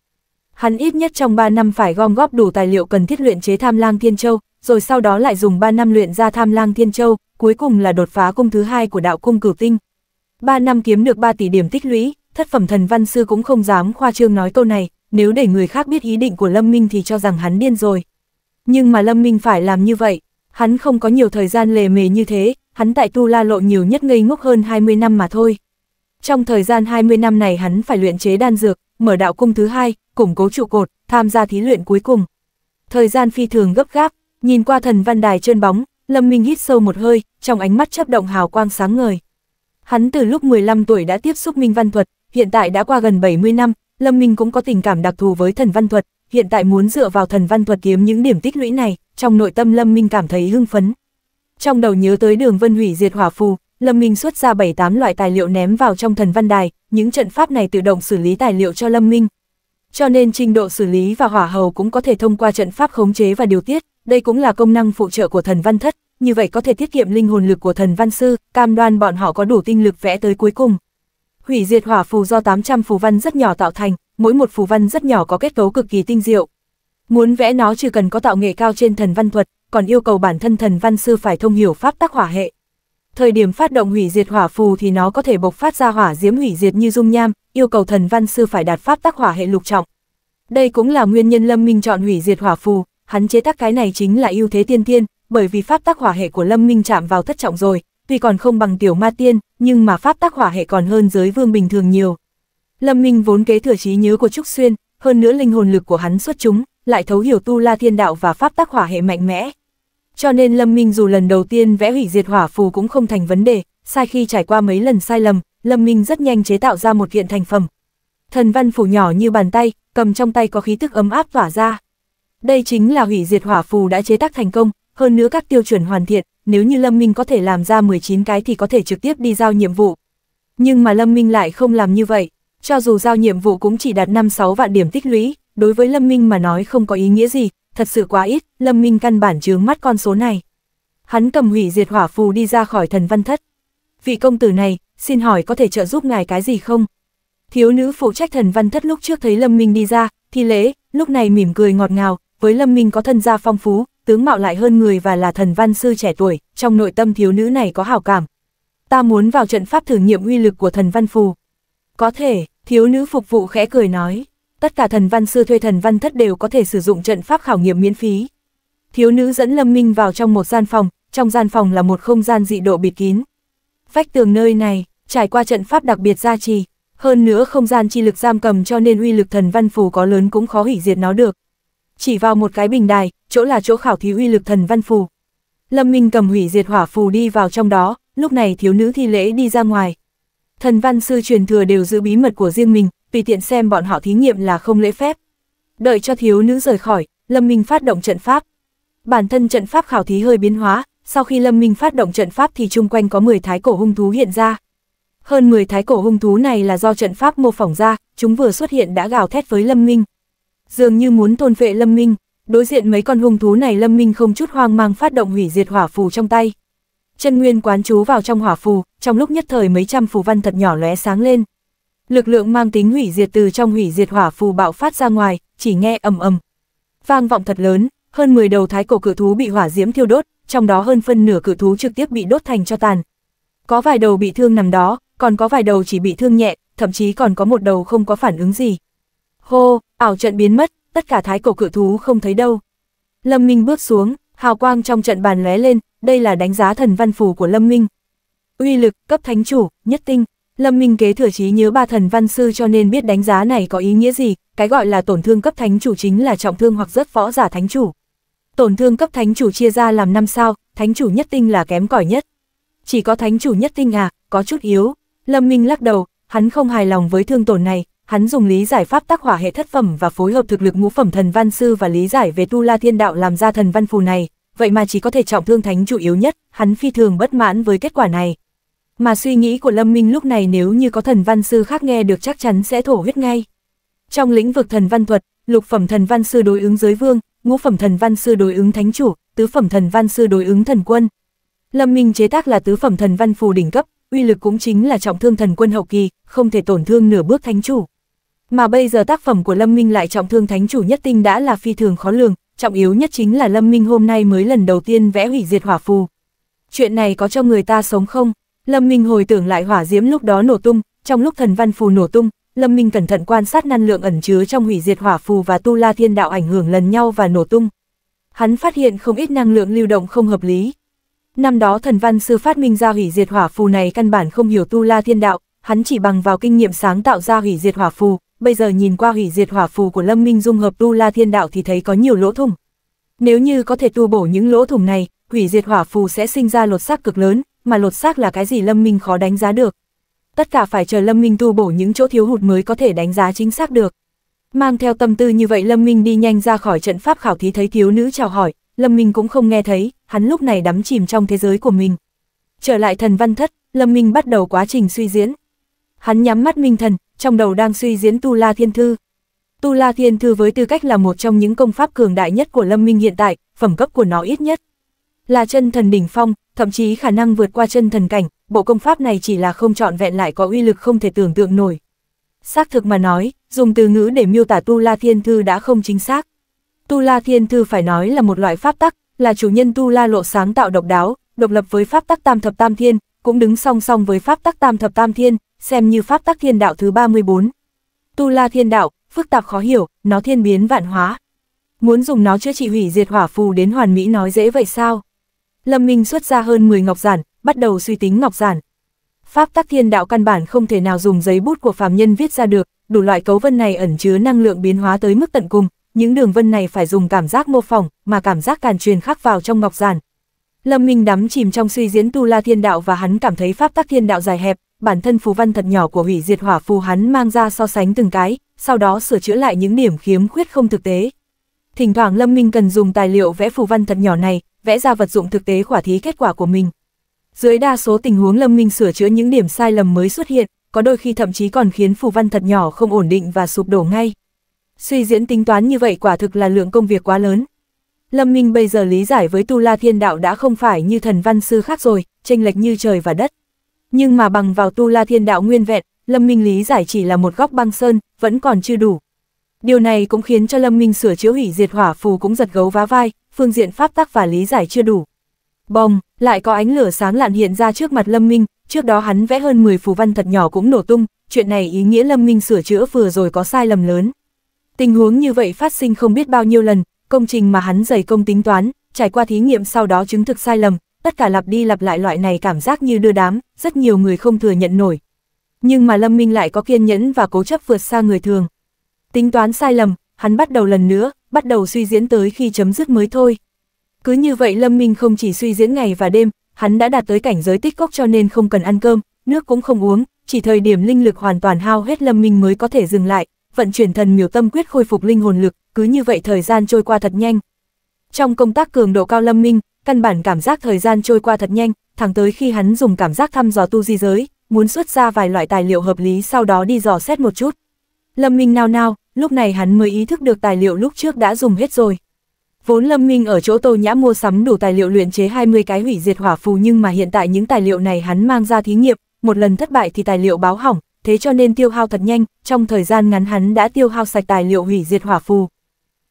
Hắn ít nhất trong 3 năm phải gom góp đủ tài liệu cần thiết luyện chế Tham Lang Thiên Châu, rồi sau đó lại dùng 3 năm luyện ra Tham Lang Thiên Châu, cuối cùng là đột phá cung thứ hai của đạo cung Cửu Tinh. 3 năm kiếm được 3 tỷ điểm tích lũy, thất phẩm thần văn sư cũng không dám khoa trương nói câu này, nếu để người khác biết ý định của Lâm Minh thì cho rằng hắn điên rồi. Nhưng mà Lâm Minh phải làm như vậy, hắn không có nhiều thời gian lề mề như thế, hắn tại Tu La Lộ nhiều nhất ngây ngốc hơn 20 năm mà thôi. Trong thời gian 20 năm này hắn phải luyện chế đan dược, mở đạo cung thứ hai, củng cố trụ cột, tham gia thí luyện cuối cùng. Thời gian phi thường gấp gáp, nhìn qua thần văn đài trơn bóng, Lâm Minh hít sâu một hơi, trong ánh mắt chấp động hào quang sáng ngời. Hắn từ lúc 15 tuổi đã tiếp xúc minh văn thuật, hiện tại đã qua gần 70 năm, Lâm Minh cũng có tình cảm đặc thù với thần văn thuật, hiện tại muốn dựa vào thần văn thuật kiếm những điểm tích lũy này, trong nội tâm Lâm Minh cảm thấy hưng phấn. Trong đầu nhớ tới đường vân hủy diệt hỏa phù, Lâm Minh xuất ra 7-8 loại tài liệu ném vào trong thần văn đài, những trận pháp này tự động xử lý tài liệu cho Lâm Minh. Cho nên trình độ xử lý và hỏa hầu cũng có thể thông qua trận pháp khống chế và điều tiết, đây cũng là công năng phụ trợ của thần văn thất, như vậy có thể tiết kiệm linh hồn lực của thần văn sư, cam đoan bọn họ có đủ tinh lực vẽ tới cuối cùng. Hủy diệt hỏa phù do 800 phù văn rất nhỏ tạo thành, mỗi một phù văn rất nhỏ có kết cấu cực kỳ tinh diệu. Muốn vẽ nó chưa cần có tạo nghệ cao trên thần văn thuật, còn yêu cầu bản thân thần văn sư phải thông hiểu pháp tắc hỏa hệ thời điểm phát động hủy diệt hỏa phù thì nó có thể bộc phát ra hỏa diễm hủy diệt như dung nham, yêu cầu thần văn sư phải đạt pháp tác hỏa hệ lục trọng. Đây cũng là nguyên nhân Lâm Minh chọn hủy diệt hỏa phù, hắn chế tác cái này chính là ưu thế tiên tiên, bởi vì pháp tác hỏa hệ của Lâm Minh chạm vào thất trọng rồi, tuy còn không bằng tiểu ma tiên, nhưng mà pháp tác hỏa hệ còn hơn giới vương bình thường nhiều. Lâm Minh vốn kế thừa trí nhớ của Trúc Xuyên, hơn nữa linh hồn lực của hắn xuất chúng, lại thấu hiểu tu La Thiên Đạo và pháp tác hỏa hệ mạnh mẽ, cho nên Lâm Minh dù lần đầu tiên vẽ hủy diệt hỏa phù cũng không thành vấn đề, sai khi trải qua mấy lần sai lầm, Lâm Minh rất nhanh chế tạo ra một kiện thành phẩm. Thần văn phù nhỏ như bàn tay, cầm trong tay có khí tức ấm áp tỏa ra. Đây chính là hủy diệt hỏa phù đã chế tác thành công, hơn nữa các tiêu chuẩn hoàn thiện, nếu như Lâm Minh có thể làm ra 19 cái thì có thể trực tiếp đi giao nhiệm vụ. Nhưng mà Lâm Minh lại không làm như vậy, cho dù giao nhiệm vụ cũng chỉ đạt 5-6 vạn điểm tích lũy, đối với Lâm Minh mà nói không có ý nghĩa gì, thật sự quá ít, Lâm Minh căn bản chướng mắt con số này. Hắn cầm hủy diệt hỏa phù đi ra khỏi thần văn thất. Vị công tử này, xin hỏi có thể trợ giúp ngài cái gì không? Thiếu nữ phụ trách thần văn thất lúc trước thấy Lâm Minh đi ra, thì lễ, lúc này mỉm cười ngọt ngào, với Lâm Minh có thân gia phong phú, tướng mạo lại hơn người và là thần văn sư trẻ tuổi, trong nội tâm thiếu nữ này có hảo cảm. Ta muốn vào trận pháp thử nghiệm uy lực của thần văn phù. Có thể, thiếu nữ phục vụ khẽ cười nói tất cả thần văn sư thuê thần văn thất đều có thể sử dụng trận pháp khảo nghiệm miễn phí. Thiếu nữ dẫn Lâm Minh vào trong một gian phòng, trong gian phòng là một không gian dị độ bịt kín. Vách tường nơi này, trải qua trận pháp đặc biệt gia trì, hơn nữa không gian chi lực giam cầm cho nên uy lực thần văn phù có lớn cũng khó hủy diệt nó được. Chỉ vào một cái bình đài, chỗ là chỗ khảo thí uy lực thần văn phù. Lâm Minh cầm hủy diệt hỏa phù đi vào trong đó, lúc này thiếu nữ thi lễ đi ra ngoài. Thần văn sư truyền thừa đều giữ bí mật của riêng mình, tùy tiện xem bọn họ thí nghiệm là không lễ phép. Đợi cho thiếu nữ rời khỏi, Lâm Minh phát động trận pháp. Bản thân trận pháp khảo thí hơi biến hóa, sau khi Lâm Minh phát động trận pháp thì chung quanh có 10 thái cổ hung thú hiện ra. Hơn 10 thái cổ hung thú này là do trận pháp mô phỏng ra, chúng vừa xuất hiện đã gào thét với Lâm Minh. Dường như muốn thôn vệ Lâm Minh, đối diện mấy con hung thú này Lâm Minh không chút hoang mang phát động hủy diệt hỏa phù trong tay. Chân nguyên quán chú vào trong hỏa phù, trong lúc nhất thời mấy trăm phù văn thật nhỏ lóe sáng lên lực lượng mang tính hủy diệt từ trong hủy diệt hỏa phù bạo phát ra ngoài, chỉ nghe ầm ầm. Vang vọng thật lớn, hơn 10 đầu thái cổ cự thú bị hỏa diễm thiêu đốt, trong đó hơn phân nửa cự thú trực tiếp bị đốt thành cho tàn. Có vài đầu bị thương nằm đó, còn có vài đầu chỉ bị thương nhẹ, thậm chí còn có một đầu không có phản ứng gì. Hô, ảo trận biến mất, tất cả thái cổ cự thú không thấy đâu. Lâm Minh bước xuống, hào quang trong trận bàn lóe lên, đây là đánh giá thần văn phù của Lâm Minh. Uy lực, cấp thánh chủ, nhất tinh, Lâm Minh kế thừa trí nhớ ba thần văn sư cho nên biết đánh giá này có ý nghĩa gì, cái gọi là tổn thương cấp thánh chủ chính là trọng thương hoặc rất võ giả thánh chủ. Tổn thương cấp thánh chủ chia ra làm năm sao, thánh chủ nhất tinh là kém cỏi nhất. Chỉ có thánh chủ nhất tinh à, có chút yếu. Lâm Minh lắc đầu, hắn không hài lòng với thương tổn này, hắn dùng lý giải pháp tác hỏa hệ thất phẩm và phối hợp thực lực ngũ phẩm thần văn sư và lý giải về tu la thiên đạo làm ra thần văn phù này, vậy mà chỉ có thể trọng thương thánh chủ yếu nhất, hắn phi thường bất mãn với kết quả này mà suy nghĩ của Lâm Minh lúc này nếu như có thần văn sư khác nghe được chắc chắn sẽ thổ huyết ngay. Trong lĩnh vực thần văn thuật, lục phẩm thần văn sư đối ứng giới vương, ngũ phẩm thần văn sư đối ứng thánh chủ, tứ phẩm thần văn sư đối ứng thần quân. Lâm Minh chế tác là tứ phẩm thần văn phù đỉnh cấp, uy lực cũng chính là trọng thương thần quân hậu kỳ, không thể tổn thương nửa bước thánh chủ. Mà bây giờ tác phẩm của Lâm Minh lại trọng thương thánh chủ nhất tinh đã là phi thường khó lường, trọng yếu nhất chính là Lâm Minh hôm nay mới lần đầu tiên vẽ hủy diệt hỏa phù. Chuyện này có cho người ta sống không? Lâm Minh hồi tưởng lại hỏa diễm lúc đó nổ tung, trong lúc thần văn phù nổ tung, Lâm Minh cẩn thận quan sát năng lượng ẩn chứa trong hủy diệt hỏa phù và tu la thiên đạo ảnh hưởng lần nhau và nổ tung. Hắn phát hiện không ít năng lượng lưu động không hợp lý. Năm đó thần văn sư phát minh ra hủy diệt hỏa phù này căn bản không hiểu tu la thiên đạo, hắn chỉ bằng vào kinh nghiệm sáng tạo ra hủy diệt hỏa phù, bây giờ nhìn qua hủy diệt hỏa phù của Lâm Minh dung hợp tu la thiên đạo thì thấy có nhiều lỗ thủng. Nếu như có thể tu bổ những lỗ thủng này, hủy diệt hỏa phù sẽ sinh ra lột xác cực lớn, mà lột xác là cái gì Lâm Minh khó đánh giá được. Tất cả phải chờ Lâm Minh tu bổ những chỗ thiếu hụt mới có thể đánh giá chính xác được. Mang theo tâm tư như vậy Lâm Minh đi nhanh ra khỏi trận pháp khảo thí thấy thiếu nữ chào hỏi, Lâm Minh cũng không nghe thấy, hắn lúc này đắm chìm trong thế giới của mình. Trở lại thần văn thất, Lâm Minh bắt đầu quá trình suy diễn. Hắn nhắm mắt minh thần, trong đầu đang suy diễn Tu La Thiên Thư. Tu La Thiên Thư với tư cách là một trong những công pháp cường đại nhất của Lâm Minh hiện tại, phẩm cấp của nó ít nhất là chân thần đỉnh phong, thậm chí khả năng vượt qua chân thần cảnh, bộ công pháp này chỉ là không trọn vẹn lại có uy lực không thể tưởng tượng nổi. Xác thực mà nói, dùng từ ngữ để miêu tả Tu La Thiên Thư đã không chính xác. Tu La Thiên Thư phải nói là một loại pháp tắc, là chủ nhân Tu La lộ sáng tạo độc đáo, độc lập với pháp tắc tam thập tam thiên, cũng đứng song song với pháp tắc tam thập tam thiên, xem như pháp tắc thiên đạo thứ 34. Tu La Thiên Đạo, phức tạp khó hiểu, nó thiên biến vạn hóa. Muốn dùng nó chữa trị hủy diệt hỏa phù đến hoàn mỹ nói dễ vậy sao? Lâm Minh xuất ra hơn 10 ngọc giản, bắt đầu suy tính ngọc giản. Pháp tắc thiên đạo căn bản không thể nào dùng giấy bút của phàm nhân viết ra được, đủ loại cấu vân này ẩn chứa năng lượng biến hóa tới mức tận cùng, những đường vân này phải dùng cảm giác mô phỏng, mà cảm giác càn truyền khắc vào trong ngọc giản. Lâm Minh đắm chìm trong suy diễn tu la thiên đạo và hắn cảm thấy pháp tắc thiên đạo dài hẹp, bản thân phù văn thật nhỏ của hủy diệt hỏa phù hắn mang ra so sánh từng cái, sau đó sửa chữa lại những điểm khiếm khuyết không thực tế. Thỉnh thoảng Lâm Minh cần dùng tài liệu vẽ phù văn thật nhỏ này, vẽ ra vật dụng thực tế khỏa thí kết quả của mình. Dưới đa số tình huống Lâm Minh sửa chữa những điểm sai lầm mới xuất hiện, có đôi khi thậm chí còn khiến phù văn thật nhỏ không ổn định và sụp đổ ngay. Suy diễn tính toán như vậy quả thực là lượng công việc quá lớn. Lâm Minh bây giờ lý giải với Tu La Thiên Đạo đã không phải như thần văn sư khác rồi, chênh lệch như trời và đất. Nhưng mà bằng vào Tu La Thiên Đạo nguyên vẹn, Lâm Minh lý giải chỉ là một góc băng sơn, vẫn còn chưa đủ. Điều này cũng khiến cho Lâm Minh sửa chữa hủy diệt hỏa phù cũng giật gấu vá vai, phương diện pháp tắc và lý giải chưa đủ. Bong lại có ánh lửa sáng lạn hiện ra trước mặt Lâm Minh, trước đó hắn vẽ hơn 10 phù văn thật nhỏ cũng nổ tung, chuyện này ý nghĩa Lâm Minh sửa chữa vừa rồi có sai lầm lớn. Tình huống như vậy phát sinh không biết bao nhiêu lần, công trình mà hắn dày công tính toán, trải qua thí nghiệm sau đó chứng thực sai lầm, tất cả lặp đi lặp lại loại này cảm giác như đưa đám, rất nhiều người không thừa nhận nổi. Nhưng mà Lâm Minh lại có kiên nhẫn và cố chấp vượt xa người thường. Tính toán sai lầm, hắn bắt đầu lần nữa, bắt đầu suy diễn tới khi chấm dứt mới thôi. Cứ như vậy Lâm Minh không chỉ suy diễn ngày và đêm, hắn đã đạt tới cảnh giới tích cốc cho nên không cần ăn cơm, nước cũng không uống, chỉ thời điểm linh lực hoàn toàn hao hết Lâm Minh mới có thể dừng lại, vận chuyển thần miểu tâm quyết khôi phục linh hồn lực, cứ như vậy thời gian trôi qua thật nhanh. Trong công tác cường độ cao Lâm Minh, căn bản cảm giác thời gian trôi qua thật nhanh, thẳng tới khi hắn dùng cảm giác thăm dò tu di giới, muốn xuất ra vài loại tài liệu hợp lý sau đó đi dò xét một chút. Lâm Minh nao nao, lúc này hắn mới ý thức được tài liệu lúc trước đã dùng hết rồi. Vốn Lâm Minh ở chỗ Tô Nhã mua sắm đủ tài liệu luyện chế 20 cái hủy diệt hỏa phù nhưng mà hiện tại những tài liệu này hắn mang ra thí nghiệm, một lần thất bại thì tài liệu báo hỏng, thế cho nên tiêu hao thật nhanh, trong thời gian ngắn hắn đã tiêu hao sạch tài liệu hủy diệt hỏa phù.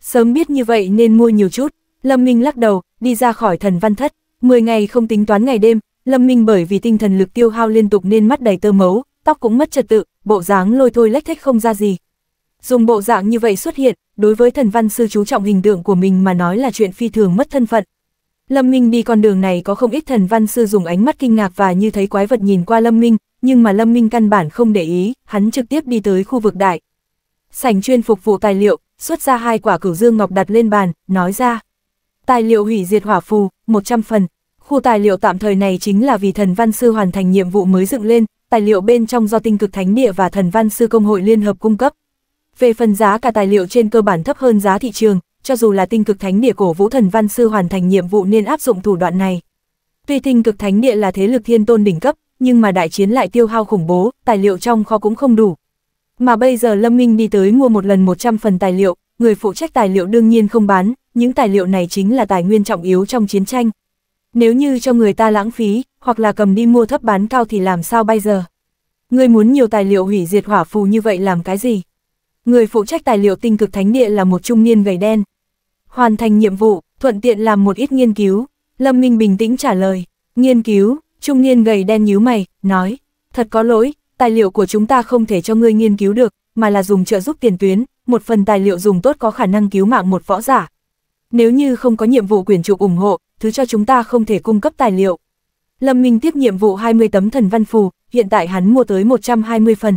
Sớm biết như vậy nên mua nhiều chút, Lâm Minh lắc đầu, đi ra khỏi thần văn thất, 10 ngày không tính toán ngày đêm, Lâm Minh bởi vì tinh thần lực tiêu hao liên tục nên mắt đầy tơ mấu, tóc cũng mất trật tự, bộ dáng lôi thôi lách thách không ra gì, Dùng bộ dạng như vậy xuất hiện, đối với thần văn sư chú trọng hình tượng của mình mà nói là chuyện phi thường mất thân phận. Lâm Minh đi con đường này có không ít thần văn sư dùng ánh mắt kinh ngạc và như thấy quái vật nhìn qua Lâm Minh, nhưng mà Lâm Minh căn bản không để ý, hắn trực tiếp đi tới khu vực đại. Sảnh chuyên phục vụ tài liệu, xuất ra hai quả cửu dương ngọc đặt lên bàn, nói ra. Tài liệu hủy diệt hỏa phù, 100 phần. Khu tài liệu tạm thời này chính là vì thần văn sư hoàn thành nhiệm vụ mới dựng lên, tài liệu bên trong do tinh cực thánh địa và thần văn sư công hội liên hợp cung cấp. Về phần giá cả tài liệu trên cơ bản thấp hơn giá thị trường, cho dù là tinh cực thánh địa cổ vũ thần văn sư hoàn thành nhiệm vụ nên áp dụng thủ đoạn này. Tuy tinh cực thánh địa là thế lực thiên tôn đỉnh cấp, nhưng mà đại chiến lại tiêu hao khủng bố, tài liệu trong kho cũng không đủ. Mà bây giờ Lâm Minh đi tới mua một lần 100 phần tài liệu, người phụ trách tài liệu đương nhiên không bán, những tài liệu này chính là tài nguyên trọng yếu trong chiến tranh. Nếu như cho người ta lãng phí, hoặc là cầm đi mua thấp bán cao thì làm sao bây giờ? Người muốn nhiều tài liệu hủy diệt hỏa phù như vậy làm cái gì? Người phụ trách tài liệu tinh cực thánh địa là một trung niên gầy đen. Hoàn thành nhiệm vụ, thuận tiện làm một ít nghiên cứu. Lâm Minh bình tĩnh trả lời, nghiên cứu, trung niên gầy đen nhíu mày, nói, thật có lỗi, tài liệu của chúng ta không thể cho ngươi nghiên cứu được, mà là dùng trợ giúp tiền tuyến, một phần tài liệu dùng tốt có khả năng cứu mạng một võ giả. Nếu như không có nhiệm vụ quyển trục ủng hộ, thứ cho chúng ta không thể cung cấp tài liệu. Lâm Minh tiếp nhiệm vụ 20 tấm thần văn phù, hiện tại hắn mua tới 120 phần.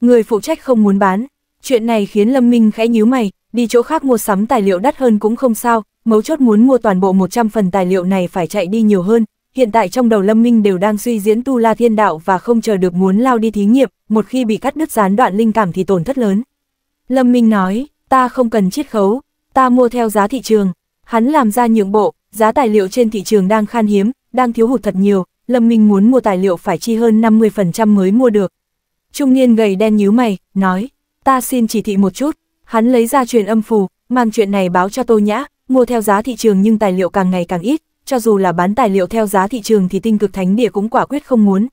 Người phụ trách không muốn bán, Chuyện này khiến Lâm Minh khẽ nhíu mày, đi chỗ khác mua sắm tài liệu đắt hơn cũng không sao, mấu chốt muốn mua toàn bộ 100 phần tài liệu này phải chạy đi nhiều hơn. Hiện tại trong đầu Lâm Minh đều đang suy diễn tu la thiên đạo và không chờ được muốn lao đi thí nghiệm, một khi bị cắt đứt gián đoạn linh cảm thì tổn thất lớn. Lâm Minh nói, ta không cần chiết khấu, ta mua theo giá thị trường. Hắn làm ra nhượng bộ, giá tài liệu trên thị trường đang khan hiếm, đang thiếu hụt thật nhiều, Lâm Minh muốn mua tài liệu phải chi hơn 50% mới mua được. Trung niên gầy đen nhíu mày, nói, ta xin chỉ thị một chút. Hắn lấy ra truyền âm phù, mang chuyện này báo cho Tô Nhã, mua theo giá thị trường nhưng tài liệu càng ngày càng ít, cho dù là bán tài liệu theo giá thị trường thì tinh cực thánh địa cũng quả quyết không muốn.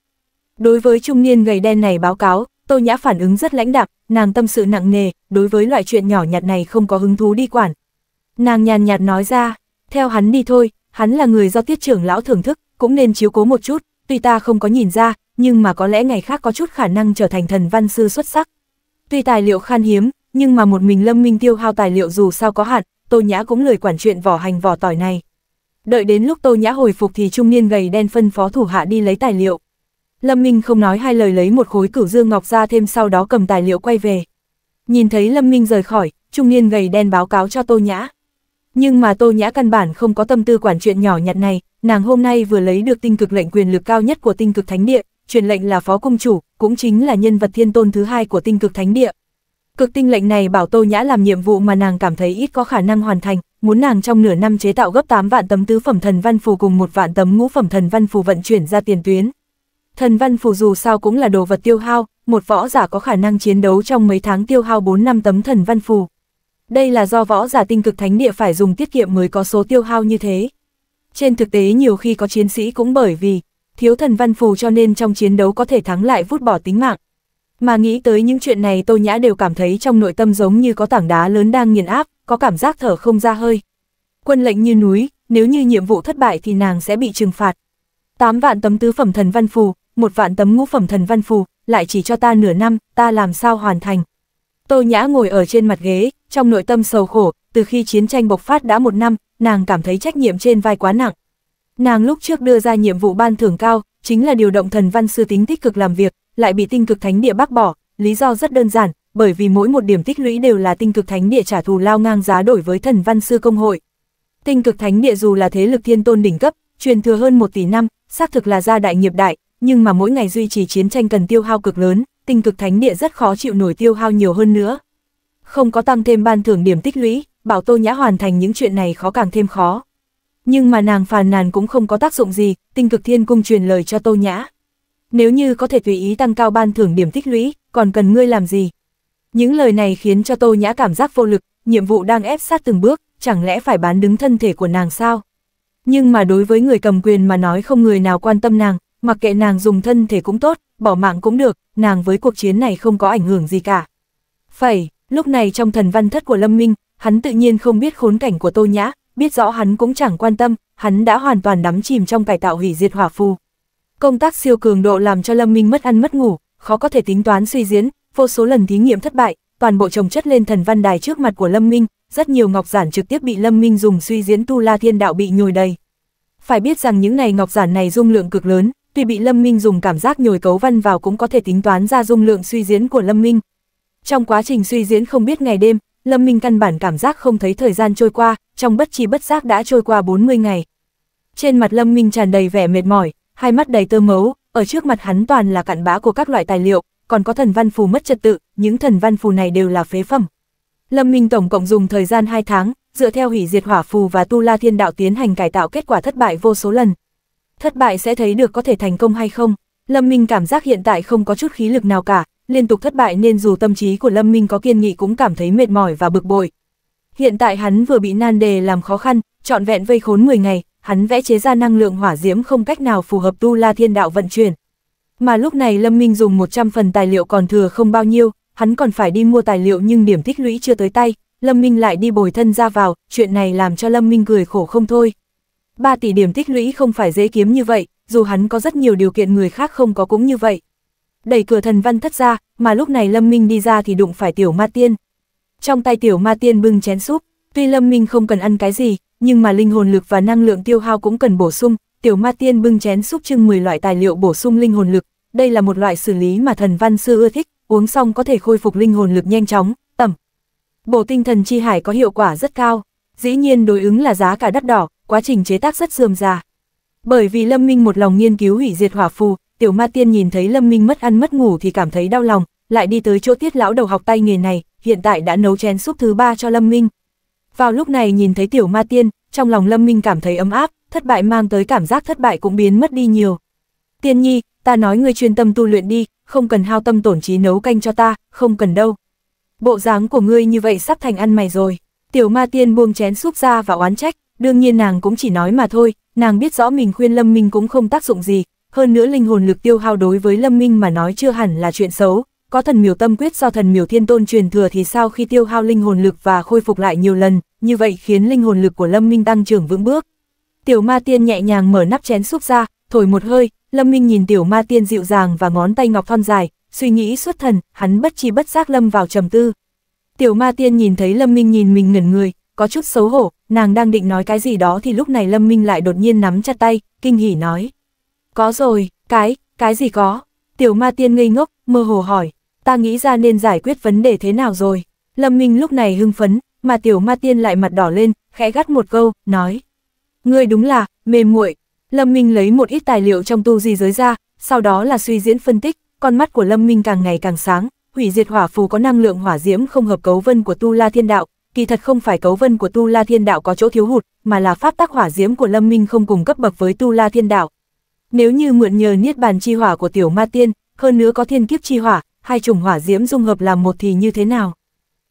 Đối với trung niên gầy đen này báo cáo, Tô Nhã phản ứng rất lãnh đạm, nàng tâm sự nặng nề, đối với loại chuyện nhỏ nhặt này không có hứng thú đi quản. Nàng nhàn nhạt nói ra, theo hắn đi thôi, hắn là người do tiết trưởng lão thưởng thức, cũng nên chiếu cố một chút, tuy ta không có nhìn ra, nhưng mà có lẽ ngày khác có chút khả năng trở thành thần văn sư xuất sắc. Tuy tài liệu khan hiếm, nhưng mà một mình Lâm Minh tiêu hao tài liệu dù sao có hạn, Tô Nhã cũng lời quản chuyện vỏ hành vỏ tỏi này. Đợi đến lúc Tô Nhã hồi phục thì trung niên gầy đen phân phó thủ hạ đi lấy tài liệu. Lâm Minh không nói hai lời lấy một khối cửu dương ngọc ra thêm sau đó cầm tài liệu quay về. Nhìn thấy Lâm Minh rời khỏi, trung niên gầy đen báo cáo cho Tô Nhã. Nhưng mà Tô Nhã căn bản không có tâm tư quản chuyện nhỏ nhặt này, nàng hôm nay vừa lấy được tinh cực lệnh quyền lực cao nhất của tinh cực thánh địa, truyền lệnh là phó cung chủ, cũng chính là nhân vật thiên tôn thứ hai của tinh cực thánh địa. Cực tinh lệnh này bảo Tô Nhã làm nhiệm vụ mà nàng cảm thấy ít có khả năng hoàn thành, muốn nàng trong nửa năm chế tạo gấp 8 vạn tấm tứ phẩm thần văn phù cùng một vạn tấm ngũ phẩm thần văn phù vận chuyển ra tiền tuyến. Thần văn phù dù sao cũng là đồ vật tiêu hao, một võ giả có khả năng chiến đấu trong mấy tháng tiêu hao 4 năm tấm thần văn phù. Đây là do võ giả tinh cực thánh địa phải dùng tiết kiệm mới có số tiêu hao như thế. Trên thực tế nhiều khi có chiến sĩ cũng bởi vì thiếu thần văn phù cho nên trong chiến đấu có thể thắng lại vút bỏ tính mạng. Mà nghĩ tới những chuyện này Tô Nhã đều cảm thấy trong nội tâm giống như có tảng đá lớn đang nghiền áp, có cảm giác thở không ra hơi. Quân lệnh như núi, nếu như nhiệm vụ thất bại thì nàng sẽ bị trừng phạt. 8 vạn tấm tứ phẩm thần văn phù, một vạn tấm ngũ phẩm thần văn phù, lại chỉ cho ta nửa năm, ta làm sao hoàn thành. Tô Nhã ngồi ở trên mặt ghế, trong nội tâm sầu khổ, từ khi chiến tranh bộc phát đã một năm, nàng cảm thấy trách nhiệm trên vai quá nặng, Nàng lúc trước đưa ra nhiệm vụ ban thưởng cao, chính là điều động thần văn sư tính tích cực làm việc, lại bị tinh cực thánh địa bác bỏ, lý do rất đơn giản, bởi vì mỗi một điểm tích lũy đều là tinh cực thánh địa trả thù lao ngang giá đổi với thần văn sư công hội. Tinh cực thánh địa dù là thế lực thiên tôn đỉnh cấp, truyền thừa hơn một tỷ năm, xác thực là gia đại nghiệp đại, nhưng mà mỗi ngày duy trì chiến tranh cần tiêu hao cực lớn, tinh cực thánh địa rất khó chịu nổi tiêu hao nhiều hơn nữa. Không có tăng thêm ban thưởng điểm tích lũy, bảo Tô Nhã hoàn thành những chuyện này khó càng thêm khó. Nhưng mà nàng phàn nàn cũng không có tác dụng gì, tinh cực thiên cung truyền lời cho Tô Nhã. Nếu như có thể tùy ý tăng cao ban thưởng điểm tích lũy, còn cần ngươi làm gì? Những lời này khiến cho Tô Nhã cảm giác vô lực, nhiệm vụ đang ép sát từng bước, chẳng lẽ phải bán đứng thân thể của nàng sao? Nhưng mà đối với người cầm quyền mà nói không người nào quan tâm nàng, mặc kệ nàng dùng thân thể cũng tốt, bỏ mạng cũng được, nàng với cuộc chiến này không có ảnh hưởng gì cả. Phải, lúc này trong thần văn thất của Lâm Minh, hắn tự nhiên không biết khốn cảnh của Tô Nhã, biết rõ hắn cũng chẳng quan tâm, hắn đã hoàn toàn đắm chìm trong cải tạo hủy diệt hỏa phù. Công tác siêu cường độ làm cho Lâm Minh mất ăn mất ngủ, khó có thể tính toán suy diễn, vô số lần thí nghiệm thất bại, toàn bộ trồng chất lên thần văn đài trước mặt của Lâm Minh, rất nhiều ngọc giản trực tiếp bị Lâm Minh dùng suy diễn tu La Thiên Đạo bị nhồi đầy. Phải biết rằng những này ngọc giản này dung lượng cực lớn, tuy bị Lâm Minh dùng cảm giác nhồi cấu văn vào cũng có thể tính toán ra dung lượng suy diễn của Lâm Minh. Trong quá trình suy diễn không biết ngày đêm, Lâm Minh căn bản cảm giác không thấy thời gian trôi qua, trong bất chi bất giác đã trôi qua 40 ngày. Trên mặt Lâm Minh tràn đầy vẻ mệt mỏi, hai mắt đầy tơ mấu, ở trước mặt hắn toàn là cặn bã của các loại tài liệu, còn có thần văn phù mất trật tự, những thần văn phù này đều là phế phẩm. Lâm Minh tổng cộng dùng thời gian 2 tháng, dựa theo hủy diệt hỏa phù và tu la thiên đạo tiến hành cải tạo kết quả thất bại vô số lần. Thất bại sẽ thấy được có thể thành công hay không. Lâm Minh cảm giác hiện tại không có chút khí lực nào cả, liên tục thất bại nên dù tâm trí của Lâm Minh có kiên nghị cũng cảm thấy mệt mỏi và bực bội, Hiện tại hắn vừa bị nan đề làm khó khăn, trọn vẹn vây khốn 10 ngày, hắn vẽ chế ra năng lượng hỏa diễm không cách nào phù hợp tu la thiên đạo vận chuyển. Mà lúc này Lâm Minh dùng 100 phần tài liệu còn thừa không bao nhiêu, hắn còn phải đi mua tài liệu nhưng điểm tích lũy chưa tới tay, Lâm Minh lại đi bồi thân ra vào, chuyện này làm cho Lâm Minh cười khổ không thôi. 3 tỷ điểm tích lũy không phải dễ kiếm như vậy, dù hắn có rất nhiều điều kiện người khác không có cũng như vậy. Đẩy cửa thần văn thất ra, mà lúc này Lâm Minh đi ra thì đụng phải tiểu ma tiên, trong tay tiểu ma tiên bưng chén súp, tuy Lâm Minh không cần ăn cái gì, nhưng mà linh hồn lực và năng lượng tiêu hao cũng cần bổ sung, tiểu ma tiên bưng chén súp trưng 10 loại tài liệu bổ sung linh hồn lực, đây là một loại xử lý mà thần văn sư ưa thích, uống xong có thể khôi phục linh hồn lực nhanh chóng, tẩm. Bổ tinh thần chi hải có hiệu quả rất cao, dĩ nhiên đối ứng là giá cả đắt đỏ, quá trình chế tác rất dườm già Bởi vì Lâm Minh một lòng nghiên cứu hủy diệt hỏa phù, tiểu ma tiên nhìn thấy Lâm Minh mất ăn mất ngủ thì cảm thấy đau lòng, lại đi tới chỗ tiết lão đầu học tay nghề này, hiện tại đã nấu chén súp thứ ba cho Lâm Minh. Vào lúc này nhìn thấy tiểu ma tiên, trong lòng Lâm Minh cảm thấy ấm áp, thất bại mang tới cảm giác thất bại cũng biến mất đi nhiều. Tiên nhi, ta nói ngươi chuyên tâm tu luyện đi, không cần hao tâm tổn trí nấu canh cho ta, không cần đâu. Bộ dáng của ngươi như vậy sắp thành ăn mày rồi. Tiểu ma tiên buông chén súp ra và oán trách, đương nhiên nàng cũng chỉ nói mà thôi, nàng biết rõ mình khuyên Lâm Minh cũng không tác dụng gì, hơn nữa linh hồn lực tiêu hao đối với Lâm Minh mà nói chưa hẳn là chuyện xấu, có thần miểu tâm quyết do thần miểu thiên tôn truyền thừa thì sau khi tiêu hao linh hồn lực và khôi phục lại nhiều lần, như vậy khiến linh hồn lực của Lâm Minh tăng trưởng vững bước. Tiểu ma tiên nhẹ nhàng mở nắp chén xúc ra, thổi một hơi, Lâm Minh nhìn tiểu ma tiên dịu dàng và ngón tay ngọc thon dài, suy nghĩ xuất thần, hắn bất chi bất giác lâm vào trầm tư. Tiểu ma tiên nhìn thấy Lâm Minh nhìn mình ngẩn người, có chút xấu hổ, nàng đang định nói cái gì đó thì lúc này Lâm Minh lại đột nhiên nắm chặt tay, kinh hỉ nói. Có rồi, cái, cái gì có? Tiểu ma tiên ngây ngốc, mơ hồ hỏi ta nghĩ ra nên giải quyết vấn đề thế nào rồi. Lâm Minh lúc này hưng phấn, mà tiểu ma tiên lại mặt đỏ lên, khẽ gắt một câu, nói. Ngươi đúng là, mềm muội Lâm Minh lấy một ít tài liệu trong tu di giới ra, sau đó là suy diễn phân tích, con mắt của Lâm Minh càng ngày càng sáng, hủy diệt hỏa phù có năng lượng hỏa diễm không hợp cấu vân của tu la thiên đạo, kỳ thật không phải cấu vân của tu la thiên đạo có chỗ thiếu hụt, mà là pháp tác hỏa diễm của Lâm Minh không cùng cấp bậc với tu la thiên đạo. Nếu như mượn nhờ niết bàn chi hỏa của tiểu ma tiên, hơn nữa có thiên kiếp chi hỏa, hai chủng hỏa diễm dung hợp làm một thì như thế nào?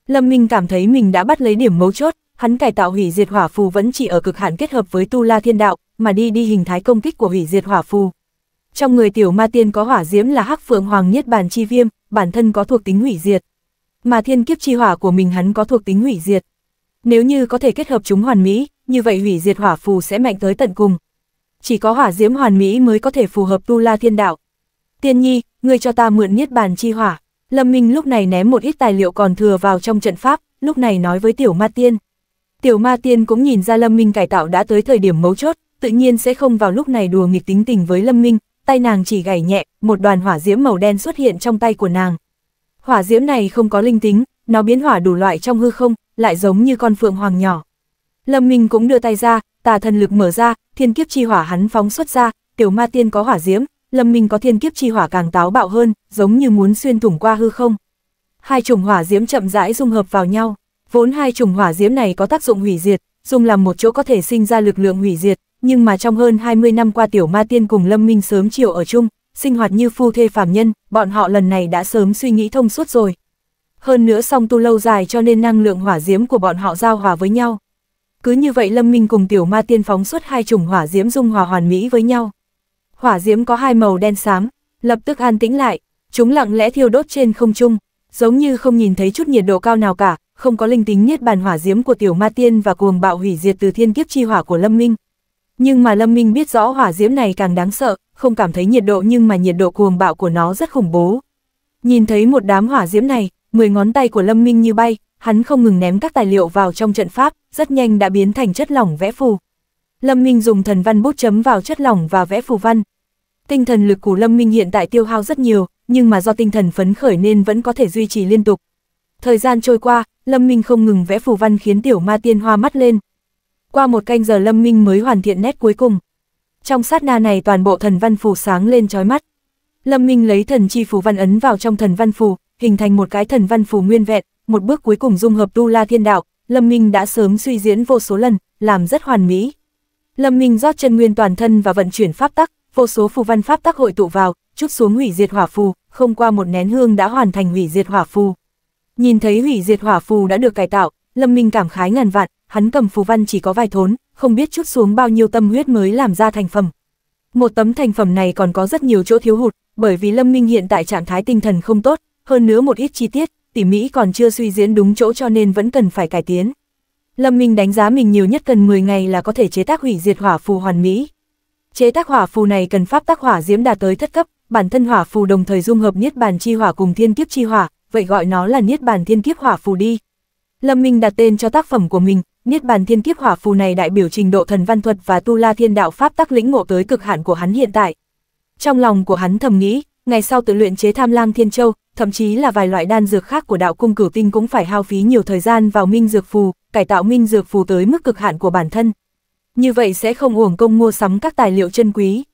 Lâm Minh cảm thấy mình đã bắt lấy điểm mấu chốt, hắn cải tạo hủy diệt hỏa phù vẫn chỉ ở cực hạn kết hợp với tu la thiên đạo, mà đi đi hình thái công kích của hủy diệt hỏa phù. Trong người tiểu ma tiên có hỏa diễm là hắc phượng hoàng nhất bàn chi viêm, bản thân có thuộc tính hủy diệt. Mà thiên kiếp chi hỏa của mình hắn có thuộc tính hủy diệt. Nếu như có thể kết hợp chúng hoàn mỹ, như vậy hủy diệt hỏa phù sẽ mạnh tới tận cùng. Chỉ có hỏa diễm hoàn mỹ mới có thể phù hợp tu la thiên đạo. Tiên nhi, ngươi cho ta mượn niết bàn chi hỏa. Lâm Minh lúc này ném một ít tài liệu còn thừa vào trong trận pháp, lúc này nói với Tiểu Ma Tiên. Tiểu Ma Tiên cũng nhìn ra Lâm Minh cải tạo đã tới thời điểm mấu chốt, tự nhiên sẽ không vào lúc này đùa nghịch tính tình với Lâm Minh, tay nàng chỉ gảy nhẹ, một đoàn hỏa diễm màu đen xuất hiện trong tay của nàng. Hỏa diễm này không có linh tính, nó biến hỏa đủ loại trong hư không, lại giống như con phượng hoàng nhỏ. Lâm Minh cũng đưa tay ra, tà thần lực mở ra, thiên kiếp chi hỏa hắn phóng xuất ra, tiểu ma tiên có hỏa diễm, Lâm Minh có thiên kiếp chi hỏa càng táo bạo hơn, giống như muốn xuyên thủng qua hư không. Hai chủng hỏa diễm chậm rãi dung hợp vào nhau, vốn hai chủng hỏa diễm này có tác dụng hủy diệt, dung làm một chỗ có thể sinh ra lực lượng hủy diệt, nhưng mà trong hơn 20 năm qua tiểu ma tiên cùng Lâm Minh sớm chiều ở chung, sinh hoạt như phu thê phàm nhân, bọn họ lần này đã sớm suy nghĩ thông suốt rồi. Hơn nữa song tu lâu dài cho nên năng lượng hỏa diễm của bọn họ giao hòa với nhau. Cứ như vậy Lâm Minh cùng tiểu ma tiên phóng xuất hai chủng hỏa diễm dung hòa hoàn mỹ với nhau hỏa diễm có hai màu đen xám, lập tức an tĩnh lại, chúng lặng lẽ thiêu đốt trên không trung, giống như không nhìn thấy chút nhiệt độ cao nào cả, không có linh tính niết bàn hỏa diễm của tiểu ma tiên và cuồng bạo hủy diệt từ thiên kiếp chi hỏa của Lâm Minh. Nhưng mà Lâm Minh biết rõ hỏa diễm này càng đáng sợ, không cảm thấy nhiệt độ nhưng mà nhiệt độ cuồng bạo của nó rất khủng bố. Nhìn thấy một đám hỏa diễm này, 10 ngón tay của Lâm Minh như bay, hắn không ngừng ném các tài liệu vào trong trận pháp, rất nhanh đã biến thành chất lỏng vẽ phù. Lâm Minh dùng thần văn bút chấm vào chất lỏng và vẽ phù văn, Tinh thần lực của Lâm Minh hiện tại tiêu hao rất nhiều, nhưng mà do tinh thần phấn khởi nên vẫn có thể duy trì liên tục. Thời gian trôi qua, Lâm Minh không ngừng vẽ phù văn khiến tiểu ma tiên hoa mắt lên. Qua một canh giờ Lâm Minh mới hoàn thiện nét cuối cùng. Trong sát na này toàn bộ thần văn phù sáng lên trói mắt. Lâm Minh lấy thần chi phù văn ấn vào trong thần văn phù, hình thành một cái thần văn phù nguyên vẹn, một bước cuối cùng dung hợp tu la thiên đạo, Lâm Minh đã sớm suy diễn vô số lần, làm rất hoàn mỹ. Lâm Minh rót chân nguyên toàn thân và vận chuyển pháp tắc, vô số phù văn pháp tác hội tụ vào, chút xuống hủy diệt hỏa phù, không qua một nén hương đã hoàn thành hủy diệt hỏa phù. Nhìn thấy hủy diệt hỏa phù đã được cải tạo, Lâm Minh cảm khái ngàn vạn, hắn cầm phù văn chỉ có vài thốn, không biết chút xuống bao nhiêu tâm huyết mới làm ra thành phẩm. Một tấm thành phẩm này còn có rất nhiều chỗ thiếu hụt, bởi vì Lâm Minh hiện tại trạng thái tinh thần không tốt, hơn nữa một ít chi tiết, tỉ mỹ còn chưa suy diễn đúng chỗ cho nên vẫn cần phải cải tiến. Lâm Minh đánh giá mình nhiều nhất cần 10 ngày là có thể chế tác hủy diệt hỏa phù hoàn mỹ, Chế tác hỏa phù này cần pháp tác hỏa diễm đạt tới thất cấp, bản thân hỏa phù đồng thời dung hợp niết bàn chi hỏa cùng thiên kiếp chi hỏa, vậy gọi nó là niết bàn thiên kiếp hỏa phù đi. Lâm Minh đặt tên cho tác phẩm của mình, niết bàn thiên kiếp hỏa phù này đại biểu trình độ thần văn thuật và tu la thiên đạo pháp tác lĩnh ngộ tới cực hạn của hắn hiện tại. Trong lòng của hắn thầm nghĩ, ngày sau tự luyện chế tham lang thiên châu, thậm chí là vài loại đan dược khác của đạo cung cửu tinh cũng phải hao phí nhiều thời gian vào minh dược phù, cải tạo minh dược phù tới mức cực hạn của bản thân như vậy sẽ không uổng công mua sắm các tài liệu chân quý.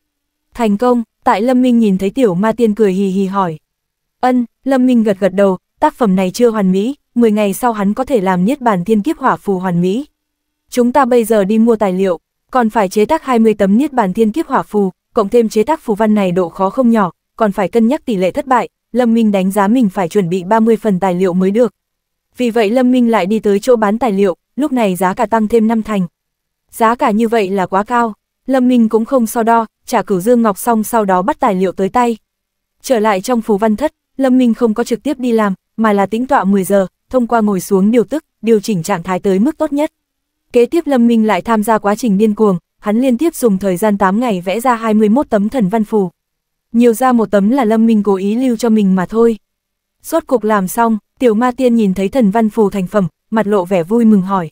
Thành công, tại Lâm Minh nhìn thấy tiểu ma tiên cười hì hì hỏi. Ân, Lâm Minh gật gật đầu, tác phẩm này chưa hoàn mỹ, 10 ngày sau hắn có thể làm niết bàn thiên kiếp hỏa phù hoàn mỹ. Chúng ta bây giờ đi mua tài liệu, còn phải chế tác 20 tấm niết bàn thiên kiếp hỏa phù, cộng thêm chế tác phù văn này độ khó không nhỏ, còn phải cân nhắc tỷ lệ thất bại, Lâm Minh đánh giá mình phải chuẩn bị 30 phần tài liệu mới được. Vì vậy Lâm Minh lại đi tới chỗ bán tài liệu, lúc này giá cả tăng thêm 5 thành, giá cả như vậy là quá cao, Lâm Minh cũng không so đo, trả cửu Dương Ngọc xong sau đó bắt tài liệu tới tay. Trở lại trong phù văn thất, Lâm Minh không có trực tiếp đi làm, mà là tĩnh tọa 10 giờ, thông qua ngồi xuống điều tức, điều chỉnh trạng thái tới mức tốt nhất. Kế tiếp Lâm Minh lại tham gia quá trình điên cuồng, hắn liên tiếp dùng thời gian 8 ngày vẽ ra 21 tấm thần văn phù. Nhiều ra một tấm là Lâm Minh cố ý lưu cho mình mà thôi. suốt cục làm xong, tiểu ma tiên nhìn thấy thần văn phù thành phẩm, mặt lộ vẻ vui mừng hỏi.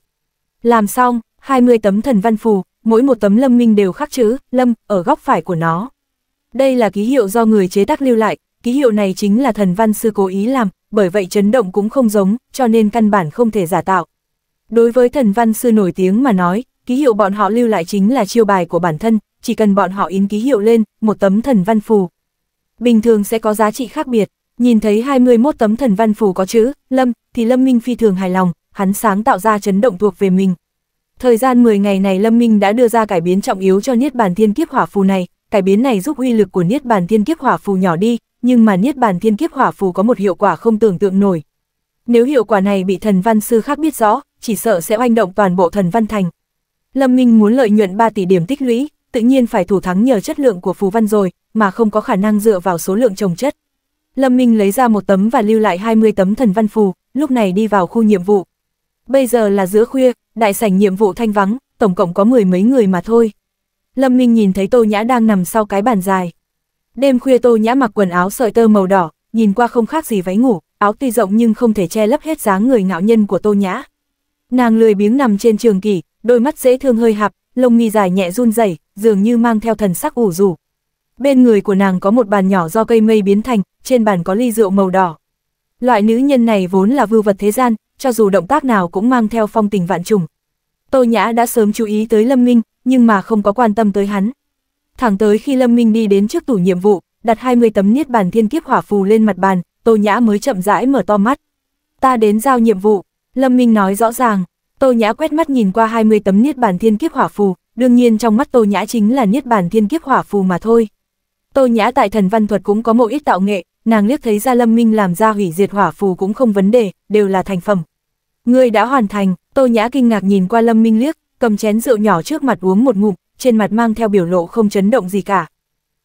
Làm xong, 20 tấm thần văn phù, mỗi một tấm lâm minh đều khắc chữ lâm ở góc phải của nó. Đây là ký hiệu do người chế tác lưu lại, ký hiệu này chính là thần văn sư cố ý làm, bởi vậy chấn động cũng không giống, cho nên căn bản không thể giả tạo. Đối với thần văn sư nổi tiếng mà nói, ký hiệu bọn họ lưu lại chính là chiêu bài của bản thân, chỉ cần bọn họ in ký hiệu lên, một tấm thần văn phù. Bình thường sẽ có giá trị khác biệt, nhìn thấy 21 tấm thần văn phù có chữ, Lâm, thì Lâm Minh phi thường hài lòng, hắn sáng tạo ra chấn động thuộc về mình, Thời gian 10 ngày này Lâm Minh đã đưa ra cải biến trọng yếu cho Niết Bàn Thiên Kiếp Hỏa Phù này, cải biến này giúp uy lực của Niết Bàn Thiên Kiếp Hỏa Phù nhỏ đi, nhưng mà Niết Bàn Thiên Kiếp Hỏa Phù có một hiệu quả không tưởng tượng nổi. Nếu hiệu quả này bị thần văn sư khác biết rõ, chỉ sợ sẽ oanh động toàn bộ thần văn thành. Lâm Minh muốn lợi nhuận 3 tỷ điểm tích lũy, tự nhiên phải thủ thắng nhờ chất lượng của phù văn rồi, mà không có khả năng dựa vào số lượng trồng chất. Lâm Minh lấy ra một tấm và lưu lại 20 tấm thần văn phù, lúc này đi vào khu nhiệm vụ. Bây giờ là giữa khuya, đại sảnh nhiệm vụ thanh vắng, tổng cộng có mười mấy người mà thôi. Lâm Minh nhìn thấy Tô Nhã đang nằm sau cái bàn dài. Đêm khuya Tô Nhã mặc quần áo sợi tơ màu đỏ, nhìn qua không khác gì váy ngủ, áo tuy rộng nhưng không thể che lấp hết dáng người ngạo nhân của Tô Nhã. Nàng lười biếng nằm trên trường kỷ, đôi mắt dễ thương hơi hạp, lông mi dài nhẹ run rẩy, dường như mang theo thần sắc ủ rủ. Bên người của nàng có một bàn nhỏ do cây mây biến thành, trên bàn có ly rượu màu đỏ, Loại nữ nhân này vốn là vưu vật thế gian, cho dù động tác nào cũng mang theo phong tình vạn trùng. Tô Nhã đã sớm chú ý tới Lâm Minh, nhưng mà không có quan tâm tới hắn. Thẳng tới khi Lâm Minh đi đến trước tủ nhiệm vụ, đặt 20 tấm niết bàn thiên kiếp hỏa phù lên mặt bàn, Tô Nhã mới chậm rãi mở to mắt. Ta đến giao nhiệm vụ, Lâm Minh nói rõ ràng, Tô Nhã quét mắt nhìn qua 20 tấm niết bàn thiên kiếp hỏa phù, đương nhiên trong mắt Tô Nhã chính là niết bàn thiên kiếp hỏa phù mà thôi. Tô Nhã tại thần văn thuật cũng có một ít tạo nghệ, nàng liếc thấy ra lâm minh làm ra hủy diệt hỏa phù cũng không vấn đề, đều là thành phẩm. Ngươi đã hoàn thành, tô nhã kinh ngạc nhìn qua lâm minh liếc, cầm chén rượu nhỏ trước mặt uống một ngụm, trên mặt mang theo biểu lộ không chấn động gì cả.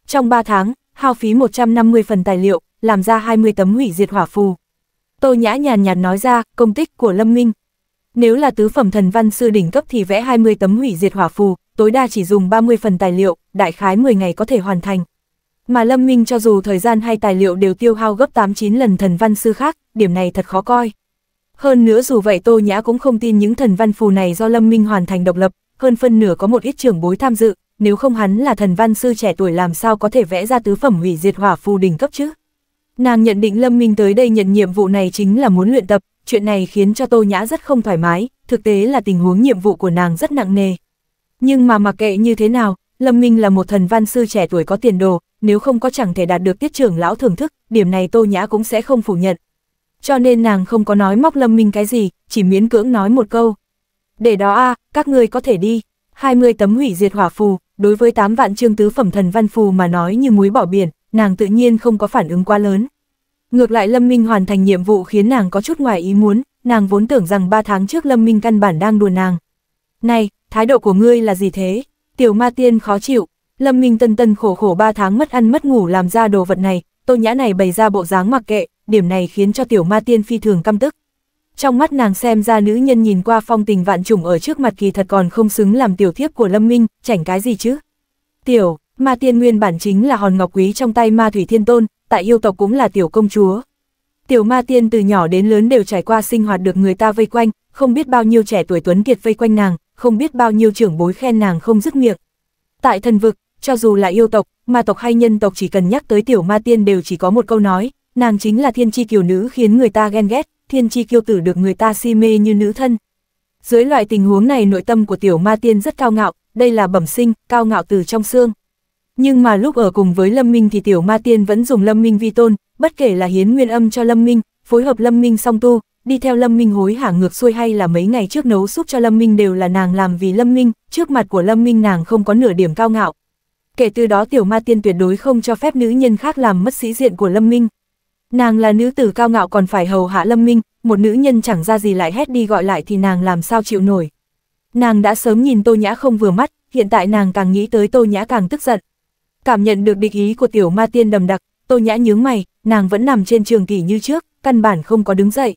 Trong 3 tháng, hao phí 150 phần tài liệu, làm ra 20 tấm hủy diệt hỏa phù. Tô nhã nhàn nhạt nói ra, công tích của lâm minh. Nếu là tứ phẩm thần văn sư đỉnh cấp thì vẽ 20 tấm hủy diệt hỏa phù, tối đa chỉ dùng 30 phần tài liệu, đại khái 10 ngày có thể hoàn thành. Mà Lâm Minh cho dù thời gian hay tài liệu đều tiêu hao gấp 8-9 lần thần văn sư khác, điểm này thật khó coi. Hơn nữa dù vậy Tô Nhã cũng không tin những thần văn phù này do Lâm Minh hoàn thành độc lập, hơn phân nửa có một ít trưởng bối tham dự, nếu không hắn là thần văn sư trẻ tuổi làm sao có thể vẽ ra tứ phẩm hủy diệt hỏa phù đỉnh cấp chứ. Nàng nhận định Lâm Minh tới đây nhận nhiệm vụ này chính là muốn luyện tập, chuyện này khiến cho Tô Nhã rất không thoải mái, thực tế là tình huống nhiệm vụ của nàng rất nặng nề. Nhưng mà mặc kệ như thế nào, Lâm Minh là một thần văn sư trẻ tuổi có tiền đồ, nếu không có chẳng thể đạt được tiết trưởng lão thưởng thức, điểm này Tô Nhã cũng sẽ không phủ nhận. Cho nên nàng không có nói móc lâm minh cái gì, chỉ miễn cưỡng nói một câu. Để đó a các ngươi có thể đi, 20 tấm hủy diệt hỏa phù, đối với 8 vạn trương tứ phẩm thần văn phù mà nói như muối bỏ biển, nàng tự nhiên không có phản ứng quá lớn. Ngược lại Lâm Minh hoàn thành nhiệm vụ khiến nàng có chút ngoài ý muốn, nàng vốn tưởng rằng 3 tháng trước Lâm Minh căn bản đang đùa nàng. Này, thái độ của ngươi là gì thế? Tiểu ma tiên khó chịu, Lâm Minh tân tân khổ khổ 3 tháng mất ăn mất ngủ làm ra đồ vật này, tô nhã này bày ra bộ dáng mặc kệ, điểm này khiến cho tiểu ma tiên phi thường căm tức. Trong mắt nàng xem ra nữ nhân nhìn qua phong tình vạn trùng ở trước mặt kỳ thật còn không xứng làm tiểu thiếp của Lâm Minh, chảnh cái gì chứ? Tiểu, ma tiên nguyên bản chính là hòn ngọc quý trong tay ma thủy thiên tôn, tại yêu tộc cũng là tiểu công chúa. Tiểu ma tiên từ nhỏ đến lớn đều trải qua sinh hoạt được người ta vây quanh, không biết bao nhiêu trẻ tuổi tuấn kiệt vây quanh nàng, không biết bao nhiêu trưởng bối khen nàng không dứt miệng. Tại thần vực, cho dù là yêu tộc, ma tộc hay nhân tộc chỉ cần nhắc tới tiểu ma tiên đều chỉ có một câu nói, nàng chính là thiên chi kiều nữ khiến người ta ghen ghét, thiên chi kiêu tử được người ta si mê như nữ thân. Dưới loại tình huống này nội tâm của tiểu ma tiên rất cao ngạo, đây là bẩm sinh, cao ngạo từ trong xương. Nhưng mà lúc ở cùng với Lâm Minh thì tiểu ma tiên vẫn dùng Lâm Minh vi tôn, bất kể là hiến nguyên âm cho Lâm Minh, phối hợp Lâm Minh song tu, đi theo Lâm Minh hối hả ngược xuôi hay là mấy ngày trước nấu súp cho Lâm Minh đều là nàng làm vì Lâm Minh, trước mặt của Lâm Minh nàng không có nửa điểm cao ngạo, kể từ đó tiểu ma tiên tuyệt đối không cho phép nữ nhân khác làm mất sĩ diện của Lâm Minh. Nàng là nữ tử cao ngạo còn phải hầu hạ Lâm Minh, một nữ nhân chẳng ra gì lại hét đi gọi lại thì nàng làm sao chịu nổi. Nàng đã sớm nhìn Tô Nhã không vừa mắt, hiện tại nàng càng nghĩ tới Tô Nhã càng tức giận. Cảm nhận được địch ý của tiểu ma tiên đầm đặc, Tô Nhã nhướng mày, nàng vẫn nằm trên trường kỷ như trước, căn bản không có đứng dậy.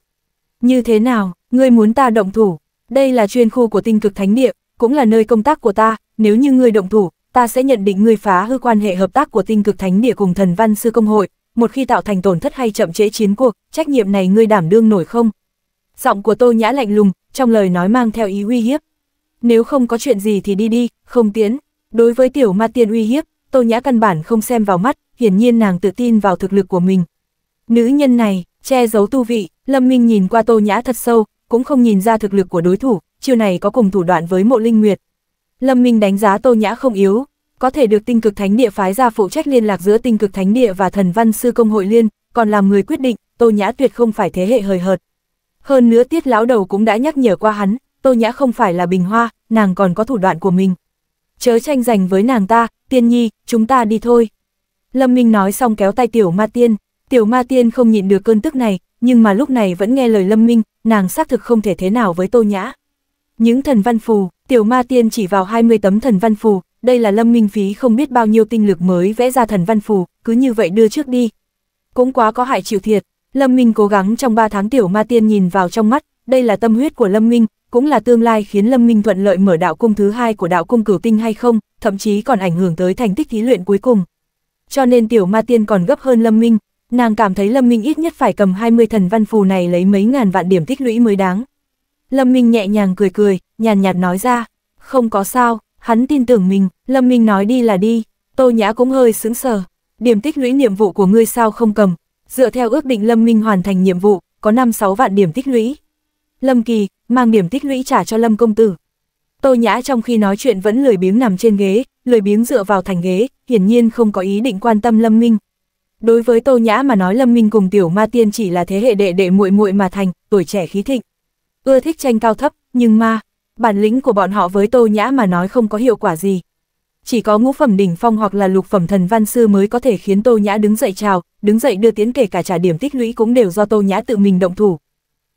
Như thế nào, ngươi muốn ta động thủ? Đây là chuyên khu của tinh cực thánh địa, cũng là nơi công tác của ta, nếu như ngươi động thủ, ta sẽ nhận định ngươi phá hư quan hệ hợp tác của tinh cực thánh địa cùng thần văn sư công hội, một khi tạo thành tổn thất hay chậm trễ chiến cuộc, trách nhiệm này ngươi đảm đương nổi không? Giọng của Tô Nhã lạnh lùng, trong lời nói mang theo ý uy hiếp. Nếu không có chuyện gì thì đi đi, không tiến. Đối với tiểu ma tiên uy hiếp, Tô Nhã căn bản không xem vào mắt, hiển nhiên nàng tự tin vào thực lực của mình. Nữ nhân này, che giấu tu vị, Lâm Minh nhìn qua Tô Nhã thật sâu, cũng không nhìn ra thực lực của đối thủ, chiêu này có cùng thủ đoạn với Mộ Linh Nguyệt, Lâm Minh đánh giá Tô Nhã không yếu, có thể được tinh cực thánh địa phái ra phụ trách liên lạc giữa tinh cực thánh địa và thần văn sư công hội liên, còn làm người quyết định, Tô Nhã tuyệt không phải thế hệ hời hợt. Hơn nữa tiết lão đầu cũng đã nhắc nhở qua hắn, Tô Nhã không phải là bình hoa, nàng còn có thủ đoạn của mình. Chớ tranh giành với nàng ta, tiên nhi, chúng ta đi thôi. Lâm Minh nói xong kéo tay tiểu ma tiên, tiểu ma tiên không nhịn được cơn tức này, nhưng mà lúc này vẫn nghe lời Lâm Minh, nàng xác thực không thể thế nào với Tô Nhã. Những thần văn phù, tiểu ma tiên chỉ vào 20 tấm thần văn phù, đây là lâm minh phí không biết bao nhiêu tinh lực mới vẽ ra thần văn phù, cứ như vậy đưa trước đi. Cũng quá có hại chịu thiệt, lâm minh cố gắng trong 3 tháng tiểu ma tiên nhìn vào trong mắt, đây là tâm huyết của lâm minh, cũng là tương lai khiến lâm minh thuận lợi mở đạo cung thứ hai của đạo cung cửu tinh hay không, thậm chí còn ảnh hưởng tới thành tích thí luyện cuối cùng. Cho nên tiểu ma tiên còn gấp hơn lâm minh, nàng cảm thấy lâm minh ít nhất phải cầm 20 thần văn phù này lấy mấy ngàn vạn điểm tích lũy mới đáng. Lâm Minh nhẹ nhàng cười cười, nhàn nhạt nói ra, không có sao, hắn tin tưởng mình, Lâm Minh nói đi là đi, Tô Nhã cũng hơi sững sờ, điểm tích lũy nhiệm vụ của ngươi sao không cầm, dựa theo ước định Lâm Minh hoàn thành nhiệm vụ, có 5-6 vạn điểm tích lũy. Lâm Kỳ, mang điểm tích lũy trả cho Lâm Công Tử. Tô Nhã trong khi nói chuyện vẫn lười biếng nằm trên ghế, lười biếng dựa vào thành ghế, hiển nhiên không có ý định quan tâm Lâm Minh. Đối với Tô Nhã mà nói Lâm Minh cùng Tiểu Ma Tiên chỉ là thế hệ đệ đệ muội muội mà thành, tuổi trẻ khí thịnh, ưa thích tranh cao thấp, nhưng mà, bản lĩnh của bọn họ với Tô Nhã mà nói không có hiệu quả gì. Chỉ có ngũ phẩm đỉnh phong hoặc là lục phẩm thần văn sư mới có thể khiến Tô Nhã đứng dậy chào, đứng dậy đưa tiến kể cả trả điểm tích lũy cũng đều do Tô Nhã tự mình động thủ.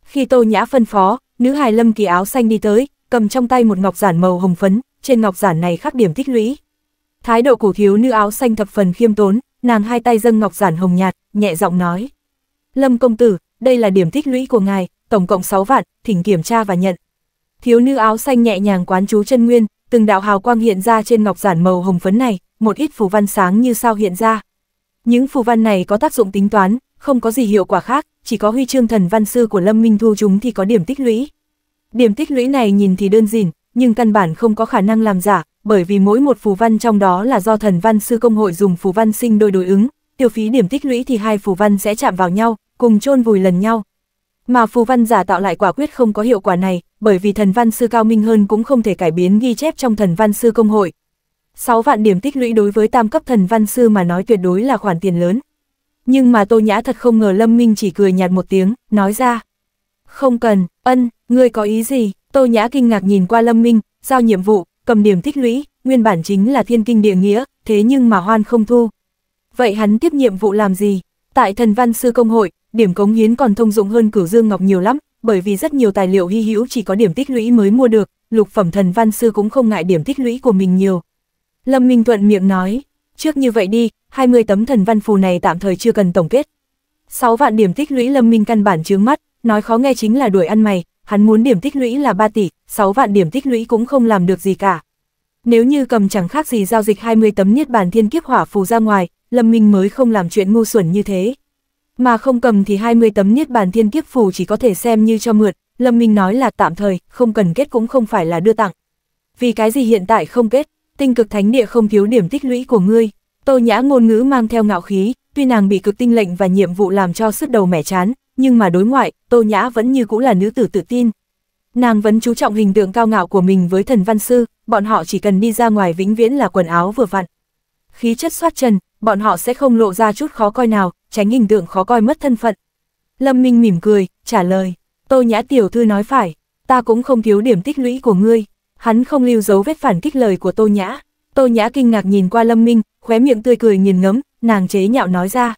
Khi Tô Nhã phân phó, nữ hài lâm kỳ áo xanh đi tới, cầm trong tay một ngọc giản màu hồng phấn, trên ngọc giản này khắc điểm tích lũy. Thái độ của thiếu nữ áo xanh thập phần khiêm tốn, nàng hai tay dâng ngọc giản hồng nhạt, nhẹ giọng nói. Lâm công tử, đây là điểm tích lũy của ngài, tổng cộng 6 vạn, thỉnh kiểm tra và nhận. Thiếu nữ áo xanh nhẹ nhàng quán chú chân nguyên, từng đạo hào quang hiện ra trên ngọc giản màu hồng phấn này, một ít phù văn sáng như sao hiện ra. Những phù văn này có tác dụng tính toán, không có gì hiệu quả khác, chỉ có huy chương thần văn sư của Lâm Minh Thu chúng thì có điểm tích lũy. Điểm tích lũy này nhìn thì đơn giản, nhưng căn bản không có khả năng làm giả, bởi vì mỗi một phù văn trong đó là do thần văn sư công hội dùng phù văn sinh đôi đối ứng, tiêu phí điểm tích lũy thì hai phù văn sẽ chạm vào nhau, cùng chôn vùi lần nhau, mà phù văn giả tạo lại quả quyết không có hiệu quả này, bởi vì thần văn sư cao minh hơn cũng không thể cải biến ghi chép trong thần văn sư công hội. 6 vạn điểm tích lũy đối với tam cấp thần văn sư mà nói tuyệt đối là khoản tiền lớn. Nhưng mà Tô Nhã thật không ngờ Lâm Minh chỉ cười nhạt một tiếng, nói ra. Không cần, ân, ngươi có ý gì? Tô Nhã kinh ngạc nhìn qua Lâm Minh, giao nhiệm vụ, cầm điểm tích lũy, nguyên bản chính là thiên kinh địa nghĩa, thế nhưng mà hoan không thu. Vậy hắn tiếp nhiệm vụ làm gì? Tại thần văn sư công hội, điểm cống hiến còn thông dụng hơn cửu dương ngọc nhiều lắm, bởi vì rất nhiều tài liệu hy hữu chỉ có điểm tích lũy mới mua được, lục phẩm thần văn sư cũng không ngại điểm tích lũy của mình nhiều. Lâm Minh Thuận miệng nói, trước như vậy đi, 20 tấm thần văn phù này tạm thời chưa cần tổng kết. 6 vạn điểm tích lũy Lâm Minh căn bản chướng mắt, nói khó nghe chính là đuổi ăn mày, hắn muốn điểm tích lũy là 3 tỷ, 6 vạn điểm tích lũy cũng không làm được gì cả. Nếu như cầm chẳng khác gì giao dịch 20 tấm niết bàn thiên kiếp hỏa phù ra ngoài, Lâm Minh mới không làm chuyện ngu xuẩn như thế mà không cầm thì 20 tấm niết bàn thiên kiếp phù chỉ có thể xem như cho mượt, Lâm Minh nói là tạm thời, không cần kết cũng không phải là đưa tặng. Vì cái gì hiện tại không kết, tinh cực thánh địa không thiếu điểm tích lũy của ngươi. Tô Nhã ngôn ngữ mang theo ngạo khí, tuy nàng bị cực tinh lệnh và nhiệm vụ làm cho sức đầu mẻ chán, nhưng mà đối ngoại, Tô Nhã vẫn như cũ là nữ tử tự tin. Nàng vẫn chú trọng hình tượng cao ngạo của mình với thần văn sư, bọn họ chỉ cần đi ra ngoài vĩnh viễn là quần áo vừa vặn. Khí chất soát chân, bọn họ sẽ không lộ ra chút khó coi nào, tránh hình tượng khó coi mất thân phận. Lâm Minh mỉm cười, trả lời, Tô Nhã Tiểu Thư nói phải, ta cũng không thiếu điểm tích lũy của ngươi. Hắn không lưu dấu vết phản kích lời của Tô Nhã. Tô Nhã kinh ngạc nhìn qua Lâm Minh, khóe miệng tươi cười nghiền ngấm, nàng chế nhạo nói ra.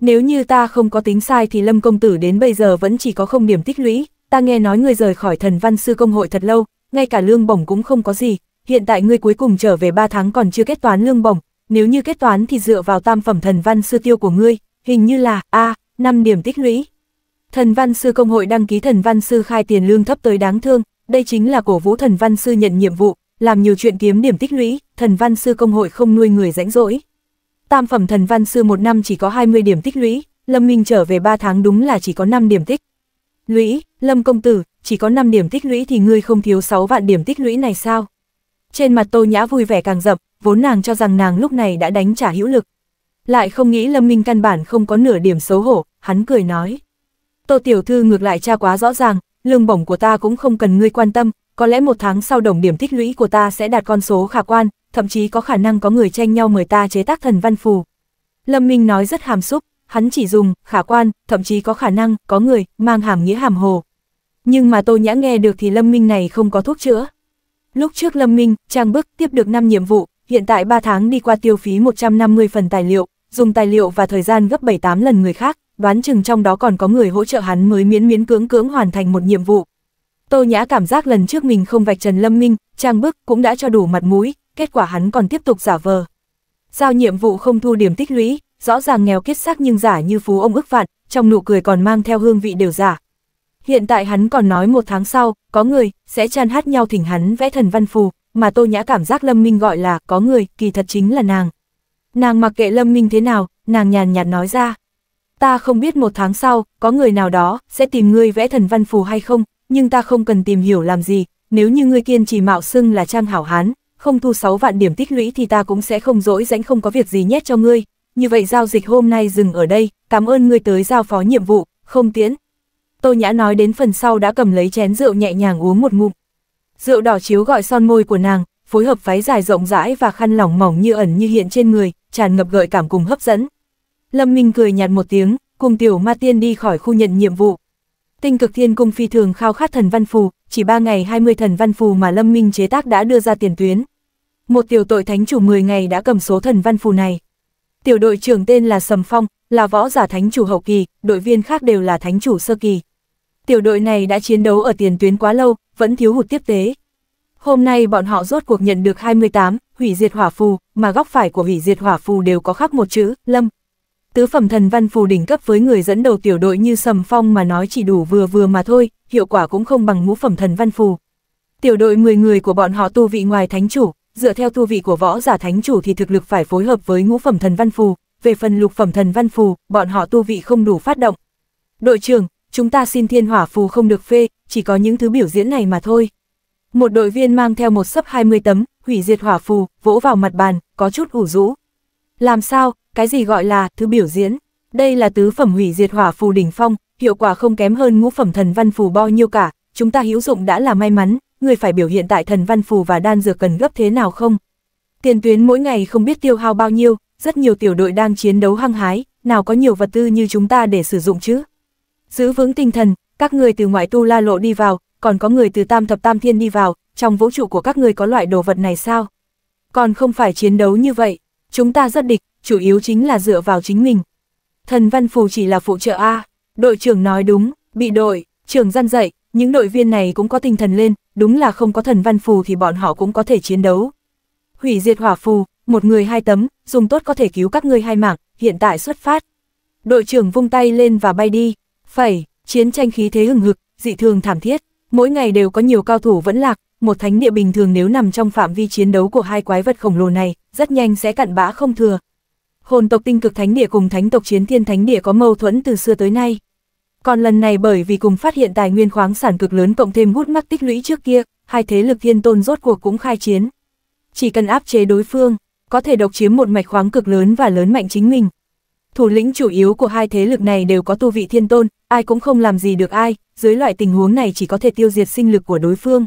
Nếu như ta không có tính sai thì Lâm Công Tử đến bây giờ vẫn chỉ có không điểm tích lũy, ta nghe nói ngươi rời khỏi thần văn sư công hội thật lâu, ngay cả lương bổng cũng không có gì, hiện tại ngươi cuối cùng trở về 3 tháng còn chưa kết toán lương bổng, nếu như kết toán thì dựa vào tam phẩm thần văn sư tiêu của ngươi, hình như là, a à, 5 điểm tích lũy. Thần văn sư công hội đăng ký thần văn sư khai tiền lương thấp tới đáng thương, đây chính là cổ vũ thần văn sư nhận nhiệm vụ, làm nhiều chuyện kiếm điểm tích lũy, thần văn sư công hội không nuôi người rãnh rỗi. Tam phẩm thần văn sư một năm chỉ có 20 điểm tích lũy, Lâm Minh trở về 3 tháng đúng là chỉ có 5 điểm tích. Lũy, Lâm công tử, chỉ có 5 điểm tích lũy thì ngươi không thiếu 6 vạn điểm tích lũy này sao? Trên mặt Tô Nhã vui vẻ càng rậm, vốn nàng cho rằng nàng lúc này đã đánh trả hữu lực, lại không nghĩ Lâm Minh căn bản không có nửa điểm xấu hổ, hắn cười nói. Tô Tiểu Thư ngược lại cha quá rõ ràng, lương bổng của ta cũng không cần ngươi quan tâm, có lẽ một tháng sau đồng điểm tích lũy của ta sẽ đạt con số khả quan, thậm chí có khả năng có người tranh nhau mời ta chế tác thần văn phù. Lâm Minh nói rất hàm xúc, hắn chỉ dùng, khả quan, thậm chí có khả năng, có người, mang hàm nghĩa hàm hồ. Nhưng mà Tô Nhã nghe được thì Lâm Minh này không có thuốc chữa. Lúc trước Lâm Minh, Trang Bức tiếp được 5 nhiệm vụ, hiện tại 3 tháng đi qua tiêu phí 150 phần tài liệu, dùng tài liệu và thời gian gấp 7-8 lần người khác, đoán chừng trong đó còn có người hỗ trợ hắn mới miễn miễn cưỡng cưỡng hoàn thành một nhiệm vụ. Tô Nhã cảm giác lần trước mình không vạch Trần Lâm Minh, trang bức cũng đã cho đủ mặt mũi, kết quả hắn còn tiếp tục giả vờ. Giao nhiệm vụ không thu điểm tích lũy, rõ ràng nghèo kiết xác nhưng giả như phú ông ức vạn, trong nụ cười còn mang theo hương vị đều giả. Hiện tại hắn còn nói một tháng sau, có người, sẽ chan hát nhau thỉnh hắn vẽ thần văn phù, mà Tô Nhã cảm giác Lâm Minh gọi là có người, kỳ thật chính là nàng. Nàng mặc kệ Lâm Minh thế nào, nàng nhàn nhạt nói ra. Ta không biết một tháng sau, có người nào đó sẽ tìm ngươi vẽ thần văn phù hay không, nhưng ta không cần tìm hiểu làm gì, nếu như ngươi kiên trì mạo xưng là trang hảo hán, không thu 6 vạn điểm tích lũy thì ta cũng sẽ không dỗi rãnh không có việc gì nhét cho ngươi. Như vậy giao dịch hôm nay dừng ở đây, cảm ơn ngươi tới giao phó nhiệm vụ, không tiến. Tô Nhã nói đến phần sau đã cầm lấy chén rượu nhẹ nhàng uống một ngụm. Rượu đỏ chiếu gọi son môi của nàng, phối hợp váy dài rộng rãi và khăn lỏng mỏng như ẩn như hiện trên người, tràn ngập gợi cảm cùng hấp dẫn. Lâm Minh cười nhạt một tiếng, cùng tiểu ma tiên đi khỏi khu nhận nhiệm vụ. Tinh cực thiên cung phi thường khao khát thần văn phù, chỉ 3 ngày 20 thần văn phù mà Lâm Minh chế tác đã đưa ra tiền tuyến. Một tiểu tội thánh chủ 10 ngày đã cầm số thần văn phù này. Tiểu đội trưởng tên là Sầm Phong, là võ giả thánh chủ hậu kỳ, đội viên khác đều là thánh chủ sơ kỳ. Tiểu đội này đã chiến đấu ở tiền tuyến quá lâu, vẫn thiếu hụt tiếp tế. Hôm nay bọn họ rốt cuộc nhận được 28, hủy diệt hỏa phù, mà góc phải của hủy diệt hỏa phù đều có khắc một chữ, lâm. Tứ phẩm thần văn phù đỉnh cấp với người dẫn đầu tiểu đội như Sầm Phong mà nói chỉ đủ vừa vừa mà thôi, hiệu quả cũng không bằng ngũ phẩm thần văn phù. Tiểu đội 10 người của bọn họ tu vị ngoài thánh chủ, dựa theo tu vị của võ giả thánh chủ thì thực lực phải phối hợp với ngũ phẩm thần văn phù, về phần lục phẩm thần văn phù, bọn họ tu vị không đủ phát động. Đội trưởng, chúng ta xin thiên hỏa phù không được phê, chỉ có những thứ biểu diễn này mà thôi. Một đội viên mang theo một sấp 20 tấm, hủy diệt hỏa phù, vỗ vào mặt bàn, có chút ủ rũ. Làm sao, cái gì gọi là thứ biểu diễn? Đây là tứ phẩm hủy diệt hỏa phù đỉnh phong, hiệu quả không kém hơn ngũ phẩm thần văn phù bao nhiêu cả, chúng ta hữu dụng đã là may mắn, người phải biểu hiện tại thần văn phù và đan dược cần gấp thế nào không? Tiền tuyến mỗi ngày không biết tiêu hao bao nhiêu, rất nhiều tiểu đội đang chiến đấu hăng hái, nào có nhiều vật tư như chúng ta để sử dụng chứ. Giữ vững tinh thần, các người từ ngoại tu la lộ đi vào, còn có người từ tam thập tam thiên đi vào, trong vũ trụ của các người có loại đồ vật này sao? Còn không phải chiến đấu như vậy, chúng ta rất địch, chủ yếu chính là dựa vào chính mình. Thần văn phù chỉ là phụ trợ A, đội trưởng nói đúng, bị đội, trưởng gian dạy, những đội viên này cũng có tinh thần lên, đúng là không có thần văn phù thì bọn họ cũng có thể chiến đấu. Hủy diệt hỏa phù, một người hai tấm, dùng tốt có thể cứu các ngươi hai mạng, hiện tại xuất phát. Đội trưởng vung tay lên và bay đi, phẩy, chiến tranh khí thế hừng hực, dị thường thảm thiết. Mỗi ngày đều có nhiều cao thủ vẫn lạc, một thánh địa bình thường nếu nằm trong phạm vi chiến đấu của hai quái vật khổng lồ này, rất nhanh sẽ cặn bã không thừa. Hồn tộc tinh cực thánh địa cùng thánh tộc chiến thiên thánh địa có mâu thuẫn từ xưa tới nay. Còn lần này bởi vì cùng phát hiện tài nguyên khoáng sản cực lớn cộng thêm hút mắc tích lũy trước kia, hai thế lực thiên tôn rốt cuộc cũng khai chiến. Chỉ cần áp chế đối phương, có thể độc chiếm một mạch khoáng cực lớn và lớn mạnh chính mình, Thủ lĩnh chủ yếu của hai thế lực này đều có tu vị thiên tôn, ai cũng không làm gì được ai, dưới loại tình huống này chỉ có thể tiêu diệt sinh lực của đối phương.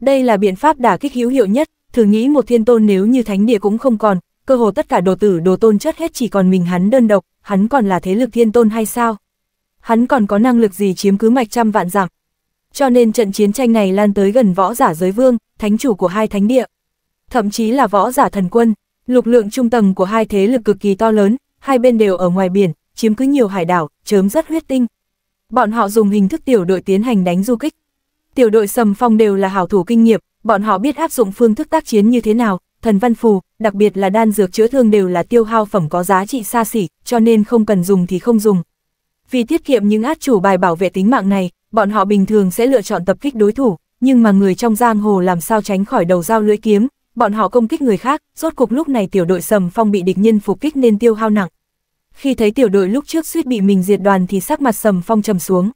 Đây là biện pháp đả kích hữu hiệu nhất, thử nghĩ một thiên tôn nếu như thánh địa cũng không còn, cơ hồ tất cả đồ tử đồ tôn chất hết chỉ còn mình hắn đơn độc, hắn còn là thế lực thiên tôn hay sao? Hắn còn có năng lực gì chiếm cứ mạch trăm vạn dặm? Cho nên trận chiến tranh này lan tới gần võ giả giới vương, thánh chủ của hai thánh địa. Thậm chí là võ giả thần quân, lực lượng trung tầng của hai thế lực cực kỳ to lớn, hai bên đều ở ngoài biển, chiếm cứ nhiều hải đảo, chớm rất huyết tinh. Bọn họ dùng hình thức tiểu đội tiến hành đánh du kích. Tiểu đội sầm phong đều là hảo thủ kinh nghiệm, bọn họ biết áp dụng phương thức tác chiến như thế nào, thần văn phù, đặc biệt là đan dược chữa thương đều là tiêu hao phẩm có giá trị xa xỉ, cho nên không cần dùng thì không dùng. Vì tiết kiệm những át chủ bài bảo vệ tính mạng này, bọn họ bình thường sẽ lựa chọn tập kích đối thủ, nhưng mà người trong giang hồ làm sao tránh khỏi đầu dao lưỡi kiếm, bọn họ công kích người khác, rốt cục lúc này tiểu đội sầm phong bị địch nhân phục kích nên tiêu hao nặng. Khi thấy tiểu đội lúc trước suýt bị mình diệt đoàn thì sắc mặt sầm phong trầm xuống.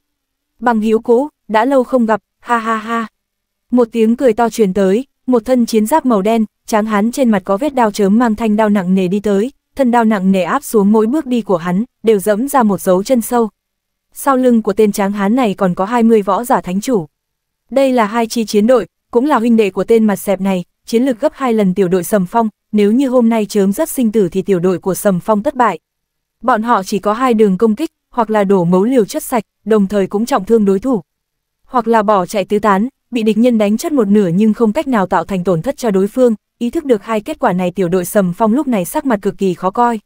Bằng hiếu cũ, đã lâu không gặp, ha ha ha. Một tiếng cười to truyền tới, một thân chiến giáp màu đen, tráng hán trên mặt có vết đao chớm mang thanh đao nặng nề đi tới, thân đao nặng nề áp xuống mỗi bước đi của hắn, đều dẫm ra một dấu chân sâu. Sau lưng của tên tráng hán này còn có 20 võ giả thánh chủ. Đây là hai chi chiến đội, cũng là huynh đệ của tên mặt xẹp này, chiến lược gấp hai lần tiểu đội Sầm Phong, nếu như hôm nay chớm rất sinh tử thì tiểu đội của Sầm Phong thất bại. Bọn họ chỉ có hai đường công kích, hoặc là đổ mấu liều chất sạch, đồng thời cũng trọng thương đối thủ. Hoặc là bỏ chạy tứ tán, bị địch nhân đánh chất một nửa nhưng không cách nào tạo thành tổn thất cho đối phương, ý thức được hai kết quả này tiểu đội Sầm Phong lúc này sắc mặt cực kỳ khó coi.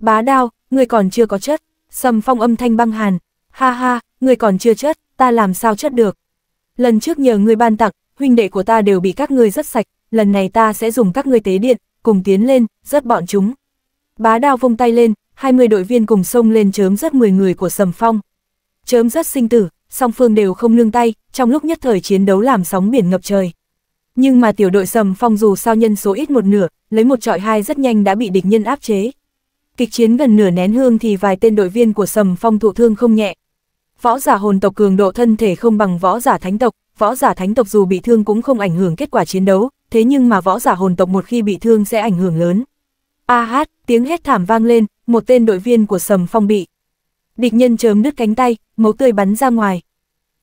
Bá đao, người còn chưa có chất, Sầm Phong âm thanh băng hàn, ha ha, người còn chưa chất, ta làm sao chất được. Lần trước nhờ người ban tặng, huynh đệ của ta đều bị các ngươi rất sạch, lần này ta sẽ dùng các ngươi tế điện, cùng tiến lên, rớt bọn chúng. Bá đao vung tay lên, 20 đội viên cùng xông lên chớm rớt 10 người của Sầm Phong. Chớm rớt sinh tử, song phương đều không nương tay, trong lúc nhất thời chiến đấu làm sóng biển ngập trời. Nhưng mà tiểu đội Sầm Phong dù sao nhân số ít một nửa, lấy một trọi hai rất nhanh đã bị địch nhân áp chế. Kịch chiến gần nửa nén hương thì vài tên đội viên của Sầm Phong thụ thương không nhẹ. Võ giả hồn tộc cường độ thân thể không bằng võ giả thánh tộc, võ giả thánh tộc dù bị thương cũng không ảnh hưởng kết quả chiến đấu, thế nhưng mà võ giả hồn tộc một khi bị thương sẽ ảnh hưởng lớn. A hát, tiếng hét thảm vang lên, một tên đội viên của Sầm Phong bị. Địch nhân chớm đứt cánh tay, máu tươi bắn ra ngoài.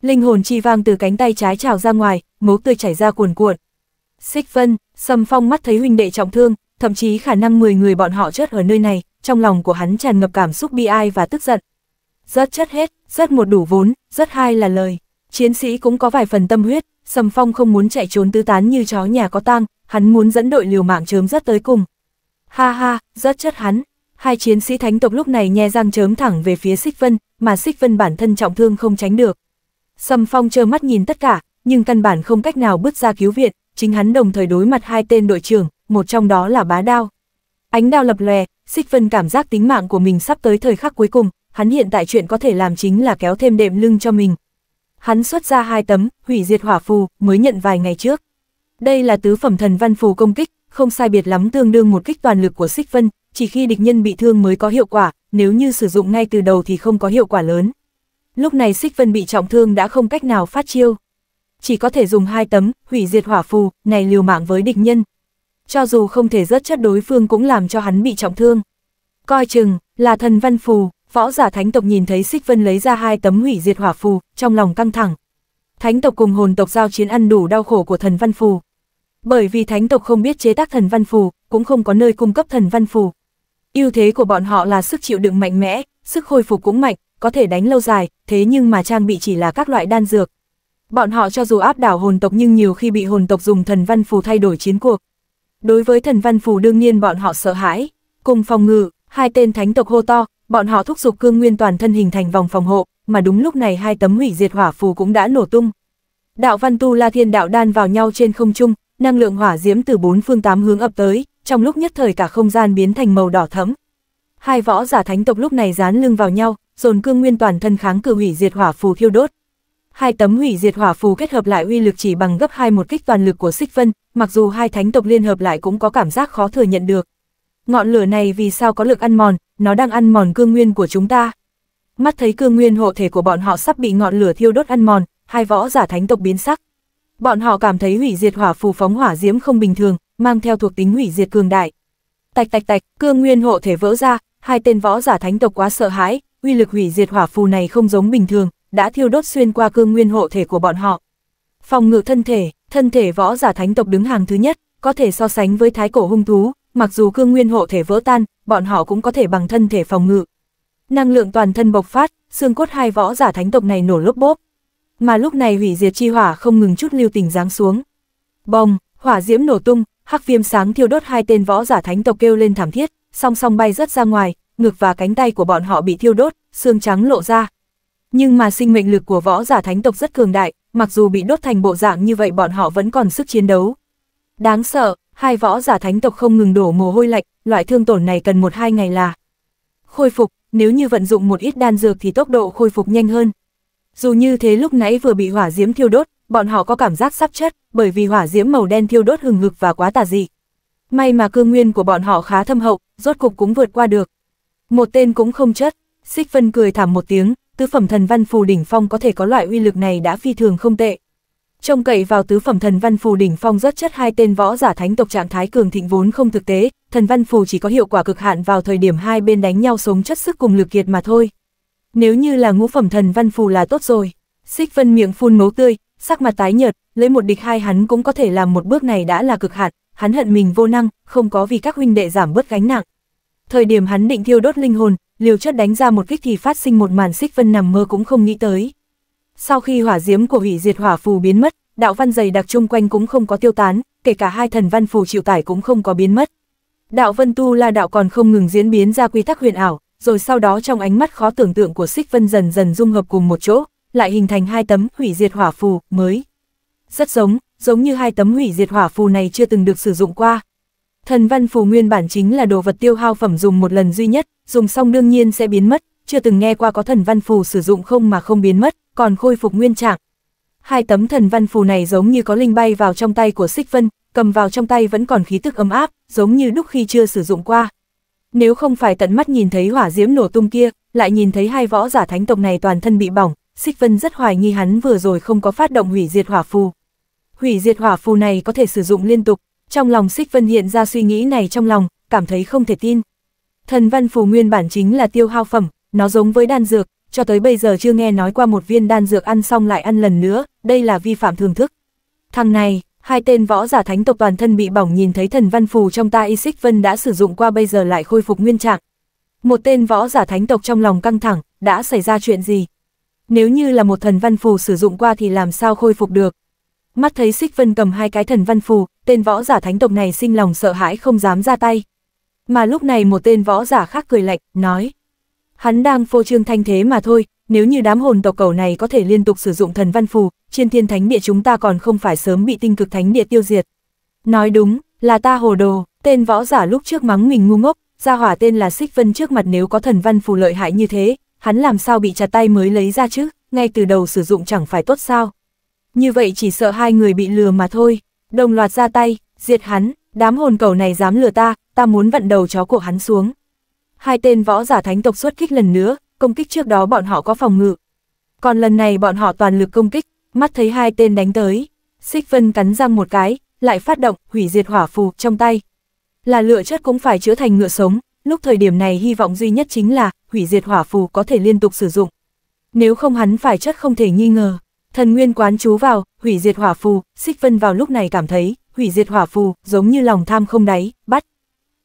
Linh hồn chi vang từ cánh tay trái trào ra ngoài, máu tươi chảy ra cuồn cuộn. Xích Vân, Sầm Phong mắt thấy huynh đệ trọng thương, thậm chí khả năng 10 người bọn họ chết ở nơi này, trong lòng của hắn tràn ngập cảm xúc bi ai và tức giận. Rất chất hết, rất một đủ vốn, rất hai là lời. Chiến sĩ cũng có vài phần tâm huyết, Sầm Phong không muốn chạy trốn tứ tán như chó nhà có tang, hắn muốn dẫn đội liều mạng chớm rất tới cùng. Ha ha, rất chất hắn. Hai chiến sĩ thánh tộc lúc này nhe răng chớm thẳng về phía Xích Vân, mà Xích Vân bản thân trọng thương không tránh được. Sầm Phong trơ mắt nhìn tất cả, nhưng căn bản không cách nào bước ra cứu viện, chính hắn đồng thời đối mặt hai tên đội trưởng, một trong đó là Bá Đao. Ánh đao lập lòe, Xích Vân cảm giác tính mạng của mình sắp tới thời khắc cuối cùng, hắn hiện tại chuyện có thể làm chính là kéo thêm đệm lưng cho mình, hắn xuất ra hai tấm, hủy diệt hỏa phù, mới nhận vài ngày trước. Đây là tứ phẩm thần văn phù công kích, không sai biệt lắm tương đương một kích toàn lực của Xích Vân, chỉ khi địch nhân bị thương mới có hiệu quả, nếu như sử dụng ngay từ đầu thì không có hiệu quả lớn. Lúc này Xích Vân bị trọng thương đã không cách nào phát chiêu. Chỉ có thể dùng hai tấm, hủy diệt hỏa phù, này liều mạng với địch nhân. Cho dù không thể rớt chất đối phương cũng làm cho hắn bị trọng thương. Coi chừng, là thần văn phù, Võ giả thánh tộc nhìn thấy Sích Vân lấy ra hai tấm hủy diệt hỏa phù, trong lòng căng thẳng. Thánh tộc cùng hồn tộc giao chiến ăn đủ đau khổ của thần văn phù. Bởi vì thánh tộc không biết chế tác thần văn phù, cũng không có nơi cung cấp thần văn phù. Ưu thế của bọn họ là sức chịu đựng mạnh mẽ, sức hồi phục cũng mạnh, có thể đánh lâu dài, thế nhưng mà trang bị chỉ là các loại đan dược. Bọn họ cho dù áp đảo hồn tộc nhưng nhiều khi bị hồn tộc dùng thần văn phù thay đổi chiến cuộc. Đối với thần văn phù đương nhiên bọn họ sợ hãi, cùng phòng ngự, hai tên thánh tộc hô to, bọn họ thúc giục cương nguyên toàn thân hình thành vòng phòng hộ, mà đúng lúc này hai tấm hủy diệt hỏa phù cũng đã nổ tung. Đạo văn tu La Thiên đạo đan vào nhau trên không trung, năng lượng hỏa diễm từ bốn phương tám hướng ập tới, trong lúc nhất thời cả không gian biến thành màu đỏ thẫm. Hai võ giả thánh tộc lúc này dán lưng vào nhau, dồn cương nguyên toàn thân kháng cự hủy diệt hỏa phù thiêu đốt. Hai tấm hủy diệt hỏa phù kết hợp lại uy lực chỉ bằng gấp hai một kích toàn lực của Xích Vân, mặc dù hai thánh tộc liên hợp lại cũng có cảm giác khó thừa nhận được. Ngọn lửa này vì sao có lực ăn mòn, nó đang ăn mòn cương nguyên của chúng ta. Mắt thấy cương nguyên hộ thể của bọn họ sắp bị ngọn lửa thiêu đốt ăn mòn, hai võ giả thánh tộc biến sắc. Bọn họ cảm thấy hủy diệt hỏa phù phóng hỏa diễm không bình thường, mang theo thuộc tính hủy diệt cường đại. Tạch tạch tạch, cương nguyên hộ thể vỡ ra, hai tên võ giả thánh tộc quá sợ hãi, uy lực hủy diệt hỏa phù này không giống bình thường, đã thiêu đốt xuyên qua cương nguyên hộ thể của bọn họ. Phòng ngự thân thể, thân thể võ giả thánh tộc đứng hàng thứ nhất, có thể so sánh với thái cổ hung thú, mặc dù cương nguyên hộ thể vỡ tan, bọn họ cũng có thể bằng thân thể phòng ngự. Năng lượng toàn thân bộc phát, xương cốt hai võ giả thánh tộc này nổ lốp bốp. Mà lúc này hủy diệt chi hỏa không ngừng chút lưu tình giáng xuống. Bồng, hỏa diễm nổ tung, hắc viêm sáng thiêu đốt hai tên võ giả thánh tộc kêu lên thảm thiết, song song bay rất ra ngoài, ngực và cánh tay của bọn họ bị thiêu đốt, xương trắng lộ ra. Nhưng mà sinh mệnh lực của võ giả thánh tộc rất cường đại, mặc dù bị đốt thành bộ dạng như vậy bọn họ vẫn còn sức chiến đấu. Đáng sợ, hai võ giả thánh tộc không ngừng đổ mồ hôi lạnh, loại thương tổn này cần một hai ngày là khôi phục, nếu như vận dụng một ít đan dược thì tốc độ khôi phục nhanh hơn. Dù như thế lúc nãy vừa bị hỏa diễm thiêu đốt, bọn họ có cảm giác sắp chết, bởi vì hỏa diễm màu đen thiêu đốt hừng ngực và quá tà dị. May mà cương nguyên của bọn họ khá thâm hậu, rốt cục cũng vượt qua được. Một tên cũng không chết, Xích Vân cười thảm một tiếng, tứ phẩm thần văn phù đỉnh phong có thể có loại uy lực này đã phi thường không tệ. Trông cậy vào tứ phẩm thần văn phù đỉnh phong rất chất hai tên võ giả thánh tộc trạng thái cường thịnh vốn không thực tế, thần văn phù chỉ có hiệu quả cực hạn vào thời điểm hai bên đánh nhau sống chất sức cùng lực kiệt mà thôi. Nếu như là ngũ phẩm thần văn phù là tốt rồi. Xích Vân miệng phun máu tươi, sắc mặt tái nhợt, lấy một địch hai hắn cũng có thể làm một bước này đã là cực hạn, hắn hận mình vô năng, không có vì các huynh đệ giảm bớt gánh nặng. Thời điểm hắn định thiêu đốt linh hồn, liều chất đánh ra một kích thì phát sinh một màn Xích Vân nằm mơ cũng không nghĩ tới. Sau khi hỏa diễm của hủy diệt hỏa phù biến mất, đạo văn dày đặc chung quanh cũng không có tiêu tán, kể cả hai thần văn phù chịu tải cũng không có biến mất. Đạo Vân Tu La đạo còn không ngừng diễn biến ra quy tắc huyền ảo, rồi sau đó trong ánh mắt khó tưởng tượng của xích Vân dần dần dung hợp cùng một chỗ, lại hình thành hai tấm hủy diệt hỏa phù mới. Rất giống, giống như hai tấm hủy diệt hỏa phù này chưa từng được sử dụng qua. Thần văn phù nguyên bản chính là đồ vật tiêu hao phẩm dùng một lần duy nhất, dùng xong đương nhiên sẽ biến mất, chưa từng nghe qua có thần văn phù sử dụng không mà không biến mất, còn khôi phục nguyên trạng. Hai tấm thần văn phù này giống như có linh bay vào trong tay của Xích Vân, cầm vào trong tay vẫn còn khí tức ấm áp, giống như lúc khi chưa sử dụng qua. Nếu không phải tận mắt nhìn thấy hỏa diễm nổ tung kia, lại nhìn thấy hai võ giả thánh tộc này toàn thân bị bỏng, Xích Vân rất hoài nghi hắn vừa rồi không có phát động hủy diệt hỏa phù. Hủy diệt hỏa phù này có thể sử dụng liên tục, trong lòng Xích Vân hiện ra suy nghĩ này trong lòng, cảm thấy không thể tin. Thần văn phù nguyên bản chính là tiêu hao phẩm, nó giống với đan dược, cho tới bây giờ chưa nghe nói qua một viên đan dược ăn xong lại ăn lần nữa, đây là vi phạm thường thức. Thằng này, hai tên võ giả thánh tộc toàn thân bị bỏng nhìn thấy thần văn phù trong ta Y Xích Vân đã sử dụng qua bây giờ lại khôi phục nguyên trạng. Một tên võ giả thánh tộc trong lòng căng thẳng, đã xảy ra chuyện gì? Nếu như là một thần văn phù sử dụng qua thì làm sao khôi phục được? Mắt thấy Xích Vân cầm hai cái thần văn phù, tên võ giả thánh tộc này sinh lòng sợ hãi không dám ra tay. Mà lúc này một tên võ giả khác cười lạnh, nói, Hắn đang phô trương thanh thế mà thôi, nếu như đám hồn tộc cầu này có thể liên tục sử dụng thần văn phù, trên thiên thánh địa chúng ta còn không phải sớm bị tinh cực thánh địa tiêu diệt. Nói đúng, là ta hồ đồ, tên võ giả lúc trước mắng mình ngu ngốc, ra hỏa tên là Xích Vân trước mặt nếu có thần văn phù lợi hại như thế, hắn làm sao bị chặt tay mới lấy ra chứ, ngay từ đầu sử dụng chẳng phải tốt sao. Như vậy chỉ sợ hai người bị lừa mà thôi, đồng loạt ra tay, diệt hắn, đám hồn cầu này dám lừa ta, ta muốn vặn đầu chó của hắn xuống hai tên võ giả thánh tộc xuất kích lần nữa, công kích trước đó bọn họ có phòng ngự. Còn lần này bọn họ toàn lực công kích, mắt thấy hai tên đánh tới. Xích Vân cắn răng một cái, lại phát động, hủy diệt hỏa phù trong tay. Là lựa chất cũng phải chữa thành ngựa sống, lúc thời điểm này hy vọng duy nhất chính là hủy diệt hỏa phù có thể liên tục sử dụng. Nếu không hắn phải chất không thể nghi ngờ. Thần Nguyên quán chú vào, hủy diệt hỏa phù, Xích Vân vào lúc này cảm thấy, hủy diệt hỏa phù giống như lòng tham không đáy, bắt.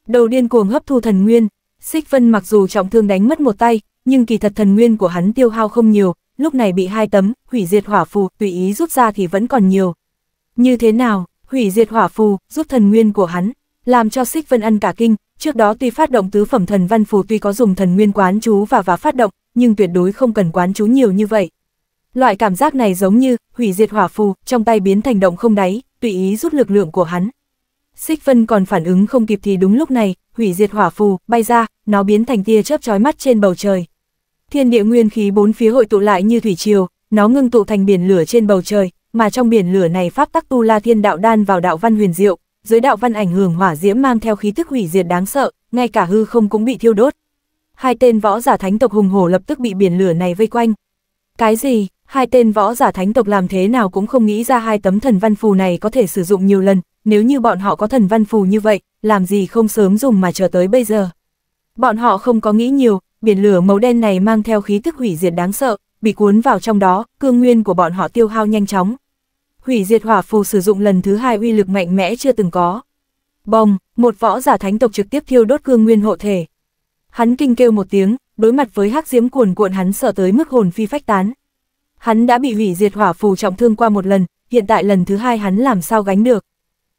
Đầu điên cuồng hấp thu thần Nguyên, Xích Vân mặc dù trọng thương đánh mất một tay, nhưng kỳ thật thần nguyên của hắn tiêu hao không nhiều, lúc này bị hai tấm, hủy diệt hỏa phù, tùy ý rút ra thì vẫn còn nhiều. Như thế nào, hủy diệt hỏa phù, giúp thần nguyên của hắn, làm cho Xích Vân ăn cả kinh, trước đó tuy phát động tứ phẩm thần văn phù tuy có dùng thần nguyên quán chú và và phát động, nhưng tuyệt đối không cần quán chú nhiều như vậy. Loại cảm giác này giống như, hủy diệt hỏa phù, trong tay biến thành động không đáy, tùy ý rút lực lượng của hắn, Xích Vân còn phản ứng không kịp thì đúng lúc này, hủy diệt hỏa phù, bay ra, nó biến thành tia chớp chói mắt trên bầu trời. Thiên địa nguyên khí bốn phía hội tụ lại như thủy triều, nó ngưng tụ thành biển lửa trên bầu trời, mà trong biển lửa này pháp tắc tu la thiên đạo đan vào đạo văn huyền diệu, dưới đạo văn ảnh hưởng hỏa diễm mang theo khí tức hủy diệt đáng sợ, ngay cả hư không cũng bị thiêu đốt. Hai tên võ giả thánh tộc hùng hổ lập tức bị biển lửa này vây quanh. Cái gì? Hai tên võ giả thánh tộc làm thế nào cũng không nghĩ ra hai tấm thần văn phù này có thể sử dụng nhiều lần, nếu như bọn họ có thần văn phù như vậy, làm gì không sớm dùng mà chờ tới bây giờ. Bọn họ không có nghĩ nhiều, biển lửa màu đen này mang theo khí tức hủy diệt đáng sợ, bị cuốn vào trong đó, cương nguyên của bọn họ tiêu hao nhanh chóng. Hủy diệt hỏa phù sử dụng lần thứ hai uy lực mạnh mẽ chưa từng có. Bom, một võ giả thánh tộc trực tiếp thiêu đốt cương nguyên hộ thể. Hắn kinh kêu một tiếng, đối mặt với hắc diễm cuồn cuộn hắn sợ tới mức hồn phi phách tán. Hắn đã bị hủy diệt hỏa phù trọng thương qua một lần, hiện tại lần thứ hai hắn làm sao gánh được.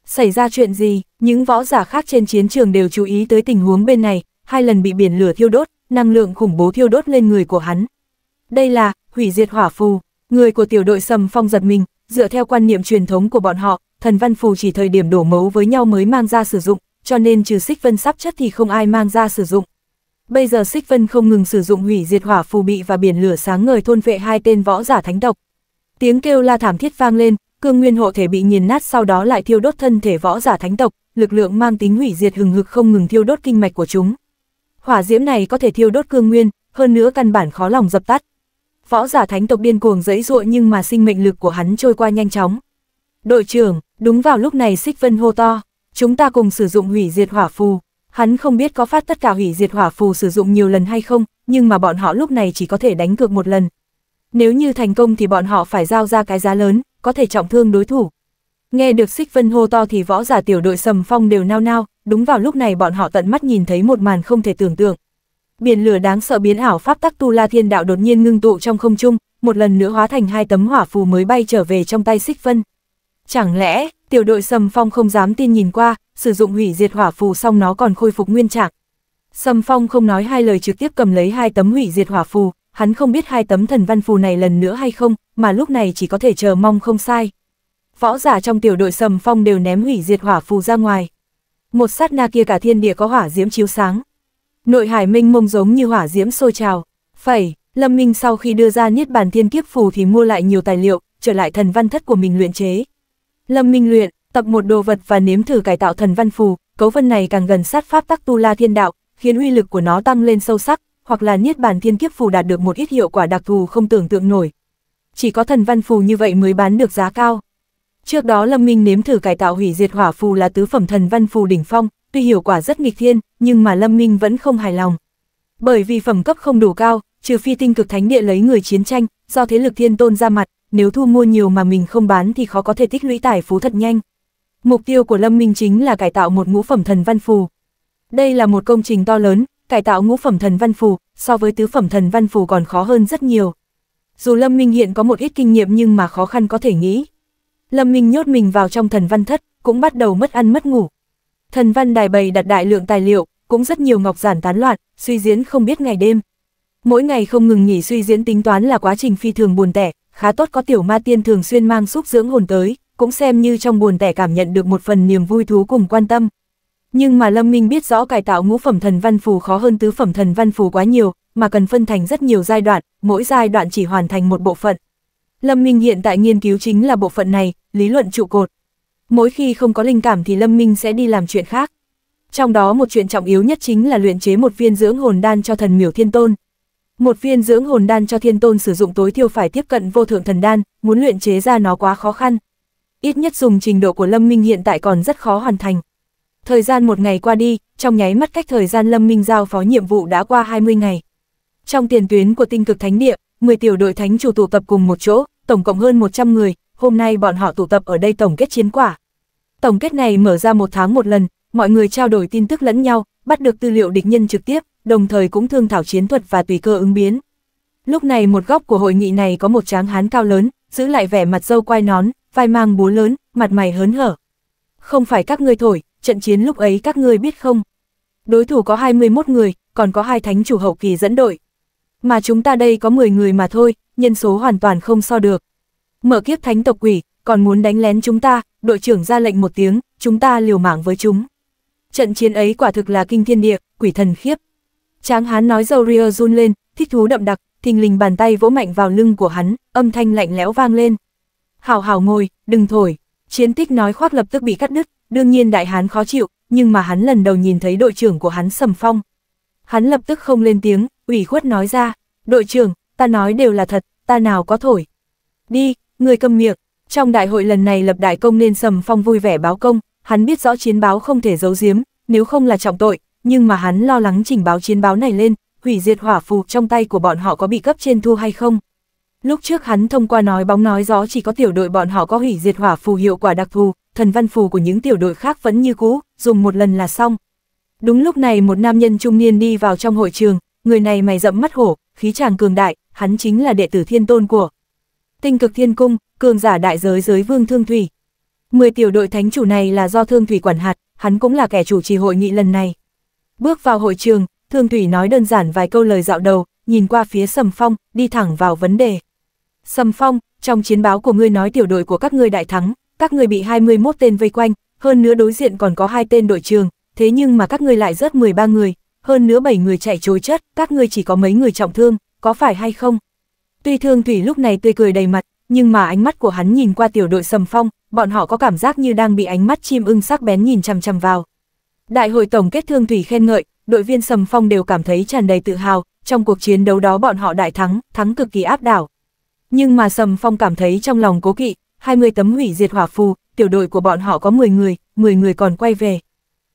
Xảy ra chuyện gì, những võ giả khác trên chiến trường đều chú ý tới tình huống bên này, hai lần bị biển lửa thiêu đốt, năng lượng khủng bố thiêu đốt lên người của hắn. Đây là, hủy diệt hỏa phù, người của tiểu đội sầm phong giật mình, dựa theo quan niệm truyền thống của bọn họ, thần văn phù chỉ thời điểm đổ mấu với nhau mới mang ra sử dụng, cho nên trừ xích vân sắp chất thì không ai mang ra sử dụng. Bây giờ xích vân không ngừng sử dụng hủy diệt hỏa phù bị và biển lửa sáng ngời thôn vệ hai tên võ giả thánh độc. Tiếng kêu la thảm thiết vang lên, cương nguyên hộ thể bị nghiền nát sau đó lại thiêu đốt thân thể võ giả thánh tộc, lực lượng mang tính hủy diệt hừng hực không ngừng thiêu đốt kinh mạch của chúng. Hỏa diễm này có thể thiêu đốt cương nguyên, hơn nữa căn bản khó lòng dập tắt. Võ giả thánh tộc điên cuồng dẫy dụa nhưng mà sinh mệnh lực của hắn trôi qua nhanh chóng. Đội trưởng, đúng vào lúc này Xích Vân hô to, chúng ta cùng sử dụng hủy diệt hỏa phù. Hắn không biết có phát tất cả hủy diệt hỏa phù sử dụng nhiều lần hay không, nhưng mà bọn họ lúc này chỉ có thể đánh cược một lần. Nếu như thành công thì bọn họ phải giao ra cái giá lớn, có thể trọng thương đối thủ. Nghe được Xích Vân hô to thì võ giả tiểu đội Sầm Phong đều nao nao, đúng vào lúc này bọn họ tận mắt nhìn thấy một màn không thể tưởng tượng. Biển lửa đáng sợ biến ảo pháp tắc tu La Thiên Đạo đột nhiên ngưng tụ trong không trung, một lần nữa hóa thành hai tấm hỏa phù mới bay trở về trong tay Xích Vân. Chẳng lẽ, tiểu đội Sầm Phong không dám tin nhìn qua, sử dụng hủy diệt hỏa phù xong nó còn khôi phục nguyên trạng. Sầm Phong không nói hai lời trực tiếp cầm lấy hai tấm hủy diệt hỏa phù, hắn không biết hai tấm thần văn phù này lần nữa hay không, mà lúc này chỉ có thể chờ mong không sai. Võ giả trong tiểu đội sầm phong đều ném hủy diệt hỏa phù ra ngoài. Một sát na kia cả thiên địa có hỏa diễm chiếu sáng. Nội hải minh mông giống như hỏa diễm sôi trào. Phẩy, Lâm Minh sau khi đưa ra niết bàn thiên kiếp phù thì mua lại nhiều tài liệu, trở lại thần văn thất của mình luyện chế. Lâm Minh luyện, tập một đồ vật và nếm thử cải tạo thần văn phù, cấu phân này càng gần sát pháp tắc tu la thiên đạo, khiến uy lực của nó tăng lên sâu sắc, hoặc là niết bàn thiên kiếp phù đạt được một ít hiệu quả đặc thù không tưởng tượng nổi. Chỉ có thần văn phù như vậy mới bán được giá cao. Trước đó Lâm Minh nếm thử cải tạo hủy diệt hỏa phù là tứ phẩm thần văn phù đỉnh phong, tuy hiệu quả rất nghịch thiên, nhưng mà Lâm Minh vẫn không hài lòng. Bởi vì phẩm cấp không đủ cao, trừ phi tinh cực thánh địa lấy người chiến tranh, do thế lực thiên tôn ra mặt, nếu thu mua nhiều mà mình không bán thì khó có thể tích lũy tài phú thật nhanh. Mục tiêu của Lâm Minh chính là cải tạo một ngũ phẩm thần văn phù. Đây là một công trình to lớn, cải tạo ngũ phẩm thần văn phù, so với tứ phẩm thần văn phù còn khó hơn rất nhiều. Dù Lâm Minh hiện có một ít kinh nghiệm nhưng mà khó khăn có thể nghĩ. Lâm Minh nhốt mình vào trong thần văn thất, cũng bắt đầu mất ăn mất ngủ. Thần văn đài bày đặt đại lượng tài liệu, cũng rất nhiều ngọc giản tán loạn, suy diễn không biết ngày đêm. Mỗi ngày không ngừng nghỉ suy diễn tính toán là quá trình phi thường buồn tẻ, khá tốt có tiểu ma tiên thường xuyên mang xúc dưỡng hồn tới, cũng xem như trong buồn tẻ cảm nhận được một phần niềm vui thú cùng quan tâm, nhưng mà Lâm Minh biết rõ cải tạo ngũ phẩm thần văn phù khó hơn tứ phẩm thần văn phù quá nhiều, mà cần phân thành rất nhiều giai đoạn, mỗi giai đoạn chỉ hoàn thành một bộ phận. Lâm Minh hiện tại nghiên cứu chính là bộ phận này, lý luận trụ cột. Mỗi khi không có linh cảm thì Lâm Minh sẽ đi làm chuyện khác. Trong đó một chuyện trọng yếu nhất chính là luyện chế một viên dưỡng hồn đan cho thần miểu thiên tôn. Một viên dưỡng hồn đan cho thiên tôn sử dụng tối thiểu phải tiếp cận vô thượng thần đan, muốn luyện chế ra nó quá khó khăn. Ít nhất dùng trình độ của Lâm Minh hiện tại còn rất khó hoàn thành. Thời gian một ngày qua đi, trong nháy mắt cách thời gian Lâm Minh giao phó nhiệm vụ đã qua 20 ngày. Trong tiền tuyến của tinh cực thánh địa, 10 tiểu đội thánh chủ tụ tập cùng một chỗ, tổng cộng hơn 100 người, hôm nay bọn họ tụ tập ở đây tổng kết chiến quả. Tổng kết này mở ra một tháng một lần, mọi người trao đổi tin tức lẫn nhau, bắt được tư liệu địch nhân trực tiếp, đồng thời cũng thương thảo chiến thuật và tùy cơ ứng biến. Lúc này một góc của hội nghị này có một tráng hán cao lớn, giữ lại vẻ mặt dâu quai nón, vai mang búa lớn, mặt mày hớn hở. Không phải các ngươi thổi, trận chiến lúc ấy các ngươi biết không? Đối thủ có 21 người, còn có hai thánh chủ hậu kỳ dẫn đội. Mà chúng ta đây có 10 người mà thôi, nhân số hoàn toàn không so được. Mở kiếp thánh tộc quỷ, còn muốn đánh lén chúng ta, đội trưởng ra lệnh một tiếng, chúng ta liều mạng với chúng. Trận chiến ấy quả thực là kinh thiên địa, quỷ thần khiếp. Tráng hán nói dầu ria run lên, thích thú đậm đặc, thình lình bàn tay vỗ mạnh vào lưng của hắn, âm thanh lạnh lẽo vang lên. Hào hào ngồi, đừng thổi. Chiến tích nói khoác lập tức bị cắt đứt, Đương nhiên đại hán khó chịu, nhưng mà hắn lần đầu nhìn thấy đội trưởng của hắn sầm phong. Hắn lập tức không lên tiếng, ủy khuất nói ra, đội trưởng, ta nói đều là thật, ta nào có thổi. Đi, người cầm miệng, trong đại hội lần này lập đại công nên sầm phong vui vẻ báo công, hắn biết rõ chiến báo không thể giấu giếm, nếu không là trọng tội, nhưng mà hắn lo lắng trình báo chiến báo này lên, hủy diệt hỏa phù trong tay của bọn họ có bị cấp trên thu hay không. Lúc trước hắn thông qua nói bóng nói gió chỉ có tiểu đội bọn họ có hủy diệt hỏa phù hiệu quả đặc thù, thần văn phù của những tiểu đội khác vẫn như cũ, dùng một lần là xong. Đúng lúc này một nam nhân trung niên đi vào trong hội trường, người này mày rậm mắt hổ, khí chàng cường đại, hắn chính là đệ tử thiên tôn của tinh cực thiên cung, cường giả đại giới giới vương Thương Thủy. Mười tiểu đội thánh chủ này là do Thương Thủy quản hạt, hắn cũng là kẻ chủ trì hội nghị lần này. Bước vào hội trường, Thương Thủy nói đơn giản vài câu lời dạo đầu, nhìn qua phía Sầm Phong, đi thẳng vào vấn đề. Sầm Phong, trong chiến báo của ngươi nói tiểu đội của các ngươi đại thắng, các người bị 21 tên vây quanh, hơn nữa đối diện còn có hai tên đội trường, thế nhưng mà các người lại rớt 13 người, hơn nữa 7 người chạy trối chất, các người chỉ có mấy người trọng thương, có phải hay không? Tuy Thương Thủy lúc này tươi cười đầy mặt, nhưng mà ánh mắt của hắn nhìn qua tiểu đội Sầm Phong, bọn họ có cảm giác như đang bị ánh mắt chim ưng sắc bén nhìn chằm chằm vào. Đại hội tổng kết Thương Thủy khen ngợi, đội viên Sầm Phong đều cảm thấy tràn đầy tự hào, trong cuộc chiến đấu đó bọn họ đại thắng, thắng cực kỳ áp đảo. Nhưng mà Sầm Phong cảm thấy trong lòng cố kỵ, 20 tấm hủy diệt hỏa phù, tiểu đội của bọn họ có 10 người, 10 người còn quay về.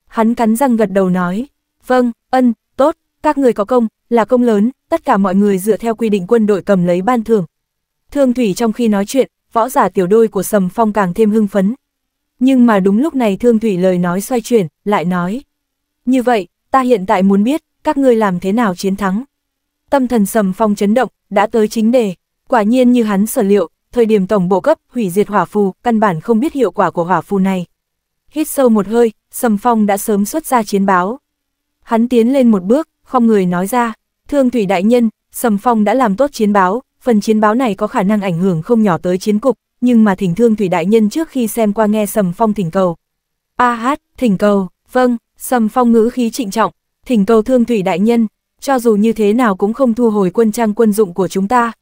Hắn cắn răng gật đầu nói, vâng, ân, tốt, các người có công, là công lớn, tất cả mọi người dựa theo quy định quân đội cầm lấy ban thưởng. Thương Thủy trong khi nói chuyện, võ giả tiểu đôi của Sầm Phong càng thêm hưng phấn. Nhưng mà đúng lúc này Thương Thủy lời nói xoay chuyển, lại nói. Như vậy, ta hiện tại muốn biết, các ngươi làm thế nào chiến thắng. Tâm thần Sầm Phong chấn động, đã tới chính đề. Quả nhiên như hắn sở liệu, thời điểm tổng bộ cấp, hủy diệt hỏa phù, căn bản không biết hiệu quả của hỏa phù này. Hít sâu một hơi, Sầm Phong đã sớm xuất ra chiến báo. Hắn tiến lên một bước, không người nói ra, thương thủy đại nhân, Sầm Phong đã làm tốt chiến báo, phần chiến báo này có khả năng ảnh hưởng không nhỏ tới chiến cục, nhưng mà thỉnh thương thủy đại nhân trước khi xem qua nghe Sầm Phong thỉnh cầu. A hát, thỉnh cầu, vâng, Sầm Phong ngữ khí trịnh trọng, thỉnh cầu thương thủy đại nhân, cho dù như thế nào cũng không thu hồi quân trang quân dụng của chúng ta,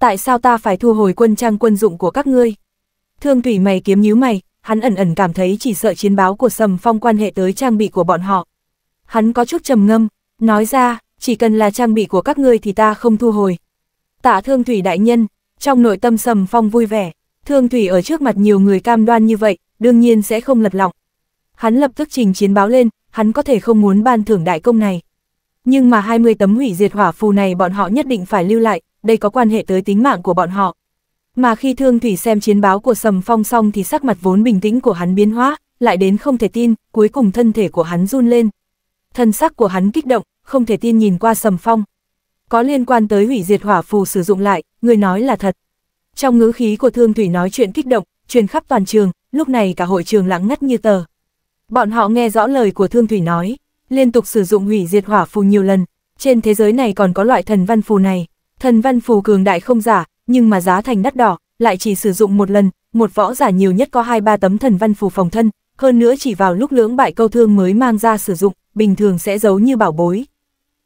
tại sao ta phải thu hồi quân trang quân dụng của các ngươi? Thương thủy mày kiếm nhíu mày, hắn ẩn ẩn cảm thấy chỉ sợ chiến báo của Sầm Phong quan hệ tới trang bị của bọn họ. Hắn có chút trầm ngâm, nói ra, chỉ cần là trang bị của các ngươi thì ta không thu hồi. Tạ Thương Thủy đại nhân, trong nội tâm Sầm Phong vui vẻ, Thương Thủy ở trước mặt nhiều người cam đoan như vậy, đương nhiên sẽ không lật lọng. Hắn lập tức trình chiến báo lên, hắn có thể không muốn ban thưởng đại công này. Nhưng mà 20 tấm hủy diệt hỏa phù này bọn họ nhất định phải lưu lại, đây có quan hệ tới tính mạng của bọn họ. Mà khi Thương Thủy xem chiến báo của Sầm Phong xong thì sắc mặt vốn bình tĩnh của hắn biến hóa, lại đến không thể tin, cuối cùng thân thể của hắn run lên. Thân sắc của hắn kích động, không thể tin nhìn qua Sầm Phong. Có liên quan tới hủy diệt hỏa phù sử dụng lại, người nói là thật. Trong ngữ khí của Thương Thủy nói chuyện kích động, truyền khắp toàn trường, lúc này cả hội trường lắng ngắt như tờ. Bọn họ nghe rõ lời của Thương Thủy nói, liên tục sử dụng hủy diệt hỏa phù nhiều lần, trên thế giới này còn có loại thần văn phù này. Thần văn phù cường đại không giả, nhưng mà giá thành đắt đỏ, lại chỉ sử dụng một lần, một võ giả nhiều nhất có 2-3 tấm thần văn phù phòng thân, hơn nữa chỉ vào lúc lưỡng bại câu thương mới mang ra sử dụng, bình thường sẽ giấu như bảo bối.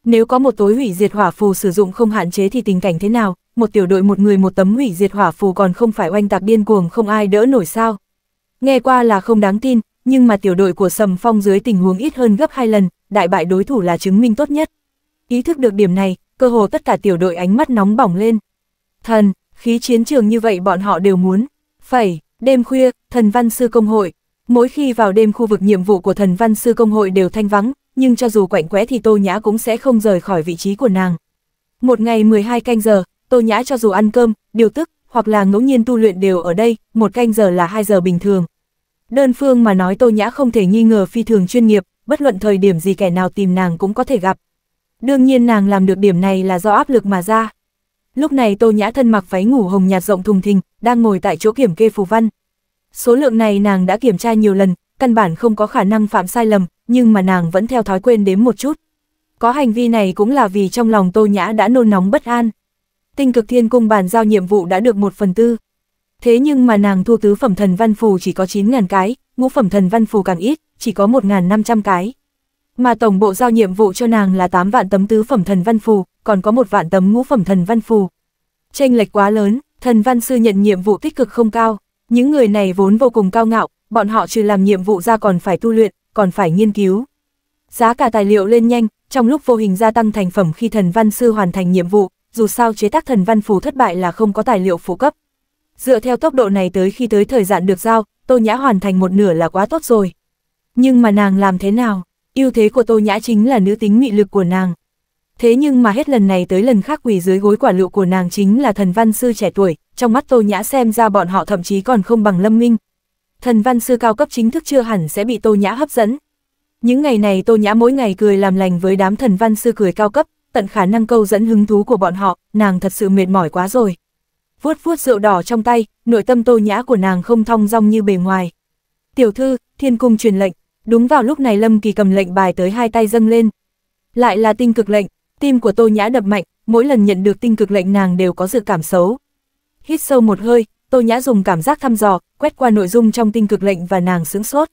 Nếu có một tối hủy diệt hỏa phù sử dụng không hạn chế thì tình cảnh thế nào, một tiểu đội một người một tấm hủy diệt hỏa phù còn không phải oanh tạc điên cuồng không ai đỡ nổi sao. Nghe qua là không đáng tin, nhưng mà tiểu đội của Sầm Phong dưới tình huống ít hơn gấp hai lần, đại bại đối thủ là chứng minh tốt nhất. Ý thức được điểm này, cơ hồ tất cả tiểu đội ánh mắt nóng bỏng lên. Thần, khí chiến trường như vậy bọn họ đều muốn. Phẩy, đêm khuya, thần văn sư công hội. Mỗi khi vào đêm khu vực nhiệm vụ của thần văn sư công hội đều thanh vắng, nhưng cho dù quạnh quẽ thì Tô Nhã cũng sẽ không rời khỏi vị trí của nàng. Một ngày 12 canh giờ, Tô Nhã cho dù ăn cơm, điều tức, hoặc là ngẫu nhiên tu luyện đều ở đây, một canh giờ là 2 giờ bình thường. Đơn phương mà nói Tô Nhã không thể nghi ngờ phi thường chuyên nghiệp, bất luận thời điểm gì kẻ nào tìm nàng cũng có thể gặp. Đương nhiên nàng làm được điểm này là do áp lực mà ra. Lúc này Tô Nhã thân mặc váy ngủ hồng nhạt rộng thùng thình, đang ngồi tại chỗ kiểm kê phù văn. Số lượng này nàng đã kiểm tra nhiều lần, căn bản không có khả năng phạm sai lầm, nhưng mà nàng vẫn theo thói quen đếm một chút. Có hành vi này cũng là vì trong lòng Tô Nhã đã nôn nóng bất an. Tinh cực thiên cung bàn giao nhiệm vụ đã được một phần tư. Thế nhưng mà nàng thu tứ phẩm thần văn phù chỉ có 9.000 cái, ngũ phẩm thần văn phù càng ít, chỉ có 1.500 cái. Mà tổng bộ giao nhiệm vụ cho nàng là 8 vạn tấm tứ phẩm thần văn phù, còn có một vạn tấm ngũ phẩm thần văn phù. Chênh lệch quá lớn, thần văn sư nhận nhiệm vụ tích cực không cao, những người này vốn vô cùng cao ngạo, bọn họ trừ làm nhiệm vụ ra còn phải tu luyện, còn phải nghiên cứu. Giá cả tài liệu lên nhanh, trong lúc vô hình gia tăng thành phẩm khi thần văn sư hoàn thành nhiệm vụ, dù sao chế tác thần văn phù thất bại là không có tài liệu phụ cấp. Dựa theo tốc độ này tới khi tới thời gian được giao, Tô Nhã hoàn thành một nửa là quá tốt rồi. Nhưng mà nàng làm thế nào? ưu thế của Tô Nhã chính là nữ tính nghị lực của nàng. Thế nhưng mà hết lần này tới lần khác quỳ dưới gối quả lựu của nàng chính là thần văn sư trẻ tuổi, trong mắt Tô Nhã xem ra bọn họ thậm chí còn không bằng Lâm Minh. Thần văn sư cao cấp chính thức chưa hẳn sẽ bị Tô Nhã hấp dẫn. Những ngày này Tô Nhã mỗi ngày cười làm lành với đám thần văn sư cười cao cấp, tận khả năng câu dẫn hứng thú của bọn họ, nàng thật sự mệt mỏi quá rồi. Vuốt vuốt rượu đỏ trong tay, nội tâm Tô Nhã của nàng không thong dong như bề ngoài. "Tiểu thư, Thiên cung truyền lệnh, Đúng vào lúc này Lâm Kỳ cầm lệnh bài tới hai tay dâng lên. Lại là tinh cực lệnh, tim của Tô Nhã đập mạnh, mỗi lần nhận được tinh cực lệnh nàng đều có dự cảm xấu. Hít sâu một hơi, Tô Nhã dùng cảm giác thăm dò, quét qua nội dung trong tinh cực lệnh và nàng sướng sốt.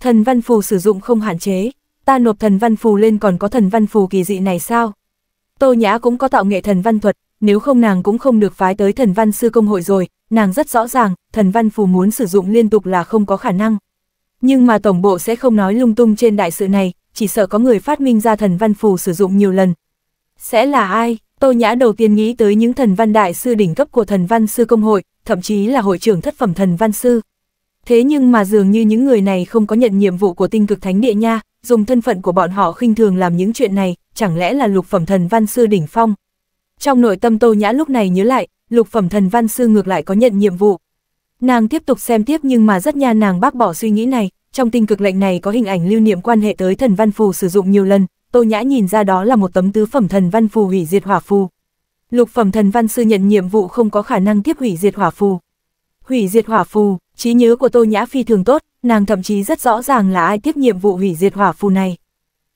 Thần văn phù sử dụng không hạn chế, ta nộp thần văn phù lên còn có thần văn phù kỳ dị này sao? Tô Nhã cũng có tạo nghệ thần văn thuật, nếu không nàng cũng không được phái tới thần văn sư công hội rồi, nàng rất rõ ràng, thần văn phù muốn sử dụng liên tục là không có khả năng. Nhưng mà Tổng bộ sẽ không nói lung tung trên đại sự này, chỉ sợ có người phát minh ra thần văn phù sử dụng nhiều lần. Sẽ là ai? Tô Nhã đầu tiên nghĩ tới những thần văn đại sư đỉnh cấp của thần văn sư công hội, thậm chí là hội trưởng thất phẩm thần văn sư. Thế nhưng mà dường như những người này không có nhận nhiệm vụ của tinh cực thánh địa nha, dùng thân phận của bọn họ khinh thường làm những chuyện này, chẳng lẽ là lục phẩm thần văn sư đỉnh phong. Trong nội tâm Tô Nhã lúc này nhớ lại, lục phẩm thần văn sư ngược lại có nhận nhiệm vụ, Nàng tiếp tục xem tiếp nhưng mà rất nha nàng bác bỏ suy nghĩ này, trong tinh cực lệnh này có hình ảnh lưu niệm quan hệ tới thần văn phù sử dụng nhiều lần, Tô Nhã nhìn ra đó là một tấm tứ phẩm thần văn phù hủy diệt hỏa phù. Lục phẩm thần văn sư nhận nhiệm vụ không có khả năng tiếp hủy diệt hỏa phù. Hủy diệt hỏa phù, trí nhớ của Tô Nhã phi thường tốt, nàng thậm chí rất rõ ràng là ai tiếp nhiệm vụ hủy diệt hỏa phù này.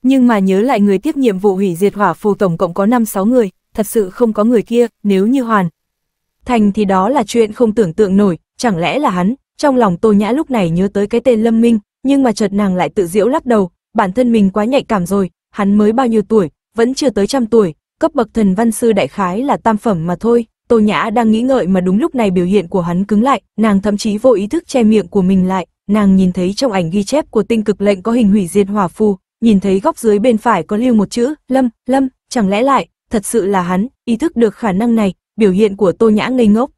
Nhưng mà nhớ lại người tiếp nhiệm vụ hủy diệt hỏa phù tổng cộng có 5-6 người, thật sự không có người kia, nếu như hoàn. Thành thì đó là chuyện không tưởng tượng nổi, chẳng lẽ là hắn? Trong lòng Tô Nhã lúc này nhớ tới cái tên Lâm Minh, nhưng mà chợt nàng lại tự giễu lắc đầu, bản thân mình quá nhạy cảm rồi, hắn mới bao nhiêu tuổi, vẫn chưa tới trăm tuổi, cấp bậc thần văn sư đại khái là tam phẩm mà thôi. Tô Nhã đang nghĩ ngợi mà đúng lúc này biểu hiện của hắn cứng lại, nàng thậm chí vô ý thức che miệng của mình lại, nàng nhìn thấy trong ảnh ghi chép của tinh cực lệnh có hình hủy diệt hỏa phù, nhìn thấy góc dưới bên phải có lưu một chữ, Lâm, Lâm, chẳng lẽ lại, thật sự là hắn, ý thức được khả năng này, biểu hiện của Tô Nhã ngây ngốc,